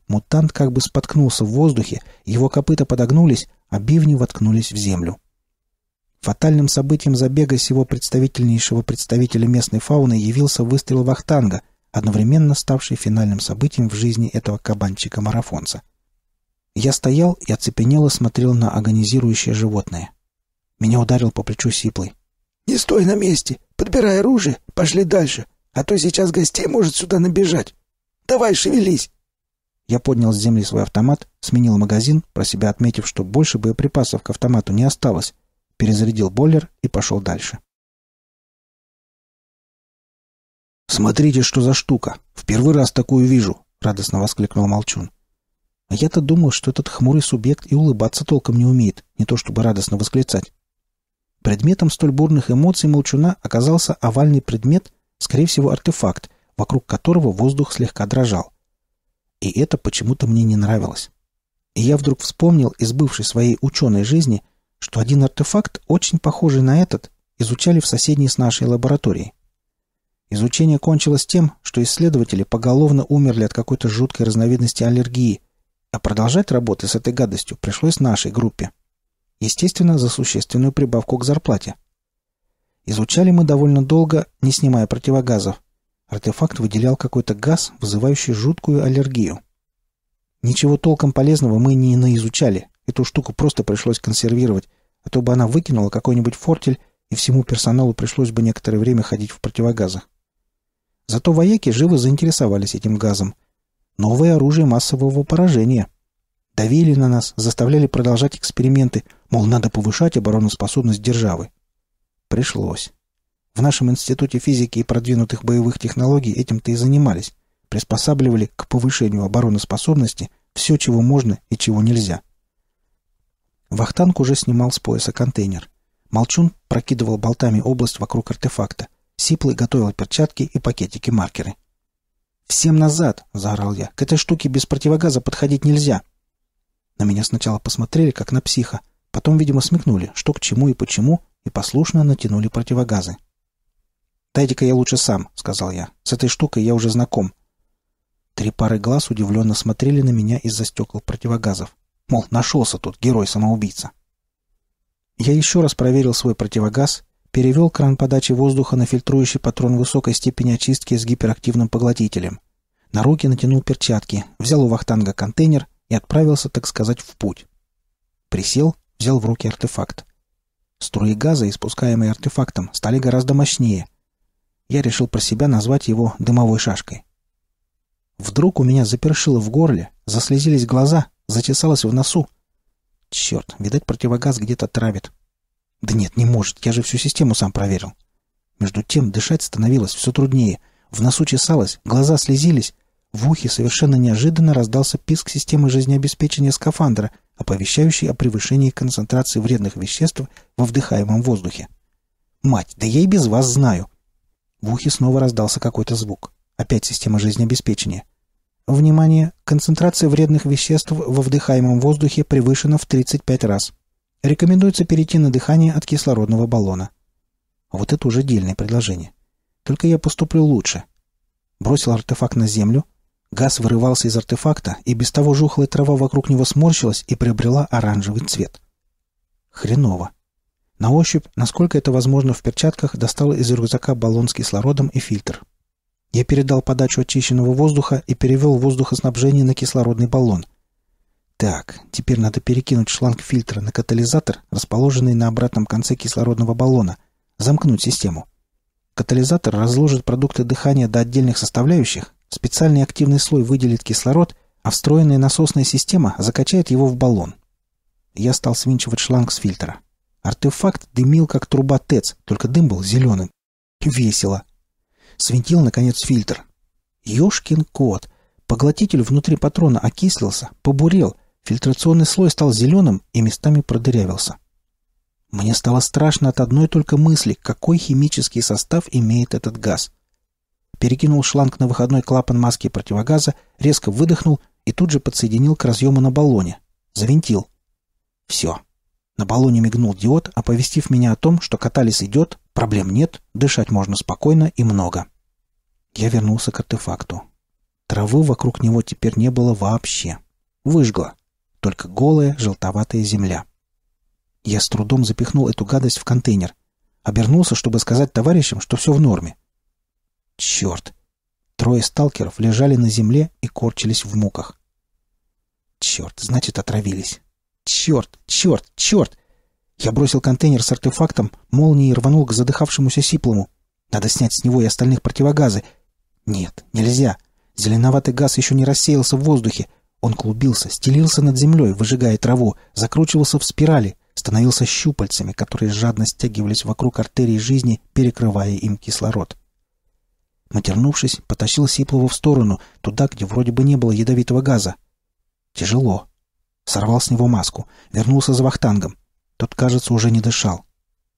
Мутант как бы споткнулся в воздухе, его копыта подогнулись, а бивни воткнулись в землю. Фатальным событием забега сего представительнейшего представителя местной фауны явился выстрел вахтанга, одновременно ставший финальным событием в жизни этого кабанчика-марафонца. Я стоял и оцепенело смотрел на агонизирующее животное. Меня ударил по плечу Сиплый. «Не стой на месте! Подбирай оружие, пошли дальше, а то сейчас гостей может сюда набежать! Давай, шевелись!» Я поднял с земли свой автомат, сменил магазин, про себя отметив, что больше боеприпасов к автомату не осталось, перезарядил бойлер и пошел дальше. «Смотрите, что за штука! В первый раз такую вижу!» — радостно воскликнул Молчун. А я-то думал, что этот хмурый субъект и улыбаться толком не умеет, не то чтобы радостно восклицать. Предметом столь бурных эмоций Молчуна оказался овальный предмет, скорее всего артефакт, вокруг которого воздух слегка дрожал и это почему-то мне не нравилось. И я вдруг вспомнил из бывшей своей ученой жизни, что один артефакт, очень похожий на этот, изучали в соседней с нашей лаборатории. Изучение кончилось тем, что исследователи поголовно умерли от какой-то жуткой разновидности аллергии, а продолжать работы с этой гадостью пришлось нашей группе. Естественно, за существенную прибавку к зарплате. Изучали мы довольно долго, не снимая противогазов, Артефакт выделял какой-то газ, вызывающий жуткую аллергию. Ничего толком полезного мы не наизучали. Эту штуку просто пришлось консервировать, а то бы она выкинула какой-нибудь фортель, и всему персоналу пришлось бы некоторое время ходить в противогазах. Зато вояки живо заинтересовались этим газом. Новое оружие массового поражения. Давили на нас, заставляли продолжать эксперименты, мол, надо повышать обороноспособность державы. Пришлось. В нашем институте физики и продвинутых боевых технологий этим-то и занимались. Приспосабливали к повышению обороноспособности все, чего можно и чего нельзя. Вахтанг уже снимал с пояса контейнер. Молчун прокидывал болтами область вокруг артефакта. Сиплый готовил перчатки и пакетики-маркеры. «Всем назад!» — заорал я. «К этой штуке без противогаза подходить нельзя!» На меня сначала посмотрели, как на психа. Потом, видимо, смекнули, что к чему и почему, и послушно натянули противогазы. «Дайте-ка я лучше сам», — сказал я. «С этой штукой я уже знаком». Три пары глаз удивленно смотрели на меня из-за стекол противогазов. Мол, нашелся тут герой-самоубийца. Я еще раз проверил свой противогаз, перевел кран подачи воздуха на фильтрующий патрон высокой степени очистки с гиперактивным поглотителем. На руки натянул перчатки, взял у вахтанга контейнер и отправился, так сказать, в путь. Присел, взял в руки артефакт. Струи газа, испускаемые артефактом, стали гораздо мощнее — я решил про себя назвать его дымовой шашкой. Вдруг у меня запершило в горле, заслезились глаза, зачесалось в носу. Черт, видать, противогаз где-то травит. Да нет, не может, я же всю систему сам проверил. Между тем дышать становилось все труднее. В носу чесалось, глаза слезились. В ухе совершенно неожиданно раздался писк системы жизнеобеспечения скафандра, оповещающий о превышении концентрации вредных веществ во вдыхаемом воздухе. «Мать, да я и без вас знаю!» В ухе снова раздался какой-то звук. Опять система жизнеобеспечения. Внимание! Концентрация вредных веществ во вдыхаемом воздухе превышена в 35 раз. Рекомендуется перейти на дыхание от кислородного баллона. Вот это уже дельное предложение. Только я поступлю лучше. Бросил артефакт на землю. Газ вырывался из артефакта, и без того жухлая трава вокруг него сморщилась и приобрела оранжевый цвет. Хреново. На ощупь, насколько это возможно в перчатках, достал из рюкзака баллон с кислородом и фильтр. Я передал подачу очищенного воздуха и перевел воздухоснабжение на кислородный баллон. Так, теперь надо перекинуть шланг фильтра на катализатор, расположенный на обратном конце кислородного баллона, замкнуть систему. Катализатор разложит продукты дыхания до отдельных составляющих, специальный активный слой выделит кислород, а встроенная насосная система закачает его в баллон. Я стал свинчивать шланг с фильтра. Артефакт дымил, как труба ТЭЦ, только дым был зеленым. Весело. Свинтил, наконец, фильтр. Ёшкин кот. Поглотитель внутри патрона окислился, побурел. Фильтрационный слой стал зеленым и местами продырявился. Мне стало страшно от одной только мысли, какой химический состав имеет этот газ. Перекинул шланг на выходной клапан маски противогаза, резко выдохнул и тут же подсоединил к разъему на баллоне. Завинтил. Все. На баллоне мигнул диод, оповестив меня о том, что катализ идет, проблем нет, дышать можно спокойно и много. Я вернулся к артефакту. Травы вокруг него теперь не было вообще. Выжгло. Только голая, желтоватая земля. Я с трудом запихнул эту гадость в контейнер. Обернулся, чтобы сказать товарищам, что все в норме. Черт! Трое сталкеров лежали на земле и корчились в муках. Черт, значит, отравились. Черт, черт, черт! Я бросил контейнер с артефактом, молнией рванул к задыхавшемуся Сиплому. Надо снять с него и остальных противогазы. Нет, нельзя. Зеленоватый газ еще не рассеялся в воздухе. Он клубился, стелился над землей, выжигая траву, закручивался в спирали, становился щупальцами, которые жадно стягивались вокруг артерий жизни, перекрывая им кислород. Матернувшись, потащил Сиплова в сторону, туда, где вроде бы не было ядовитого газа. Тяжело. Сорвал с него маску. Вернулся за вахтангом. Тот, кажется, уже не дышал.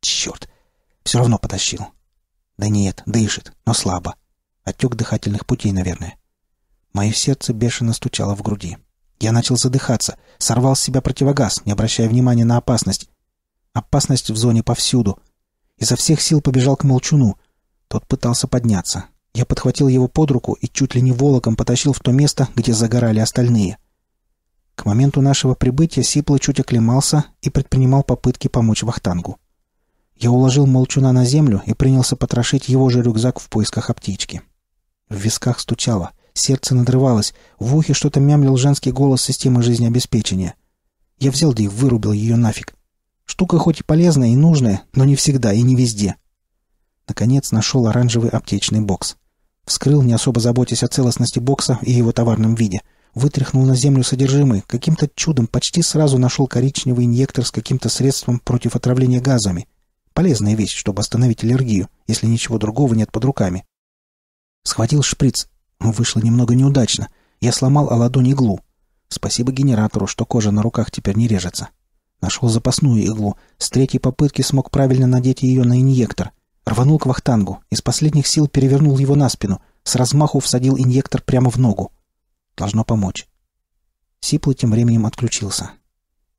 Черт! Все равно потащил. Да нет, дышит, но слабо. Отек дыхательных путей, наверное. Мое сердце бешено стучало в груди. Я начал задыхаться, сорвал с себя противогаз, не обращая внимания на опасность. Опасность в зоне повсюду. Изо всех сил побежал к молчуну. Тот пытался подняться. Я подхватил его под руку и чуть ли не волоком потащил в то место, где загорали остальные. К моменту нашего прибытия Сипла чуть оклемался и предпринимал попытки помочь Вахтангу. Я уложил молчуна на землю и принялся потрошить его же рюкзак в поисках аптечки. В висках стучало, сердце надрывалось, в ухе что-то мямлил женский голос системы жизнеобеспечения. Я взял да и вырубил ее нафиг. Штука хоть и полезная и нужная, но не всегда и не везде. Наконец нашел оранжевый аптечный бокс. Вскрыл, не особо заботясь о целостности бокса и его товарном виде — вытряхнул на землю содержимое, каким-то чудом почти сразу нашел коричневый инъектор с каким-то средством против отравления газами. Полезная вещь, чтобы остановить аллергию, если ничего другого нет под руками. Схватил шприц, вышло немного неудачно. Я сломал о ладонь иглу. Спасибо генератору, что кожа на руках теперь не режется. Нашел запасную иглу. С третьей попытки смог правильно надеть ее на инъектор. Рванул к вахтангу. Из последних сил перевернул его на спину. С размаху всадил инъектор прямо в ногу. Должно помочь. Сипл тем временем отключился.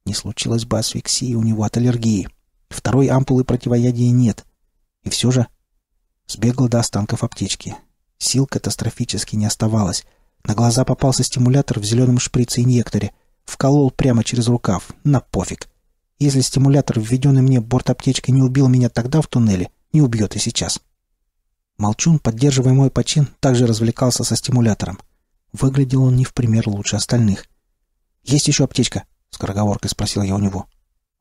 Не случилось бы асфиксии у него от аллергии. Второй ампулы противоядия нет. И все же сбегал до останков аптечки. Сил катастрофически не оставалось. На глаза попался стимулятор в зеленом шприце-инъекторе. Вколол прямо через рукав. На пофиг. Если стимулятор, введенный мне борт аптечкой, не убил меня тогда в туннеле, не убьет и сейчас. Молчун, поддерживая мой почин, также развлекался со стимулятором. Выглядел он не в пример лучше остальных. «Есть еще аптечка?» — скороговоркой спросил я у него.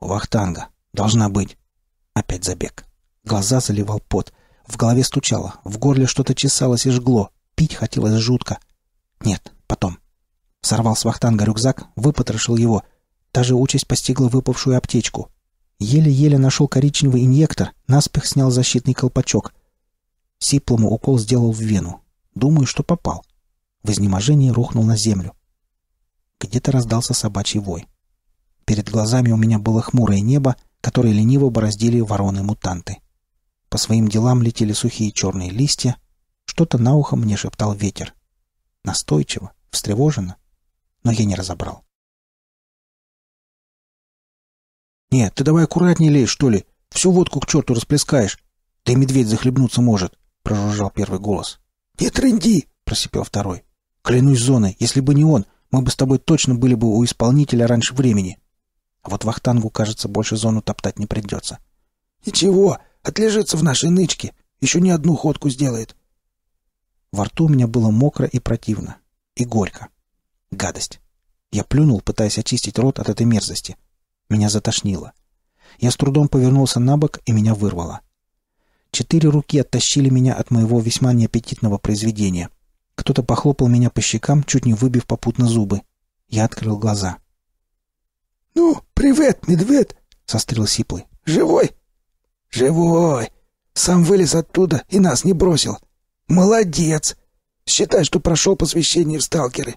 «У Вахтанга. Должна быть». Опять забег. Глаза заливал пот. В голове стучало, в горле что-то чесалось и жгло. Пить хотелось жутко. Нет, потом. Сорвал с Вахтанга рюкзак, выпотрошил его. Та же участь постигла выпавшую аптечку. Еле-еле нашел коричневый инъектор, наспех снял защитный колпачок. Сиплому укол сделал в вену. Думаю, что попал. В изнеможении рухнул на землю. Где-то раздался собачий вой. Перед глазами у меня было хмурое небо, которое лениво бороздили вороны-мутанты. По своим делам летели сухие черные листья. Что-то на ухо мне шептал ветер. Настойчиво, встревоженно, но я не разобрал. «Нет, ты давай аккуратнее лезь, что ли. Всю водку к черту расплескаешь. Да и медведь захлебнуться может», — прожужжал первый голос. «Не трынди!» — просипел второй. Клянусь зоной, если бы не он, мы бы с тобой точно были бы у исполнителя раньше времени. А вот Вахтангу, кажется, больше зону топтать не придется. Ничего, отлежится в нашей нычке. Еще не одну ходку сделает. Во рту у меня было мокро и противно. И горько. Гадость. Я плюнул, пытаясь очистить рот от этой мерзости. Меня затошнило. Я с трудом повернулся на бок, и меня вырвало. Четыре руки оттащили меня от моего весьма неаппетитного произведения. Кто-то похлопал меня по щекам, чуть не выбив попутно зубы. Я открыл глаза. «Ну, привет, медведь!» — сострил Сиплый. «Живой?» «Живой! Сам вылез оттуда и нас не бросил. Молодец! Считай, что прошел посвящение в сталкеры.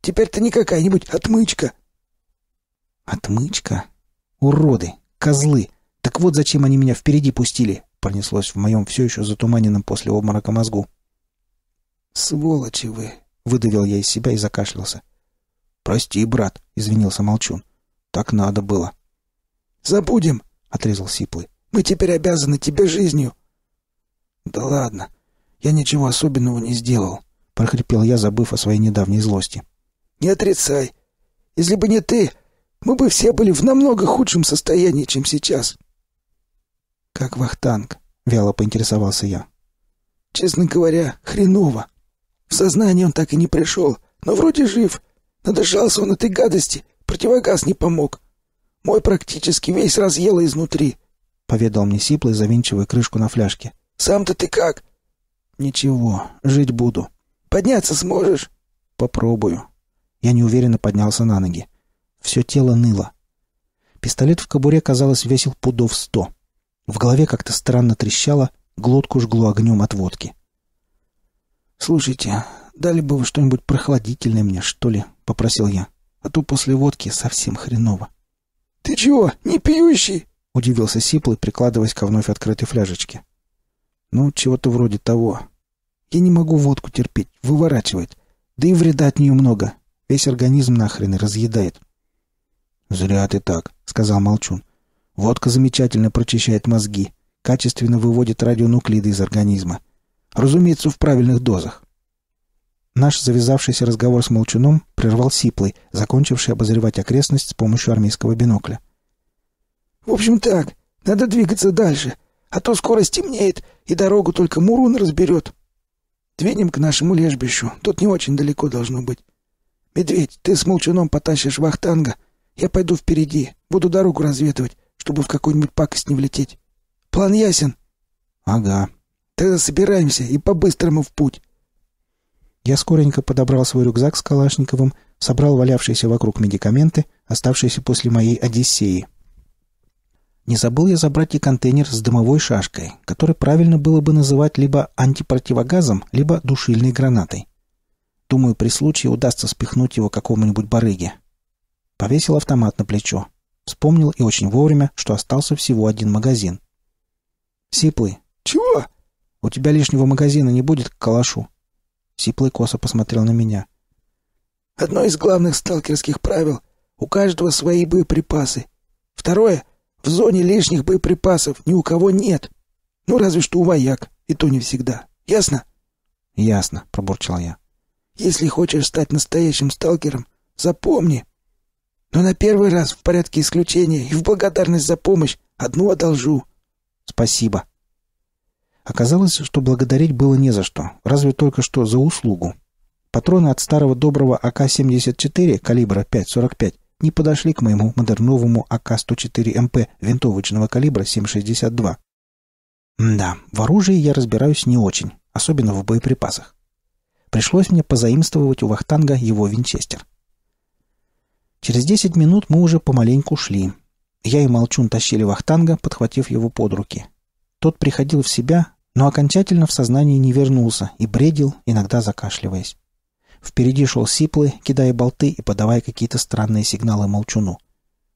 Теперь ты не какая-нибудь отмычка!» «Отмычка? Уроды! Козлы! Так вот зачем они меня впереди пустили!» — пронеслось в моем все еще затуманенном после обморока мозгу. «Сволочи вы!» — выдавил я из себя и закашлялся. «Прости, брат», — извинился Молчун. «Так надо было». «Забудем!» — отрезал Сиплый. «Мы теперь обязаны тебе жизнью!» «Да ладно! Я ничего особенного не сделал!» — прохрипел я, забыв о своей недавней злости. «Не отрицай! Если бы не ты, мы бы все были в намного худшем состоянии, чем сейчас!» «Как вахтанг?» — вяло поинтересовался я. «Честно говоря, хреново!» В сознание он так и не пришел, но вроде жив. Надышался он этой гадости, противогаз не помог. Мой практически весь разъело изнутри», — поведал мне Сиплый, завинчивая крышку на фляжке. «Сам-то ты как?» «Ничего, жить буду». «Подняться сможешь?» «Попробую». Я неуверенно поднялся на ноги. Все тело ныло. Пистолет в кобуре, казалось, весил пудов сто. В голове как-то странно трещало, глотку жгло огнем от водки. — «Слушайте, дали бы вы что-нибудь прохладительное мне, что ли?» — попросил я. «А то после водки совсем хреново». «Ты чего, не пьющий?» — удивился Сиплый, прикладываясь ко вновь открытой фляжечке. «Ну, чего-то вроде того. Я не могу водку терпеть, выворачивает. Да и вреда от нее много. Весь организм нахрен и разъедает». «Зря ты так», — сказал Молчун. «Водка замечательно прочищает мозги, качественно выводит радионуклиды из организма. Разумеется, в правильных дозах. Наш завязавшийся разговор с Молчуном прервал Сиплый, закончивший обозревать окрестность с помощью армейского бинокля. «В общем так, надо двигаться дальше, а то скорость темнеет и дорогу только Мурун разберет. Двинем к нашему лежбищу, тут не очень далеко должно быть. Медведь, ты с Молчуном потащишь вахтанга, я пойду впереди, буду дорогу разведывать, чтобы в какую-нибудь пакость не влететь. План ясен?» «Ага», «Да собираемся и по-быстрому в путь!» Я скоренько подобрал свой рюкзак с Калашниковым, собрал валявшиеся вокруг медикаменты, оставшиеся после моей «Одиссеи». Не забыл я забрать и контейнер с дымовой шашкой, который правильно было бы называть либо антипротивогазом, либо душильной гранатой. Думаю, при случае удастся спихнуть его какому-нибудь барыге. Повесил автомат на плечо. Вспомнил и очень вовремя, что остался всего один магазин. «Сиплый, «У тебя лишнего магазина не будет к калашу?» Сиплый косо посмотрел на меня. «Одно из главных сталкерских правил — у каждого свои боеприпасы. Второе — в зоне лишних боеприпасов ни у кого нет. Ну, разве что у вояк, и то не всегда. Ясно?» «Ясно», — пробурчал я. «Если хочешь стать настоящим сталкером, запомни. Но на первый раз в порядке исключения и в благодарность за помощь одну одолжу». «Спасибо», Оказалось, что благодарить было не за что, разве только что за услугу. Патроны от старого доброго АК-74 калибра 5,45 не подошли к моему модерновому АК-104МП винтовочного калибра 7,62. Да, в оружии я разбираюсь не очень, особенно в боеприпасах. Пришлось мне позаимствовать у Вахтанга его винчестер. Через 10 минут мы уже помаленьку шли. Я и Молчун тащили Вахтанга, подхватив его под руки – тот приходил в себя, но окончательно в сознание не вернулся и бредил, иногда закашливаясь. Впереди шел Сиплый, кидая болты и подавая какие-то странные сигналы молчуну.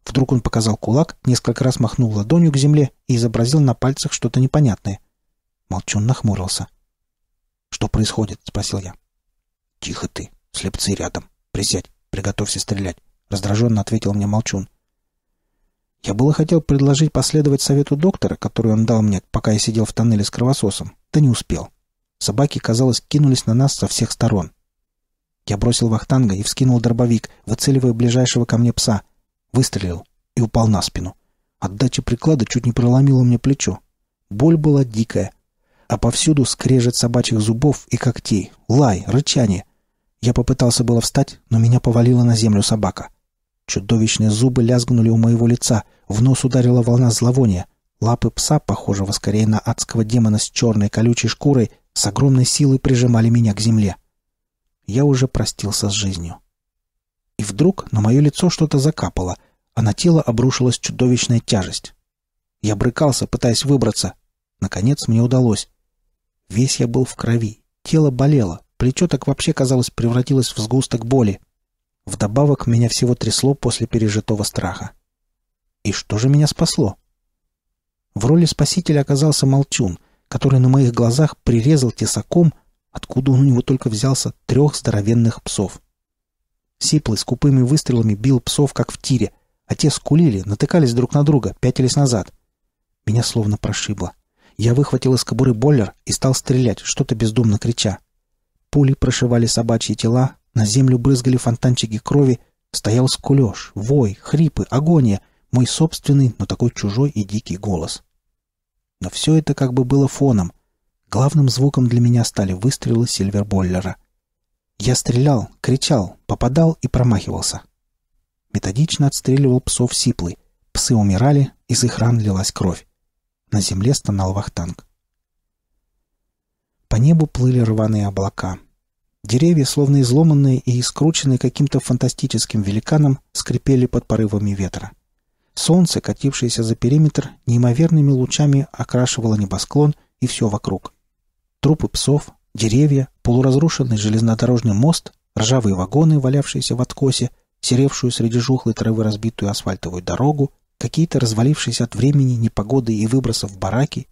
Вдруг он показал кулак, несколько раз махнул ладонью к земле и изобразил на пальцах что-то непонятное. Молчун нахмурился. «Что происходит?» — спросил я. «Тихо ты, слепцы рядом. Присядь, приготовься стрелять», — раздраженно ответил мне Молчун. Я было хотел предложить последовать совету доктора, который он дал мне, пока я сидел в тоннеле с кровососом, да не успел. Собаки, казалось, кинулись на нас со всех сторон. Я бросил вахтанга и вскинул дробовик, выцеливая ближайшего ко мне пса. Выстрелил и упал на спину. Отдача приклада чуть не проломила мне плечо. Боль была дикая. А повсюду скрежет собачьих зубов и когтей, лай, рычание. Я попытался было встать, но меня повалила на землю собака. Чудовищные зубы лязгнули у моего лица. В нос ударила волна зловония. Лапы пса, похожего скорее на адского демона с черной колючей шкурой, с огромной силой прижимали меня к земле. Я уже простился с жизнью. И вдруг на мое лицо что-то закапало, а на тело обрушилась чудовищная тяжесть. Я брыкался, пытаясь выбраться. Наконец мне удалось. Весь я был в крови, тело болело, плечо так вообще, казалось, превратилось в сгусток боли. Вдобавок меня всего трясло после пережитого страха. И что же меня спасло? В роли спасителя оказался Молчун, который на моих глазах прирезал тесаком, откуда он у него только взялся, трех здоровенных псов. Сиплый с купыми выстрелами бил псов, как в тире, а те скулили, натыкались друг на друга, пятились назад. Меня словно прошибло. Я выхватил из кобуры бойлер и стал стрелять, что-то бездумно крича. Пули прошивали собачьи тела, на землю брызгали фонтанчики крови, стоял скулеж, вой, хрипы, агония, мой собственный, но такой чужой и дикий голос. Но все это как бы было фоном. Главным звуком для меня стали выстрелы Сильверболлера. Я стрелял, кричал, попадал и промахивался. Методично отстреливал псов сиплый. Псы умирали, из их ран лилась кровь. На земле стонал вахтанг. По небу плыли рваные облака — Деревья, словно изломанные и искрученные каким-то фантастическим великаном, скрипели под порывами ветра. Солнце, катившееся за периметр, неимоверными лучами окрашивало небосклон и все вокруг. Трупы псов, деревья, полуразрушенный железнодорожный мост, ржавые вагоны, валявшиеся в откосе, серевшую среди жухлой травы разбитую асфальтовую дорогу, какие-то развалившиеся от времени, непогоды и выбросов бараки.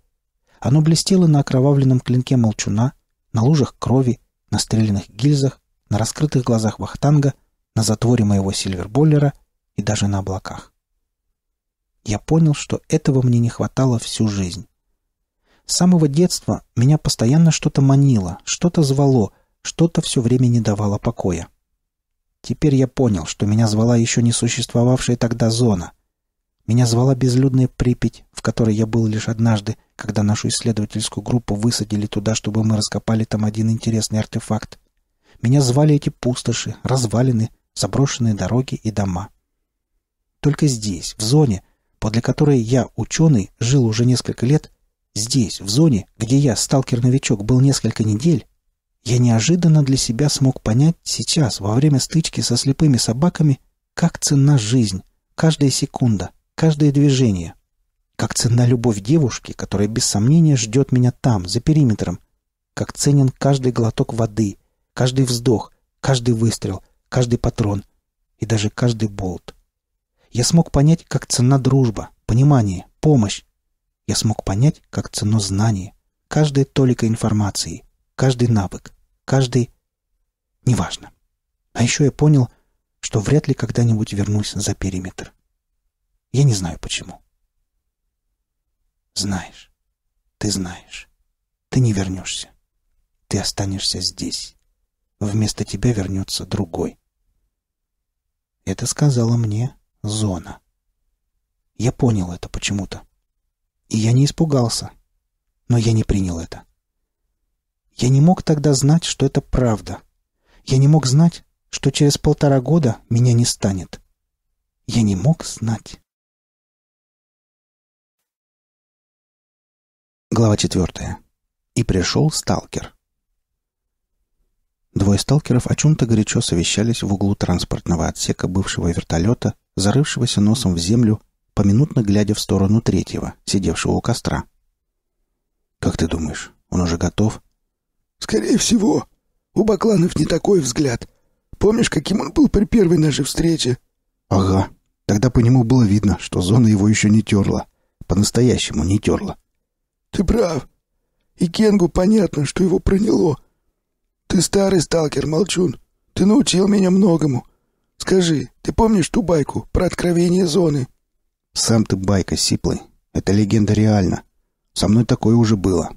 Оно блестело на окровавленном клинке молчуна, на лужах крови, на стрелянных гильзах, на раскрытых глазах Вахтанга, на затворе моего сильверболлера и даже на облаках. Я понял, что этого мне не хватало всю жизнь. С самого детства меня постоянно что-то манило, что-то звало, что-то все время не давало покоя. Теперь я понял, что меня звала еще не существовавшая тогда зона — меня звала безлюдная Припять, в которой я был лишь однажды, когда нашу исследовательскую группу высадили туда, чтобы мы раскопали там один интересный артефакт. Меня звали эти пустоши, развалины, заброшенные дороги и дома. Только здесь, в зоне, подле которой я, ученый, жил уже несколько лет, здесь, в зоне, где я, сталкер-новичок, был несколько недель, я неожиданно для себя смог понять сейчас, во время стычки со слепыми собаками, как ценна жизнь, каждая секунда — каждое движение. Как ценна любовь девушки, которая без сомнения ждет меня там, за периметром. Как ценен каждый глоток воды, каждый вздох, каждый выстрел, каждый патрон и даже каждый болт. Я смог понять, как цена дружба, понимание, помощь. Я смог понять, как ценно знание, каждая толика информации, каждый навык, каждый... Неважно. А еще я понял, что вряд ли когда-нибудь вернусь за периметр. Я не знаю почему. Знаешь, ты знаешь. Ты не вернешься. Ты останешься здесь. Вместо тебя вернется другой. Это сказала мне Зона. Я понял это почему-то. И я не испугался. Но я не принял это. Я не мог тогда знать, что это правда. Я не мог знать, что через полтора года меня не станет. Я не мог знать. Глава 4. И пришел сталкер. Двое сталкеров о чем-то горячо совещались в углу транспортного отсека бывшего вертолета, зарывшегося носом в землю, поминутно глядя в сторону третьего, сидевшего у костра. «Как ты думаешь, он уже готов?» «Скорее всего. У Бакланов не такой взгляд. Помнишь, каким он был при первой нашей встрече?» «Ага. Тогда по нему было видно, что зона его еще не терла. По-настоящему не терла. Ты прав. И Кенгу понятно, что его проняло. Ты старый сталкер, молчун. Ты научил меня многому. Скажи, ты помнишь ту байку про откровение зоны? Сам ты байка, Сиплый. Это легенда реально. Со мной такое уже было.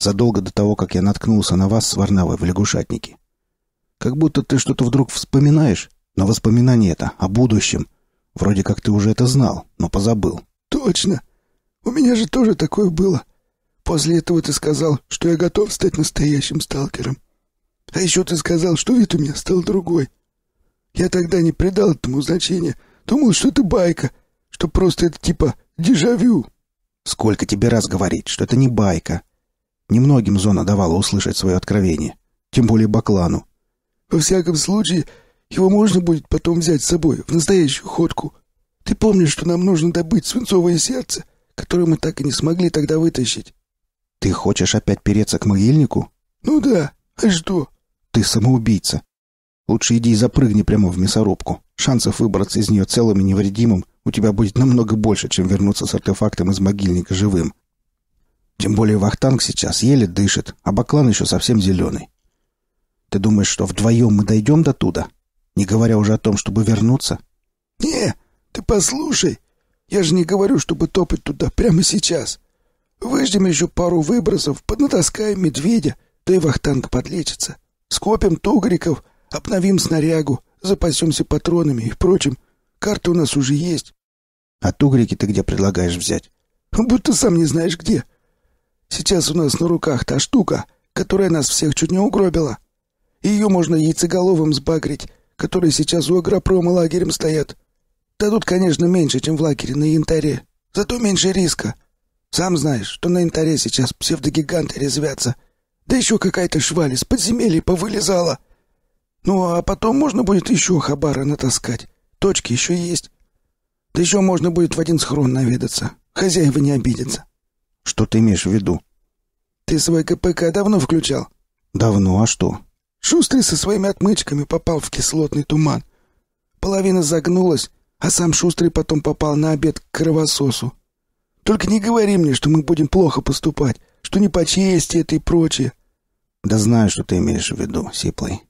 Задолго до того, как я наткнулся на вас с Варнавой в лягушатнике. Как будто ты что-то вдруг вспоминаешь, но воспоминание это о будущем. Вроде как ты уже это знал, но позабыл. Точно. У меня же тоже такое было. После этого ты сказал, что я готов стать настоящим сталкером. А еще ты сказал, что вид у меня стал другой. Я тогда не придал этому значения. Думал, что это байка, что просто это типа дежавю. Сколько тебе раз говорить, что это не байка? Немногим Зона давала услышать свое откровение, тем более Баклану. Во всяком случае, его можно будет потом взять с собой в настоящую ходку. Ты помнишь, что нам нужно добыть свинцовое сердце, которое мы так и не смогли тогда вытащить? «Ты хочешь опять переться к могильнику?» «Ну да. А что?» «Ты самоубийца. Лучше иди и запрыгни прямо в мясорубку. Шансов выбраться из нее целым и невредимым у тебя будет намного больше, чем вернуться с артефактом из могильника живым. Тем более Вахтанг сейчас еле дышит, а Баклан еще совсем зеленый. Ты думаешь, что вдвоем мы дойдем до туда? Не говоря уже о том, чтобы вернуться?» «Не, ты послушай. Я же не говорю, чтобы топать туда прямо сейчас. Выждем еще пару выбросов, поднатаскаем медведя, да и вахтанг подлечится. Скопим тугриков, обновим снарягу, запасемся патронами и прочим. карта у нас уже есть. А тугрики ты где предлагаешь взять? Будто сам не знаешь где. Сейчас у нас на руках та штука, которая нас всех чуть не угробила. Ее можно яйцеголовым сбагрить, которые сейчас у агропрома лагерем стоят. Да тут, конечно, меньше, чем в лагере на янтаре, зато меньше риска. Сам знаешь, что на интаре сейчас псевдогиганты резвятся. Да еще какая-то шваль из подземелья повылезала. Ну, а потом можно будет еще хабара натаскать. Точки еще есть. Да еще можно будет в один схрон наведаться. Хозяева не обидятся. Что ты имеешь в виду? Ты свой КПК давно включал? Давно, а что? Шустрый со своими отмычками попал в кислотный туман. Половина загнулась, а сам Шустрый потом попал на обед к кровососу. Только не говори мне, что мы будем плохо поступать, что не по чести это и прочее». «Да знаю, что ты имеешь в виду, Сиплый.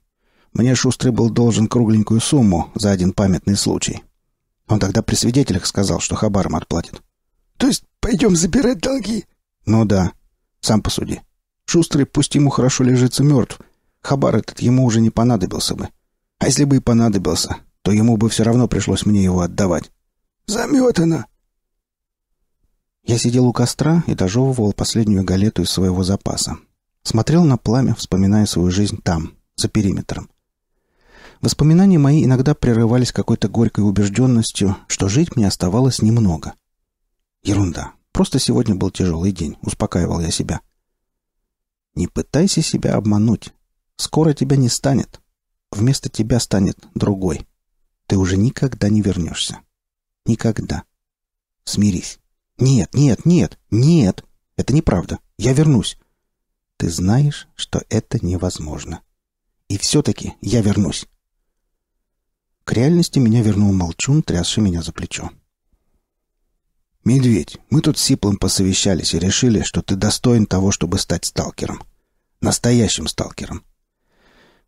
Мне Шустрый был должен кругленькую сумму за один памятный случай. Он тогда при свидетелях сказал, что хабаром отплатит». «То есть пойдем забирать долги?» «Ну да. Сам посуди. Шустрый, пусть ему хорошо лежится мертв, хабар этот ему уже не понадобился бы. А если бы и понадобился, то ему бы все равно пришлось мне его отдавать». «Заметано!» Я сидел у костра и дожевывал последнюю галету из своего запаса. Смотрел на пламя, вспоминая свою жизнь там, за периметром. Воспоминания мои иногда прерывались какой-то горькой убежденностью, что жить мне оставалось немного. Ерунда. Просто сегодня был тяжелый день, успокаивал я себя. Не пытайся себя обмануть. Скоро тебя не станет. Вместо тебя станет другой. Ты уже никогда не вернешься. Никогда. Смирись. «Нет, нет, нет, нет! Это неправда. Я вернусь!» «Ты знаешь, что это невозможно. И все-таки я вернусь!» К реальности меня вернул молчун, трясший меня за плечо. «Медведь, мы тут с Сиплом посовещались и решили, что ты достоин того, чтобы стать сталкером. Настоящим сталкером.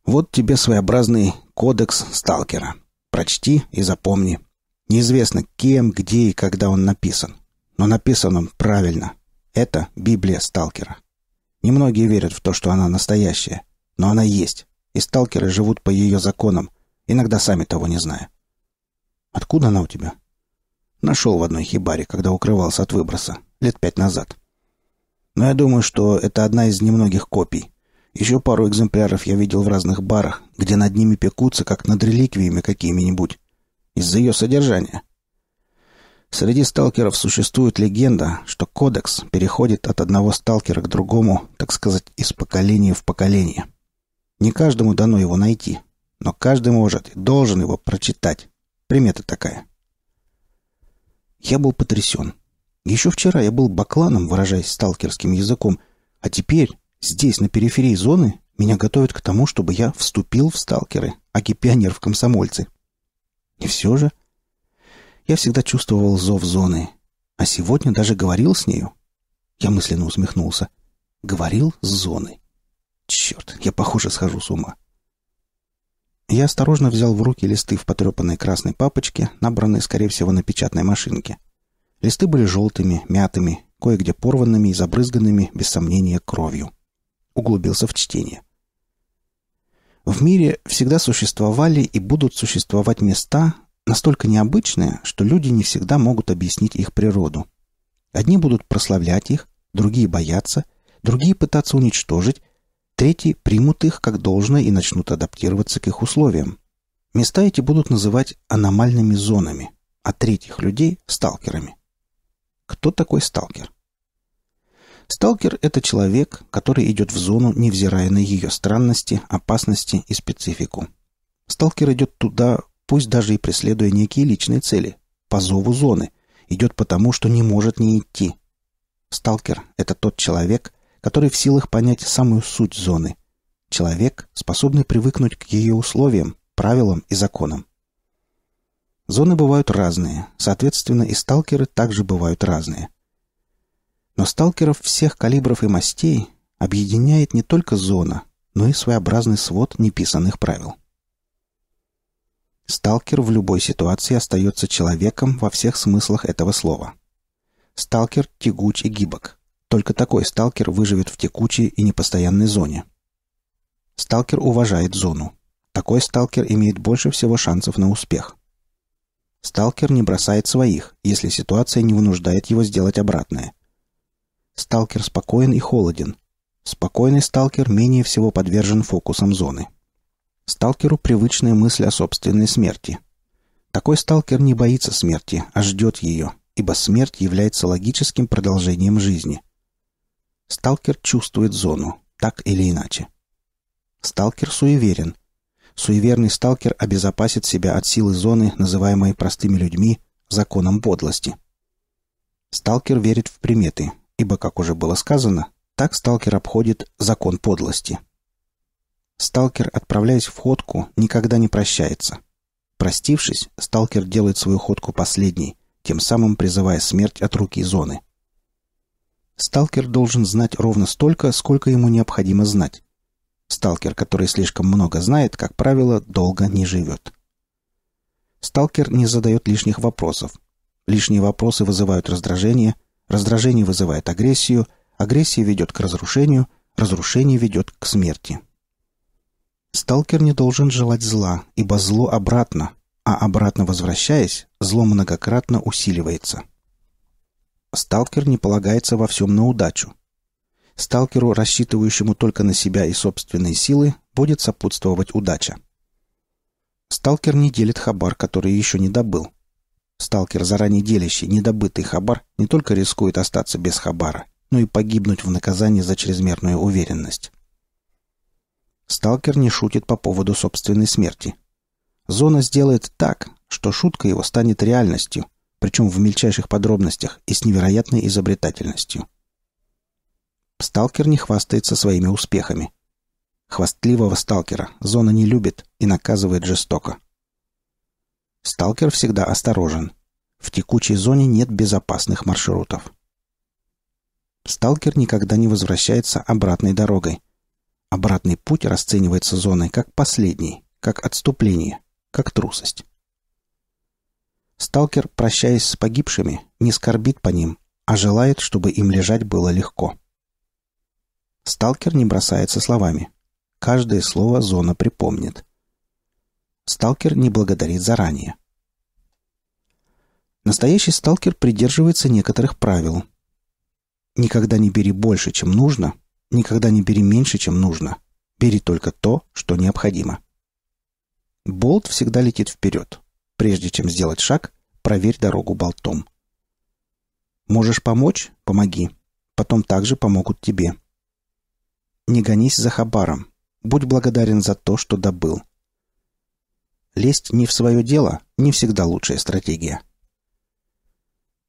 Вот тебе своеобразный кодекс сталкера. Прочти и запомни. Неизвестно, кем, где и когда он написан но написан он правильно. Это Библия сталкера. Немногие верят в то, что она настоящая, но она есть, и сталкеры живут по ее законам, иногда сами того не зная. Откуда она у тебя? Нашел в одной хибаре, когда укрывался от выброса, лет пять назад. Но я думаю, что это одна из немногих копий. Еще пару экземпляров я видел в разных барах, где над ними пекутся, как над реликвиями какими-нибудь. Из-за ее содержания. Среди сталкеров существует легенда, что кодекс переходит от одного сталкера к другому, так сказать, из поколения в поколение. Не каждому дано его найти, но каждый может и должен его прочитать. Примета такая. Я был потрясен. Еще вчера я был бакланом, выражаясь сталкерским языком, а теперь, здесь, на периферии зоны, меня готовят к тому, чтобы я вступил в сталкеры, а не в комсомольцы. И все же я всегда чувствовал зов зоны, а сегодня даже говорил с нею. Я мысленно усмехнулся. Говорил с зоной. Черт, я, похоже, схожу с ума. Я осторожно взял в руки листы в потрепанной красной папочке, набранные, скорее всего, на печатной машинке. Листы были желтыми, мятыми, кое-где порванными и забрызганными, без сомнения, кровью. Углубился в чтение. В мире всегда существовали и будут существовать места, настолько необычные, что люди не всегда могут объяснить их природу. Одни будут прославлять их, другие боятся, другие пытаться уничтожить, третьи примут их как должное и начнут адаптироваться к их условиям. Места эти будут называть аномальными зонами, а третьих людей – сталкерами. Кто такой сталкер? Сталкер – это человек, который идет в зону, невзирая на ее странности, опасности и специфику. Сталкер идет туда, пусть даже и преследуя некие личные цели, по зову зоны, идет потому, что не может не идти. Сталкер — это тот человек, который в силах понять самую суть зоны. Человек, способный привыкнуть к ее условиям, правилам и законам. Зоны бывают разные, соответственно, и сталкеры также бывают разные. Но сталкеров всех калибров и мастей объединяет не только зона, но и своеобразный свод неписанных правил. Сталкер в любой ситуации остается человеком во всех смыслах этого слова. Сталкер тягуч и гибок. Только такой сталкер выживет в текучей и непостоянной зоне. Сталкер уважает зону. Такой сталкер имеет больше всего шансов на успех. Сталкер не бросает своих, если ситуация не вынуждает его сделать обратное. Сталкер спокоен и холоден. Спокойный сталкер менее всего подвержен фокусам зоны. Сталкеру привычная мысль о собственной смерти. Такой сталкер не боится смерти, а ждет ее, ибо смерть является логическим продолжением жизни. Сталкер чувствует зону, так или иначе. Сталкер суеверен. Суеверный сталкер обезопасит себя от силы зоны, называемой простыми людьми законом подлости. Сталкер верит в приметы, ибо, как уже было сказано, так сталкер обходит закон подлости – Сталкер, отправляясь в ходку, никогда не прощается. Простившись, сталкер делает свою ходку последней, тем самым призывая смерть от руки зоны. Сталкер должен знать ровно столько, сколько ему необходимо знать. Сталкер, который слишком много знает, как правило, долго не живет. Сталкер не задает лишних вопросов. Лишние вопросы вызывают раздражение, раздражение вызывает агрессию, агрессия ведет к разрушению, разрушение ведет к смерти. Сталкер не должен желать зла, ибо зло обратно, а обратно возвращаясь, зло многократно усиливается. Сталкер не полагается во всем на удачу. Сталкеру, рассчитывающему только на себя и собственные силы, будет сопутствовать удача. Сталкер не делит хабар, который еще не добыл. Сталкер, заранее делящий недобытый хабар, не только рискует остаться без хабара, но и погибнуть в наказании за чрезмерную уверенность. Сталкер не шутит по поводу собственной смерти. Зона сделает так, что шутка его станет реальностью, причем в мельчайших подробностях и с невероятной изобретательностью. Сталкер не хвастается своими успехами. Хвастливого сталкера зона не любит и наказывает жестоко. Сталкер всегда осторожен. В текучей зоне нет безопасных маршрутов. Сталкер никогда не возвращается обратной дорогой – Обратный путь расценивается зоной как последний, как отступление, как трусость. Сталкер, прощаясь с погибшими, не скорбит по ним, а желает, чтобы им лежать было легко. Сталкер не бросается словами. Каждое слово зона припомнит. Сталкер не благодарит заранее. Настоящий сталкер придерживается некоторых правил. Никогда не бери больше, чем нужно, Никогда не бери меньше, чем нужно. Бери только то, что необходимо. Болт всегда летит вперед. Прежде чем сделать шаг, проверь дорогу болтом. Можешь помочь – помоги. Потом также помогут тебе. Не гонись за хабаром. Будь благодарен за то, что добыл. Лезть не в свое дело – не всегда лучшая стратегия.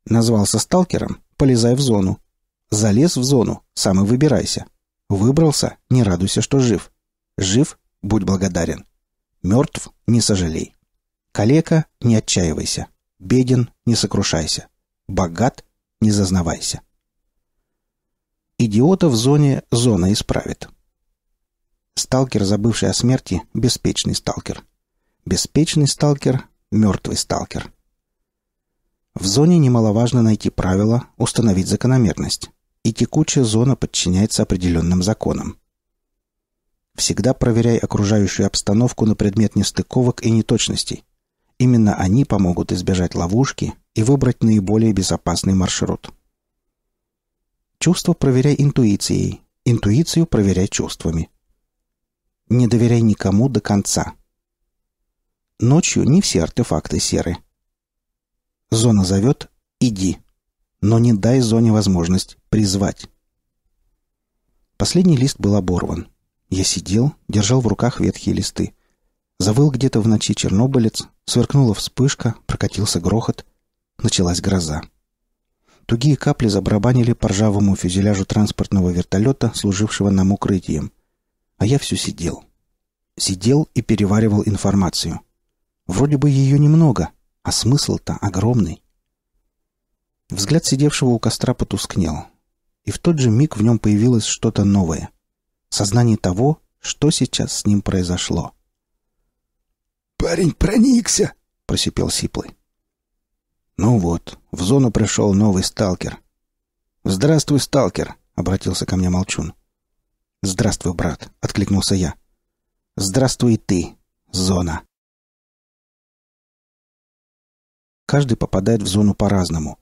Назвался сталкером – полезай в зону. Залез в зону – сам и выбирайся. Выбрался, не радуйся, что жив. Жив, будь благодарен. Мертв, не сожалей. Калека, не отчаивайся. Беден, не сокрушайся. Богат, не зазнавайся. Идиота в зоне зона исправит. Сталкер, забывший о смерти, беспечный сталкер. Беспечный сталкер, мертвый сталкер. В зоне немаловажно найти правила, установить закономерность и текучая зона подчиняется определенным законам. Всегда проверяй окружающую обстановку на предмет нестыковок и неточностей. Именно они помогут избежать ловушки и выбрать наиболее безопасный маршрут. Чувство проверяй интуицией, интуицию проверяй чувствами. Не доверяй никому до конца. Ночью не все артефакты серы. Зона зовет – иди но не дай зоне возможность призвать. Последний лист был оборван. Я сидел, держал в руках ветхие листы. Завыл где-то в ночи чернобылец, сверкнула вспышка, прокатился грохот. Началась гроза. Тугие капли забрабанили по ржавому фюзеляжу транспортного вертолета, служившего нам укрытием. А я все сидел. Сидел и переваривал информацию. Вроде бы ее немного, а смысл-то огромный. Взгляд сидевшего у костра потускнел. И в тот же миг в нем появилось что-то новое. Сознание того, что сейчас с ним произошло. «Парень проникся!» — просипел Сиплый. «Ну вот, в зону пришел новый сталкер». «Здравствуй, сталкер!» — обратился ко мне Молчун. «Здравствуй, брат!» — откликнулся я. «Здравствуй и ты, зона!» Каждый попадает в зону по-разному.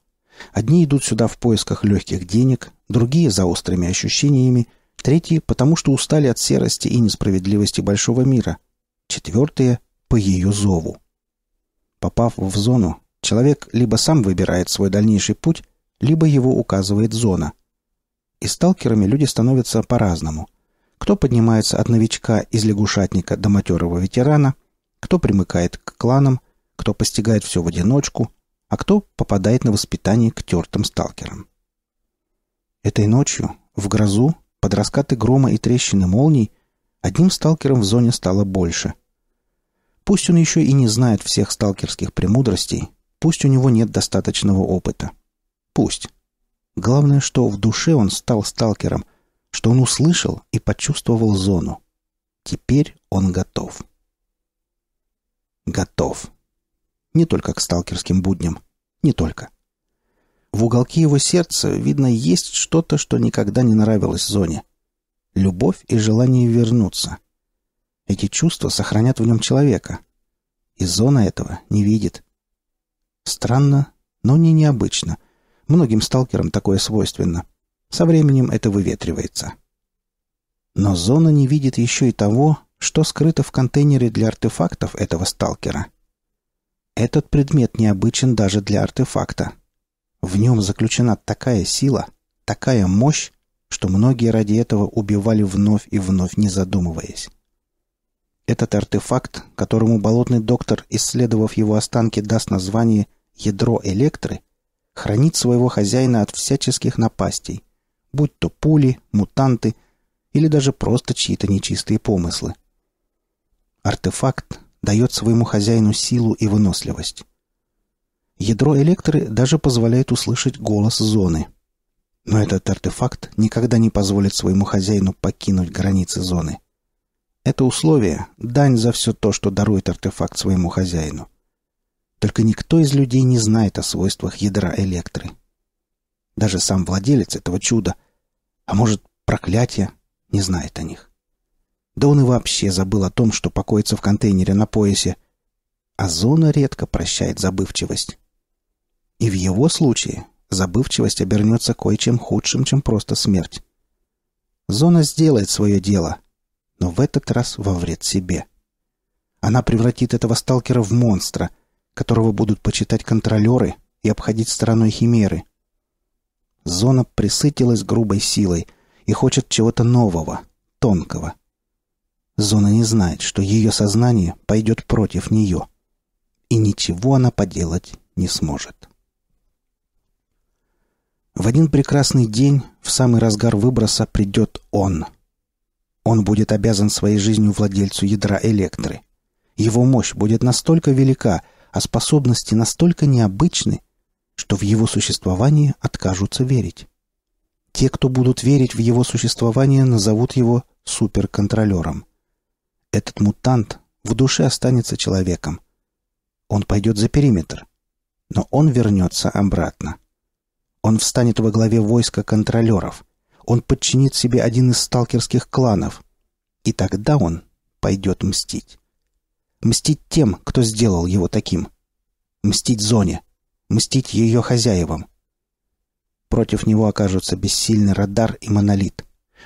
Одни идут сюда в поисках легких денег, другие – за острыми ощущениями, третьи – потому что устали от серости и несправедливости большого мира, четвертые – по ее зову. Попав в зону, человек либо сам выбирает свой дальнейший путь, либо его указывает зона. И сталкерами люди становятся по-разному. Кто поднимается от новичка из лягушатника до матерого ветерана, кто примыкает к кланам, кто постигает все в одиночку – а кто попадает на воспитание к тертым сталкерам. Этой ночью, в грозу, под раскаты грома и трещины молний, одним сталкером в зоне стало больше. Пусть он еще и не знает всех сталкерских премудростей, пусть у него нет достаточного опыта. Пусть. Главное, что в душе он стал сталкером, что он услышал и почувствовал зону. Теперь он готов. Готов. Не только к сталкерским будням. Не только. В уголке его сердца, видно, есть что-то, что никогда не нравилось Зоне. Любовь и желание вернуться. Эти чувства сохранят в нем человека. И Зона этого не видит. Странно, но не необычно. Многим сталкерам такое свойственно. Со временем это выветривается. Но Зона не видит еще и того, что скрыто в контейнере для артефактов этого сталкера – этот предмет необычен даже для артефакта. В нем заключена такая сила, такая мощь, что многие ради этого убивали вновь и вновь, не задумываясь. Этот артефакт, которому болотный доктор, исследовав его останки, даст название «Ядро Электры», хранит своего хозяина от всяческих напастей, будь то пули, мутанты или даже просто чьи-то нечистые помыслы. Артефакт дает своему хозяину силу и выносливость. Ядро электры даже позволяет услышать голос зоны. Но этот артефакт никогда не позволит своему хозяину покинуть границы зоны. Это условие – дань за все то, что дарует артефакт своему хозяину. Только никто из людей не знает о свойствах ядра электры. Даже сам владелец этого чуда, а может, проклятие, не знает о них. Да он и вообще забыл о том, что покоится в контейнере на поясе. А зона редко прощает забывчивость. И в его случае забывчивость обернется кое-чем худшим, чем просто смерть. Зона сделает свое дело, но в этот раз во вред себе. Она превратит этого сталкера в монстра, которого будут почитать контролеры и обходить стороной химеры. Зона присытилась грубой силой и хочет чего-то нового, тонкого — Зона не знает, что ее сознание пойдет против нее. И ничего она поделать не сможет. В один прекрасный день, в самый разгар выброса, придет он. Он будет обязан своей жизнью владельцу ядра электры. Его мощь будет настолько велика, а способности настолько необычны, что в его существование откажутся верить. Те, кто будут верить в его существование, назовут его суперконтролером. Этот мутант в душе останется человеком. Он пойдет за периметр. Но он вернется обратно. Он встанет во главе войска контролеров. Он подчинит себе один из сталкерских кланов. И тогда он пойдет мстить. Мстить тем, кто сделал его таким. Мстить зоне. Мстить ее хозяевам. Против него окажутся бессильный радар и монолит.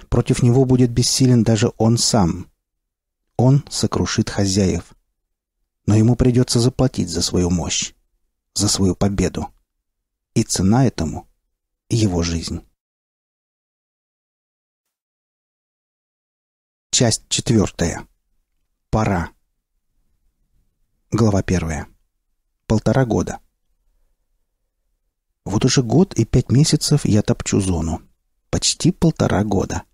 Против него будет бессилен даже он сам. Он сокрушит хозяев. Но ему придется заплатить за свою мощь, за свою победу. И цена этому — его жизнь. Часть четвертая. Пора. Глава первая. Полтора года. Вот уже год и пять месяцев я топчу зону. Почти полтора года. —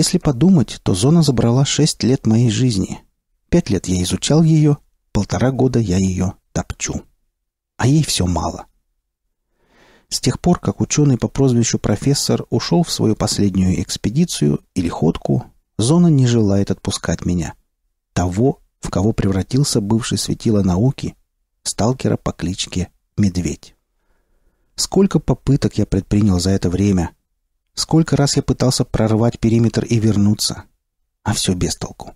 если подумать, то зона забрала шесть лет моей жизни. Пять лет я изучал ее, полтора года я ее топчу. А ей все мало. С тех пор, как ученый по прозвищу профессор ушел в свою последнюю экспедицию или ходку, зона не желает отпускать меня. Того, в кого превратился бывший светило науки, сталкера по кличке Медведь. Сколько попыток я предпринял за это время, Сколько раз я пытался прорвать периметр и вернуться. А все без толку.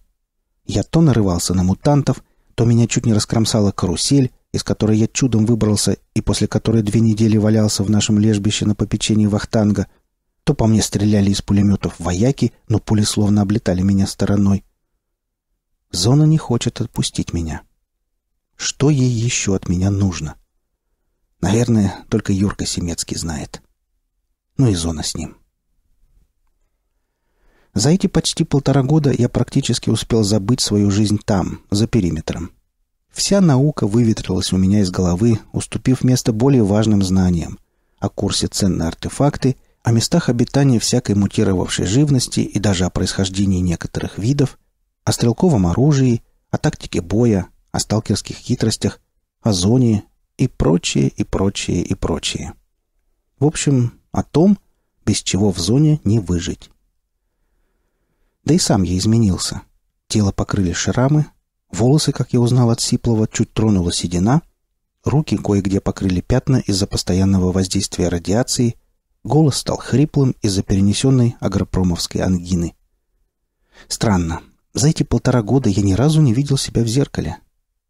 Я то нарывался на мутантов, то меня чуть не раскромсала карусель, из которой я чудом выбрался и после которой две недели валялся в нашем лежбище на попечении вахтанга, то по мне стреляли из пулеметов вояки, но пули словно облетали меня стороной. Зона не хочет отпустить меня. Что ей еще от меня нужно? Наверное, только Юрка Семецкий знает. Ну и Зона с ним. За эти почти полтора года я практически успел забыть свою жизнь там, за периметром. Вся наука выветрилась у меня из головы, уступив место более важным знаниям о курсе цен артефакты, о местах обитания всякой мутировавшей живности и даже о происхождении некоторых видов, о стрелковом оружии, о тактике боя, о сталкерских хитростях, о зоне и прочее, и прочее, и прочее. В общем, о том, без чего в зоне не выжить. Да и сам я изменился. Тело покрыли шрамы, волосы, как я узнал от Сиплова, чуть тронула седина, руки кое-где покрыли пятна из-за постоянного воздействия радиации, голос стал хриплым из-за перенесенной агропромовской ангины. Странно, за эти полтора года я ни разу не видел себя в зеркале.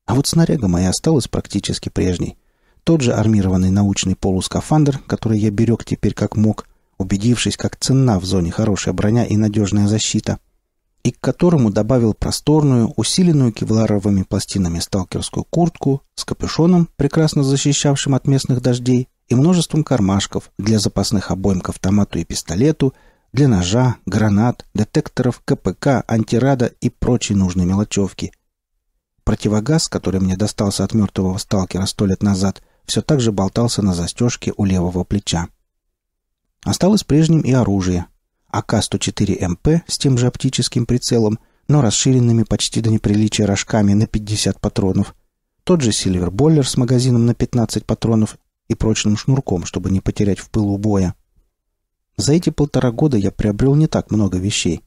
А вот снаряга моя осталась практически прежней. Тот же армированный научный полускафандр, который я берег теперь как мог, убедившись, как ценна в зоне хорошая броня и надежная защита, и к которому добавил просторную, усиленную кевларовыми пластинами сталкерскую куртку с капюшоном, прекрасно защищавшим от местных дождей, и множеством кармашков для запасных обоим к автомату и пистолету, для ножа, гранат, детекторов, КПК, антирада и прочей нужной мелочевки. Противогаз, который мне достался от мертвого сталкера сто лет назад, все так же болтался на застежке у левого плеча. Осталось прежним и оружие. АК-104МП с тем же оптическим прицелом, но расширенными почти до неприличия рожками на 50 патронов. Тот же Сильверболлер с магазином на 15 патронов и прочным шнурком, чтобы не потерять в пылу боя. За эти полтора года я приобрел не так много вещей.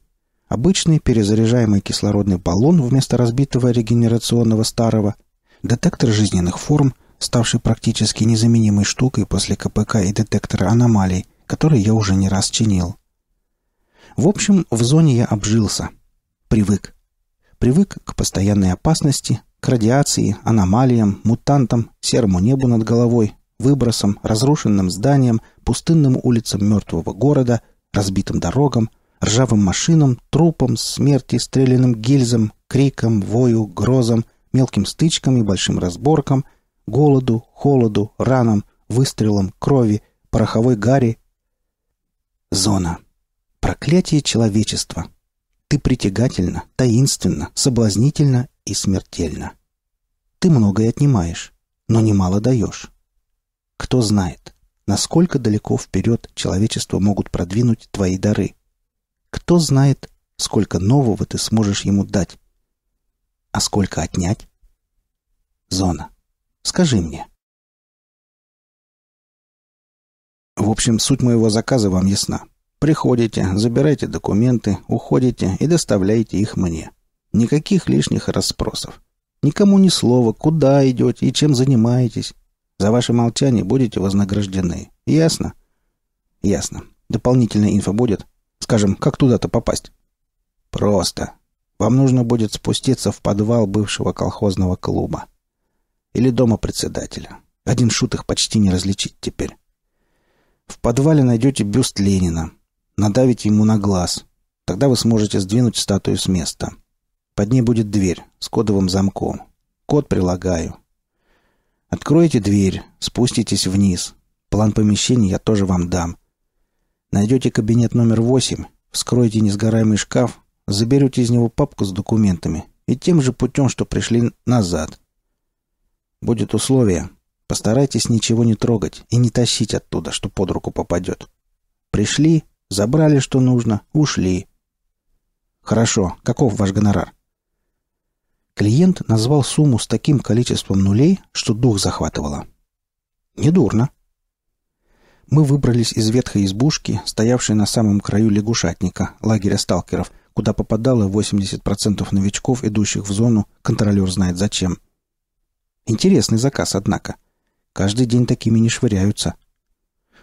Обычный перезаряжаемый кислородный баллон вместо разбитого регенерационного старого, детектор жизненных форм, ставший практически незаменимой штукой после КПК и детектора аномалий – который я уже не раз чинил. В общем, в зоне я обжился. Привык. Привык к постоянной опасности, к радиации, аномалиям, мутантам, серому небу над головой, выбросам, разрушенным зданиям, пустынным улицам мертвого города, разбитым дорогам, ржавым машинам, трупам, смерти, стрелянным гильзам, крикам, вою, грозам, мелким стычкам и большим разборкам, голоду, холоду, ранам, выстрелам, крови, пороховой гари, Зона. Проклятие человечества. Ты притягательна, таинственна, соблазнительна и смертельна. Ты многое отнимаешь, но немало даешь. Кто знает, насколько далеко вперед человечество могут продвинуть твои дары. Кто знает, сколько нового ты сможешь ему дать. А сколько отнять? Зона. Скажи мне, В общем, суть моего заказа вам ясна. Приходите, забирайте документы, уходите и доставляете их мне. Никаких лишних расспросов. Никому ни слова, куда идете и чем занимаетесь. За ваше молчание будете вознаграждены. Ясно? Ясно. Дополнительная инфа будет? Скажем, как туда-то попасть? Просто. Вам нужно будет спуститься в подвал бывшего колхозного клуба. Или дома председателя. Один шут их почти не различить теперь. В подвале найдете бюст Ленина. Надавите ему на глаз. Тогда вы сможете сдвинуть статую с места. Под ней будет дверь с кодовым замком. Код прилагаю. Откроете дверь, спуститесь вниз. План помещения я тоже вам дам. Найдете кабинет номер восемь. вскроете несгораемый шкаф, заберете из него папку с документами и тем же путем, что пришли назад. Будет условие, Постарайтесь ничего не трогать и не тащить оттуда, что под руку попадет. Пришли, забрали, что нужно, ушли. Хорошо, каков ваш гонорар? Клиент назвал сумму с таким количеством нулей, что дух захватывало. Недурно. Мы выбрались из ветхой избушки, стоявшей на самом краю лягушатника, лагеря сталкеров, куда попадало 80% новичков, идущих в зону, контролер знает зачем. Интересный заказ, однако – Каждый день такими не швыряются.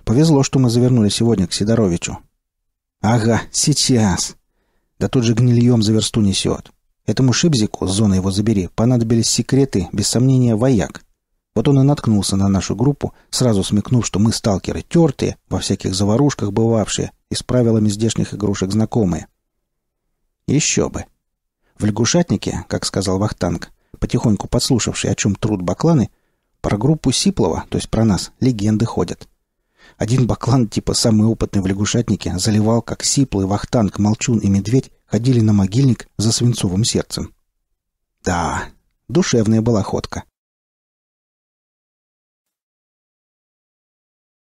Повезло, что мы завернули сегодня к Сидоровичу. Ага, сейчас. Да тут же гнильем за версту несет. Этому Шибзику, с зоны его забери, понадобились секреты, без сомнения, вояк. Вот он и наткнулся на нашу группу, сразу смекнув, что мы сталкеры тертые, во всяких заварушках бывавшие, и с правилами здешних игрушек знакомые. Еще бы. В лягушатнике, как сказал Вахтанг, потихоньку подслушавший, о чем труд бакланы, про группу Сиплова, то есть про нас, легенды ходят. Один баклан, типа самый опытный в лягушатнике, заливал, как Сиплый, Вахтанг, Молчун и Медведь ходили на могильник за свинцовым сердцем. Да, душевная была ходка.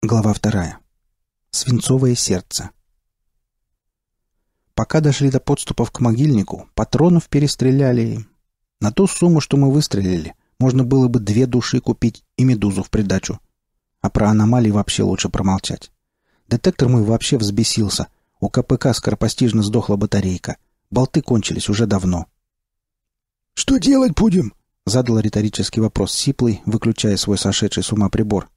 Глава вторая. Свинцовое сердце. Пока дошли до подступов к могильнику, патронов перестреляли. На ту сумму, что мы выстрелили, можно было бы две души купить и медузу в придачу. А про аномалии вообще лучше промолчать. Детектор мой вообще взбесился. У КПК скоропостижно сдохла батарейка. Болты кончились уже давно. «Что делать будем?» — задал риторический вопрос Сиплый, выключая свой сошедший с ума прибор.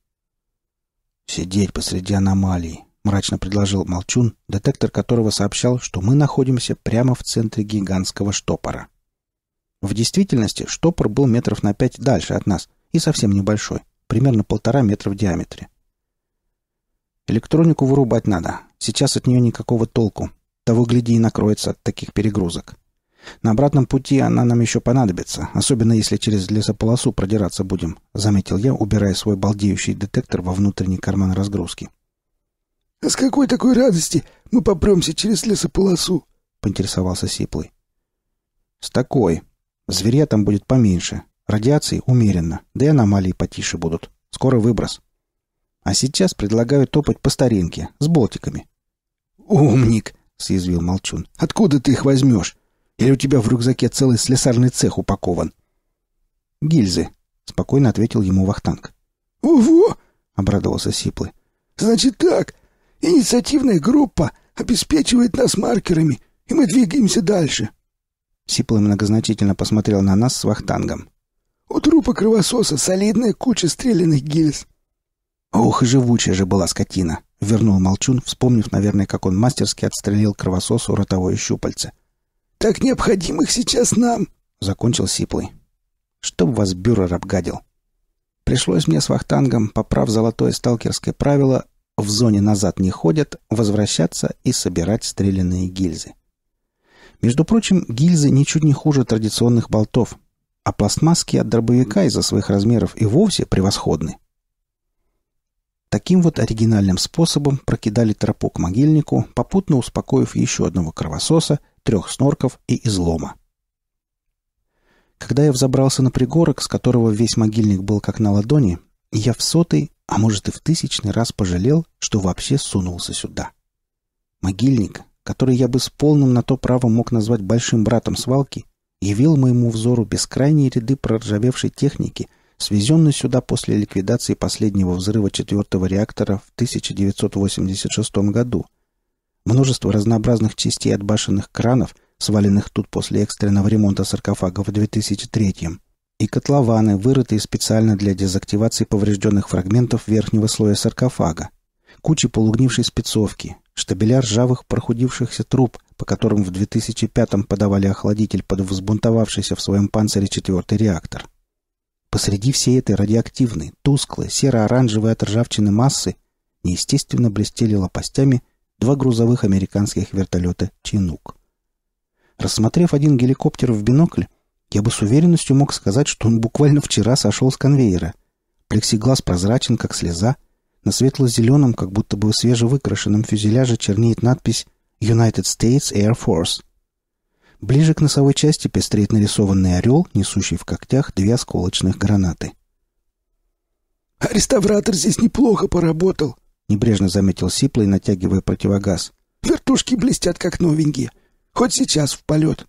«Сидеть посреди аномалии», — мрачно предложил Молчун, детектор которого сообщал, что мы находимся прямо в центре гигантского штопора. В действительности штопор был метров на пять дальше от нас и совсем небольшой, примерно полтора метра в диаметре. Электронику вырубать надо. Сейчас от нее никакого толку. Того гляди и накроется от таких перегрузок. На обратном пути она нам еще понадобится, особенно если через лесополосу продираться будем, заметил я, убирая свой балдеющий детектор во внутренний карман разгрузки. «А с какой такой радости мы попремся через лесополосу?» — поинтересовался Сиплый. «С такой», Зверя там будет поменьше. Радиации умеренно, да и аномалии потише будут. Скоро выброс. А сейчас предлагаю топать по старинке, с болтиками. «Умник!» — съязвил Молчун. «Откуда ты их возьмешь? Или у тебя в рюкзаке целый слесарный цех упакован?» «Гильзы», — спокойно ответил ему Вахтанг. «Ого!» — обрадовался Сиплы. «Значит так, инициативная группа обеспечивает нас маркерами, и мы двигаемся дальше. Сиплый многозначительно посмотрел на нас с вахтангом. «У трупа кровососа солидная куча стрелянных гильз». «Ох, и живучая же была скотина!» — вернул Молчун, вспомнив, наверное, как он мастерски отстрелил кровососу ротовое щупальце. «Так необходимых сейчас нам!» — закончил Сиплый. «Чтоб вас бюрер обгадил!» Пришлось мне с вахтангом, поправ золотое сталкерское правило «в зоне назад не ходят», возвращаться и собирать стрелянные гильзы. Между прочим, гильзы ничуть не хуже традиционных болтов, а пластмасски от дробовика из-за своих размеров и вовсе превосходны. Таким вот оригинальным способом прокидали тропу к могильнику, попутно успокоив еще одного кровососа, трех снорков и излома. Когда я взобрался на пригорок, с которого весь могильник был как на ладони, я в сотый, а может и в тысячный раз пожалел, что вообще сунулся сюда. Могильник который я бы с полным на то правом мог назвать большим братом свалки, явил моему взору бескрайние ряды проржавевшей техники, свезенной сюда после ликвидации последнего взрыва четвертого реактора в 1986 году. Множество разнообразных частей от башенных кранов, сваленных тут после экстренного ремонта саркофага в 2003 и котлованы, вырытые специально для дезактивации поврежденных фрагментов верхнего слоя саркофага, кучи полугнившей спецовки, штабеля ржавых прохудившихся труб, по которым в 2005-м подавали охладитель под взбунтовавшийся в своем панцире четвертый реактор. Посреди всей этой радиоактивной, тусклой, серо-оранжевой от ржавчины массы неестественно блестели лопастями два грузовых американских вертолета «Чинук». Рассмотрев один геликоптер в бинокль, я бы с уверенностью мог сказать, что он буквально вчера сошел с конвейера. Плексиглаз прозрачен, как слеза — на светло-зеленом, как будто бы свежевыкрашенном фюзеляже чернеет надпись «United States Air Force». Ближе к носовой части пестреет нарисованный орел, несущий в когтях две осколочных гранаты. «А «Реставратор здесь неплохо поработал», — небрежно заметил Сиплый, натягивая противогаз. «Вертушки блестят, как новенькие. Хоть сейчас в полет».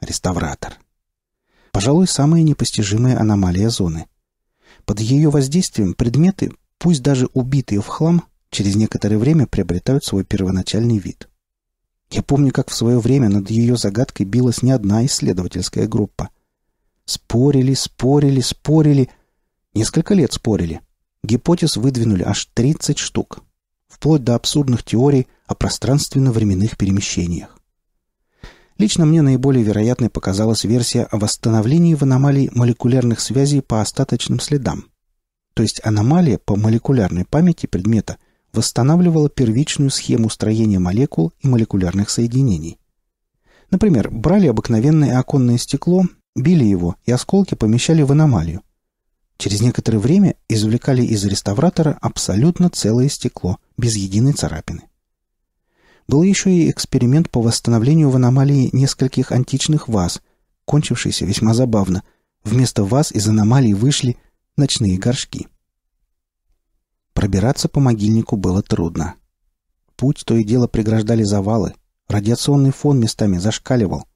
Реставратор. Пожалуй, самая непостижимая аномалия зоны. Под ее воздействием предметы, Пусть даже убитые в хлам через некоторое время приобретают свой первоначальный вид. Я помню, как в свое время над ее загадкой билась не одна исследовательская группа. Спорили, спорили, спорили. Несколько лет спорили. Гипотез выдвинули аж 30 штук. Вплоть до абсурдных теорий о пространственно-временных перемещениях. Лично мне наиболее вероятной показалась версия о восстановлении в аномалии молекулярных связей по остаточным следам – то есть аномалия по молекулярной памяти предмета восстанавливала первичную схему строения молекул и молекулярных соединений. Например, брали обыкновенное оконное стекло, били его и осколки помещали в аномалию. Через некоторое время извлекали из реставратора абсолютно целое стекло, без единой царапины. Был еще и эксперимент по восстановлению в аномалии нескольких античных ваз, кончившийся весьма забавно. Вместо ваз из аномалии вышли ночные горшки. Пробираться по могильнику было трудно. Путь то и дело преграждали завалы, радиационный фон местами зашкаливал.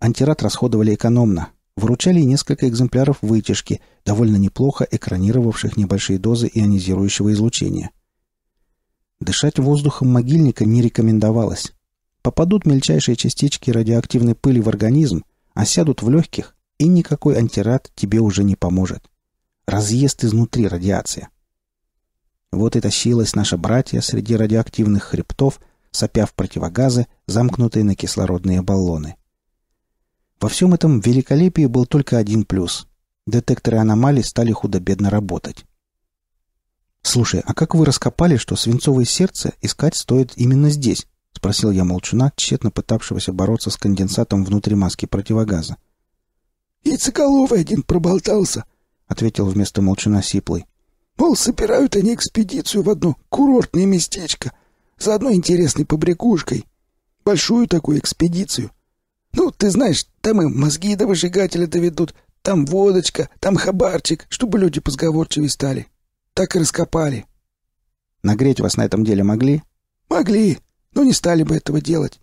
Антирад расходовали экономно, выручали несколько экземпляров вытяжки, довольно неплохо экранировавших небольшие дозы ионизирующего излучения. Дышать воздухом могильника не рекомендовалось. Попадут мельчайшие частички радиоактивной пыли в организм, осядут в легких, и никакой антирад тебе уже не поможет. Разъезд изнутри радиации. Вот и тащилась наша братья среди радиоактивных хребтов, сопя в противогазы, замкнутые на кислородные баллоны. Во всем этом великолепии был только один плюс. Детекторы аномалий стали худо-бедно работать. «Слушай, а как вы раскопали, что свинцовое сердце искать стоит именно здесь?» — спросил я молчуна, тщетно пытавшегося бороться с конденсатом внутри маски противогаза. «Яйцеголовый один проболтался», — ответил вместо молчана Сиплый. «Мол, собирают они экспедицию в одно курортное местечко, за одной интересной побрякушкой. Большую такую экспедицию. Ну, ты знаешь, там и мозги до выжигателя доведут, там водочка, там хабарчик, чтобы люди позговорчивее стали. Так и раскопали». «Нагреть вас на этом деле могли?» «Могли, но не стали бы этого делать.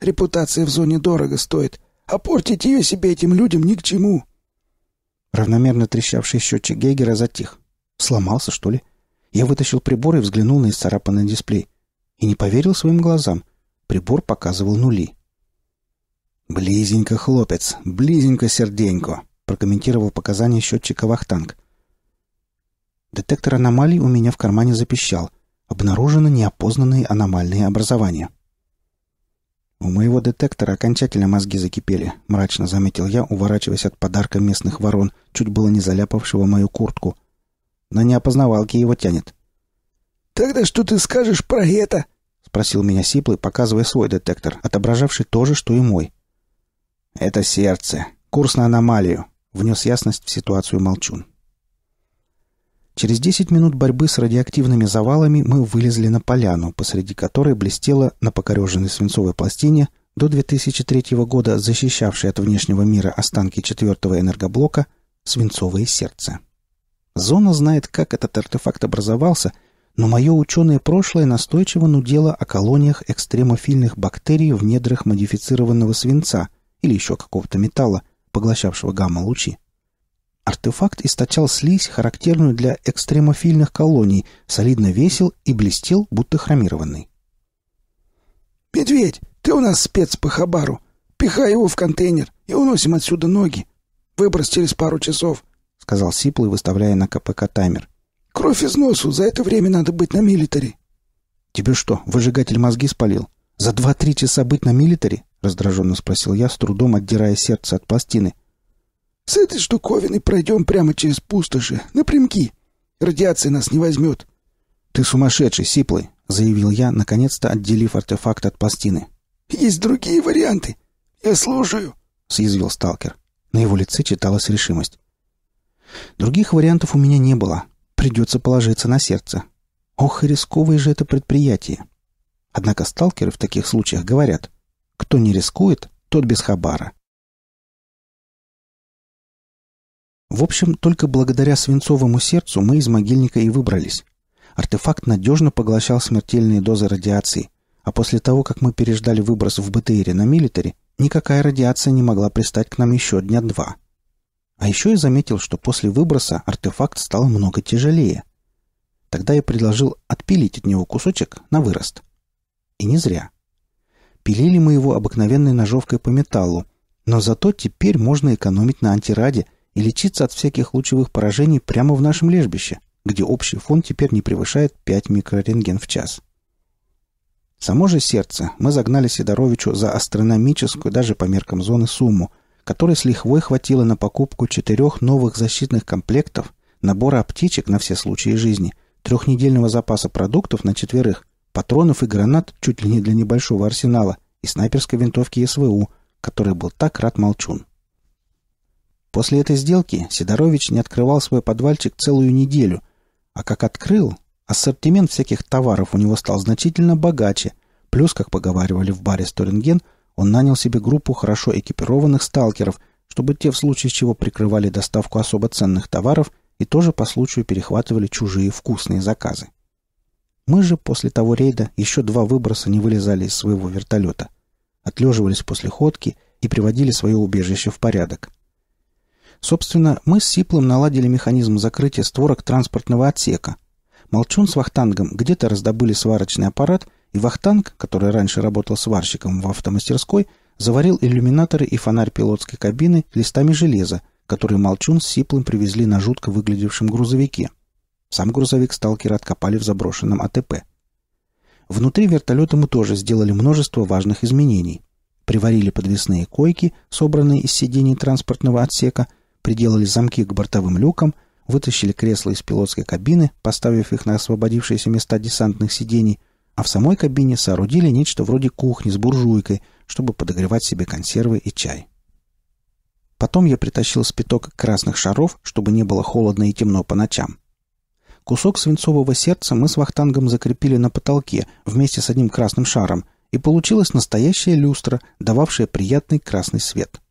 Репутация в зоне дорого стоит, а портить ее себе этим людям ни к чему». Равномерно трещавший счетчик Гейгера затих. Сломался, что ли? Я вытащил прибор и взглянул на исцарапанный дисплей. И не поверил своим глазам. Прибор показывал нули. «Близенько, хлопец, близенько, серденько», — прокомментировал показания счетчика Вахтанг. Детектор аномалий у меня в кармане запищал. Обнаружены неопознанные аномальные образования. «У моего детектора окончательно мозги закипели», — мрачно заметил я, уворачиваясь от подарка местных ворон, чуть было не заляпавшего мою куртку. На неопознавалке его тянет. «Тогда что ты скажешь про это?» — спросил меня Сиплый, показывая свой детектор, отображавший то же, что и мой. «Это сердце. Курс на аномалию», — внес ясность в ситуацию Молчун. Через 10 минут борьбы с радиоактивными завалами мы вылезли на поляну, посреди которой блестела на покореженной свинцовой пластине до 2003 года защищавшая от внешнего мира останки четвертого энергоблока свинцовое сердце. Зона знает, как этот артефакт образовался, но мое ученое прошлое настойчиво нудело о колониях экстремофильных бактерий в недрах модифицированного свинца или еще какого-то металла, поглощавшего гамма-лучи. Артефакт источал слизь, характерную для экстремофильных колоний, солидно весил и блестел, будто хромированный. «Медведь, ты у нас спец по хабару. Пихай его в контейнер и уносим отсюда ноги. Выброс через пару часов», — сказал Сиплый, выставляя на КПК таймер. «Кровь из носу, за это время надо быть на милитаре». «Тебе что, выжигатель мозги спалил? За два-три часа быть на милитаре?» — раздраженно спросил я, с трудом отдирая сердце от пластины. — с этой штуковиной пройдем прямо через пустоши, напрямки. Радиация нас не возьмет». «Ты сумасшедший, Сиплый», — заявил я, наконец-то отделив артефакт от пластины. «Есть другие варианты. Я слушаю», — съязвил сталкер. На его лице читалась решимость. «Других вариантов у меня не было. Придется положиться на сердце. Ох, и рисковое же это предприятие. Однако сталкеры в таких случаях говорят, кто не рискует, тот без хабара. В общем, только благодаря свинцовому сердцу мы из могильника и выбрались. Артефакт надежно поглощал смертельные дозы радиации, а после того, как мы переждали выброс в БТРе на милитаре, никакая радиация не могла пристать к нам еще дня два. А еще я заметил, что после выброса артефакт стал много тяжелее. Тогда я предложил отпилить от него кусочек на вырост. И не зря. Пилили мы его обыкновенной ножовкой по металлу, но зато теперь можно экономить на антираде – и лечиться от всяких лучевых поражений прямо в нашем лежбище, где общий фон теперь не превышает 5 микрорентген в час. Само же сердце мы загнали Сидоровичу за астрономическую даже по меркам зоны сумму, которой с лихвой хватило на покупку четырех новых защитных комплектов, набора аптечек на все случаи жизни, трехнедельного запаса продуктов на четверых, патронов и гранат чуть ли не для небольшого арсенала и снайперской винтовки СВУ, который был так рад Молчун. После этой сделки Сидорович не открывал свой подвальчик целую неделю, а как открыл, ассортимент всяких товаров у него стал значительно богаче, плюс, как поговаривали в баре «Сторинген», он нанял себе группу хорошо экипированных сталкеров, чтобы те в случае чего прикрывали доставку особо ценных товаров и тоже по случаю перехватывали чужие вкусные заказы. Мы же после того рейда еще два выброса не вылезали из своего вертолета. Отлеживались после ходки и приводили свое убежище в порядок. Собственно, мы с Сиплым наладили механизм закрытия створок транспортного отсека. Молчун с Вахтангом где-то раздобыли сварочный аппарат, и Вахтанг, который раньше работал сварщиком в автомастерской, заварил иллюминаторы и фонарь пилотской кабины листами железа, которые Молчун с Сиплым привезли на жутко выглядевшем грузовике. Сам грузовик сталкера откопали в заброшенном АТП. Внутри вертолета мы тоже сделали множество важных изменений. Приварили подвесные койки, собранные из сидений транспортного отсека – приделали замки к бортовым люкам, вытащили кресла из пилотской кабины, поставив их на освободившиеся места десантных сидений, а в самой кабине соорудили нечто вроде кухни с буржуйкой, чтобы подогревать себе консервы и чай. Потом я притащил спиток красных шаров, чтобы не было холодно и темно по ночам. Кусок свинцового сердца мы с вахтангом закрепили на потолке вместе с одним красным шаром, и получилось настоящее люстра, дававшая приятный красный свет.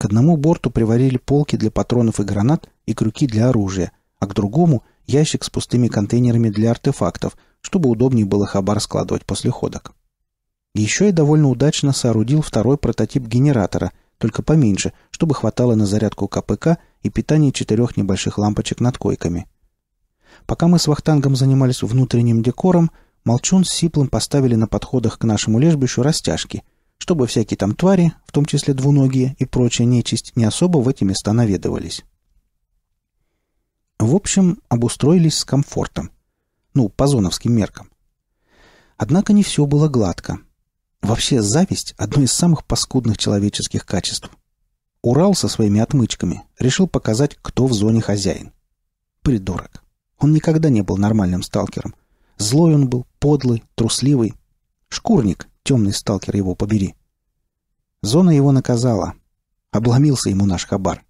К одному борту приварили полки для патронов и гранат и крюки для оружия, а к другому – ящик с пустыми контейнерами для артефактов, чтобы удобнее было хабар складывать после ходок. Еще я довольно удачно соорудил второй прототип генератора, только поменьше, чтобы хватало на зарядку КПК и питание четырех небольших лампочек над койками. Пока мы с Вахтангом занимались внутренним декором, Молчун с Сиплым поставили на подходах к нашему лежбищу растяжки, чтобы всякие там твари, в том числе двуногие и прочая нечисть, не особо в эти места наведывались. В общем, обустроились с комфортом. Ну, по зоновским меркам. Однако не все было гладко. Вообще зависть – одно из самых паскудных человеческих качеств. Урал со своими отмычками решил показать, кто в зоне хозяин. Придурок. Он никогда не был нормальным сталкером. Злой он был, подлый, трусливый. Шкурник, Темный сталкер его побери. Зона его наказала. Обломился ему наш хабар.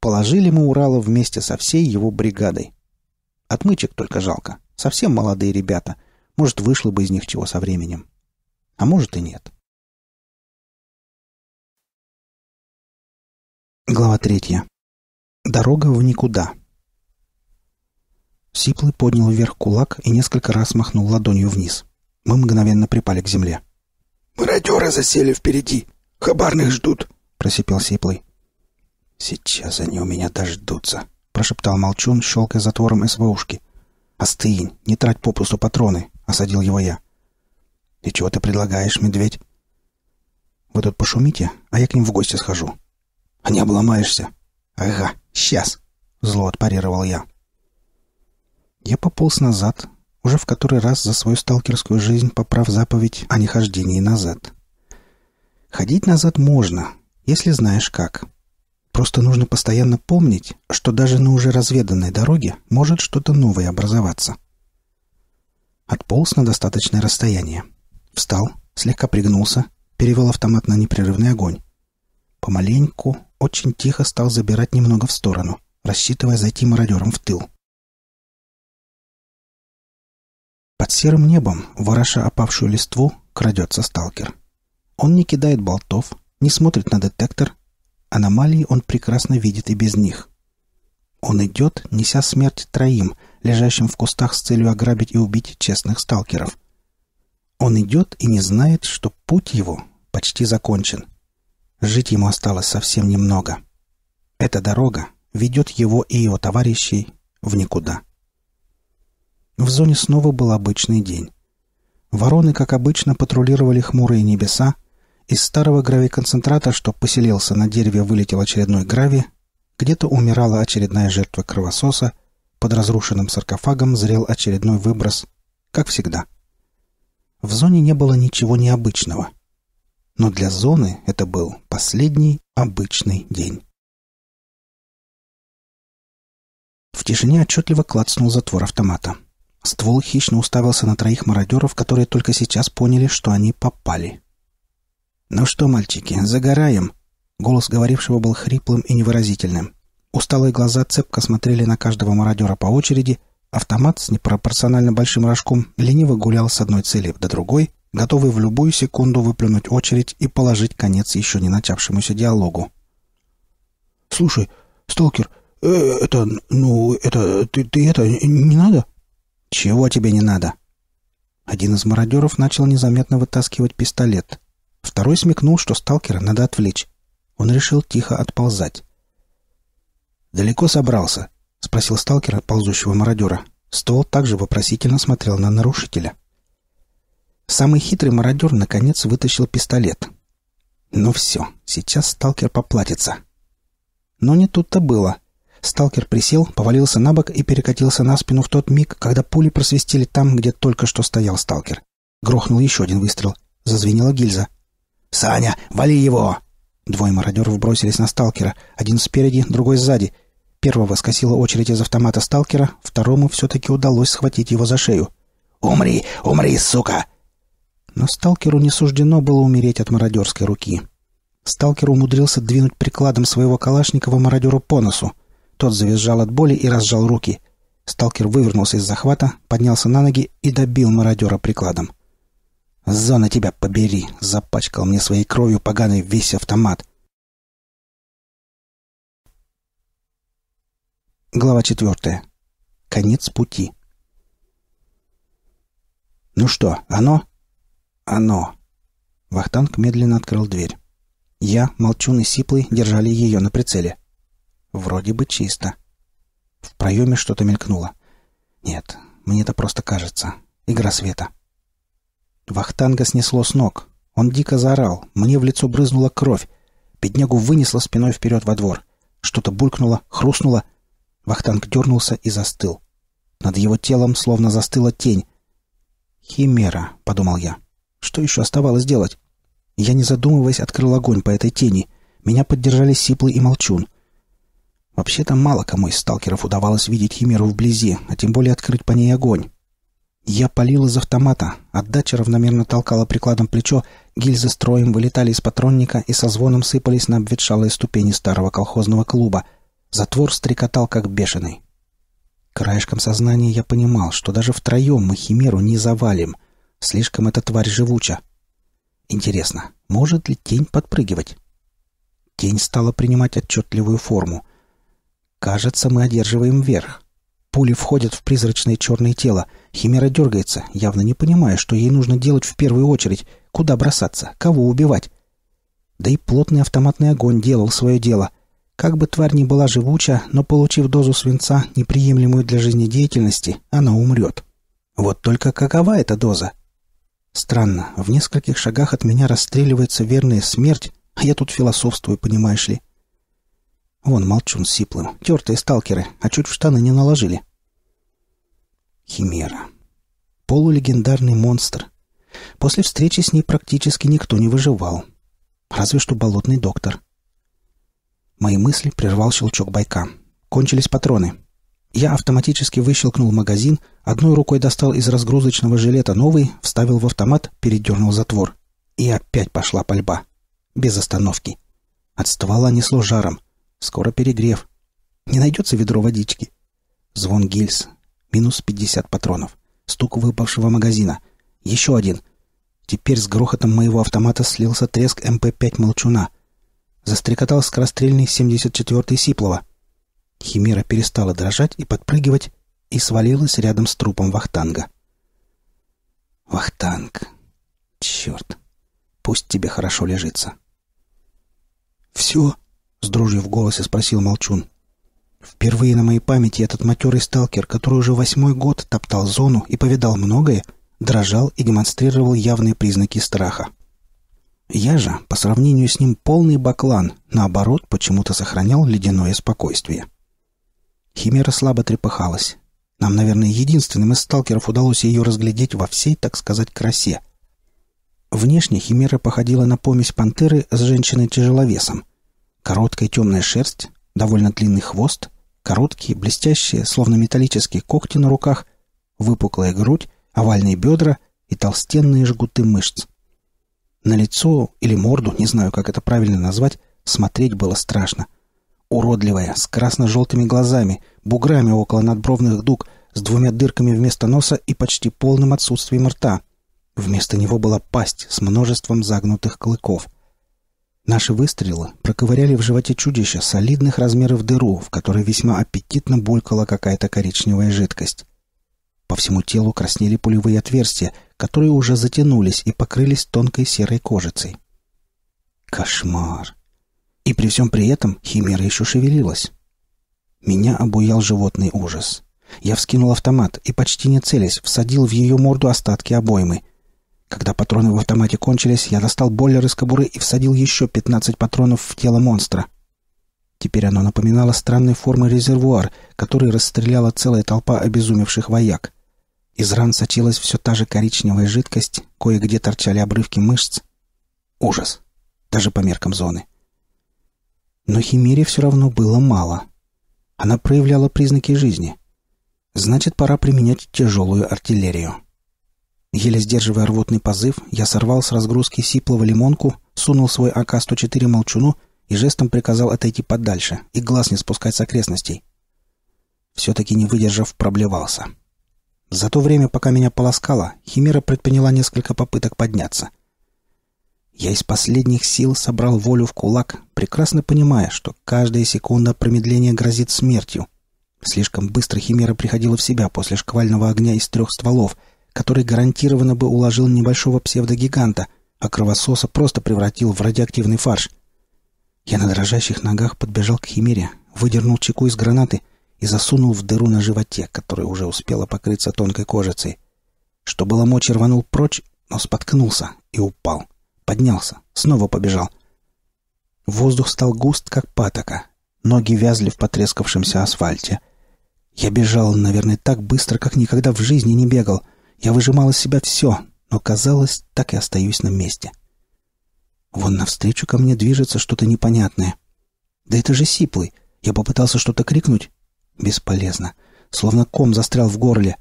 Положили мы Урала вместе со всей его бригадой. Отмычек только жалко. Совсем молодые ребята. Может, вышло бы из них чего со временем. А может и нет. Глава третья. Дорога в никуда. Сиплый поднял вверх кулак и несколько раз махнул ладонью вниз. Мы мгновенно припали к земле. «Мародеры засели впереди. Хабарных ждут», — просипел Сиплый. «Сейчас они у меня дождутся», — прошептал Молчун, щелкая затвором СВУшки. «Остынь, не трать попусту патроны», — осадил его я. «И чего ты предлагаешь, медведь?» «Вы тут пошумите, а я к ним в гости схожу». «А не обломаешься?» «Ага, сейчас», — зло отпарировал я. Я пополз назад, уже в который раз за свою сталкерскую жизнь поправ заповедь о нехождении назад. Ходить назад можно, если знаешь как. Просто нужно постоянно помнить, что даже на уже разведанной дороге может что-то новое образоваться. Отполз на достаточное расстояние. Встал, слегка пригнулся, перевел автомат на непрерывный огонь. Помаленьку, очень тихо стал забирать немного в сторону, рассчитывая зайти мародером в тыл. Под серым небом, вороша опавшую листву, крадется сталкер. Он не кидает болтов, не смотрит на детектор. Аномалии он прекрасно видит и без них. Он идет, неся смерть троим, лежащим в кустах с целью ограбить и убить честных сталкеров. Он идет и не знает, что путь его почти закончен. Жить ему осталось совсем немного. Эта дорога ведет его и его товарищей в никуда. В зоне снова был обычный день. Вороны, как обычно, патрулировали хмурые небеса. Из старого гравиконцентрата, что поселился на дереве, вылетел очередной гравий. Где-то умирала очередная жертва кровососа. Под разрушенным саркофагом зрел очередной выброс. Как всегда. В зоне не было ничего необычного. Но для зоны это был последний обычный день. В тишине отчетливо клацнул затвор автомата. Ствол хищно уставился на троих мародеров, которые только сейчас поняли, что они попали. «Ну что, мальчики, загораем!» Голос говорившего был хриплым и невыразительным. Усталые глаза цепко смотрели на каждого мародера по очереди. Автомат с непропорционально большим рожком лениво гулял с одной цели до другой, готовый в любую секунду выплюнуть очередь и положить конец еще не начавшемуся диалогу. «Слушай, сталкер, э, это, ну, это, ты, ты это, не надо?» «Чего тебе не надо?» Один из мародеров начал незаметно вытаскивать пистолет. Второй смекнул, что сталкера надо отвлечь. Он решил тихо отползать. «Далеко собрался?» — спросил сталкера, ползущего мародера. Стол также вопросительно смотрел на нарушителя. Самый хитрый мародер наконец вытащил пистолет. «Ну все, сейчас сталкер поплатится». Но не тут-то было — Сталкер присел, повалился на бок и перекатился на спину в тот миг, когда пули просвистели там, где только что стоял сталкер. Грохнул еще один выстрел. Зазвенела гильза. «Саня, вали его!» Двое мародеров бросились на сталкера. Один спереди, другой сзади. Первого скосила очередь из автомата сталкера, второму все-таки удалось схватить его за шею. «Умри! Умри, сука!» Но сталкеру не суждено было умереть от мародерской руки. Сталкер умудрился двинуть прикладом своего Калашникова мародеру по носу. Тот завизжал от боли и разжал руки. Сталкер вывернулся из захвата, поднялся на ноги и добил мародера прикладом. «Зона тебя побери!» — запачкал мне своей кровью поганый весь автомат. Глава четвертая. Конец пути. «Ну что, оно?» «Оно!» Вахтанг медленно открыл дверь. Я, Молчун и Сиплый держали ее на прицеле. Вроде бы чисто. В проеме что-то мелькнуло. Нет, мне это просто кажется. Игра света. Вахтанга снесло с ног. Он дико заорал. Мне в лицо брызнула кровь. Беднягу вынесло спиной вперед во двор. Что-то булькнуло, хрустнуло. Вахтанг дернулся и застыл. Над его телом словно застыла тень. «Химера», — подумал я. «Что еще оставалось делать?» Я, не задумываясь, открыл огонь по этой тени. Меня поддержали Сиплый и Молчун. Вообще-то мало кому из сталкеров удавалось видеть химеру вблизи, а тем более открыть по ней огонь. Я палил из автомата, отдача равномерно толкала прикладом плечо, гильзы строем вылетали из патронника и со звоном сыпались на обветшалые ступени старого колхозного клуба. Затвор стрекотал, как бешеный. Краешком сознания я понимал, что даже втроем мы химеру не завалим. Слишком эта тварь живуча. Интересно, может ли тень подпрыгивать? Тень стала принимать отчетливую форму — Кажется, мы одерживаем верх. Пули входят в призрачное черное тело. Химера дергается, явно не понимая, что ей нужно делать в первую очередь. Куда бросаться? Кого убивать? Да и плотный автоматный огонь делал свое дело. Как бы тварь ни была живуча, но, получив дозу свинца, неприемлемую для жизнедеятельности, она умрет. Вот только какова эта доза? Странно, в нескольких шагах от меня расстреливается верная смерть, а я тут философствую, понимаешь ли. Вон молчун сиплым. Тертые сталкеры, а чуть в штаны не наложили. Химера. Полулегендарный монстр. После встречи с ней практически никто не выживал. Разве что болотный доктор. Мои мысли прервал щелчок байка. Кончились патроны. Я автоматически выщелкнул магазин, одной рукой достал из разгрузочного жилета новый, вставил в автомат, передернул затвор. И опять пошла пальба. Без остановки. От ствола несло жаром. Скоро перегрев. Не найдется ведро водички. Звон гильз. Минус пятьдесят патронов. Стук выпавшего магазина. Еще один. Теперь с грохотом моего автомата слился треск МП-5 «Молчуна». Застрекотал скорострельный 74-й Сиплова. Химера перестала дрожать и подпрыгивать и свалилась рядом с трупом Вахтанга. «Вахтанг! Черт! Пусть тебе хорошо лежится!» «Все!» С дрожью в голосе спросил Молчун. Впервые на моей памяти этот матерый сталкер, который уже восьмой год топтал зону и повидал многое, дрожал и демонстрировал явные признаки страха. Я же, по сравнению с ним, полный баклан, наоборот, почему-то сохранял ледяное спокойствие. Химера слабо трепыхалась. Нам, наверное, единственным из сталкеров удалось ее разглядеть во всей, так сказать, красе. Внешне Химера походила на помесь пантеры с женщиной-тяжеловесом — Короткая темная шерсть, довольно длинный хвост, короткие, блестящие, словно металлические когти на руках, выпуклая грудь, овальные бедра и толстенные жгуты мышц. На лицо или морду, не знаю, как это правильно назвать, смотреть было страшно. Уродливая, с красно-желтыми глазами, буграми около надбровных дуг, с двумя дырками вместо носа и почти полным отсутствием рта. Вместо него была пасть с множеством загнутых клыков. Наши выстрелы проковыряли в животе чудища солидных размеров дыру, в которой весьма аппетитно булькала какая-то коричневая жидкость. По всему телу краснели пулевые отверстия, которые уже затянулись и покрылись тонкой серой кожицей. Кошмар! И при всем при этом химера еще шевелилась. Меня обуял животный ужас. Я вскинул автомат и, почти не целясь, всадил в ее морду остатки обоймы — когда патроны в автомате кончились, я достал бойлер из кобуры и всадил еще 15 патронов в тело монстра. Теперь оно напоминало странной формы резервуар, который расстреляла целая толпа обезумевших вояк. Из ран сочилась все та же коричневая жидкость, кое-где торчали обрывки мышц. Ужас. Даже по меркам зоны. Но Химере все равно было мало. Она проявляла признаки жизни. Значит, пора применять тяжелую артиллерию. Еле сдерживая рвотный позыв, я сорвал с разгрузки сиплого лимонку, сунул свой АК-104 молчуну и жестом приказал отойти подальше и глаз не спускать с окрестностей. Все-таки не выдержав, проблевался. За то время, пока меня полоскало, Химера предприняла несколько попыток подняться. Я из последних сил собрал волю в кулак, прекрасно понимая, что каждая секунда промедления грозит смертью. Слишком быстро Химера приходила в себя после шквального огня из трех стволов — который гарантированно бы уложил небольшого псевдогиганта, а кровососа просто превратил в радиоактивный фарш. Я на дрожащих ногах подбежал к химере, выдернул чеку из гранаты и засунул в дыру на животе, которая уже успела покрыться тонкой кожицей. Что было мочи, рванул прочь, но споткнулся и упал. Поднялся, снова побежал. Воздух стал густ, как патока. Ноги вязли в потрескавшемся асфальте. Я бежал, наверное, так быстро, как никогда в жизни не бегал — я выжимал из себя все, но, казалось, так и остаюсь на месте. Вон навстречу ко мне движется что-то непонятное. Да это же Сиплый. Я попытался что-то крикнуть. Бесполезно. Словно ком застрял в горле.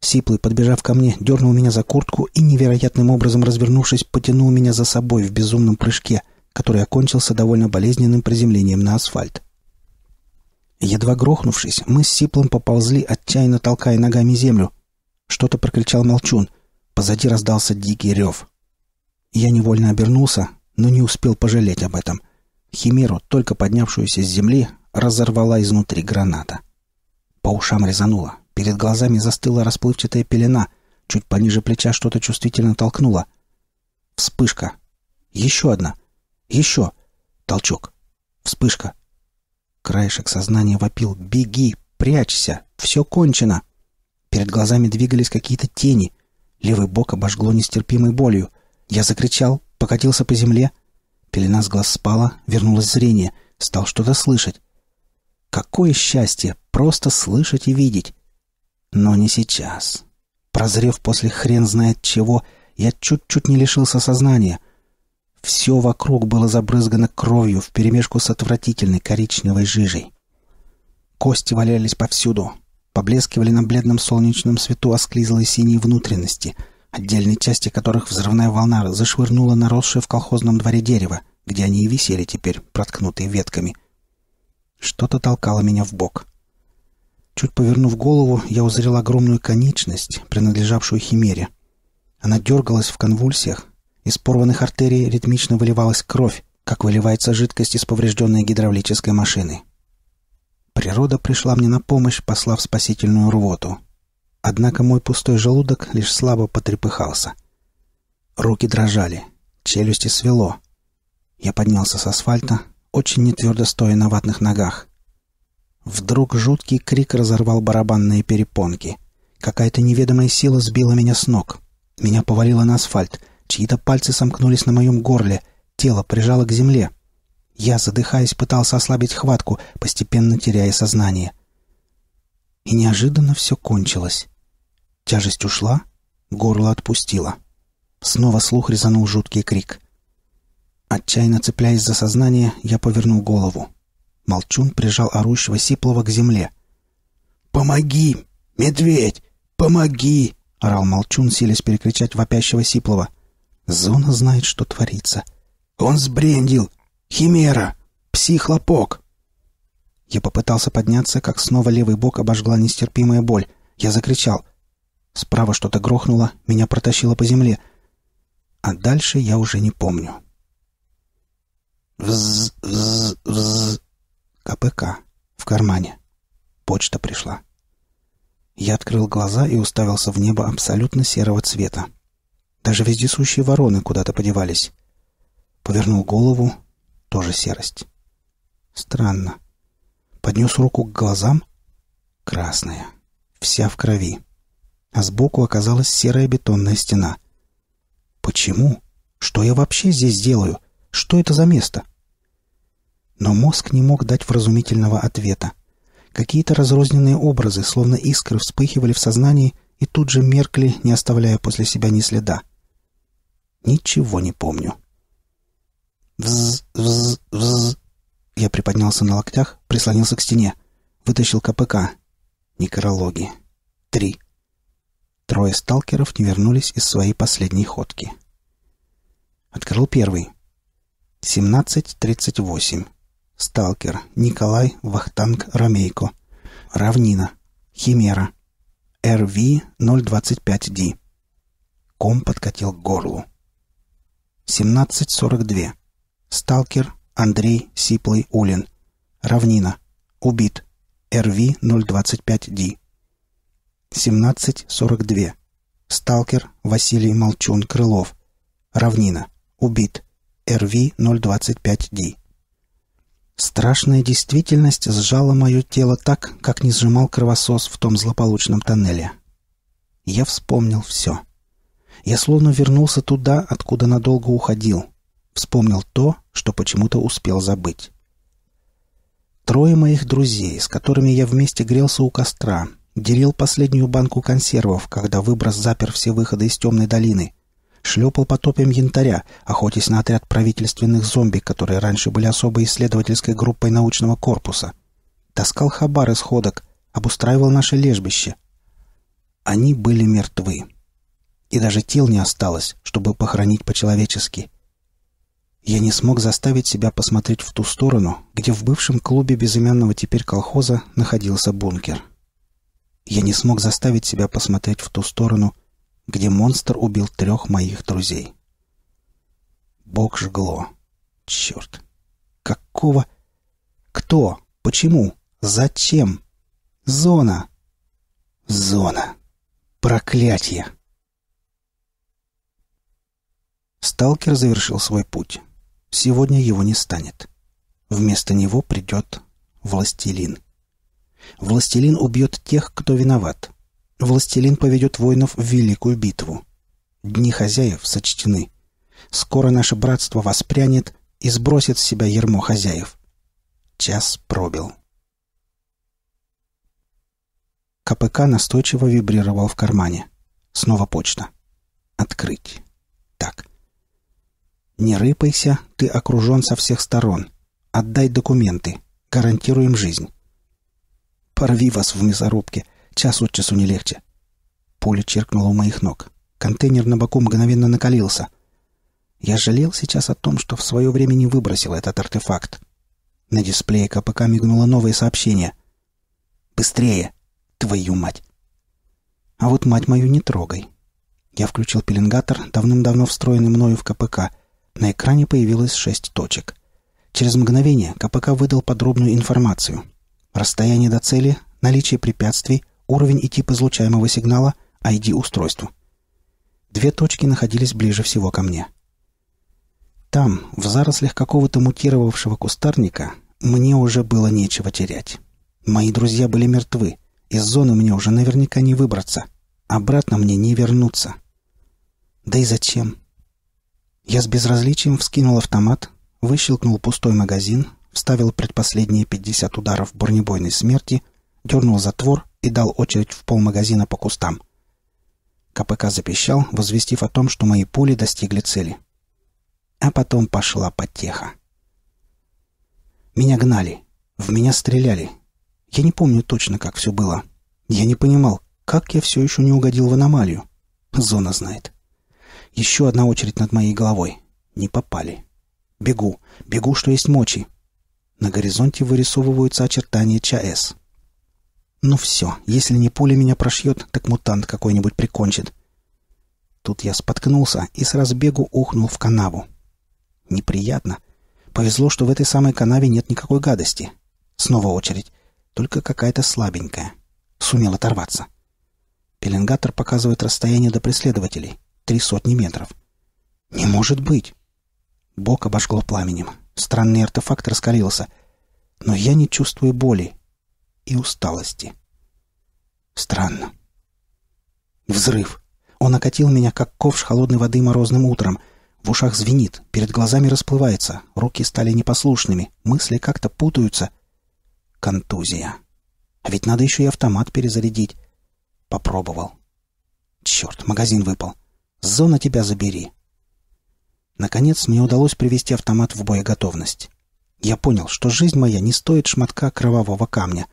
Сиплый, подбежав ко мне, дернул меня за куртку и, невероятным образом развернувшись, потянул меня за собой в безумном прыжке, который окончился довольно болезненным приземлением на асфальт. Едва грохнувшись, мы с Сиплом поползли, отчаянно толкая ногами землю — что-то прокричал Молчун. Позади раздался дикий рев. Я невольно обернулся, но не успел пожалеть об этом. Химеру, только поднявшуюся с земли, разорвала изнутри граната. По ушам резануло. Перед глазами застыла расплывчатая пелена. Чуть пониже плеча что-то чувствительно толкнуло. Вспышка. Еще одна. Еще. Толчок. Вспышка. Краешек сознания вопил «Беги! Прячься! Все кончено!» Перед глазами двигались какие-то тени. Левый бок обожгло нестерпимой болью. Я закричал, покатился по земле. Пелена с глаз спала, вернулось зрение. Стал что-то слышать. Какое счастье! Просто слышать и видеть. Но не сейчас. Прозрев после хрен знает чего, я чуть-чуть не лишился сознания. Все вокруг было забрызгано кровью вперемешку с отвратительной коричневой жижей. Кости валялись повсюду. Поблескивали на бледном солнечном свету осклизлые синие внутренности, отдельные части которых взрывная волна зашвырнула наросшее в колхозном дворе дерево, где они и висели теперь, проткнутые ветками. Что-то толкало меня в бок. Чуть повернув голову, я узрел огромную конечность, принадлежавшую химере. Она дергалась в конвульсиях, из порванных артерий ритмично выливалась кровь, как выливается жидкость из поврежденной гидравлической машины. Природа пришла мне на помощь, послав спасительную рвоту. Однако мой пустой желудок лишь слабо потрепыхался. Руки дрожали, челюсти свело. Я поднялся с асфальта, очень нетвердо стоя на ватных ногах. Вдруг жуткий крик разорвал барабанные перепонки. Какая-то неведомая сила сбила меня с ног. Меня повалило на асфальт. Чьи-то пальцы сомкнулись на моем горле. Тело прижало к земле. Я, задыхаясь, пытался ослабить хватку, постепенно теряя сознание. И неожиданно все кончилось. Тяжесть ушла, горло отпустило. Снова слух резанул жуткий крик. Отчаянно цепляясь за сознание, я повернул голову. Молчун прижал орущего Сиплова к земле. «Помоги! Медведь! Помоги!» — орал Молчун, силясь перекричать вопящего Сиплова. «Зона знает, что творится. Он сбрендил! Химера! Психлопок!» Я попытался подняться, как снова левый бок обожгла нестерпимая боль. Я закричал. Справа что-то грохнуло, меня протащило по земле. А дальше я уже не помню. Вз-вз-вз. КПК. В кармане. Почта пришла. Я открыл глаза и уставился в небо абсолютно серого цвета. Даже вездесущие вороны куда-то подевались. Повернул голову, тоже серость. Странно. Поднес руку к глазам. Красная. Вся в крови. А сбоку оказалась серая бетонная стена. Почему? Что я вообще здесь делаю? Что это за место? Но мозг не мог дать вразумительного ответа. Какие-то разрозненные образы, словно искры, вспыхивали в сознании и тут же меркли, не оставляя после себя ни следа. Ничего не помню. Вз, вз, вз. Я приподнялся на локтях, прислонился к стене. Вытащил КПК. Некрологи. Три. Трое сталкеров не вернулись из своей последней ходки. Открыл первый. 17.38. Сталкер. Николай Вахтанг Ромейко. Равнина. Химера. РВ-025Д. Ком подкатил к горлу. 17.42. Сталкер Андрей Сиплый Улин. Равнина. Убит. РВ-025Д. 17.42. Сталкер Василий Молчун Крылов. Равнина. Убит. РВ-025Д. Страшная действительность сжала мое тело так, как не сжимал кровосос в том злополучном тоннеле. Я вспомнил все. Я словно вернулся туда, откуда надолго уходил — Вспомнил то, что почему-то успел забыть. Трое моих друзей, с которыми я вместе грелся у костра, делил последнюю банку консервов, когда выброс запер все выходы из темной долины, шлепал по потопем янтаря, охотясь на отряд правительственных зомби, которые раньше были особой исследовательской группой научного корпуса, таскал хабар из ходок, обустраивал наше лежбище. Они были мертвы. И даже тел не осталось, чтобы похоронить по-человечески. Я не смог заставить себя посмотреть в ту сторону, где в бывшем клубе безымянного теперь колхоза находился бункер. Я не смог заставить себя посмотреть в ту сторону, где монстр убил трех моих друзей. Бог жгло. Черт. Какого? Кто? Почему? Зачем? Зона. Зона. Проклятье. Сталкер завершил свой путь. Сегодня его не станет. Вместо него придет властелин. Властелин убьет тех, кто виноват. Властелин поведет воинов в великую битву. Дни хозяев сочтены. Скоро наше братство воспрянет и сбросит с себя ермо хозяев. Час пробил. КПК настойчиво вибрировал в кармане. Снова почта. Открыть. Так. Не рыпайся, ты окружен со всех сторон. Отдай документы. Гарантируем жизнь. Порви вас в мясорубке. Час от часу не легче. Пуля чиркнула у моих ног. Контейнер на боку мгновенно накалился. Я жалел сейчас о том, что в свое время не выбросил этот артефакт. На дисплее КПК мигнуло новое сообщение. «Быстрее! Твою мать!» А вот мать мою не трогай. Я включил пеленгатор, давным-давно встроенный мною в КПК — на экране появилось шесть точек. Через мгновение КПК выдал подробную информацию. Расстояние до цели, наличие препятствий, уровень и тип излучаемого сигнала, ID устройству. Две точки находились ближе всего ко мне. Там, в зарослях какого-то мутировавшего кустарника, мне уже было нечего терять. Мои друзья были мертвы. Из зоны мне уже наверняка не выбраться. Обратно мне не вернуться. Да и зачем? Я с безразличием вскинул автомат, выщелкнул пустой магазин, вставил предпоследние 50 ударов бронебойной смерти, дернул затвор и дал очередь в полмагазина по кустам. КПК запищал, возвестив о том, что мои пули достигли цели. А потом пошла потеха. Меня гнали. В меня стреляли. Я не помню точно, как все было. Я не понимал, как я все еще не угодил в аномалию. Зона знает. Еще одна очередь над моей головой. Не попали. Бегу. Бегу, что есть мочи. На горизонте вырисовываются очертания ЧАЭС. Ну все, если не пуля меня прошьет, так мутант какой-нибудь прикончит. Тут я споткнулся и с разбегу ухнул в канаву. Неприятно. Повезло, что в этой самой канаве нет никакой гадости. Снова очередь. Только какая-то слабенькая. Сумел оторваться. Пеленгатор показывает расстояние до преследователей три сотни метров. «Не может быть!» Бок обожгло пламенем. Странный артефакт раскалился. Но я не чувствую боли и усталости. Странно. Взрыв. Он окатил меня, как ковш холодной воды морозным утром. В ушах звенит, перед глазами расплывается, руки стали непослушными, мысли как-то путаются. Контузия. А ведь надо еще и автомат перезарядить. Попробовал. Черт, магазин выпал. Зона тебя забери!» Наконец, мне удалось привести автомат в боеготовность. Я понял, что жизнь моя не стоит шматка кровавого камня.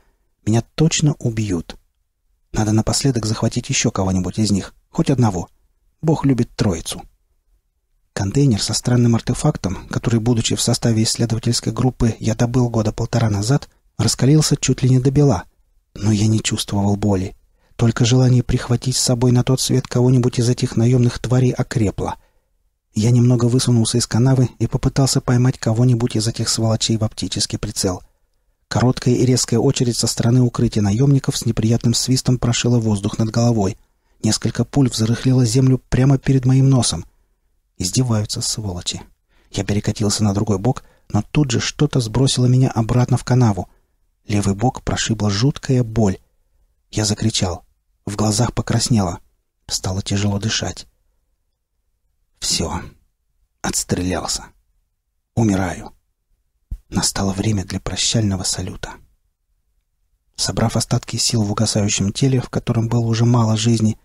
Меня точно убьют. Надо напоследок захватить еще кого-нибудь из них, хоть одного. Бог любит троицу. Контейнер со странным артефактом, который, будучи в составе исследовательской группы, я добыл года полтора назад, раскалился чуть ли не до бела. Но я не чувствовал боли. Только желание прихватить с собой на тот свет кого-нибудь из этих наемных тварей окрепло. Я немного высунулся из канавы и попытался поймать кого-нибудь из этих сволочей в оптический прицел. Короткая и резкая очередь со стороны укрытия наемников с неприятным свистом прошила воздух над головой. Несколько пуль взрыхлило землю прямо перед моим носом. Издеваются сволочи. Я перекатился на другой бок, но тут же что-то сбросило меня обратно в канаву. Левый бок прошибла жуткая боль. Я закричал. В глазах покраснело. Стало тяжело дышать. Все. Отстрелялся. Умираю. Настало время для прощального салюта. Собрав остатки сил в угасающем теле, в котором было уже мало жизни,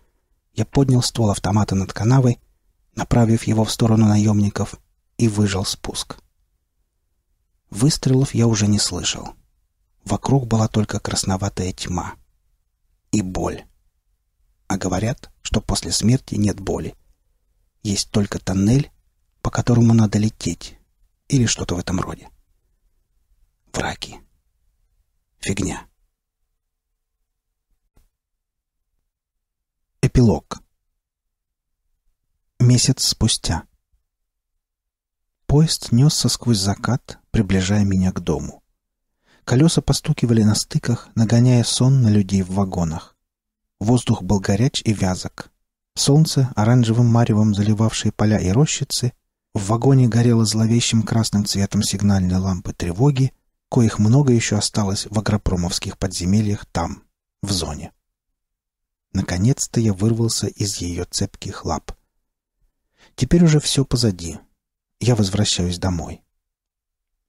я поднял ствол автомата над канавой, направив его в сторону наемников, и выжал спуск. Выстрелов я уже не слышал. Вокруг была только красноватая тьма. И боль а говорят, что после смерти нет боли. Есть только тоннель, по которому надо лететь, или что-то в этом роде. Враки. Фигня. Эпилог. Месяц спустя. Поезд несся сквозь закат, приближая меня к дому. Колеса постукивали на стыках, нагоняя сон на людей в вагонах. Воздух был горяч и вязок. Солнце, оранжевым маревом заливавшее поля и рощицы, в вагоне горело зловещим красным цветом сигнальной лампы тревоги, коих много еще осталось в агропромовских подземельях там, в зоне. Наконец-то я вырвался из ее цепких лап. Теперь уже все позади. Я возвращаюсь домой.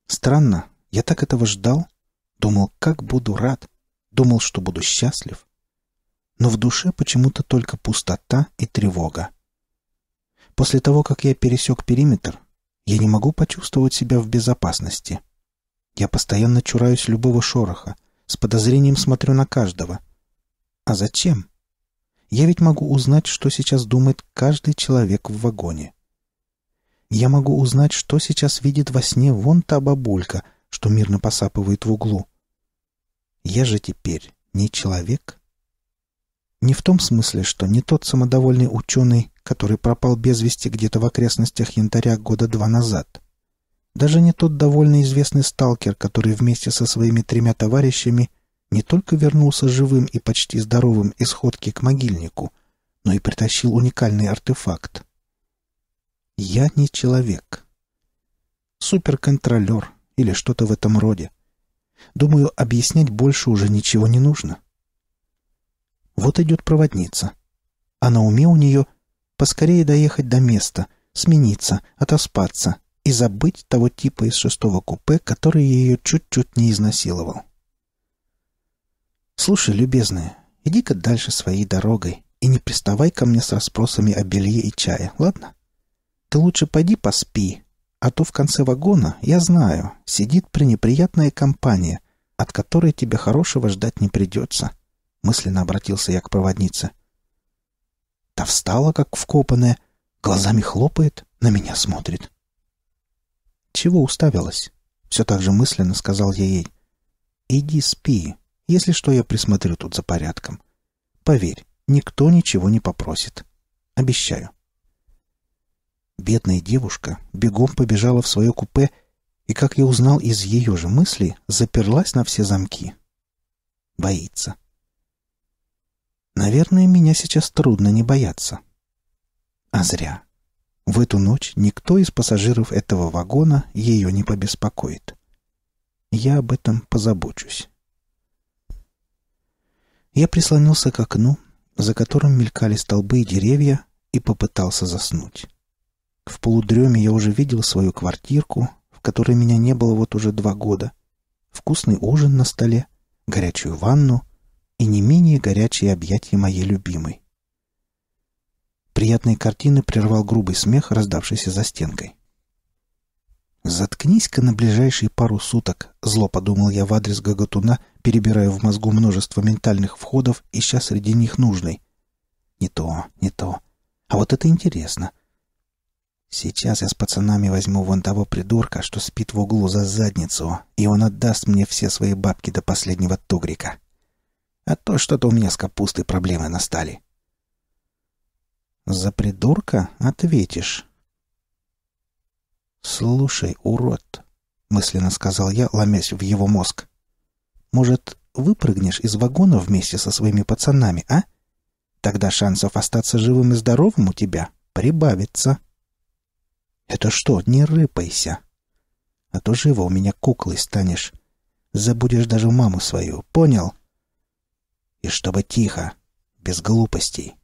Странно, я так этого ждал. Думал, как буду рад. Думал, что буду счастлив но в душе почему-то только пустота и тревога. После того, как я пересек периметр, я не могу почувствовать себя в безопасности. Я постоянно чураюсь любого шороха, с подозрением смотрю на каждого. А зачем? Я ведь могу узнать, что сейчас думает каждый человек в вагоне. Я могу узнать, что сейчас видит во сне вон та бабулька, что мирно посапывает в углу. Я же теперь не человек, не в том смысле, что не тот самодовольный ученый, который пропал без вести где-то в окрестностях янтаря года два назад. Даже не тот довольно известный сталкер, который вместе со своими тремя товарищами не только вернулся живым и почти здоровым из ходки к могильнику, но и притащил уникальный артефакт. «Я не человек. Суперконтролер или что-то в этом роде. Думаю, объяснять больше уже ничего не нужно». Вот идет проводница. А на уме у нее поскорее доехать до места, смениться, отоспаться и забыть того типа из шестого купе, который ее чуть-чуть не изнасиловал. «Слушай, любезная, иди-ка дальше своей дорогой и не приставай ко мне с расспросами о белье и чае, ладно? Ты лучше пойди поспи, а то в конце вагона, я знаю, сидит пренеприятная компания, от которой тебе хорошего ждать не придется». — мысленно обратился я к проводнице. Та встала, как вкопанная, глазами хлопает, на меня смотрит. «Чего уставилась?» — все так же мысленно сказал я ей. «Иди спи. Если что, я присмотрю тут за порядком. Поверь, никто ничего не попросит. Обещаю». Бедная девушка бегом побежала в свое купе и, как я узнал из ее же мысли, заперлась на все замки. Боится. Наверное, меня сейчас трудно не бояться. А зря. В эту ночь никто из пассажиров этого вагона ее не побеспокоит. Я об этом позабочусь. Я прислонился к окну, за которым мелькали столбы и деревья, и попытался заснуть. В полудреме я уже видел свою квартирку, в которой меня не было вот уже два года, вкусный ужин на столе, горячую ванну и не менее горячие объятия моей любимой. Приятные картины прервал грубый смех, раздавшийся за стенкой. «Заткнись-ка на ближайшие пару суток», — зло подумал я в адрес Гагатуна, перебирая в мозгу множество ментальных входов, ища среди них нужный. «Не то, не то. А вот это интересно. Сейчас я с пацанами возьму вон того придурка, что спит в углу за задницу, и он отдаст мне все свои бабки до последнего тугрика». А то что-то у меня с капустой проблемы настали. За придурка ответишь. «Слушай, урод», — мысленно сказал я, ломясь в его мозг. «Может, выпрыгнешь из вагона вместе со своими пацанами, а? Тогда шансов остаться живым и здоровым у тебя прибавится». «Это что, не рыпайся, а то живо у меня куклой станешь. Забудешь даже маму свою, понял?» И чтобы тихо, без глупостей.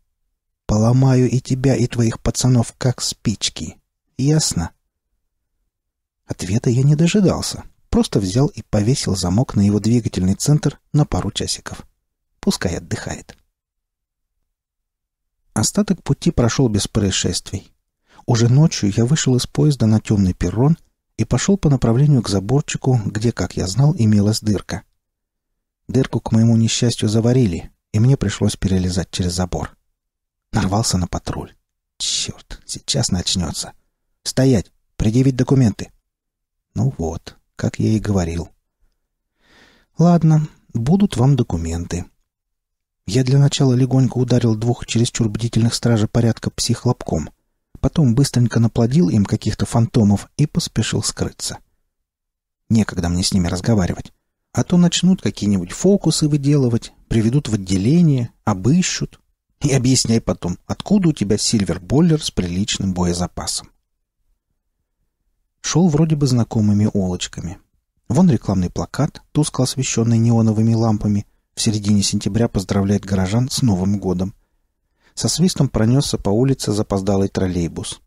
Поломаю и тебя, и твоих пацанов, как спички. Ясно?» Ответа я не дожидался. Просто взял и повесил замок на его двигательный центр на пару часиков. Пускай отдыхает. Остаток пути прошел без происшествий. Уже ночью я вышел из поезда на темный перрон и пошел по направлению к заборчику, где, как я знал, имелась дырка — Дырку, к моему несчастью, заварили, и мне пришлось перелезать через забор. Нарвался на патруль. Черт, сейчас начнется. Стоять! Предъявить документы! Ну вот, как я и говорил. Ладно, будут вам документы. Я для начала легонько ударил двух чересчур бдительных стражей порядка психлобком. Потом быстренько наплодил им каких-то фантомов и поспешил скрыться. Некогда мне с ними разговаривать. А то начнут какие-нибудь фокусы выделывать, приведут в отделение, обыщут. И объясняй потом, откуда у тебя сильверболлер с приличным боезапасом. Шел вроде бы знакомыми улочками. Вон рекламный плакат, тускло освещенный неоновыми лампами, в середине сентября поздравляет горожан с Новым годом. Со свистом пронесся по улице запоздалый троллейбус.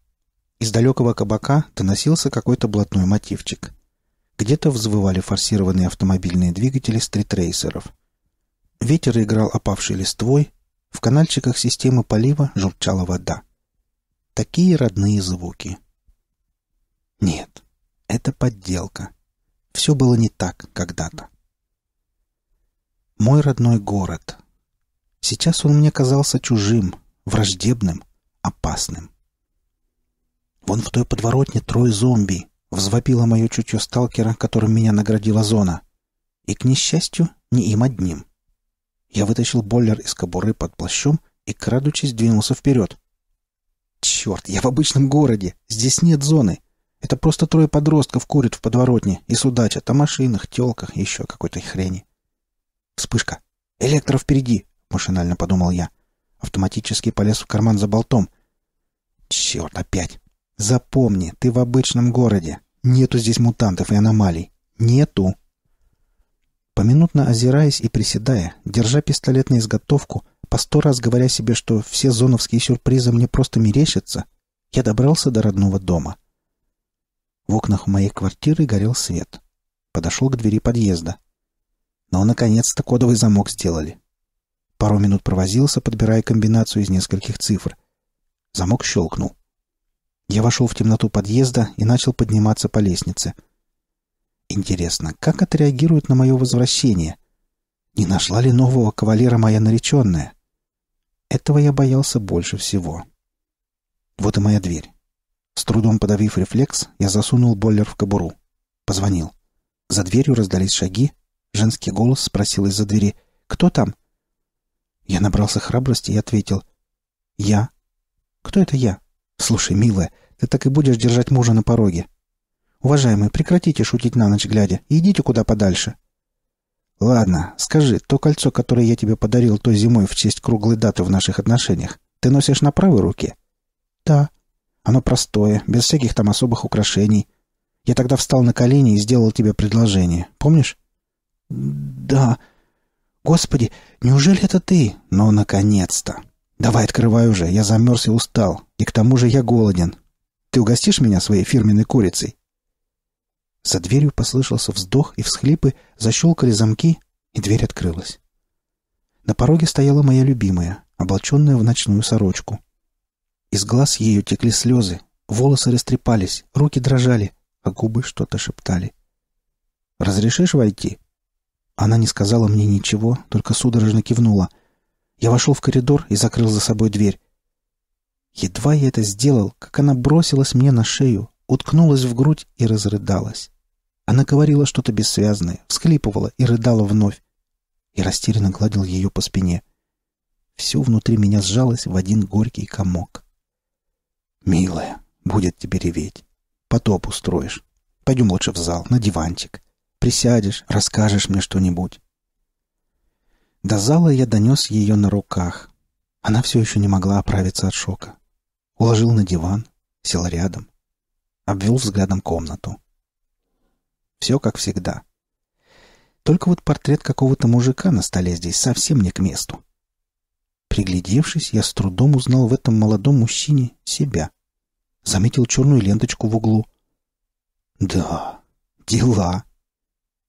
Из далекого кабака доносился какой-то блатной мотивчик. Где-то взвывали форсированные автомобильные двигатели стритрейсеров. Ветер играл опавшей листвой, в канальчиках системы полива журчала вода. Такие родные звуки. Нет, это подделка. Все было не так когда-то. Мой родной город. Сейчас он мне казался чужим, враждебным, опасным. Вон в той подворотне трое зомби. — взвопило мое чутье сталкера, которым меня наградила зона. И, к несчастью, не им одним. Я вытащил бойлер из кобуры под плащом и, крадучись, двинулся вперед. «Черт, я в обычном городе! Здесь нет зоны! Это просто трое подростков курят в подворотне и судачат о машинах, телках и еще какой-то хрени». «Вспышка! Электро впереди!» — машинально подумал я. Автоматически полез в карман за болтом. «Черт, опять!» Запомни, ты в обычном городе. Нету здесь мутантов и аномалий. Нету. Поминутно озираясь и приседая, держа пистолет на изготовку, по сто раз говоря себе, что все зоновские сюрпризы мне просто мерещатся, я добрался до родного дома. В окнах моей квартиры горел свет. Подошел к двери подъезда. Но, «Ну, наконец-то, кодовый замок сделали. Пару минут провозился, подбирая комбинацию из нескольких цифр. Замок щелкнул. Я вошел в темноту подъезда и начал подниматься по лестнице. Интересно, как отреагирует на мое возвращение? Не нашла ли нового кавалера моя нареченная? Этого я боялся больше всего. Вот и моя дверь. С трудом подавив рефлекс, я засунул бойлер в кобуру. Позвонил. За дверью раздались шаги. Женский голос спросил из-за двери «Кто там?» Я набрался храбрости и ответил «Я». «Кто это я?» «Слушай, милая, ты так и будешь держать мужа на пороге». «Уважаемый, прекратите шутить на ночь глядя и идите куда подальше». «Ладно, скажи, то кольцо, которое я тебе подарил той зимой в честь круглой даты в наших отношениях, ты носишь на правой руке?» «Да». «Оно простое, без всяких там особых украшений. Я тогда встал на колени и сделал тебе предложение. Помнишь?» «Да». «Господи, неужели это ты?» «Ну, наконец-то!» «Давай открывай уже, я замерз и устал. И к тому же я голоден. Ты угостишь меня своей фирменной курицей?» За дверью послышался вздох и всхлипы, защелкали замки, и дверь открылась. На пороге стояла моя любимая, облаченная в ночную сорочку. Из глаз ее текли слезы, волосы растрепались, руки дрожали, а губы что-то шептали. «Разрешишь войти?» Она не сказала мне ничего, только судорожно кивнула — я вошел в коридор и закрыл за собой дверь. Едва я это сделал, как она бросилась мне на шею, уткнулась в грудь и разрыдалась. Она говорила что-то бессвязное, всклипывала и рыдала вновь. И растерянно гладил ее по спине. Все внутри меня сжалось в один горький комок. «Милая, будет тебе реветь. Потоп устроишь. Пойдем лучше в зал, на диванчик. Присядешь, расскажешь мне что-нибудь. До зала я донес ее на руках. Она все еще не могла оправиться от шока. Уложил на диван, сел рядом. Обвел взглядом комнату. Все как всегда. Только вот портрет какого-то мужика на столе здесь совсем не к месту. Приглядевшись, я с трудом узнал в этом молодом мужчине себя. Заметил черную ленточку в углу. Да, дела.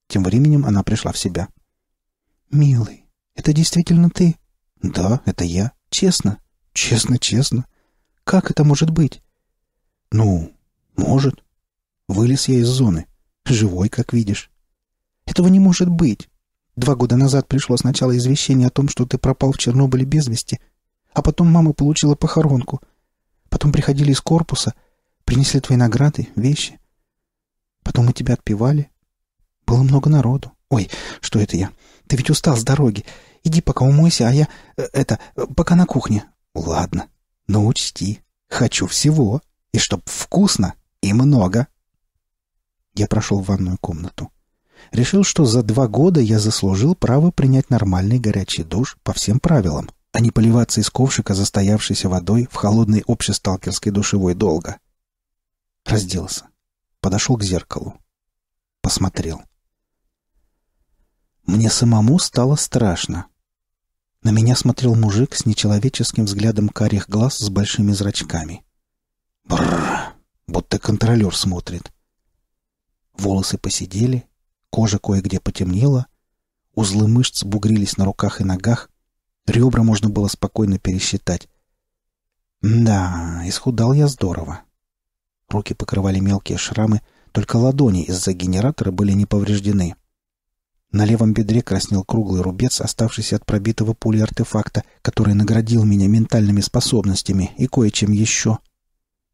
Тем временем она пришла в себя. «Милый, «Это действительно ты?» «Да, это я. Честно. Честно, честно. Как это может быть?» «Ну, может. Вылез я из зоны. Живой, как видишь». «Этого не может быть. Два года назад пришло сначала извещение о том, что ты пропал в Чернобыле без вести, а потом мама получила похоронку. Потом приходили из корпуса, принесли твои награды, вещи. Потом мы тебя отпевали. Было много народу. Ой, что это я? Ты ведь устал с дороги. Иди пока умойся, а я... Э, это... пока на кухне». «Ладно, но учти, хочу всего, и чтоб вкусно и много». Я прошел в ванную комнату. Решил, что за два года я заслужил право принять нормальный горячий душ по всем правилам, а не поливаться из ковшика застоявшейся водой в холодной общесталкерской душевой долго. Разделся. Подошел к зеркалу. Посмотрел. Мне самому стало страшно. На меня смотрел мужик с нечеловеческим взглядом карих глаз с большими зрачками. Бррр, будто контролер смотрит. Волосы посидели, кожа кое-где потемнела, узлы мышц бугрились на руках и ногах, ребра можно было спокойно пересчитать. Да, исхудал я здорово. Руки покрывали мелкие шрамы, только ладони из-за генератора были не повреждены. На левом бедре краснел круглый рубец, оставшийся от пробитого пули артефакта, который наградил меня ментальными способностями и кое-чем еще.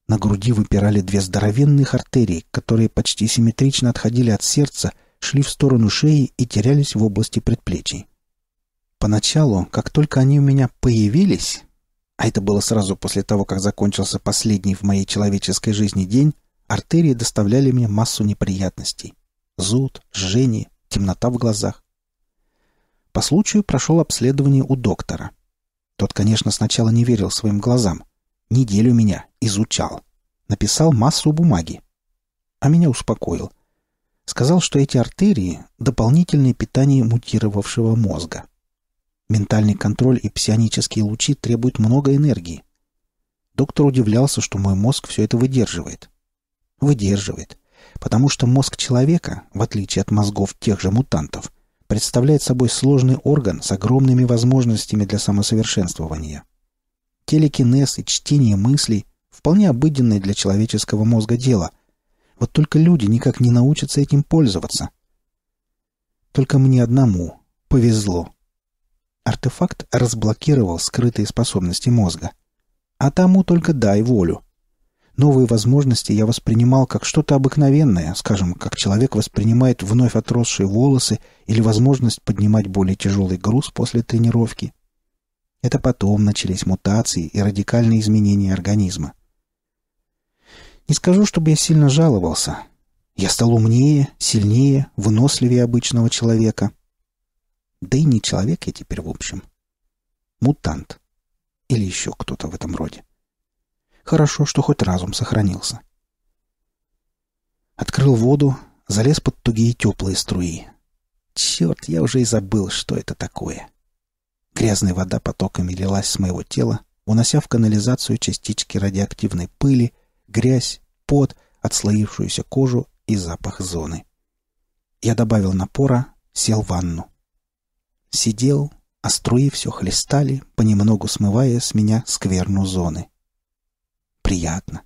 На груди выпирали две здоровенных артерии, которые почти симметрично отходили от сердца, шли в сторону шеи и терялись в области предплечий. Поначалу, как только они у меня появились, а это было сразу после того, как закончился последний в моей человеческой жизни день, артерии доставляли мне массу неприятностей. Зуд, жжение, темнота в глазах. По случаю прошел обследование у доктора. Тот, конечно, сначала не верил своим глазам. Неделю меня изучал. Написал массу бумаги. А меня успокоил. Сказал, что эти артерии — дополнительное питание мутировавшего мозга. Ментальный контроль и псионические лучи требуют много энергии. Доктор удивлялся, что мой мозг все это выдерживает. Выдерживает потому что мозг человека, в отличие от мозгов тех же мутантов, представляет собой сложный орган с огромными возможностями для самосовершенствования. Телекинез и чтение мыслей – вполне обыденное для человеческого мозга дело. Вот только люди никак не научатся этим пользоваться. Только мне одному повезло. Артефакт разблокировал скрытые способности мозга. А тому только дай волю. Новые возможности я воспринимал как что-то обыкновенное, скажем, как человек воспринимает вновь отросшие волосы или возможность поднимать более тяжелый груз после тренировки. Это потом начались мутации и радикальные изменения организма. Не скажу, чтобы я сильно жаловался. Я стал умнее, сильнее, выносливее обычного человека. Да и не человек я теперь в общем. Мутант. Или еще кто-то в этом роде. Хорошо, что хоть разум сохранился. Открыл воду, залез под тугие теплые струи. Черт, я уже и забыл, что это такое. Грязная вода потоками лилась с моего тела, унося в канализацию частички радиоактивной пыли, грязь, пот, отслоившуюся кожу и запах зоны. Я добавил напора, сел в ванну. Сидел, а струи все хлестали, понемногу смывая с меня скверну зоны приятно.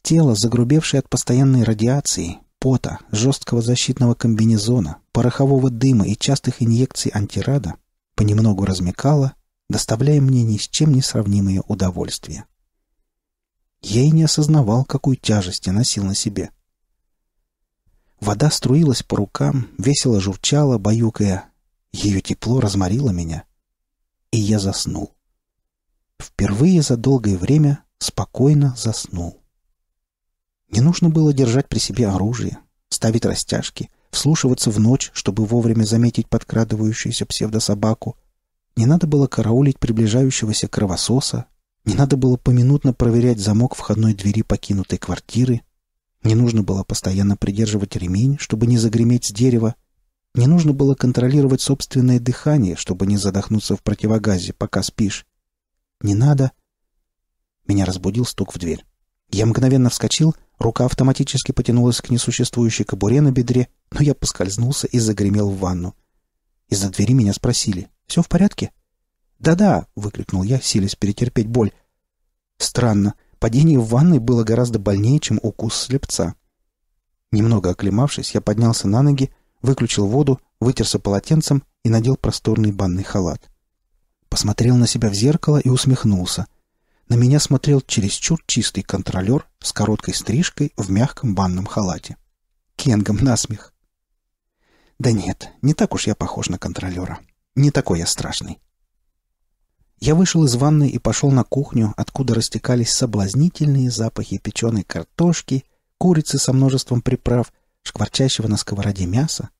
Тело, загрубевшее от постоянной радиации, пота, жесткого защитного комбинезона, порохового дыма и частых инъекций антирада, понемногу размекало, доставляя мне ни с чем не сравнимые удовольствия. Я и не осознавал, какую тяжесть я носил на себе. Вода струилась по рукам, весело журчала, баюкая. Ее тепло разморило меня. И я заснул впервые за долгое время спокойно заснул. Не нужно было держать при себе оружие, ставить растяжки, вслушиваться в ночь, чтобы вовремя заметить подкрадывающуюся псевдособаку. Не надо было караулить приближающегося кровососа, не надо было поминутно проверять замок входной двери покинутой квартиры, не нужно было постоянно придерживать ремень, чтобы не загреметь с дерева, не нужно было контролировать собственное дыхание, чтобы не задохнуться в противогазе, пока спишь. Не надо. Меня разбудил стук в дверь. Я мгновенно вскочил, рука автоматически потянулась к несуществующей кобуре на бедре, но я поскользнулся и загремел в ванну. Из-за двери меня спросили. «Все в порядке?» «Да-да!» — выкрикнул я, силясь перетерпеть боль. Странно. Падение в ванной было гораздо больнее, чем укус слепца. Немного оклемавшись, я поднялся на ноги, выключил воду, вытерся полотенцем и надел просторный банный халат посмотрел на себя в зеркало и усмехнулся. На меня смотрел чересчур чистый контролер с короткой стрижкой в мягком банном халате. Кенгом насмех. Да нет, не так уж я похож на контролера. Не такой я страшный. Я вышел из ванны и пошел на кухню, откуда растекались соблазнительные запахи печеной картошки, курицы со множеством приправ, шкварчащего на сковороде мяса,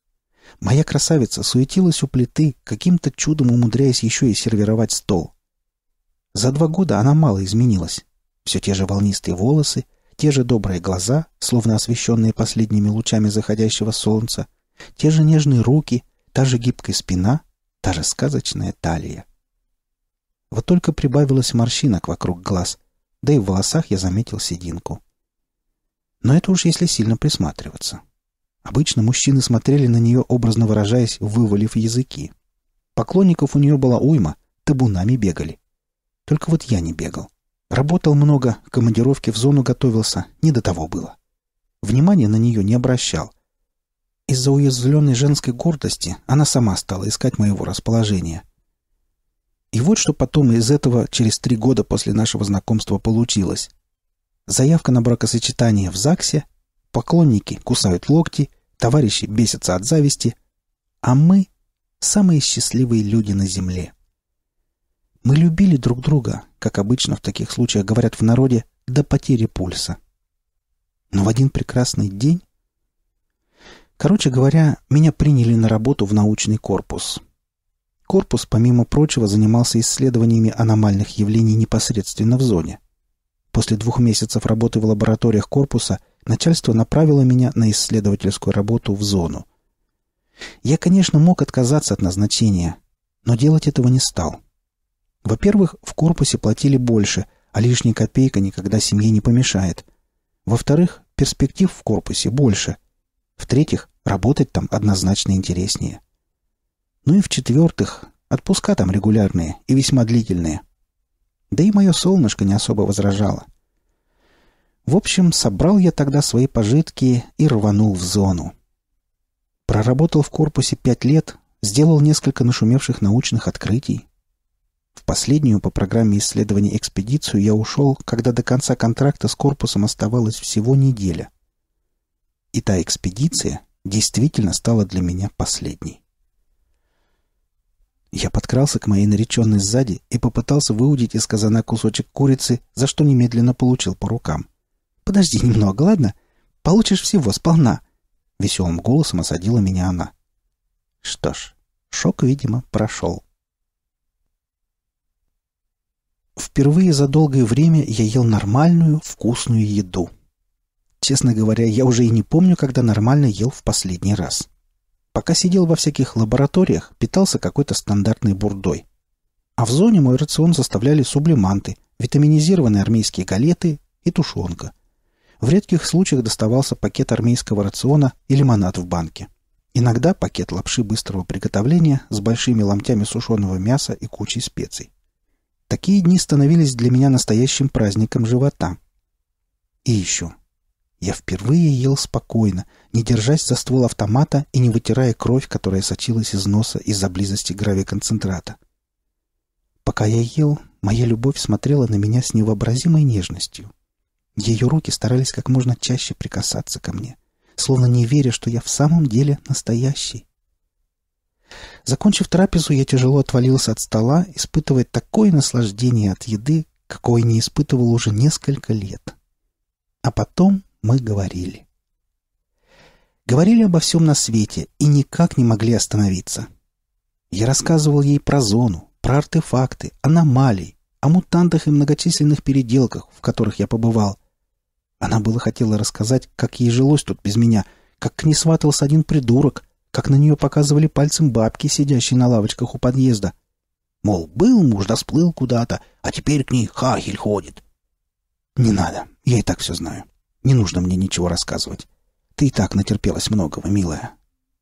Моя красавица суетилась у плиты, каким-то чудом умудряясь еще и сервировать стол. За два года она мало изменилась. Все те же волнистые волосы, те же добрые глаза, словно освещенные последними лучами заходящего солнца, те же нежные руки, та же гибкая спина, та же сказочная талия. Вот только прибавилось морщинок вокруг глаз, да и в волосах я заметил сединку. Но это уж если сильно присматриваться. — Обычно мужчины смотрели на нее, образно выражаясь, вывалив языки. Поклонников у нее была уйма, табунами бегали. Только вот я не бегал. Работал много, командировки в зону готовился, не до того было. Внимания на нее не обращал. Из-за уязвленной женской гордости она сама стала искать моего расположения. И вот что потом из этого через три года после нашего знакомства получилось. Заявка на бракосочетание в ЗАГСе Поклонники кусают локти, товарищи бесятся от зависти, а мы — самые счастливые люди на земле. Мы любили друг друга, как обычно в таких случаях говорят в народе, до потери пульса. Но в один прекрасный день... Короче говоря, меня приняли на работу в научный корпус. Корпус, помимо прочего, занимался исследованиями аномальных явлений непосредственно в зоне. После двух месяцев работы в лабораториях корпуса – начальство направило меня на исследовательскую работу в зону. Я, конечно, мог отказаться от назначения, но делать этого не стал. Во-первых, в корпусе платили больше, а лишняя копейка никогда семье не помешает. Во-вторых, перспектив в корпусе больше. В-третьих, работать там однозначно интереснее. Ну и в-четвертых, отпуска там регулярные и весьма длительные. Да и мое солнышко не особо возражало — в общем, собрал я тогда свои пожитки и рванул в зону. Проработал в корпусе пять лет, сделал несколько нашумевших научных открытий. В последнюю по программе исследований экспедицию я ушел, когда до конца контракта с корпусом оставалось всего неделя. И та экспедиция действительно стала для меня последней. Я подкрался к моей нареченной сзади и попытался выудить из казана кусочек курицы, за что немедленно получил по рукам. «Подожди немного, ладно? Получишь всего сполна!» Веселым голосом осадила меня она. Что ж, шок, видимо, прошел. Впервые за долгое время я ел нормальную, вкусную еду. Честно говоря, я уже и не помню, когда нормально ел в последний раз. Пока сидел во всяких лабораториях, питался какой-то стандартной бурдой. А в зоне мой рацион составляли сублиманты, витаминизированные армейские галеты и тушенка – в редких случаях доставался пакет армейского рациона и лимонад в банке. Иногда пакет лапши быстрого приготовления с большими ломтями сушеного мяса и кучей специй. Такие дни становились для меня настоящим праздником живота. И еще. Я впервые ел спокойно, не держась за ствол автомата и не вытирая кровь, которая сочилась из носа из-за близости гравиконцентрата. Пока я ел, моя любовь смотрела на меня с невообразимой нежностью. Ее руки старались как можно чаще прикасаться ко мне, словно не веря, что я в самом деле настоящий. Закончив трапезу, я тяжело отвалился от стола, испытывая такое наслаждение от еды, какое не испытывал уже несколько лет. А потом мы говорили. Говорили обо всем на свете и никак не могли остановиться. Я рассказывал ей про зону, про артефакты, аномалии, о мутантах и многочисленных переделках, в которых я побывал, она было хотела рассказать, как ей жилось тут без меня, как к ней сватался один придурок, как на нее показывали пальцем бабки, сидящие на лавочках у подъезда. Мол, был муж, да сплыл куда-то, а теперь к ней хахель ходит. Не надо, я и так все знаю. Не нужно мне ничего рассказывать. Ты и так натерпелась многого, милая.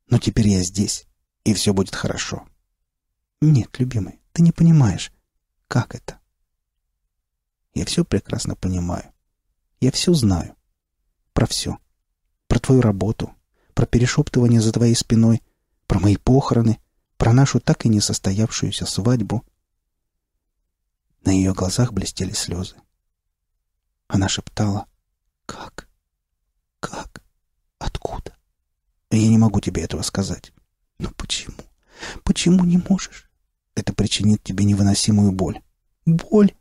Но теперь я здесь, и все будет хорошо. Нет, любимый, ты не понимаешь, как это. Я все прекрасно понимаю. Я все знаю. Про все. Про твою работу, про перешептывание за твоей спиной, про мои похороны, про нашу так и не состоявшуюся свадьбу. На ее глазах блестели слезы. Она шептала «Как? Как? Откуда?» «Я не могу тебе этого сказать». «Но почему? Почему не можешь? Это причинит тебе невыносимую боль». «Боль?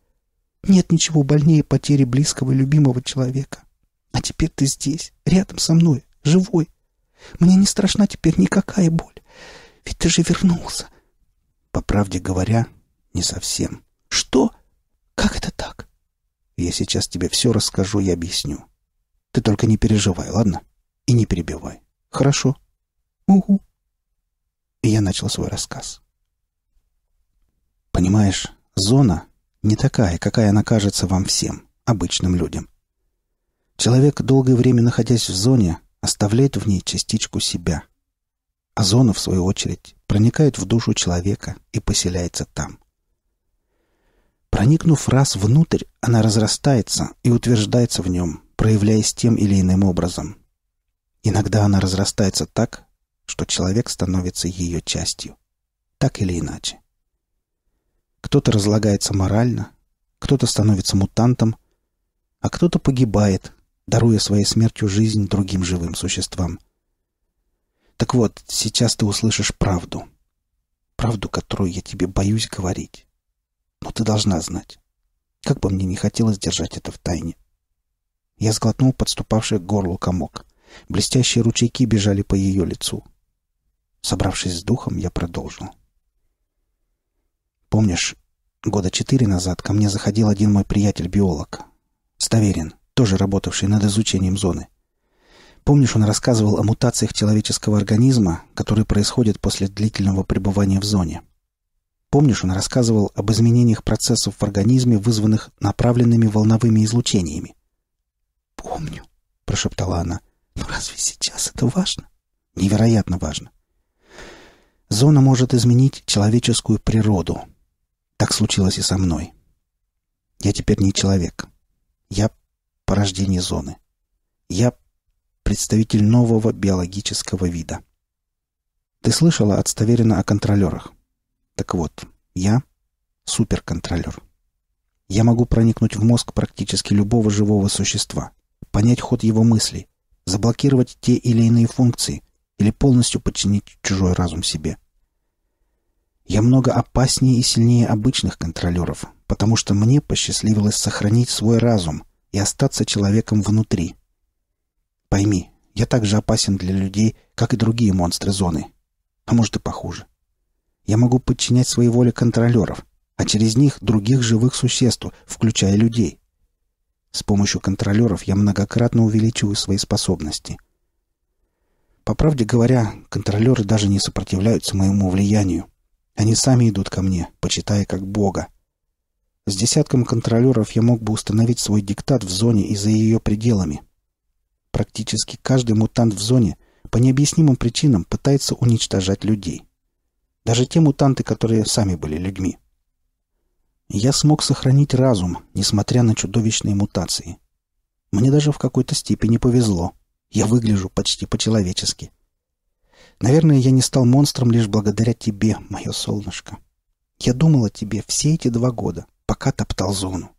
Нет ничего больнее потери близкого и любимого человека. А теперь ты здесь, рядом со мной, живой. Мне не страшна теперь никакая боль. Ведь ты же вернулся. По правде говоря, не совсем. Что? Как это так? Я сейчас тебе все расскажу и объясню. Ты только не переживай, ладно? И не перебивай. Хорошо? Угу. И я начал свой рассказ. Понимаешь, зона не такая, какая она кажется вам всем, обычным людям. Человек, долгое время находясь в зоне, оставляет в ней частичку себя. А зона, в свою очередь, проникает в душу человека и поселяется там. Проникнув раз внутрь, она разрастается и утверждается в нем, проявляясь тем или иным образом. Иногда она разрастается так, что человек становится ее частью. Так или иначе. Кто-то разлагается морально, кто-то становится мутантом, а кто-то погибает, даруя своей смертью жизнь другим живым существам. Так вот, сейчас ты услышишь правду. Правду, которую я тебе боюсь говорить. Но ты должна знать. Как бы мне не хотелось держать это в тайне. Я сглотнул подступавший к горлу комок. Блестящие ручейки бежали по ее лицу. Собравшись с духом, я продолжил. Помнишь, года четыре назад ко мне заходил один мой приятель-биолог. Ставерин, тоже работавший над изучением зоны. Помнишь, он рассказывал о мутациях человеческого организма, которые происходят после длительного пребывания в зоне? Помнишь, он рассказывал об изменениях процессов в организме, вызванных направленными волновыми излучениями? «Помню», — прошептала она. «Но разве сейчас это важно?» «Невероятно важно. Зона может изменить человеческую природу», так случилось и со мной. Я теперь не человек. Я порождение зоны. Я представитель нового биологического вида. Ты слышала от Ставерина о контролерах? Так вот, я суперконтролер. Я могу проникнуть в мозг практически любого живого существа, понять ход его мыслей, заблокировать те или иные функции или полностью подчинить чужой разум себе – я много опаснее и сильнее обычных контролеров, потому что мне посчастливилось сохранить свой разум и остаться человеком внутри. Пойми, я так же опасен для людей, как и другие монстры зоны. А может и похуже. Я могу подчинять своей воле контролеров, а через них других живых существ, включая людей. С помощью контролеров я многократно увеличиваю свои способности. По правде говоря, контролеры даже не сопротивляются моему влиянию. Они сами идут ко мне, почитая как Бога. С десятком контролеров я мог бы установить свой диктат в зоне и за ее пределами. Практически каждый мутант в зоне по необъяснимым причинам пытается уничтожать людей. Даже те мутанты, которые сами были людьми. Я смог сохранить разум, несмотря на чудовищные мутации. Мне даже в какой-то степени повезло. Я выгляжу почти по-человечески. Наверное, я не стал монстром лишь благодаря тебе, мое солнышко. Я думал о тебе все эти два года, пока топтал зону.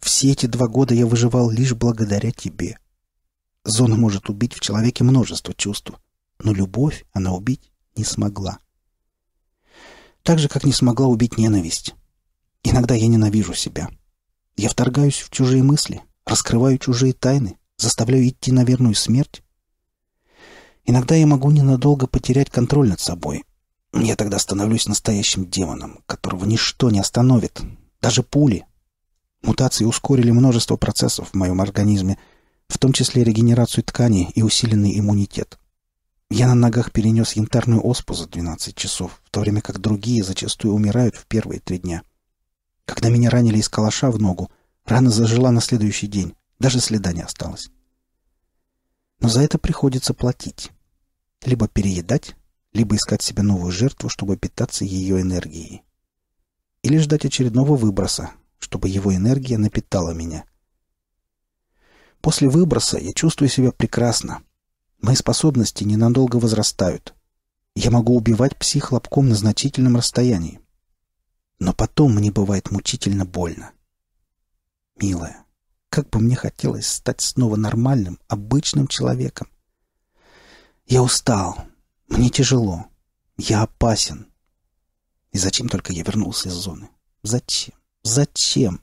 Все эти два года я выживал лишь благодаря тебе. Зона может убить в человеке множество чувств, но любовь она убить не смогла. Так же, как не смогла убить ненависть. Иногда я ненавижу себя. Я вторгаюсь в чужие мысли, раскрываю чужие тайны, заставляю идти на верную смерть Иногда я могу ненадолго потерять контроль над собой. Я тогда становлюсь настоящим демоном, которого ничто не остановит, даже пули. Мутации ускорили множество процессов в моем организме, в том числе регенерацию тканей и усиленный иммунитет. Я на ногах перенес янтарную оспу за 12 часов, в то время как другие зачастую умирают в первые три дня. Когда меня ранили из калаша в ногу, рана зажила на следующий день, даже следа не осталось. Но за это приходится платить либо переедать, либо искать себе новую жертву, чтобы питаться ее энергией. Или ждать очередного выброса, чтобы его энергия напитала меня. После выброса я чувствую себя прекрасно. Мои способности ненадолго возрастают. Я могу убивать псих лобком на значительном расстоянии. Но потом мне бывает мучительно больно. Милая, как бы мне хотелось стать снова нормальным, обычным человеком. Я устал. Мне тяжело. Я опасен. И зачем только я вернулся из зоны? Зачем? Зачем?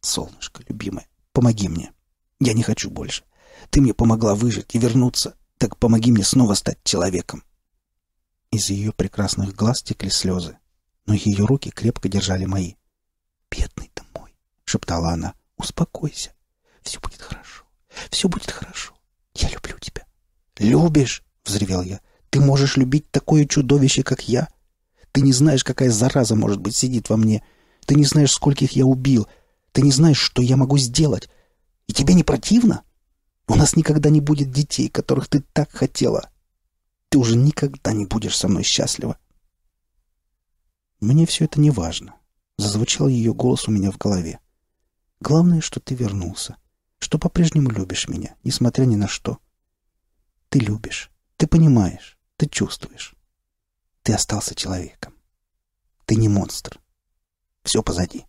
Солнышко, любимое, помоги мне. Я не хочу больше. Ты мне помогла выжить и вернуться. Так помоги мне снова стать человеком. Из ее прекрасных глаз текли слезы, но ее руки крепко держали мои. «Бедный ты мой!» — шептала она. «Успокойся. Все будет хорошо. Все будет хорошо. Я люблю тебя». «Любишь?» — взревел я. «Ты можешь любить такое чудовище, как я? Ты не знаешь, какая зараза, может быть, сидит во мне. Ты не знаешь, скольких я убил. Ты не знаешь, что я могу сделать. И тебе не противно? У нас никогда не будет детей, которых ты так хотела. Ты уже никогда не будешь со мной счастлива». «Мне все это не важно», — зазвучал ее голос у меня в голове. «Главное, что ты вернулся, что по-прежнему любишь меня, несмотря ни на что. Ты любишь». Ты понимаешь, ты чувствуешь. Ты остался человеком. Ты не монстр. Все позади.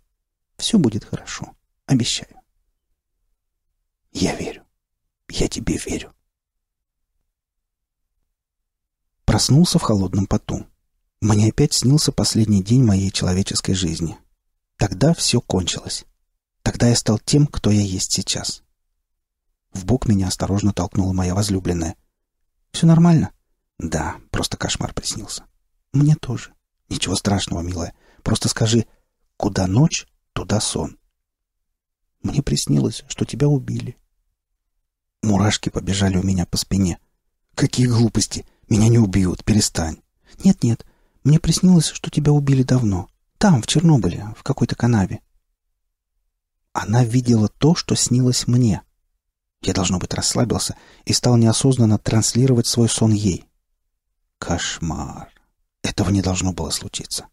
Все будет хорошо. Обещаю. Я верю. Я тебе верю. Проснулся в холодном поту. Мне опять снился последний день моей человеческой жизни. Тогда все кончилось. Тогда я стал тем, кто я есть сейчас. В бок меня осторожно толкнула моя возлюбленная — все нормально?» «Да, просто кошмар приснился». «Мне тоже». «Ничего страшного, милая. Просто скажи, куда ночь, туда сон». «Мне приснилось, что тебя убили». Мурашки побежали у меня по спине. «Какие глупости! Меня не убьют, перестань!» «Нет-нет, мне приснилось, что тебя убили давно. Там, в Чернобыле, в какой-то канаве». Она видела то, что снилось мне. Я, должно быть, расслабился и стал неосознанно транслировать свой сон ей. Кошмар. Этого не должно было случиться.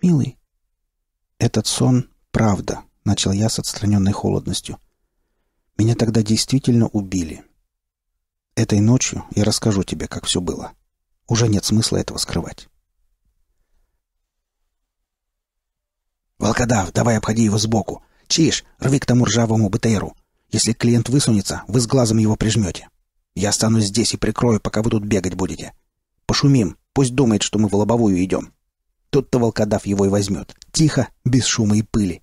«Милый, этот сон — правда», — начал я с отстраненной холодностью. «Меня тогда действительно убили. Этой ночью я расскажу тебе, как все было. Уже нет смысла этого скрывать». «Волкодав, давай обходи его сбоку! Чиж, рви к тому ржавому БТРу! Если клиент высунется, вы с глазом его прижмете. Я останусь здесь и прикрою, пока вы тут бегать будете. Пошумим, пусть думает, что мы в лобовую идем. Тут-то волкодав его и возьмет. Тихо, без шума и пыли.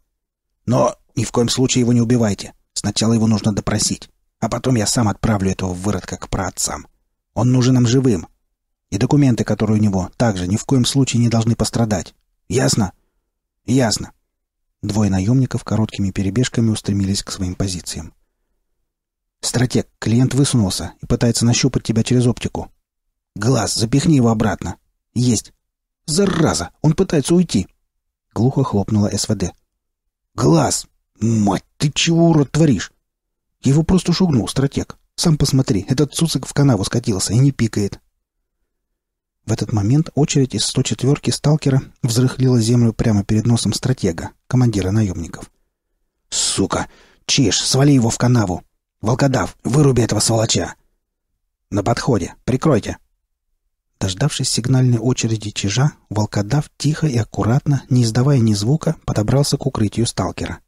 Но ни в коем случае его не убивайте. Сначала его нужно допросить. А потом я сам отправлю этого выродка к праотцам. Он нужен нам живым. И документы, которые у него, также ни в коем случае не должны пострадать. Ясно? Ясно. Двое наемников короткими перебежками устремились к своим позициям. «Стратег, клиент высунулся и пытается нащупать тебя через оптику. Глаз, запихни его обратно. Есть. Зараза, он пытается уйти!» Глухо хлопнула СВД. «Глаз! Мать, ты чего, урод, творишь?» Его просто шугнул стратег. «Сам посмотри, этот цуцик в канаву скатился и не пикает. В этот момент очередь из 104-ки сталкера взрыхлила землю прямо перед носом стратега, командира наемников. «Сука! Чиж, свали его в канаву! Волкодав, выруби этого сволоча!» «На подходе! Прикройте!» Дождавшись сигнальной очереди чижа, волкодав тихо и аккуратно, не издавая ни звука, подобрался к укрытию сталкера.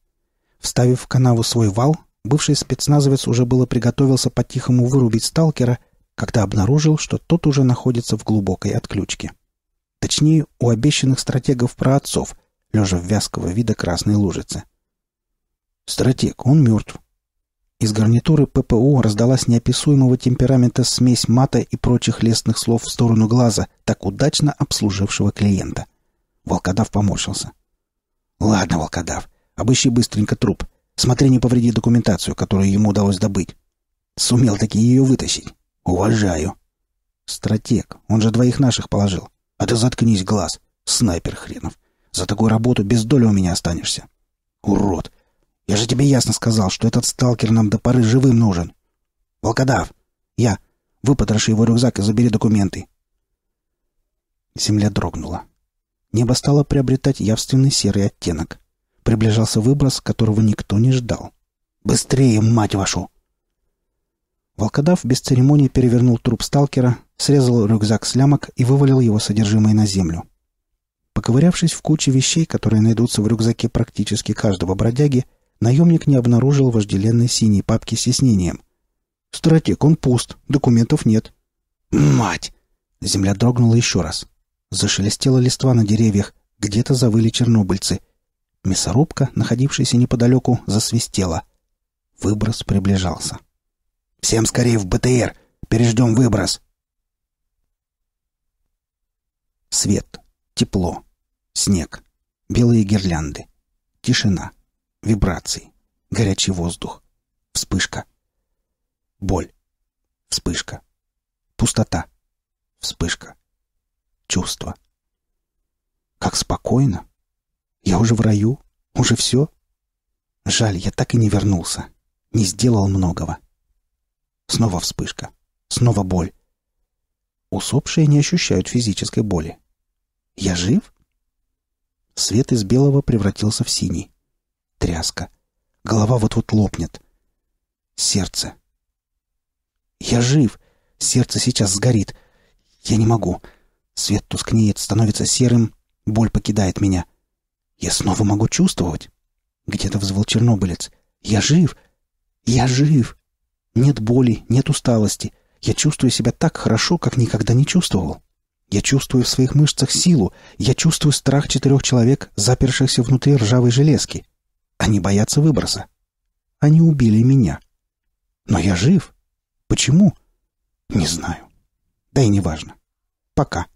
Вставив в канаву свой вал, бывший спецназовец уже было приготовился по-тихому вырубить сталкера, когда обнаружил, что тот уже находится в глубокой отключке. Точнее, у обещанных стратегов праотцов, лежа в вязкого вида красной лужицы. Стратег, он мертв. Из гарнитуры ППУ раздалась неописуемого темперамента смесь мата и прочих лестных слов в сторону глаза, так удачно обслужившего клиента. Волкодав поморщился. «Ладно, Волкодав, обыщи быстренько труп. Смотри, не повреди документацию, которую ему удалось добыть. Сумел таки ее вытащить». «Уважаю». «Стратег, он же двоих наших положил. А ты заткнись, глаз. Снайпер хренов. За такую работу без доли у меня останешься». «Урод! Я же тебе ясно сказал, что этот сталкер нам до поры живым нужен». «Волкодав! Я! Выпотроши его рюкзак и забери документы». Земля дрогнула. Небо стало приобретать явственный серый оттенок. Приближался выброс, которого никто не ждал. «Быстрее, мать вашу!» Волкодав без церемоний перевернул труп сталкера, срезал рюкзак с лямок и вывалил его содержимое на землю. Поковырявшись в куче вещей, которые найдутся в рюкзаке практически каждого бродяги, наемник не обнаружил вожделенной синей папки с яснением. «Стратег, он пуст, документов нет». «Мать!» Земля дрогнула еще раз. Зашелестела листва на деревьях, где-то завыли чернобыльцы. Мясорубка, находившаяся неподалеку, засвистела. Выброс приближался. Всем скорее в БТР. Переждем выброс. Свет, тепло, снег, белые гирлянды, тишина, вибрации, горячий воздух, вспышка, боль, вспышка, пустота, вспышка, чувство. Как спокойно. Я уже в раю, уже все. Жаль, я так и не вернулся, не сделал многого. — Снова вспышка. Снова боль. Усопшие не ощущают физической боли. Я жив? Свет из белого превратился в синий. Тряска. Голова вот-вот лопнет. Сердце. Я жив. Сердце сейчас сгорит. Я не могу. Свет тускнеет, становится серым. Боль покидает меня. Я снова могу чувствовать. Где-то взвал чернобылец. Я жив. Я жив. Нет боли, нет усталости. Я чувствую себя так хорошо, как никогда не чувствовал. Я чувствую в своих мышцах силу. Я чувствую страх четырех человек, запершихся внутри ржавой железки. Они боятся выброса. Они убили меня. Но я жив. Почему? Не знаю. Да и неважно. Пока.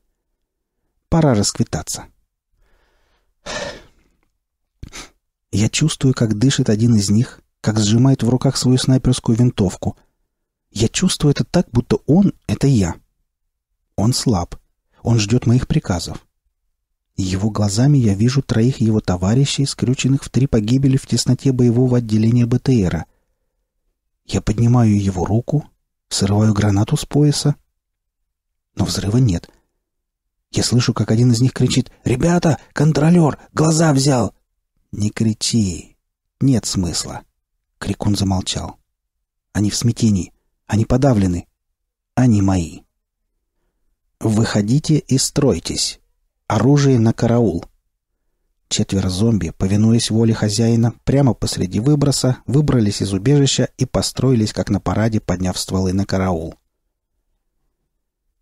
Пора расквитаться. Я чувствую, как дышит один из них, как сжимает в руках свою снайперскую винтовку. Я чувствую это так, будто он — это я. Он слаб. Он ждет моих приказов. его глазами я вижу троих его товарищей, скрюченных в три погибели в тесноте боевого отделения БТРа. Я поднимаю его руку, срываю гранату с пояса, но взрыва нет. Я слышу, как один из них кричит «Ребята, контролер, глаза взял!» «Не кричи! Нет смысла!» Крикун замолчал. Они в смятении. Они подавлены. Они мои. «Выходите и стройтесь. Оружие на караул». Четверо зомби, повинуясь воле хозяина, прямо посреди выброса выбрались из убежища и построились, как на параде, подняв стволы на караул.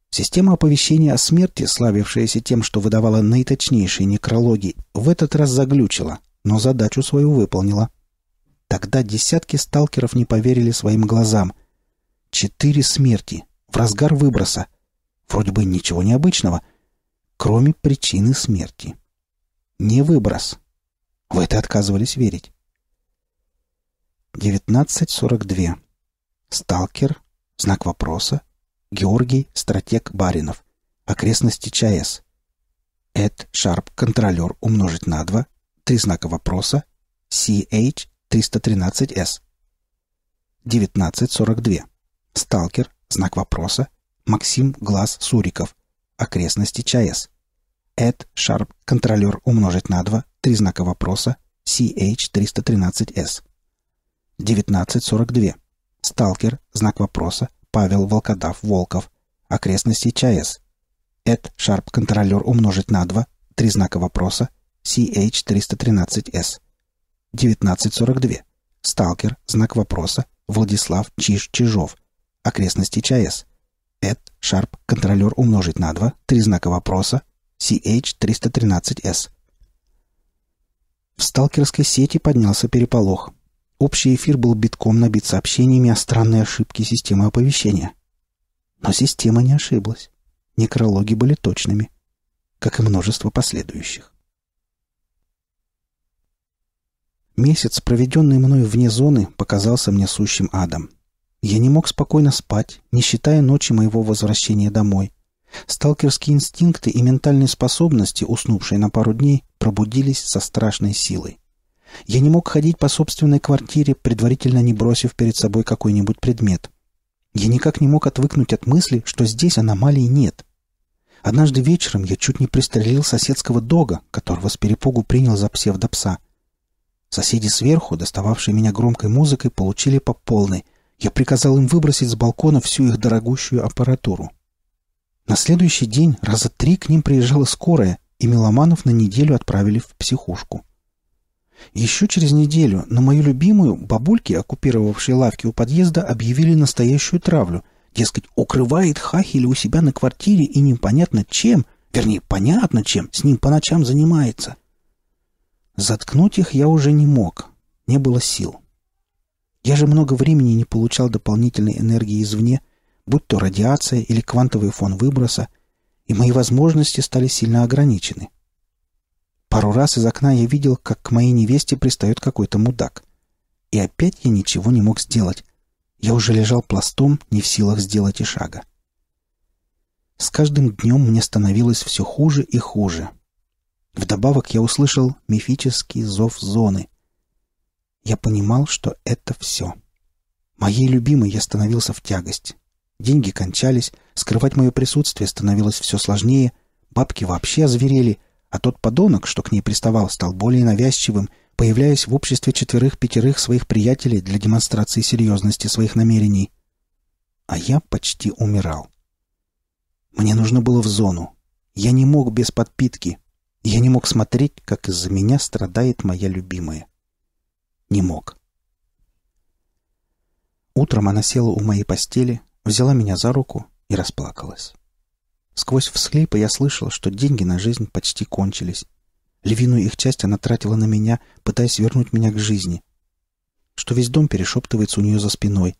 Система оповещения о смерти, славившаяся тем, что выдавала наиточнейшие некрологи, в этот раз заглючила, но задачу свою выполнила – Тогда десятки сталкеров не поверили своим глазам. Четыре смерти в разгар выброса. Вроде бы ничего необычного, кроме причины смерти. Не выброс. В это отказывались верить. 19.42. Сталкер, знак вопроса, Георгий, стратег Баринов, окрестности ЧАЭС. Эд, Шарп, контролер умножить на 2, три знака вопроса, CH, 313С. 1942. Сталкер, знак вопроса, Максим Глаз Суриков, окрестности ЧАЭС. Эд Шарп, контролер умножить на 2, три знака вопроса, CH-313S. 1942. Сталкер, знак вопроса, Павел Волкодав Волков, окрестности ЧАЭС. Эд Шарп, контролер умножить на 2, три знака вопроса, CH-313S. 1943. 1942. Сталкер, знак вопроса, Владислав Чиж Чижов. Окрестности ЧАЭС. Эд, Шарп, контролер умножить на 2, три знака вопроса, CH-313S. В сталкерской сети поднялся переполох. Общий эфир был битком набит сообщениями о странной ошибке системы оповещения. Но система не ошиблась. Некрологи были точными, как и множество последующих. Месяц, проведенный мною вне зоны, показался мне сущим адом. Я не мог спокойно спать, не считая ночи моего возвращения домой. Сталкерские инстинкты и ментальные способности, уснувшие на пару дней, пробудились со страшной силой. Я не мог ходить по собственной квартире, предварительно не бросив перед собой какой-нибудь предмет. Я никак не мог отвыкнуть от мысли, что здесь аномалий нет. Однажды вечером я чуть не пристрелил соседского дога, которого с перепугу принял за псевдопса – Соседи сверху, достававшие меня громкой музыкой, получили по полной. Я приказал им выбросить с балкона всю их дорогущую аппаратуру. На следующий день раза три к ним приезжала скорая, и меломанов на неделю отправили в психушку. Еще через неделю на мою любимую бабульки, оккупировавшие лавки у подъезда, объявили настоящую травлю. Дескать, укрывает Хахеля у себя на квартире и непонятно чем, вернее, понятно чем, с ним по ночам занимается. Заткнуть их я уже не мог. Не было сил. Я же много времени не получал дополнительной энергии извне, будь то радиация или квантовый фон выброса, и мои возможности стали сильно ограничены. Пару раз из окна я видел, как к моей невесте пристает какой-то мудак. И опять я ничего не мог сделать. Я уже лежал пластом, не в силах сделать и шага. С каждым днем мне становилось все хуже и хуже. Вдобавок я услышал мифический зов зоны. Я понимал, что это все. Моей любимой я становился в тягость. Деньги кончались, скрывать мое присутствие становилось все сложнее, бабки вообще озверели, а тот подонок, что к ней приставал, стал более навязчивым, появляясь в обществе четверых-пятерых своих приятелей для демонстрации серьезности своих намерений. А я почти умирал. Мне нужно было в зону. Я не мог без подпитки, я не мог смотреть, как из-за меня страдает моя любимая. Не мог. Утром она села у моей постели, взяла меня за руку и расплакалась. Сквозь всхлипы я слышал, что деньги на жизнь почти кончились. Львиную их часть она тратила на меня, пытаясь вернуть меня к жизни. Что весь дом перешептывается у нее за спиной.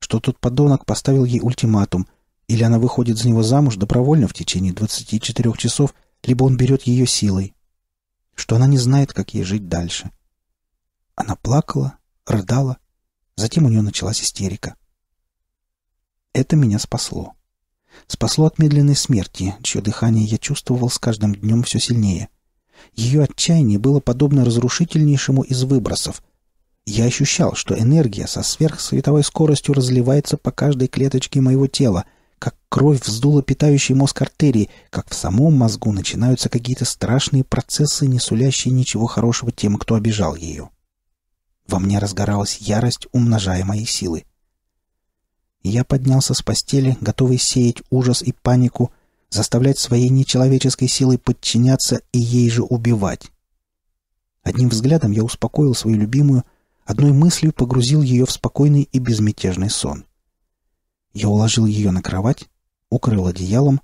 Что тот подонок поставил ей ультиматум, или она выходит за него замуж добровольно в течение 24 часов, либо он берет ее силой, что она не знает, как ей жить дальше. Она плакала, рыдала, затем у нее началась истерика. Это меня спасло. Спасло от медленной смерти, чье дыхание я чувствовал с каждым днем все сильнее. Ее отчаяние было подобно разрушительнейшему из выбросов. Я ощущал, что энергия со сверхсветовой скоростью разливается по каждой клеточке моего тела — как кровь вздула питающий мозг артерии, как в самом мозгу начинаются какие-то страшные процессы, не сулящие ничего хорошего тем, кто обижал ее. Во мне разгоралась ярость, умножая мои силы. Я поднялся с постели, готовый сеять ужас и панику, заставлять своей нечеловеческой силой подчиняться и ей же убивать. Одним взглядом я успокоил свою любимую, одной мыслью погрузил ее в спокойный и безмятежный сон. Я уложил ее на кровать, укрыл одеялом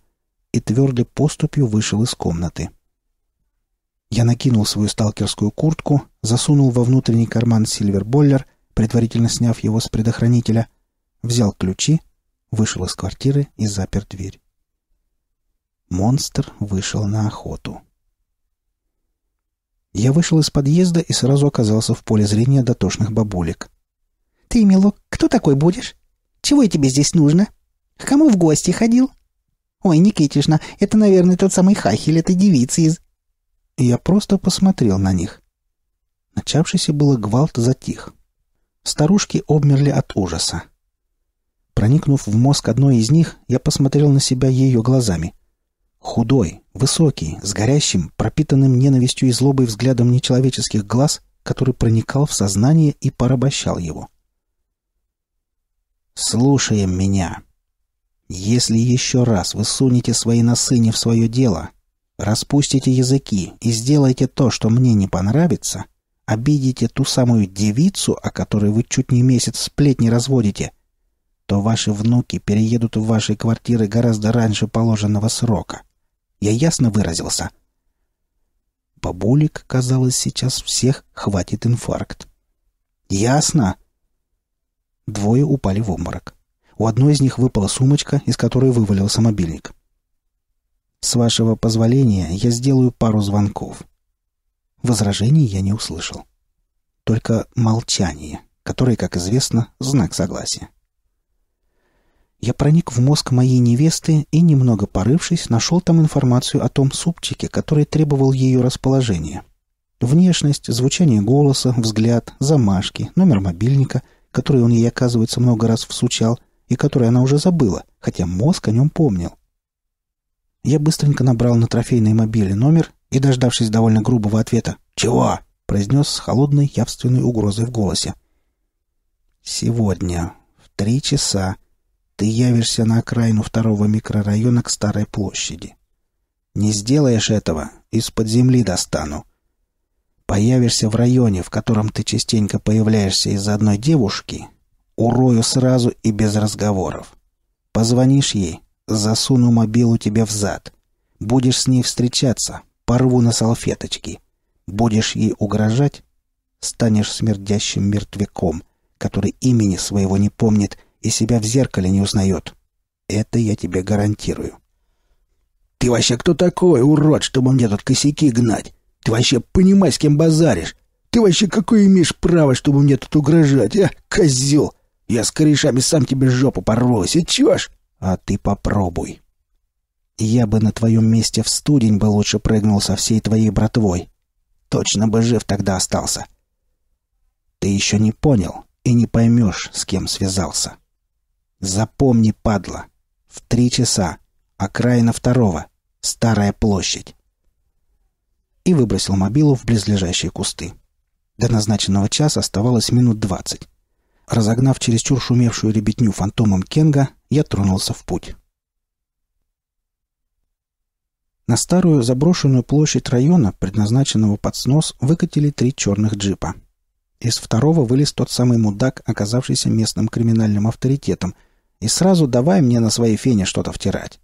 и твердой поступью вышел из комнаты. Я накинул свою сталкерскую куртку, засунул во внутренний карман сильверболлер, предварительно сняв его с предохранителя, взял ключи, вышел из квартиры и запер дверь. Монстр вышел на охоту. Я вышел из подъезда и сразу оказался в поле зрения дотошных бабулек. «Ты, милок, кто такой будешь?» Чего тебе здесь нужно? К кому в гости ходил? Ой, Никитишна, это, наверное, тот самый хахель этой девицы из...» Я просто посмотрел на них. Начавшийся было гвалт затих. Старушки обмерли от ужаса. Проникнув в мозг одной из них, я посмотрел на себя ее глазами. Худой, высокий, с горящим, пропитанным ненавистью и злобой взглядом нечеловеческих глаз, который проникал в сознание и порабощал его. — Слушаем меня. Если еще раз вы сунете свои носы не в свое дело, распустите языки и сделаете то, что мне не понравится, обидите ту самую девицу, о которой вы чуть не месяц сплетни разводите, то ваши внуки переедут в ваши квартиры гораздо раньше положенного срока. Я ясно выразился? Бабулик, казалось, сейчас всех хватит инфаркт. «Ясно?» Двое упали в обморок. У одной из них выпала сумочка, из которой вывалился мобильник. «С вашего позволения я сделаю пару звонков». Возражений я не услышал. Только молчание, которое, как известно, знак согласия. Я проник в мозг моей невесты и, немного порывшись, нашел там информацию о том супчике, который требовал ее расположения. Внешность, звучание голоса, взгляд, замашки, номер мобильника — который он ей, оказывается, много раз всучал, и который она уже забыла, хотя мозг о нем помнил. Я быстренько набрал на трофейной мобиле номер и, дождавшись довольно грубого ответа «Чего?», произнес с холодной, явственной угрозой в голосе. «Сегодня, в три часа, ты явишься на окраину второго микрорайона к Старой площади. Не сделаешь этого, из-под земли достану появишься в районе, в котором ты частенько появляешься из-за одной девушки, урою сразу и без разговоров. Позвонишь ей, засуну мобилу тебе в зад. Будешь с ней встречаться, порву на салфеточки. Будешь ей угрожать, станешь смердящим мертвяком, который имени своего не помнит и себя в зеркале не узнает. Это я тебе гарантирую. «Ты вообще кто такой, урод, чтобы мне тут косяки гнать?» Ты вообще понимаешь, с кем базаришь? Ты вообще какое имеешь право, чтобы мне тут угрожать, а, козел? Я с корешами сам тебе жопу порву, сечешь? А ты попробуй. Я бы на твоем месте в студень бы лучше прыгнул со всей твоей братвой. Точно бы жив тогда остался. Ты еще не понял и не поймешь, с кем связался. Запомни, падла, в три часа, окраина второго, Старая площадь и выбросил мобилу в близлежащие кусты. До назначенного часа оставалось минут двадцать. Разогнав чересчур шумевшую ребятню фантомом Кенга, я тронулся в путь. На старую заброшенную площадь района, предназначенного под снос, выкатили три черных джипа. Из второго вылез тот самый мудак, оказавшийся местным криминальным авторитетом, и сразу давай мне на своей фене что-то втирать.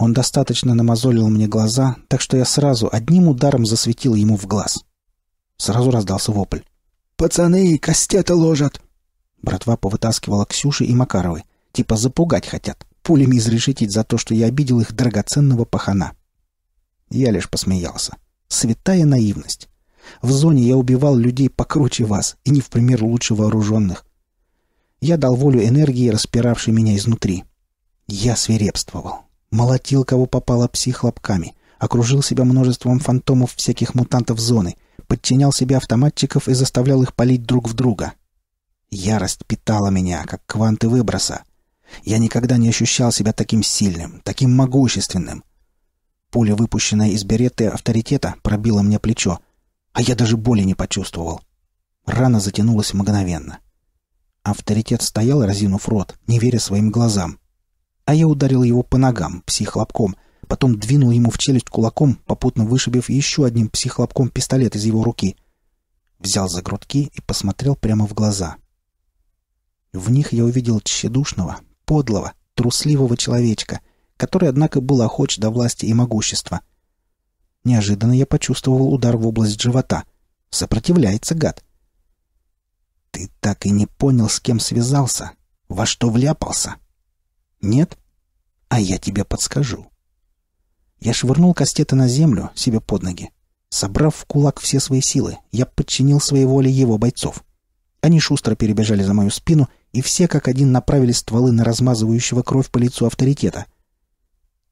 Он достаточно намазолил мне глаза, так что я сразу одним ударом засветил ему в глаз. Сразу раздался вопль. «Пацаны, кастета ложат!» Братва повытаскивала Ксюши и Макаровой. Типа запугать хотят, пулями изрешетить за то, что я обидел их драгоценного пахана. Я лишь посмеялся. Святая наивность. В зоне я убивал людей покруче вас и не в пример лучше вооруженных. Я дал волю энергии, распиравшей меня изнутри. Я свирепствовал. Молотил, кого попало псих Окружил себя множеством фантомов всяких мутантов зоны. Подчинял себе автоматчиков и заставлял их палить друг в друга. Ярость питала меня, как кванты выброса. Я никогда не ощущал себя таким сильным, таким могущественным. Пуля, выпущенная из береты авторитета, пробила мне плечо, а я даже боли не почувствовал. Рана затянулась мгновенно. Авторитет стоял, разинув рот, не веря своим глазам а я ударил его по ногам психлопком, потом двинул ему в челюсть кулаком, попутно вышибив еще одним психлопком пистолет из его руки. Взял за грудки и посмотрел прямо в глаза. В них я увидел тщедушного, подлого, трусливого человечка, который, однако, был охоч до власти и могущества. Неожиданно я почувствовал удар в область живота. Сопротивляется гад. «Ты так и не понял, с кем связался, во что вляпался», нет? А я тебе подскажу. Я швырнул кастета на землю, себе под ноги. Собрав в кулак все свои силы, я подчинил своей воле его бойцов. Они шустро перебежали за мою спину, и все как один направили стволы на размазывающего кровь по лицу авторитета.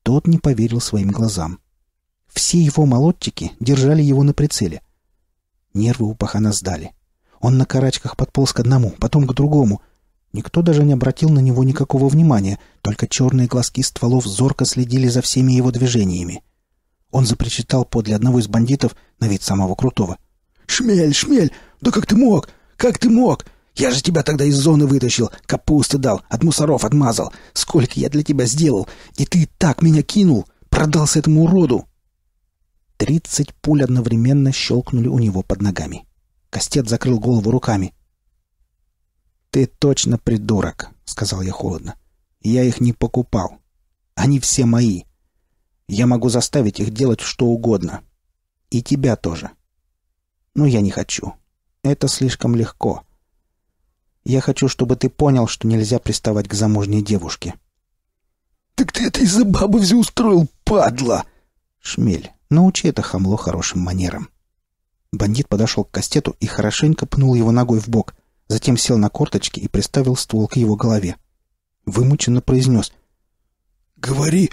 Тот не поверил своим глазам. Все его молодчики держали его на прицеле. Нервы у пахана сдали. Он на карачках подполз к одному, потом к другому, Никто даже не обратил на него никакого внимания, только черные глазки стволов зорко следили за всеми его движениями. Он запричитал подле одного из бандитов, на вид самого крутого. «Шмель, шмель! Да как ты мог? Как ты мог? Я же тебя тогда из зоны вытащил, капусты дал, от мусоров отмазал. Сколько я для тебя сделал! И ты так меня кинул! Продался этому уроду!» Тридцать пуль одновременно щелкнули у него под ногами. Костет закрыл голову руками. «Ты точно придурок», — сказал я холодно. «Я их не покупал. Они все мои. Я могу заставить их делать что угодно. И тебя тоже. Но я не хочу. Это слишком легко. Я хочу, чтобы ты понял, что нельзя приставать к замужней девушке». «Так ты это из-за бабы все устроил, падла!» «Шмель, научи это хамло хорошим манерам». Бандит подошел к кастету и хорошенько пнул его ногой в бок — затем сел на корточки и приставил ствол к его голове. Вымученно произнес. «Говори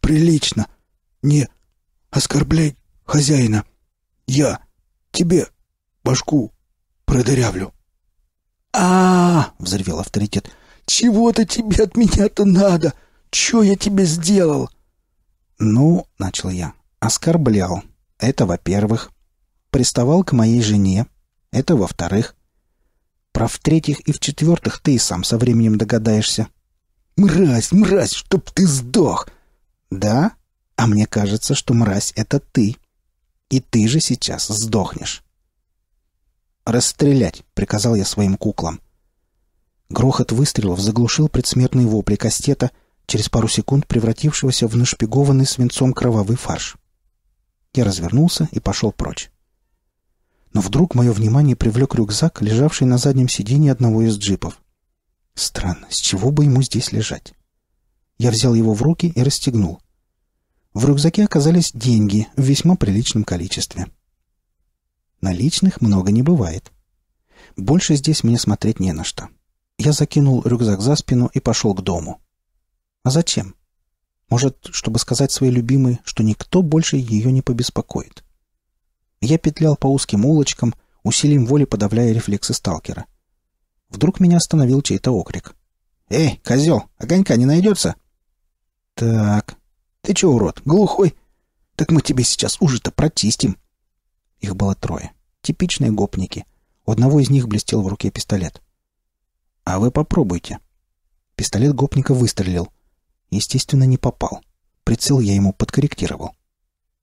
прилично, не оскорбляй хозяина. Я тебе башку продырявлю». «А-а-а!» — взревел авторитет. «Чего-то тебе от меня-то надо! Чё я тебе сделал?» «Ну, — начал я, — оскорблял. Это во-первых. Приставал к моей жене. Это во-вторых. Про в-третьих и в-четвертых ты и сам со временем догадаешься. «Мразь, мразь, чтоб ты сдох!» «Да? А мне кажется, что мразь — это ты. И ты же сейчас сдохнешь». «Расстрелять!» — приказал я своим куклам. Грохот выстрелов заглушил предсмертные вопли кастета, через пару секунд превратившегося в нашпигованный свинцом кровавый фарш. Я развернулся и пошел прочь но вдруг мое внимание привлек рюкзак, лежавший на заднем сиденье одного из джипов. Странно, с чего бы ему здесь лежать? Я взял его в руки и расстегнул. В рюкзаке оказались деньги в весьма приличном количестве. Наличных много не бывает. Больше здесь мне смотреть не на что. Я закинул рюкзак за спину и пошел к дому. А зачем? Может, чтобы сказать своей любимой, что никто больше ее не побеспокоит. — я петлял по узким улочкам, усилием воли подавляя рефлексы сталкера. Вдруг меня остановил чей-то окрик. «Эй, козел, огонька не найдется?» «Так... Ты че, урод, глухой? Так мы тебе сейчас уже-то протистим!» Их было трое. Типичные гопники. У одного из них блестел в руке пистолет. «А вы попробуйте». Пистолет гопника выстрелил. Естественно, не попал. Прицел я ему подкорректировал.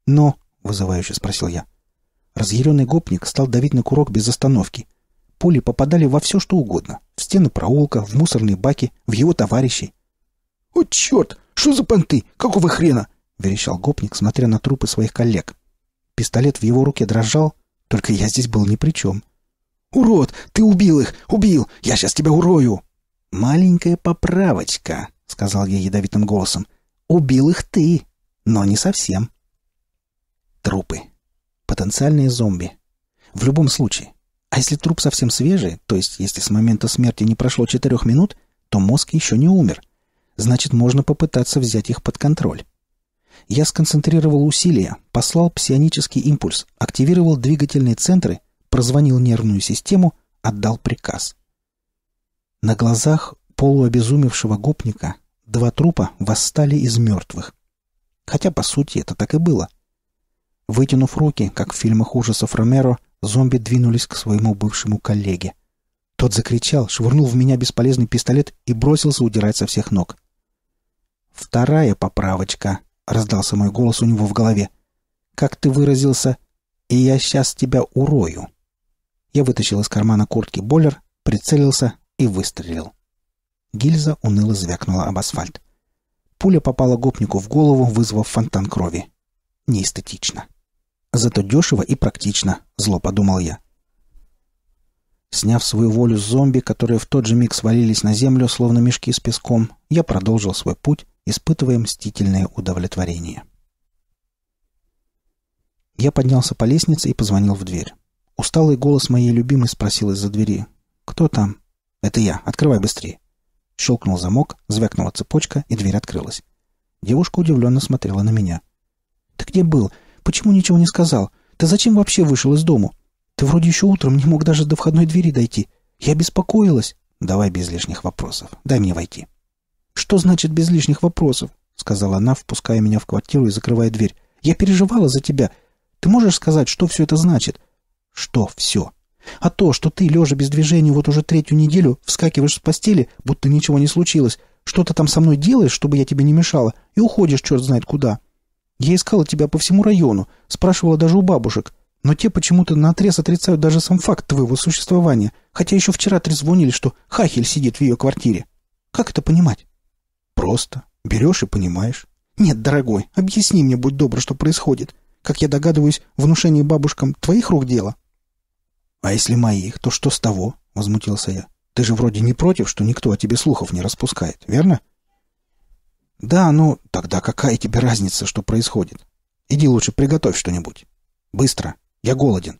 «Но...» — вызывающе спросил я. Разъяренный гопник стал давить на курок без остановки. Пули попадали во все, что угодно. В стены проулка, в мусорные баки, в его товарищей. «О, черт! Что за понты? Какого хрена?» — верещал гопник, смотря на трупы своих коллег. Пистолет в его руке дрожал, только я здесь был ни при чем. «Урод! Ты убил их! Убил! Я сейчас тебя урою!» «Маленькая поправочка», — сказал я ядовитым голосом. «Убил их ты, но не совсем». Трупы. Потенциальные зомби. В любом случае. А если труп совсем свежий, то есть если с момента смерти не прошло четырех минут, то мозг еще не умер. Значит, можно попытаться взять их под контроль. Я сконцентрировал усилия, послал псионический импульс, активировал двигательные центры, прозвонил нервную систему, отдал приказ. На глазах полуобезумевшего гопника два трупа восстали из мертвых. Хотя, по сути, это так и было — Вытянув руки, как в фильмах ужасов Ромеро, зомби двинулись к своему бывшему коллеге. Тот закричал, швырнул в меня бесполезный пистолет и бросился удирать со всех ног. «Вторая поправочка», — раздался мой голос у него в голове. «Как ты выразился? И я сейчас тебя урою». Я вытащил из кармана куртки бойлер, прицелился и выстрелил. Гильза уныло звякнула об асфальт. Пуля попала гопнику в голову, вызвав фонтан крови. Неэстетично. Зато дешево и практично, зло подумал я. Сняв свою волю с зомби, которые в тот же миг свалились на землю, словно мешки с песком, я продолжил свой путь, испытывая мстительное удовлетворение. Я поднялся по лестнице и позвонил в дверь. Усталый голос моей любимой спросил из-за двери. «Кто там?» «Это я. Открывай быстрее». Щелкнул замок, звякнула цепочка, и дверь открылась. Девушка удивленно смотрела на меня. «Ты где был? Почему ничего не сказал? Ты зачем вообще вышел из дому? Ты вроде еще утром не мог даже до входной двери дойти. Я беспокоилась. Давай без лишних вопросов. Дай мне войти. Что значит без лишних вопросов? Сказала она, впуская меня в квартиру и закрывая дверь. Я переживала за тебя. Ты можешь сказать, что все это значит? Что все? А то, что ты, лежа без движения вот уже третью неделю, вскакиваешь с постели, будто ничего не случилось, что-то там со мной делаешь, чтобы я тебе не мешала, и уходишь черт знает куда. Я искала тебя по всему району, спрашивала даже у бабушек, но те почему-то наотрез отрицают даже сам факт твоего существования, хотя еще вчера трезвонили, что Хахель сидит в ее квартире. Как это понимать? Просто. Берешь и понимаешь. Нет, дорогой, объясни мне, будь добр, что происходит. Как я догадываюсь, внушение бабушкам твоих рук дело. А если моих, то что с того? Возмутился я. Ты же вроде не против, что никто о тебе слухов не распускает, верно? — «Да, ну, тогда какая тебе разница, что происходит? Иди лучше приготовь что-нибудь. Быстро. Я голоден».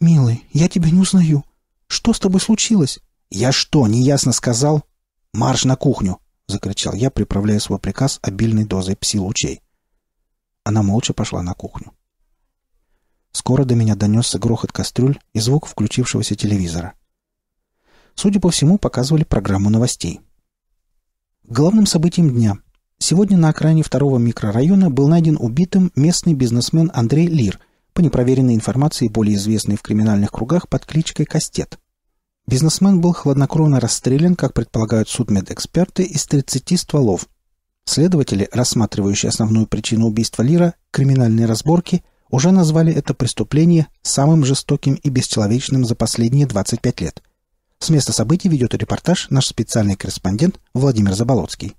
«Милый, я тебя не узнаю. Что с тобой случилось?» «Я что, неясно сказал?» «Марш на кухню!» — закричал я, приправляя свой приказ обильной дозой пси-лучей. Она молча пошла на кухню. Скоро до меня донесся грохот кастрюль и звук включившегося телевизора. Судя по всему, показывали программу новостей. Главным событием дня — Сегодня на окраине второго микрорайона был найден убитым местный бизнесмен Андрей Лир, по непроверенной информации более известный в криминальных кругах под кличкой Кастет. Бизнесмен был хладнокровно расстрелян, как предполагают судмедэксперты, из 30 стволов. Следователи, рассматривающие основную причину убийства Лира – криминальные разборки, уже назвали это преступление самым жестоким и бесчеловечным за последние 25 лет. С места событий ведет репортаж наш специальный корреспондент Владимир Заболоцкий.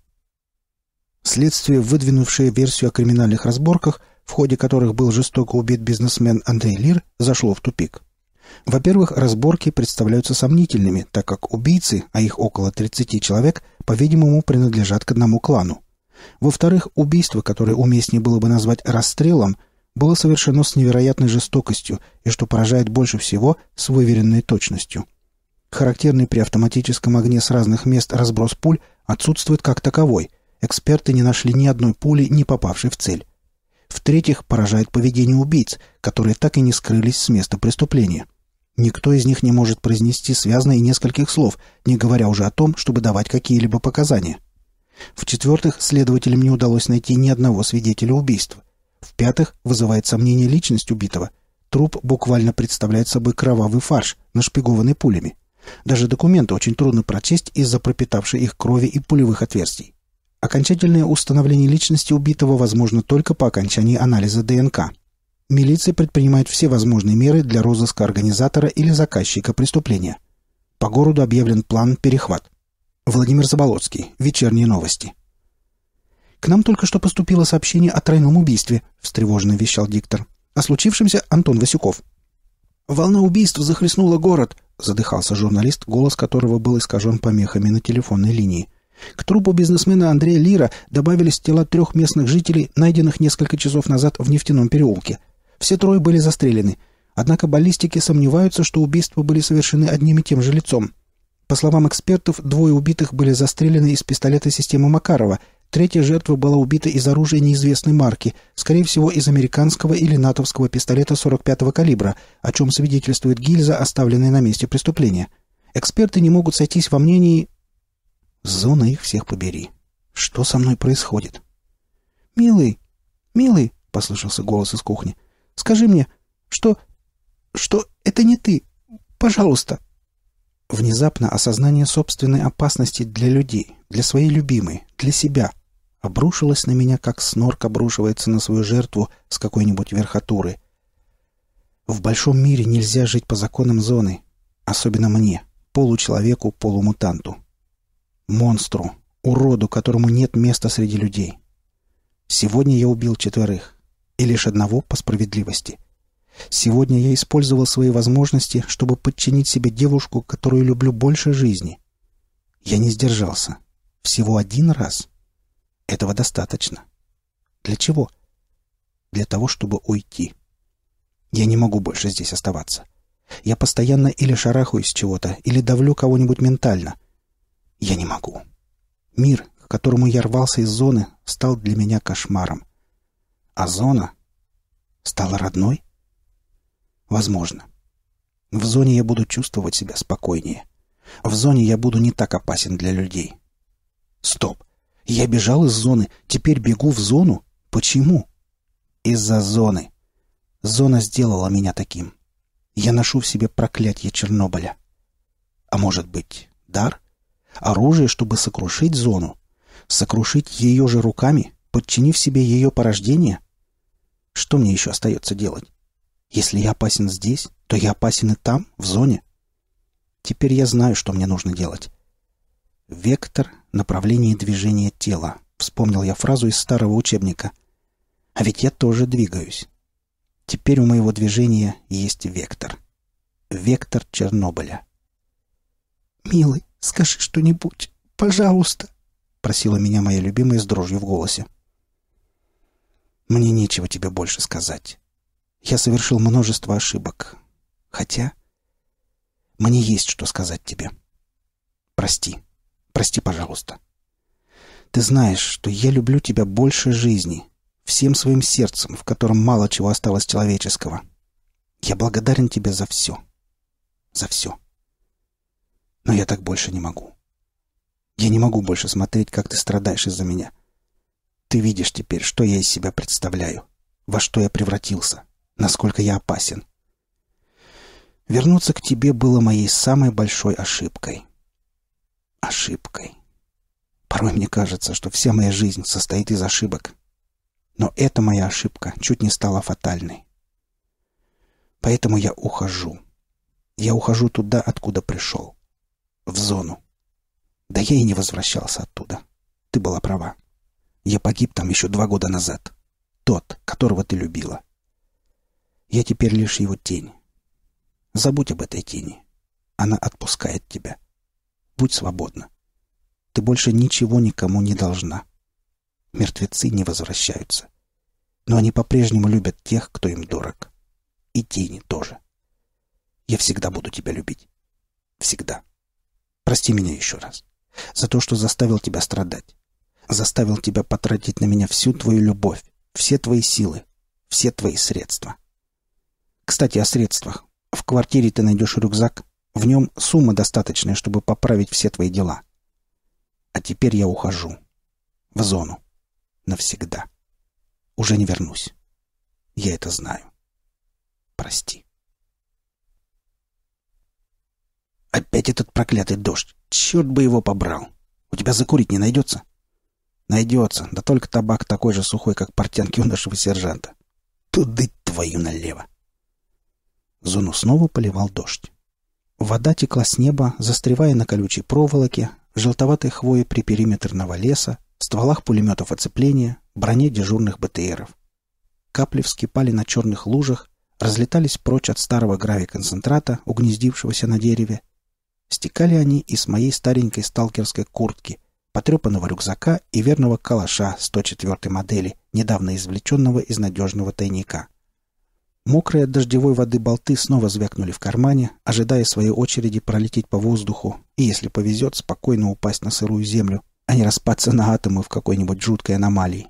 Следствие, выдвинувшее версию о криминальных разборках, в ходе которых был жестоко убит бизнесмен Андрей Лир, зашло в тупик. Во-первых, разборки представляются сомнительными, так как убийцы, а их около 30 человек, по-видимому, принадлежат к одному клану. Во-вторых, убийство, которое уместнее было бы назвать расстрелом, было совершено с невероятной жестокостью и, что поражает больше всего, с выверенной точностью. Характерный при автоматическом огне с разных мест разброс пуль отсутствует как таковой – Эксперты не нашли ни одной пули, не попавшей в цель. В-третьих, поражает поведение убийц, которые так и не скрылись с места преступления. Никто из них не может произнести связанные нескольких слов, не говоря уже о том, чтобы давать какие-либо показания. В-четвертых, следователям не удалось найти ни одного свидетеля убийства. В-пятых, вызывает сомнение личность убитого. Труп буквально представляет собой кровавый фарш, нашпигованный пулями. Даже документы очень трудно прочесть из-за пропитавшей их крови и пулевых отверстий. Окончательное установление личности убитого возможно только по окончании анализа ДНК. Милиция предпринимает все возможные меры для розыска организатора или заказчика преступления. По городу объявлен план «Перехват». Владимир Заболоцкий. Вечерние новости. «К нам только что поступило сообщение о тройном убийстве», – встревоженно вещал диктор. «О случившемся Антон Васюков». «Волна убийств захлестнула город», – задыхался журналист, голос которого был искажен помехами на телефонной линии – к трупу бизнесмена Андрея Лира добавились тела трех местных жителей, найденных несколько часов назад в нефтяном переулке. Все трое были застрелены. Однако баллистики сомневаются, что убийства были совершены одним и тем же лицом. По словам экспертов, двое убитых были застрелены из пистолета системы Макарова, третья жертва была убита из оружия неизвестной марки, скорее всего, из американского или натовского пистолета 45-го калибра, о чем свидетельствует гильза, оставленная на месте преступления. Эксперты не могут сойтись во мнении, Зона их всех побери. Что со мной происходит? «Милый, милый!» — послышался голос из кухни. «Скажи мне, что... что это не ты? Пожалуйста!» Внезапно осознание собственной опасности для людей, для своей любимой, для себя обрушилось на меня, как снорк обрушивается на свою жертву с какой-нибудь верхатуры. В большом мире нельзя жить по законам зоны, особенно мне, получеловеку, полумутанту. Монстру, уроду, которому нет места среди людей. Сегодня я убил четверых. И лишь одного по справедливости. Сегодня я использовал свои возможности, чтобы подчинить себе девушку, которую люблю больше жизни. Я не сдержался. Всего один раз. Этого достаточно. Для чего? Для того, чтобы уйти. Я не могу больше здесь оставаться. Я постоянно или шарахаюсь чего-то, или давлю кого-нибудь ментально — я не могу. Мир, к которому я рвался из зоны, стал для меня кошмаром. А зона стала родной? Возможно. В зоне я буду чувствовать себя спокойнее. В зоне я буду не так опасен для людей. Стоп. Я бежал из зоны, теперь бегу в зону? Почему? Из-за зоны. Зона сделала меня таким. Я ношу в себе проклятие Чернобыля. А может быть, дар? — Оружие, чтобы сокрушить зону. Сокрушить ее же руками, подчинив себе ее порождение. Что мне еще остается делать? Если я опасен здесь, то я опасен и там, в зоне. Теперь я знаю, что мне нужно делать. Вектор — направление движения тела. Вспомнил я фразу из старого учебника. А ведь я тоже двигаюсь. Теперь у моего движения есть вектор. Вектор Чернобыля. «Милый, Скажи что-нибудь, пожалуйста!» — просила меня моя любимая с дрожью в голосе. «Мне нечего тебе больше сказать. Я совершил множество ошибок. Хотя...» «Мне есть что сказать тебе. Прости. Прости, пожалуйста. Ты знаешь, что я люблю тебя больше жизни, всем своим сердцем, в котором мало чего осталось человеческого. Я благодарен тебе за все. За все». Но я так больше не могу. Я не могу больше смотреть, как ты страдаешь из-за меня. Ты видишь теперь, что я из себя представляю, во что я превратился, насколько я опасен. Вернуться к тебе было моей самой большой ошибкой. Ошибкой. Порой мне кажется, что вся моя жизнь состоит из ошибок. Но эта моя ошибка чуть не стала фатальной. Поэтому я ухожу. Я ухожу туда, откуда пришел в зону. Да я и не возвращался оттуда. Ты была права. Я погиб там еще два года назад. Тот, которого ты любила. Я теперь лишь его тень. Забудь об этой тени. Она отпускает тебя. Будь свободна. Ты больше ничего никому не должна. Мертвецы не возвращаются. Но они по-прежнему любят тех, кто им дорог. И тени тоже. Я всегда буду тебя любить. Всегда. Прости меня еще раз. За то, что заставил тебя страдать. Заставил тебя потратить на меня всю твою любовь, все твои силы, все твои средства. Кстати, о средствах. В квартире ты найдешь рюкзак. В нем сумма достаточная, чтобы поправить все твои дела. А теперь я ухожу. В зону. Навсегда. Уже не вернусь. Я это знаю. Прости. Опять этот проклятый дождь. Черт бы его побрал. У тебя закурить не найдется? Найдется, да только табак такой же сухой, как портянки у нашего сержанта. Туды твою налево. Зону снова поливал дождь. Вода текла с неба, застревая на колючей проволоке, желтоватой хвое при периметрного леса, стволах пулеметов оцепления, броне дежурных БТРов. Капли вскипали на черных лужах, разлетались прочь от старого концентрата, угнездившегося на дереве, Стекали они из моей старенькой сталкерской куртки, потрепанного рюкзака и верного калаша 104 модели, недавно извлеченного из надежного тайника. Мокрые от дождевой воды болты снова звякнули в кармане, ожидая своей очереди пролететь по воздуху и, если повезет, спокойно упасть на сырую землю, а не распаться на атомы в какой-нибудь жуткой аномалии.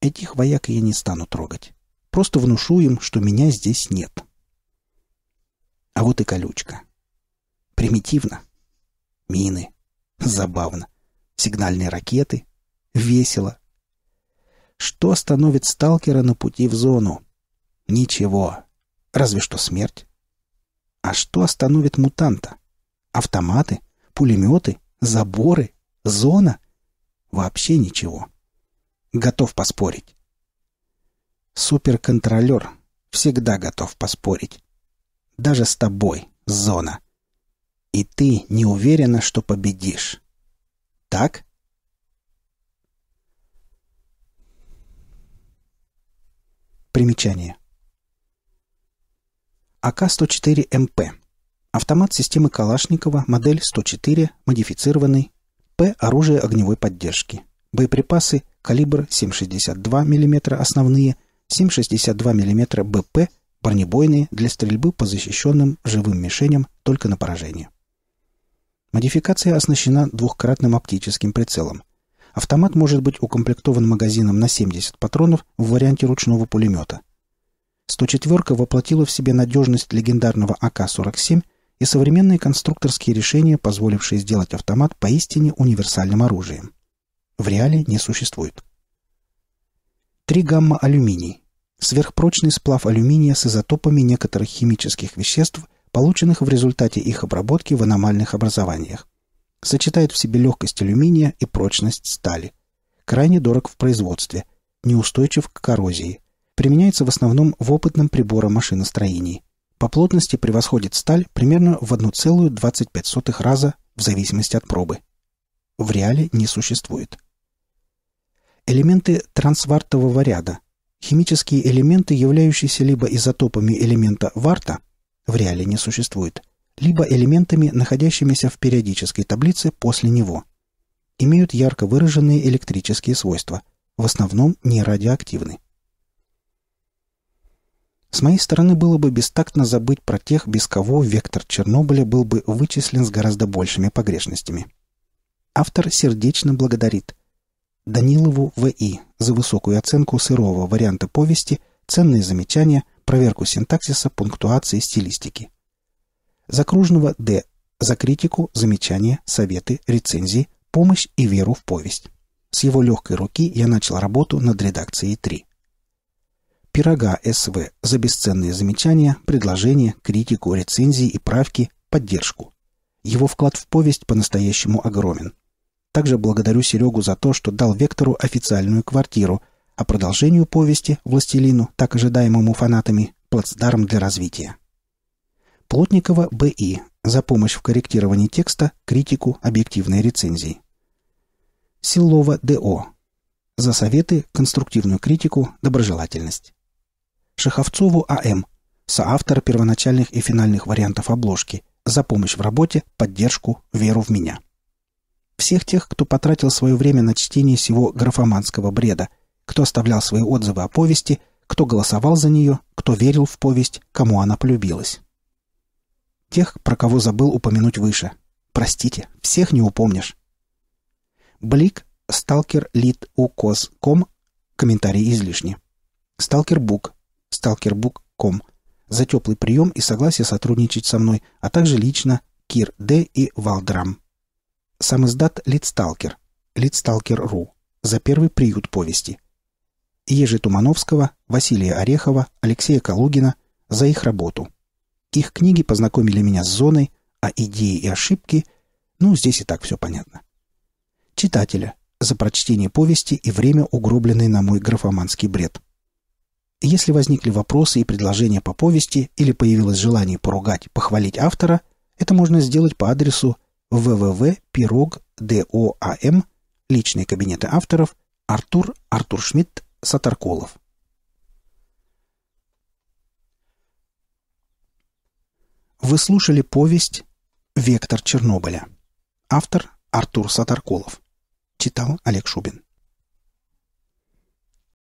Этих вояк я не стану трогать. Просто внушу им, что меня здесь нет. А вот и колючка. Примитивно. Мины. Забавно. Сигнальные ракеты. Весело. Что остановит сталкера на пути в зону? Ничего. Разве что смерть. А что остановит мутанта? Автоматы? Пулеметы? Заборы? Зона? Вообще ничего. Готов поспорить. Суперконтролер всегда готов поспорить. Даже с тобой, зона и ты не уверена, что победишь. Так? Примечание. АК-104МП. Автомат системы Калашникова, модель 104, модифицированный. П. Оружие огневой поддержки. Боеприпасы калибр 7,62 мм основные, 7,62 мм БП, бронебойные для стрельбы по защищенным живым мишеням только на поражение. Модификация оснащена двухкратным оптическим прицелом. Автомат может быть укомплектован магазином на 70 патронов в варианте ручного пулемета. 104-ка воплотила в себе надежность легендарного АК-47 и современные конструкторские решения, позволившие сделать автомат поистине универсальным оружием. В реале не существует. 3 гамма-алюминий. Сверхпрочный сплав алюминия с изотопами некоторых химических веществ полученных в результате их обработки в аномальных образованиях. Сочетает в себе легкость алюминия и прочность стали. Крайне дорог в производстве, неустойчив к коррозии. Применяется в основном в опытном приборе машиностроении. По плотности превосходит сталь примерно в 1,25 раза в зависимости от пробы. В реале не существует. Элементы трансвартового ряда. Химические элементы, являющиеся либо изотопами элемента варта – в реале не существует, либо элементами, находящимися в периодической таблице после него. Имеют ярко выраженные электрические свойства, в основном не радиоактивны. С моей стороны было бы бестактно забыть про тех, без кого вектор Чернобыля был бы вычислен с гораздо большими погрешностями. Автор сердечно благодарит Данилову В.И. за высокую оценку сырого варианта повести, ценные замечания – проверку синтаксиса, пунктуации, стилистики. Закружного Д. За критику, замечания, советы, рецензии, помощь и веру в повесть. С его легкой руки я начал работу над редакцией 3. Пирога СВ за бесценные замечания, предложения, критику, рецензии и правки, поддержку. Его вклад в повесть по-настоящему огромен. Также благодарю Серегу за то, что дал Вектору официальную квартиру – а продолжению повести «Властелину», так ожидаемому фанатами, плацдарм для развития. Плотникова Б.И. за помощь в корректировании текста, критику, объективной рецензии. Силова Д.О. за советы, конструктивную критику, доброжелательность. Шаховцову А.М. соавтор первоначальных и финальных вариантов обложки, за помощь в работе, поддержку, веру в меня. Всех тех, кто потратил свое время на чтение всего графоманского бреда – кто оставлял свои отзывы о повести, кто голосовал за нее, кто верил в повесть, кому она полюбилась. Тех, про кого забыл упомянуть выше. Простите, всех не упомнишь. Блик, сталкер Лид, укос ком, комментарий излишни. Сталкербук, Сталкербук. ком, за теплый прием и согласие сотрудничать со мной, а также лично Кир Д. и Валдрам. Сам издат Литсталкер, Литсталкер.ру, за первый приют повести. Ежи Тумановского, Василия Орехова, Алексея Калугина за их работу. Их книги познакомили меня с зоной, а идеи и ошибки, ну, здесь и так все понятно. Читателя за прочтение повести и время, угробленное на мой графоманский бред. Если возникли вопросы и предложения по повести или появилось желание поругать, похвалить автора, это можно сделать по адресу www.pirog.doam, личные кабинеты авторов, Артур, Артур Шмидт, Сатарколов. Вы слушали повесть «Вектор Чернобыля». Автор Артур Сатарколов. Читал Олег Шубин.